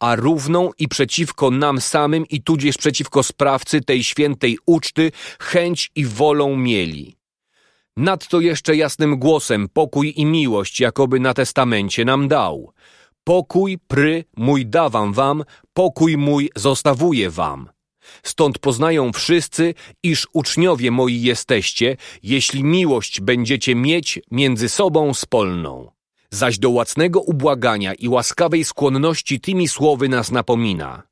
a równą i przeciwko nam samym i tudzież przeciwko sprawcy tej świętej uczty chęć i wolą mieli. Nadto jeszcze jasnym głosem pokój i miłość, jakoby na testamencie nam dał – Pokój pry mój dawam wam, pokój mój zostawuję wam. Stąd poznają wszyscy, iż uczniowie moi jesteście, jeśli miłość będziecie mieć między sobą spolną. Zaś do łacnego ubłagania i łaskawej skłonności tymi słowy nas napomina.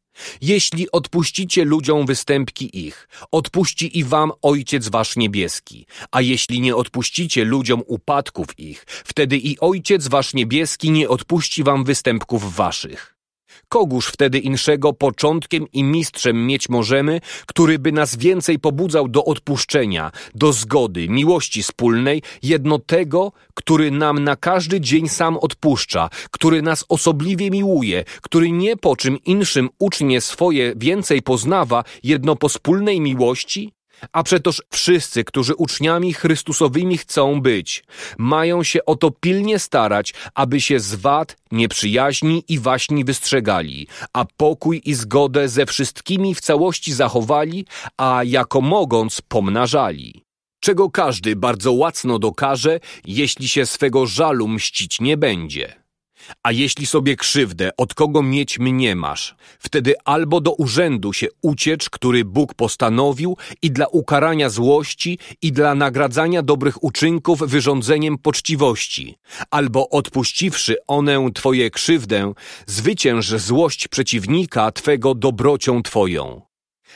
Jeśli odpuścicie ludziom występki ich, odpuści i wam Ojciec wasz niebieski. A jeśli nie odpuścicie ludziom upadków ich, wtedy i Ojciec wasz niebieski nie odpuści wam występków waszych. Kogóż wtedy inszego początkiem i mistrzem mieć możemy, który by nas więcej pobudzał do odpuszczenia, do zgody, miłości wspólnej, jedno tego, który nam na każdy dzień sam odpuszcza, który nas osobliwie miłuje, który nie po czym inszym ucznie swoje więcej poznawa, jedno po wspólnej miłości? A przetoż wszyscy, którzy uczniami Chrystusowymi chcą być, mają się o to pilnie starać, aby się z wad, nieprzyjaźni i waśni wystrzegali, a pokój i zgodę ze wszystkimi w całości zachowali, a jako mogąc pomnażali. Czego każdy bardzo łacno dokaże, jeśli się swego żalu mścić nie będzie. A jeśli sobie krzywdę od kogo mieć mnie masz, wtedy albo do urzędu się uciecz, który Bóg postanowił i dla ukarania złości i dla nagradzania dobrych uczynków wyrządzeniem poczciwości, albo odpuściwszy onę twoje krzywdę, zwycięż złość przeciwnika twego dobrocią twoją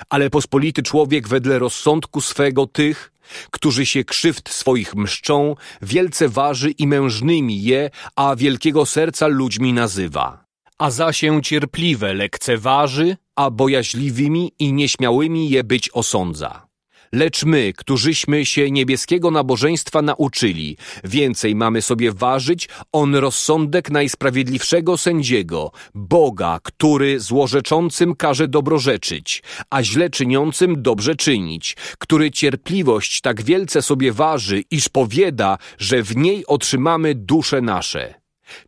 ale pospolity człowiek wedle rozsądku swego tych, którzy się krzywd swoich mszczą, wielce waży i mężnymi je, a wielkiego serca ludźmi nazywa. A za się cierpliwe lekceważy, a bojaźliwymi i nieśmiałymi je być osądza. Lecz my, którzyśmy się niebieskiego nabożeństwa nauczyli, więcej mamy sobie ważyć on rozsądek najsprawiedliwszego sędziego, Boga, który złorzeczącym każe dobrorzeczyć, a źle czyniącym dobrze czynić, który cierpliwość tak wielce sobie waży, iż powieda, że w niej otrzymamy dusze nasze.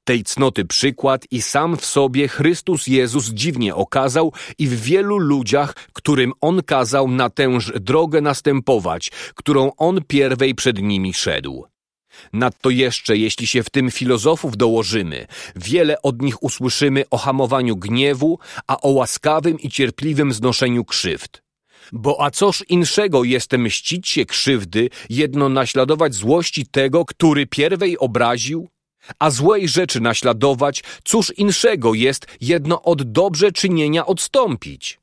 Tej cnoty przykład i sam w sobie Chrystus Jezus dziwnie okazał i w wielu ludziach, którym On kazał na tęż drogę następować, którą On pierwej przed nimi szedł. Nadto jeszcze, jeśli się w tym filozofów dołożymy, wiele od nich usłyszymy o hamowaniu gniewu, a o łaskawym i cierpliwym znoszeniu krzywd. Bo a coż inszego jest mścić się krzywdy, jedno naśladować złości tego, który pierwej obraził? a złej rzeczy naśladować, cóż inszego jest jedno od dobrze czynienia odstąpić.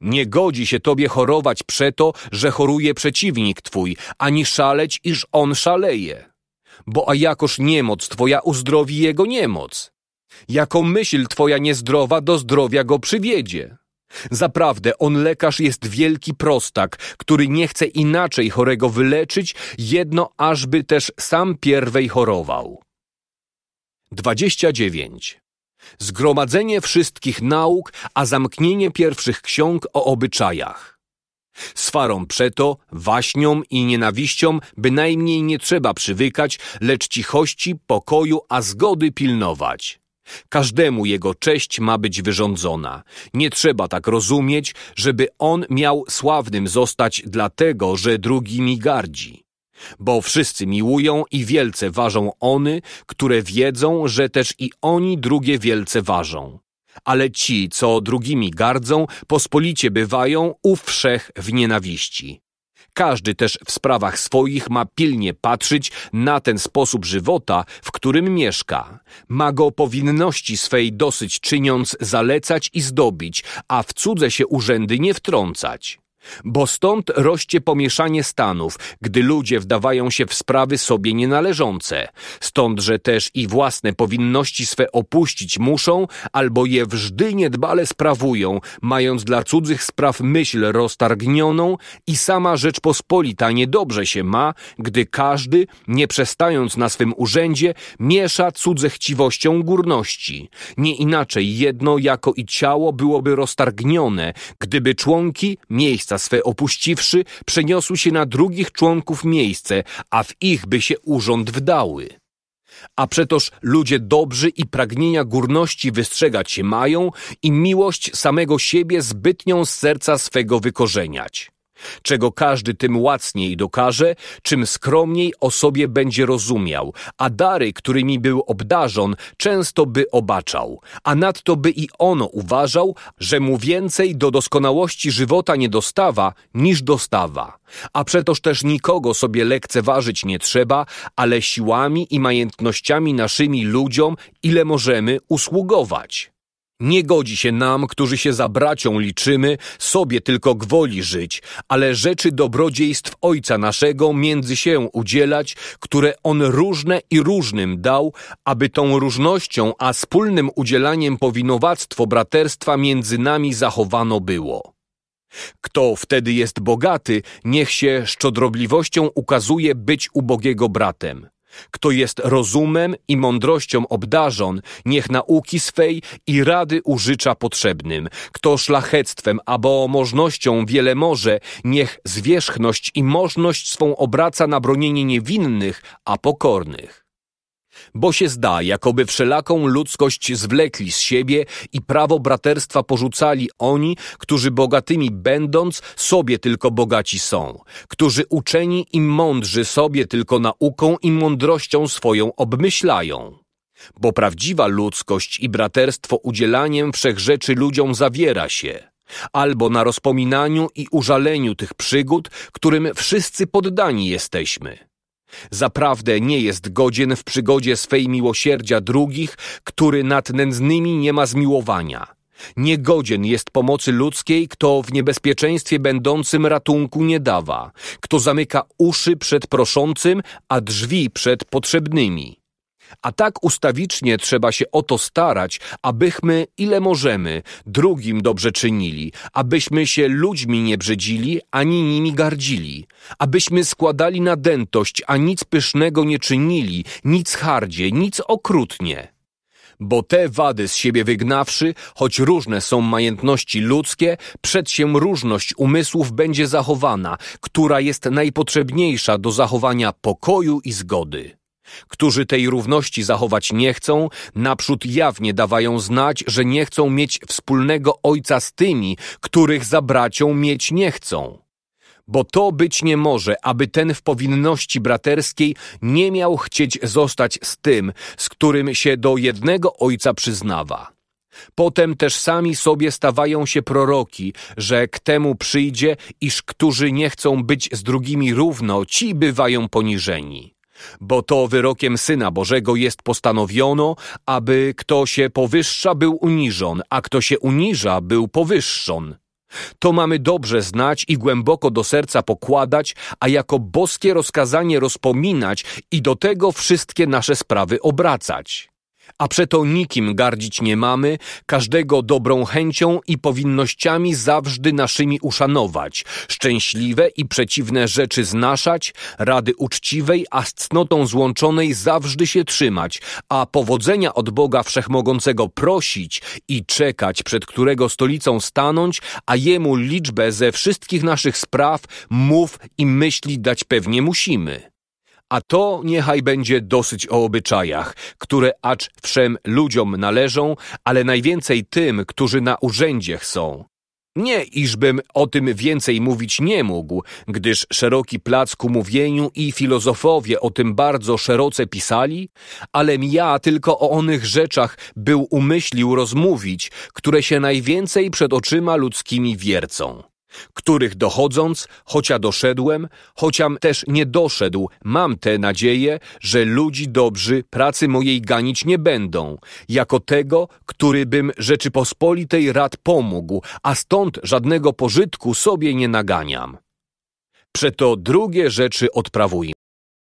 Nie godzi się tobie chorować przeto, że choruje przeciwnik twój, ani szaleć, iż on szaleje. Bo a jakoż niemoc twoja uzdrowi jego niemoc. Jako myśl twoja niezdrowa do zdrowia go przywiedzie. Zaprawdę on lekarz jest wielki prostak, który nie chce inaczej chorego wyleczyć, jedno ażby też sam pierwej chorował. 29. Zgromadzenie wszystkich nauk, a zamknienie pierwszych ksiąg o obyczajach. Swarą przeto, waśnią i nienawiścią bynajmniej nie trzeba przywykać, lecz cichości, pokoju, a zgody pilnować. Każdemu jego cześć ma być wyrządzona. Nie trzeba tak rozumieć, żeby on miał sławnym zostać dlatego, że drugimi gardzi. Bo wszyscy miłują i wielce ważą one, które wiedzą, że też i oni drugie wielce ważą. Ale ci, co drugimi gardzą, pospolicie bywają u wszech w nienawiści. Każdy też w sprawach swoich ma pilnie patrzeć na ten sposób żywota, w którym mieszka. Ma go powinności swej dosyć czyniąc zalecać i zdobić, a w cudze się urzędy nie wtrącać. Bo stąd rośnie pomieszanie stanów, gdy ludzie wdawają się w sprawy sobie nienależące. że też i własne powinności swe opuścić muszą, albo je wżdy niedbale sprawują, mając dla cudzych spraw myśl roztargnioną i sama Rzeczpospolita niedobrze się ma, gdy każdy, nie przestając na swym urzędzie, miesza cudze chciwością górności. Nie inaczej jedno jako i ciało byłoby roztargnione, gdyby członki miejsc miejsca swe opuściwszy, przeniosły się na drugich członków miejsce, a w ich by się urząd wdały. A przetoż ludzie dobrzy i pragnienia górności wystrzegać się mają i miłość samego siebie zbytnią z serca swego wykorzeniać czego każdy tym łacniej dokaże, czym skromniej o sobie będzie rozumiał, a dary, którymi był obdarzon, często by obaczał, a nadto by i ono uważał, że mu więcej do doskonałości żywota nie dostawa, niż dostawa. A przetoż też nikogo sobie lekceważyć nie trzeba, ale siłami i majątnościami naszymi ludziom, ile możemy usługować. Nie godzi się nam, którzy się za bracią liczymy, sobie tylko gwoli żyć, ale rzeczy dobrodziejstw Ojca naszego między się udzielać, które On różne i różnym dał, aby tą różnością a wspólnym udzielaniem powinowactwo braterstwa między nami zachowano było. Kto wtedy jest bogaty, niech się szczodrobliwością ukazuje być ubogiego bratem. Kto jest rozumem i mądrością obdarzon, niech nauki swej i rady użycza potrzebnym. Kto szlachectwem albo możnością wiele może, niech zwierzchność i możność swą obraca na bronienie niewinnych, a pokornych bo się zda, jakoby wszelaką ludzkość zwlekli z siebie i prawo braterstwa porzucali oni, którzy bogatymi będąc, sobie tylko bogaci są, którzy uczeni i mądrzy sobie tylko nauką i mądrością swoją obmyślają. Bo prawdziwa ludzkość i braterstwo udzielaniem wszechrzeczy ludziom zawiera się – albo na rozpominaniu i użaleniu tych przygód, którym wszyscy poddani jesteśmy. Zaprawdę nie jest godzien w przygodzie swej miłosierdzia drugich, który nad nędznymi nie ma zmiłowania. Niegodzien jest pomocy ludzkiej, kto w niebezpieczeństwie będącym ratunku nie dawa, kto zamyka uszy przed proszącym, a drzwi przed potrzebnymi. A tak ustawicznie trzeba się o to starać, abychmy ile możemy drugim dobrze czynili, abyśmy się ludźmi nie brzydzili, ani nimi gardzili, abyśmy składali na dętość, a nic pysznego nie czynili, nic hardzie, nic okrutnie. Bo te wady z siebie wygnawszy, choć różne są majętności ludzkie, przed się różność umysłów będzie zachowana, która jest najpotrzebniejsza do zachowania pokoju i zgody którzy tej równości zachować nie chcą, naprzód jawnie dawają znać, że nie chcą mieć wspólnego ojca z tymi, których za bracią mieć nie chcą. Bo to być nie może, aby ten w powinności braterskiej nie miał chcieć zostać z tym, z którym się do jednego ojca przyznawa. Potem też sami sobie stawają się proroki, że k temu przyjdzie, iż którzy nie chcą być z drugimi równo, ci bywają poniżeni bo to wyrokiem Syna Bożego jest postanowiono, aby kto się powyższa był uniżon, a kto się uniża był powyższon. To mamy dobrze znać i głęboko do serca pokładać, a jako boskie rozkazanie rozpominać i do tego wszystkie nasze sprawy obracać. A przeto nikim gardzić nie mamy, każdego dobrą chęcią i powinnościami zawżdy naszymi uszanować, szczęśliwe i przeciwne rzeczy znaszać, rady uczciwej, a z cnotą złączonej zawżdy się trzymać, a powodzenia od Boga Wszechmogącego prosić i czekać, przed którego stolicą stanąć, a jemu liczbę ze wszystkich naszych spraw, mów i myśli dać pewnie musimy. A to niechaj będzie dosyć o obyczajach, które acz wszem ludziom należą, ale najwięcej tym, którzy na urzędziech są. Nie, iżbym o tym więcej mówić nie mógł, gdyż szeroki plac ku mówieniu i filozofowie o tym bardzo szeroce pisali, ale ja tylko o onych rzeczach był umyślił rozmówić, które się najwięcej przed oczyma ludzkimi wiercą których dochodząc, chocia doszedłem, chociaż też nie doszedł, mam tę nadzieję, że ludzi dobrzy pracy mojej ganić nie będą, jako tego, który bym Rzeczypospolitej rad pomógł, a stąd żadnego pożytku sobie nie naganiam. Przeto drugie rzeczy odprawujmy.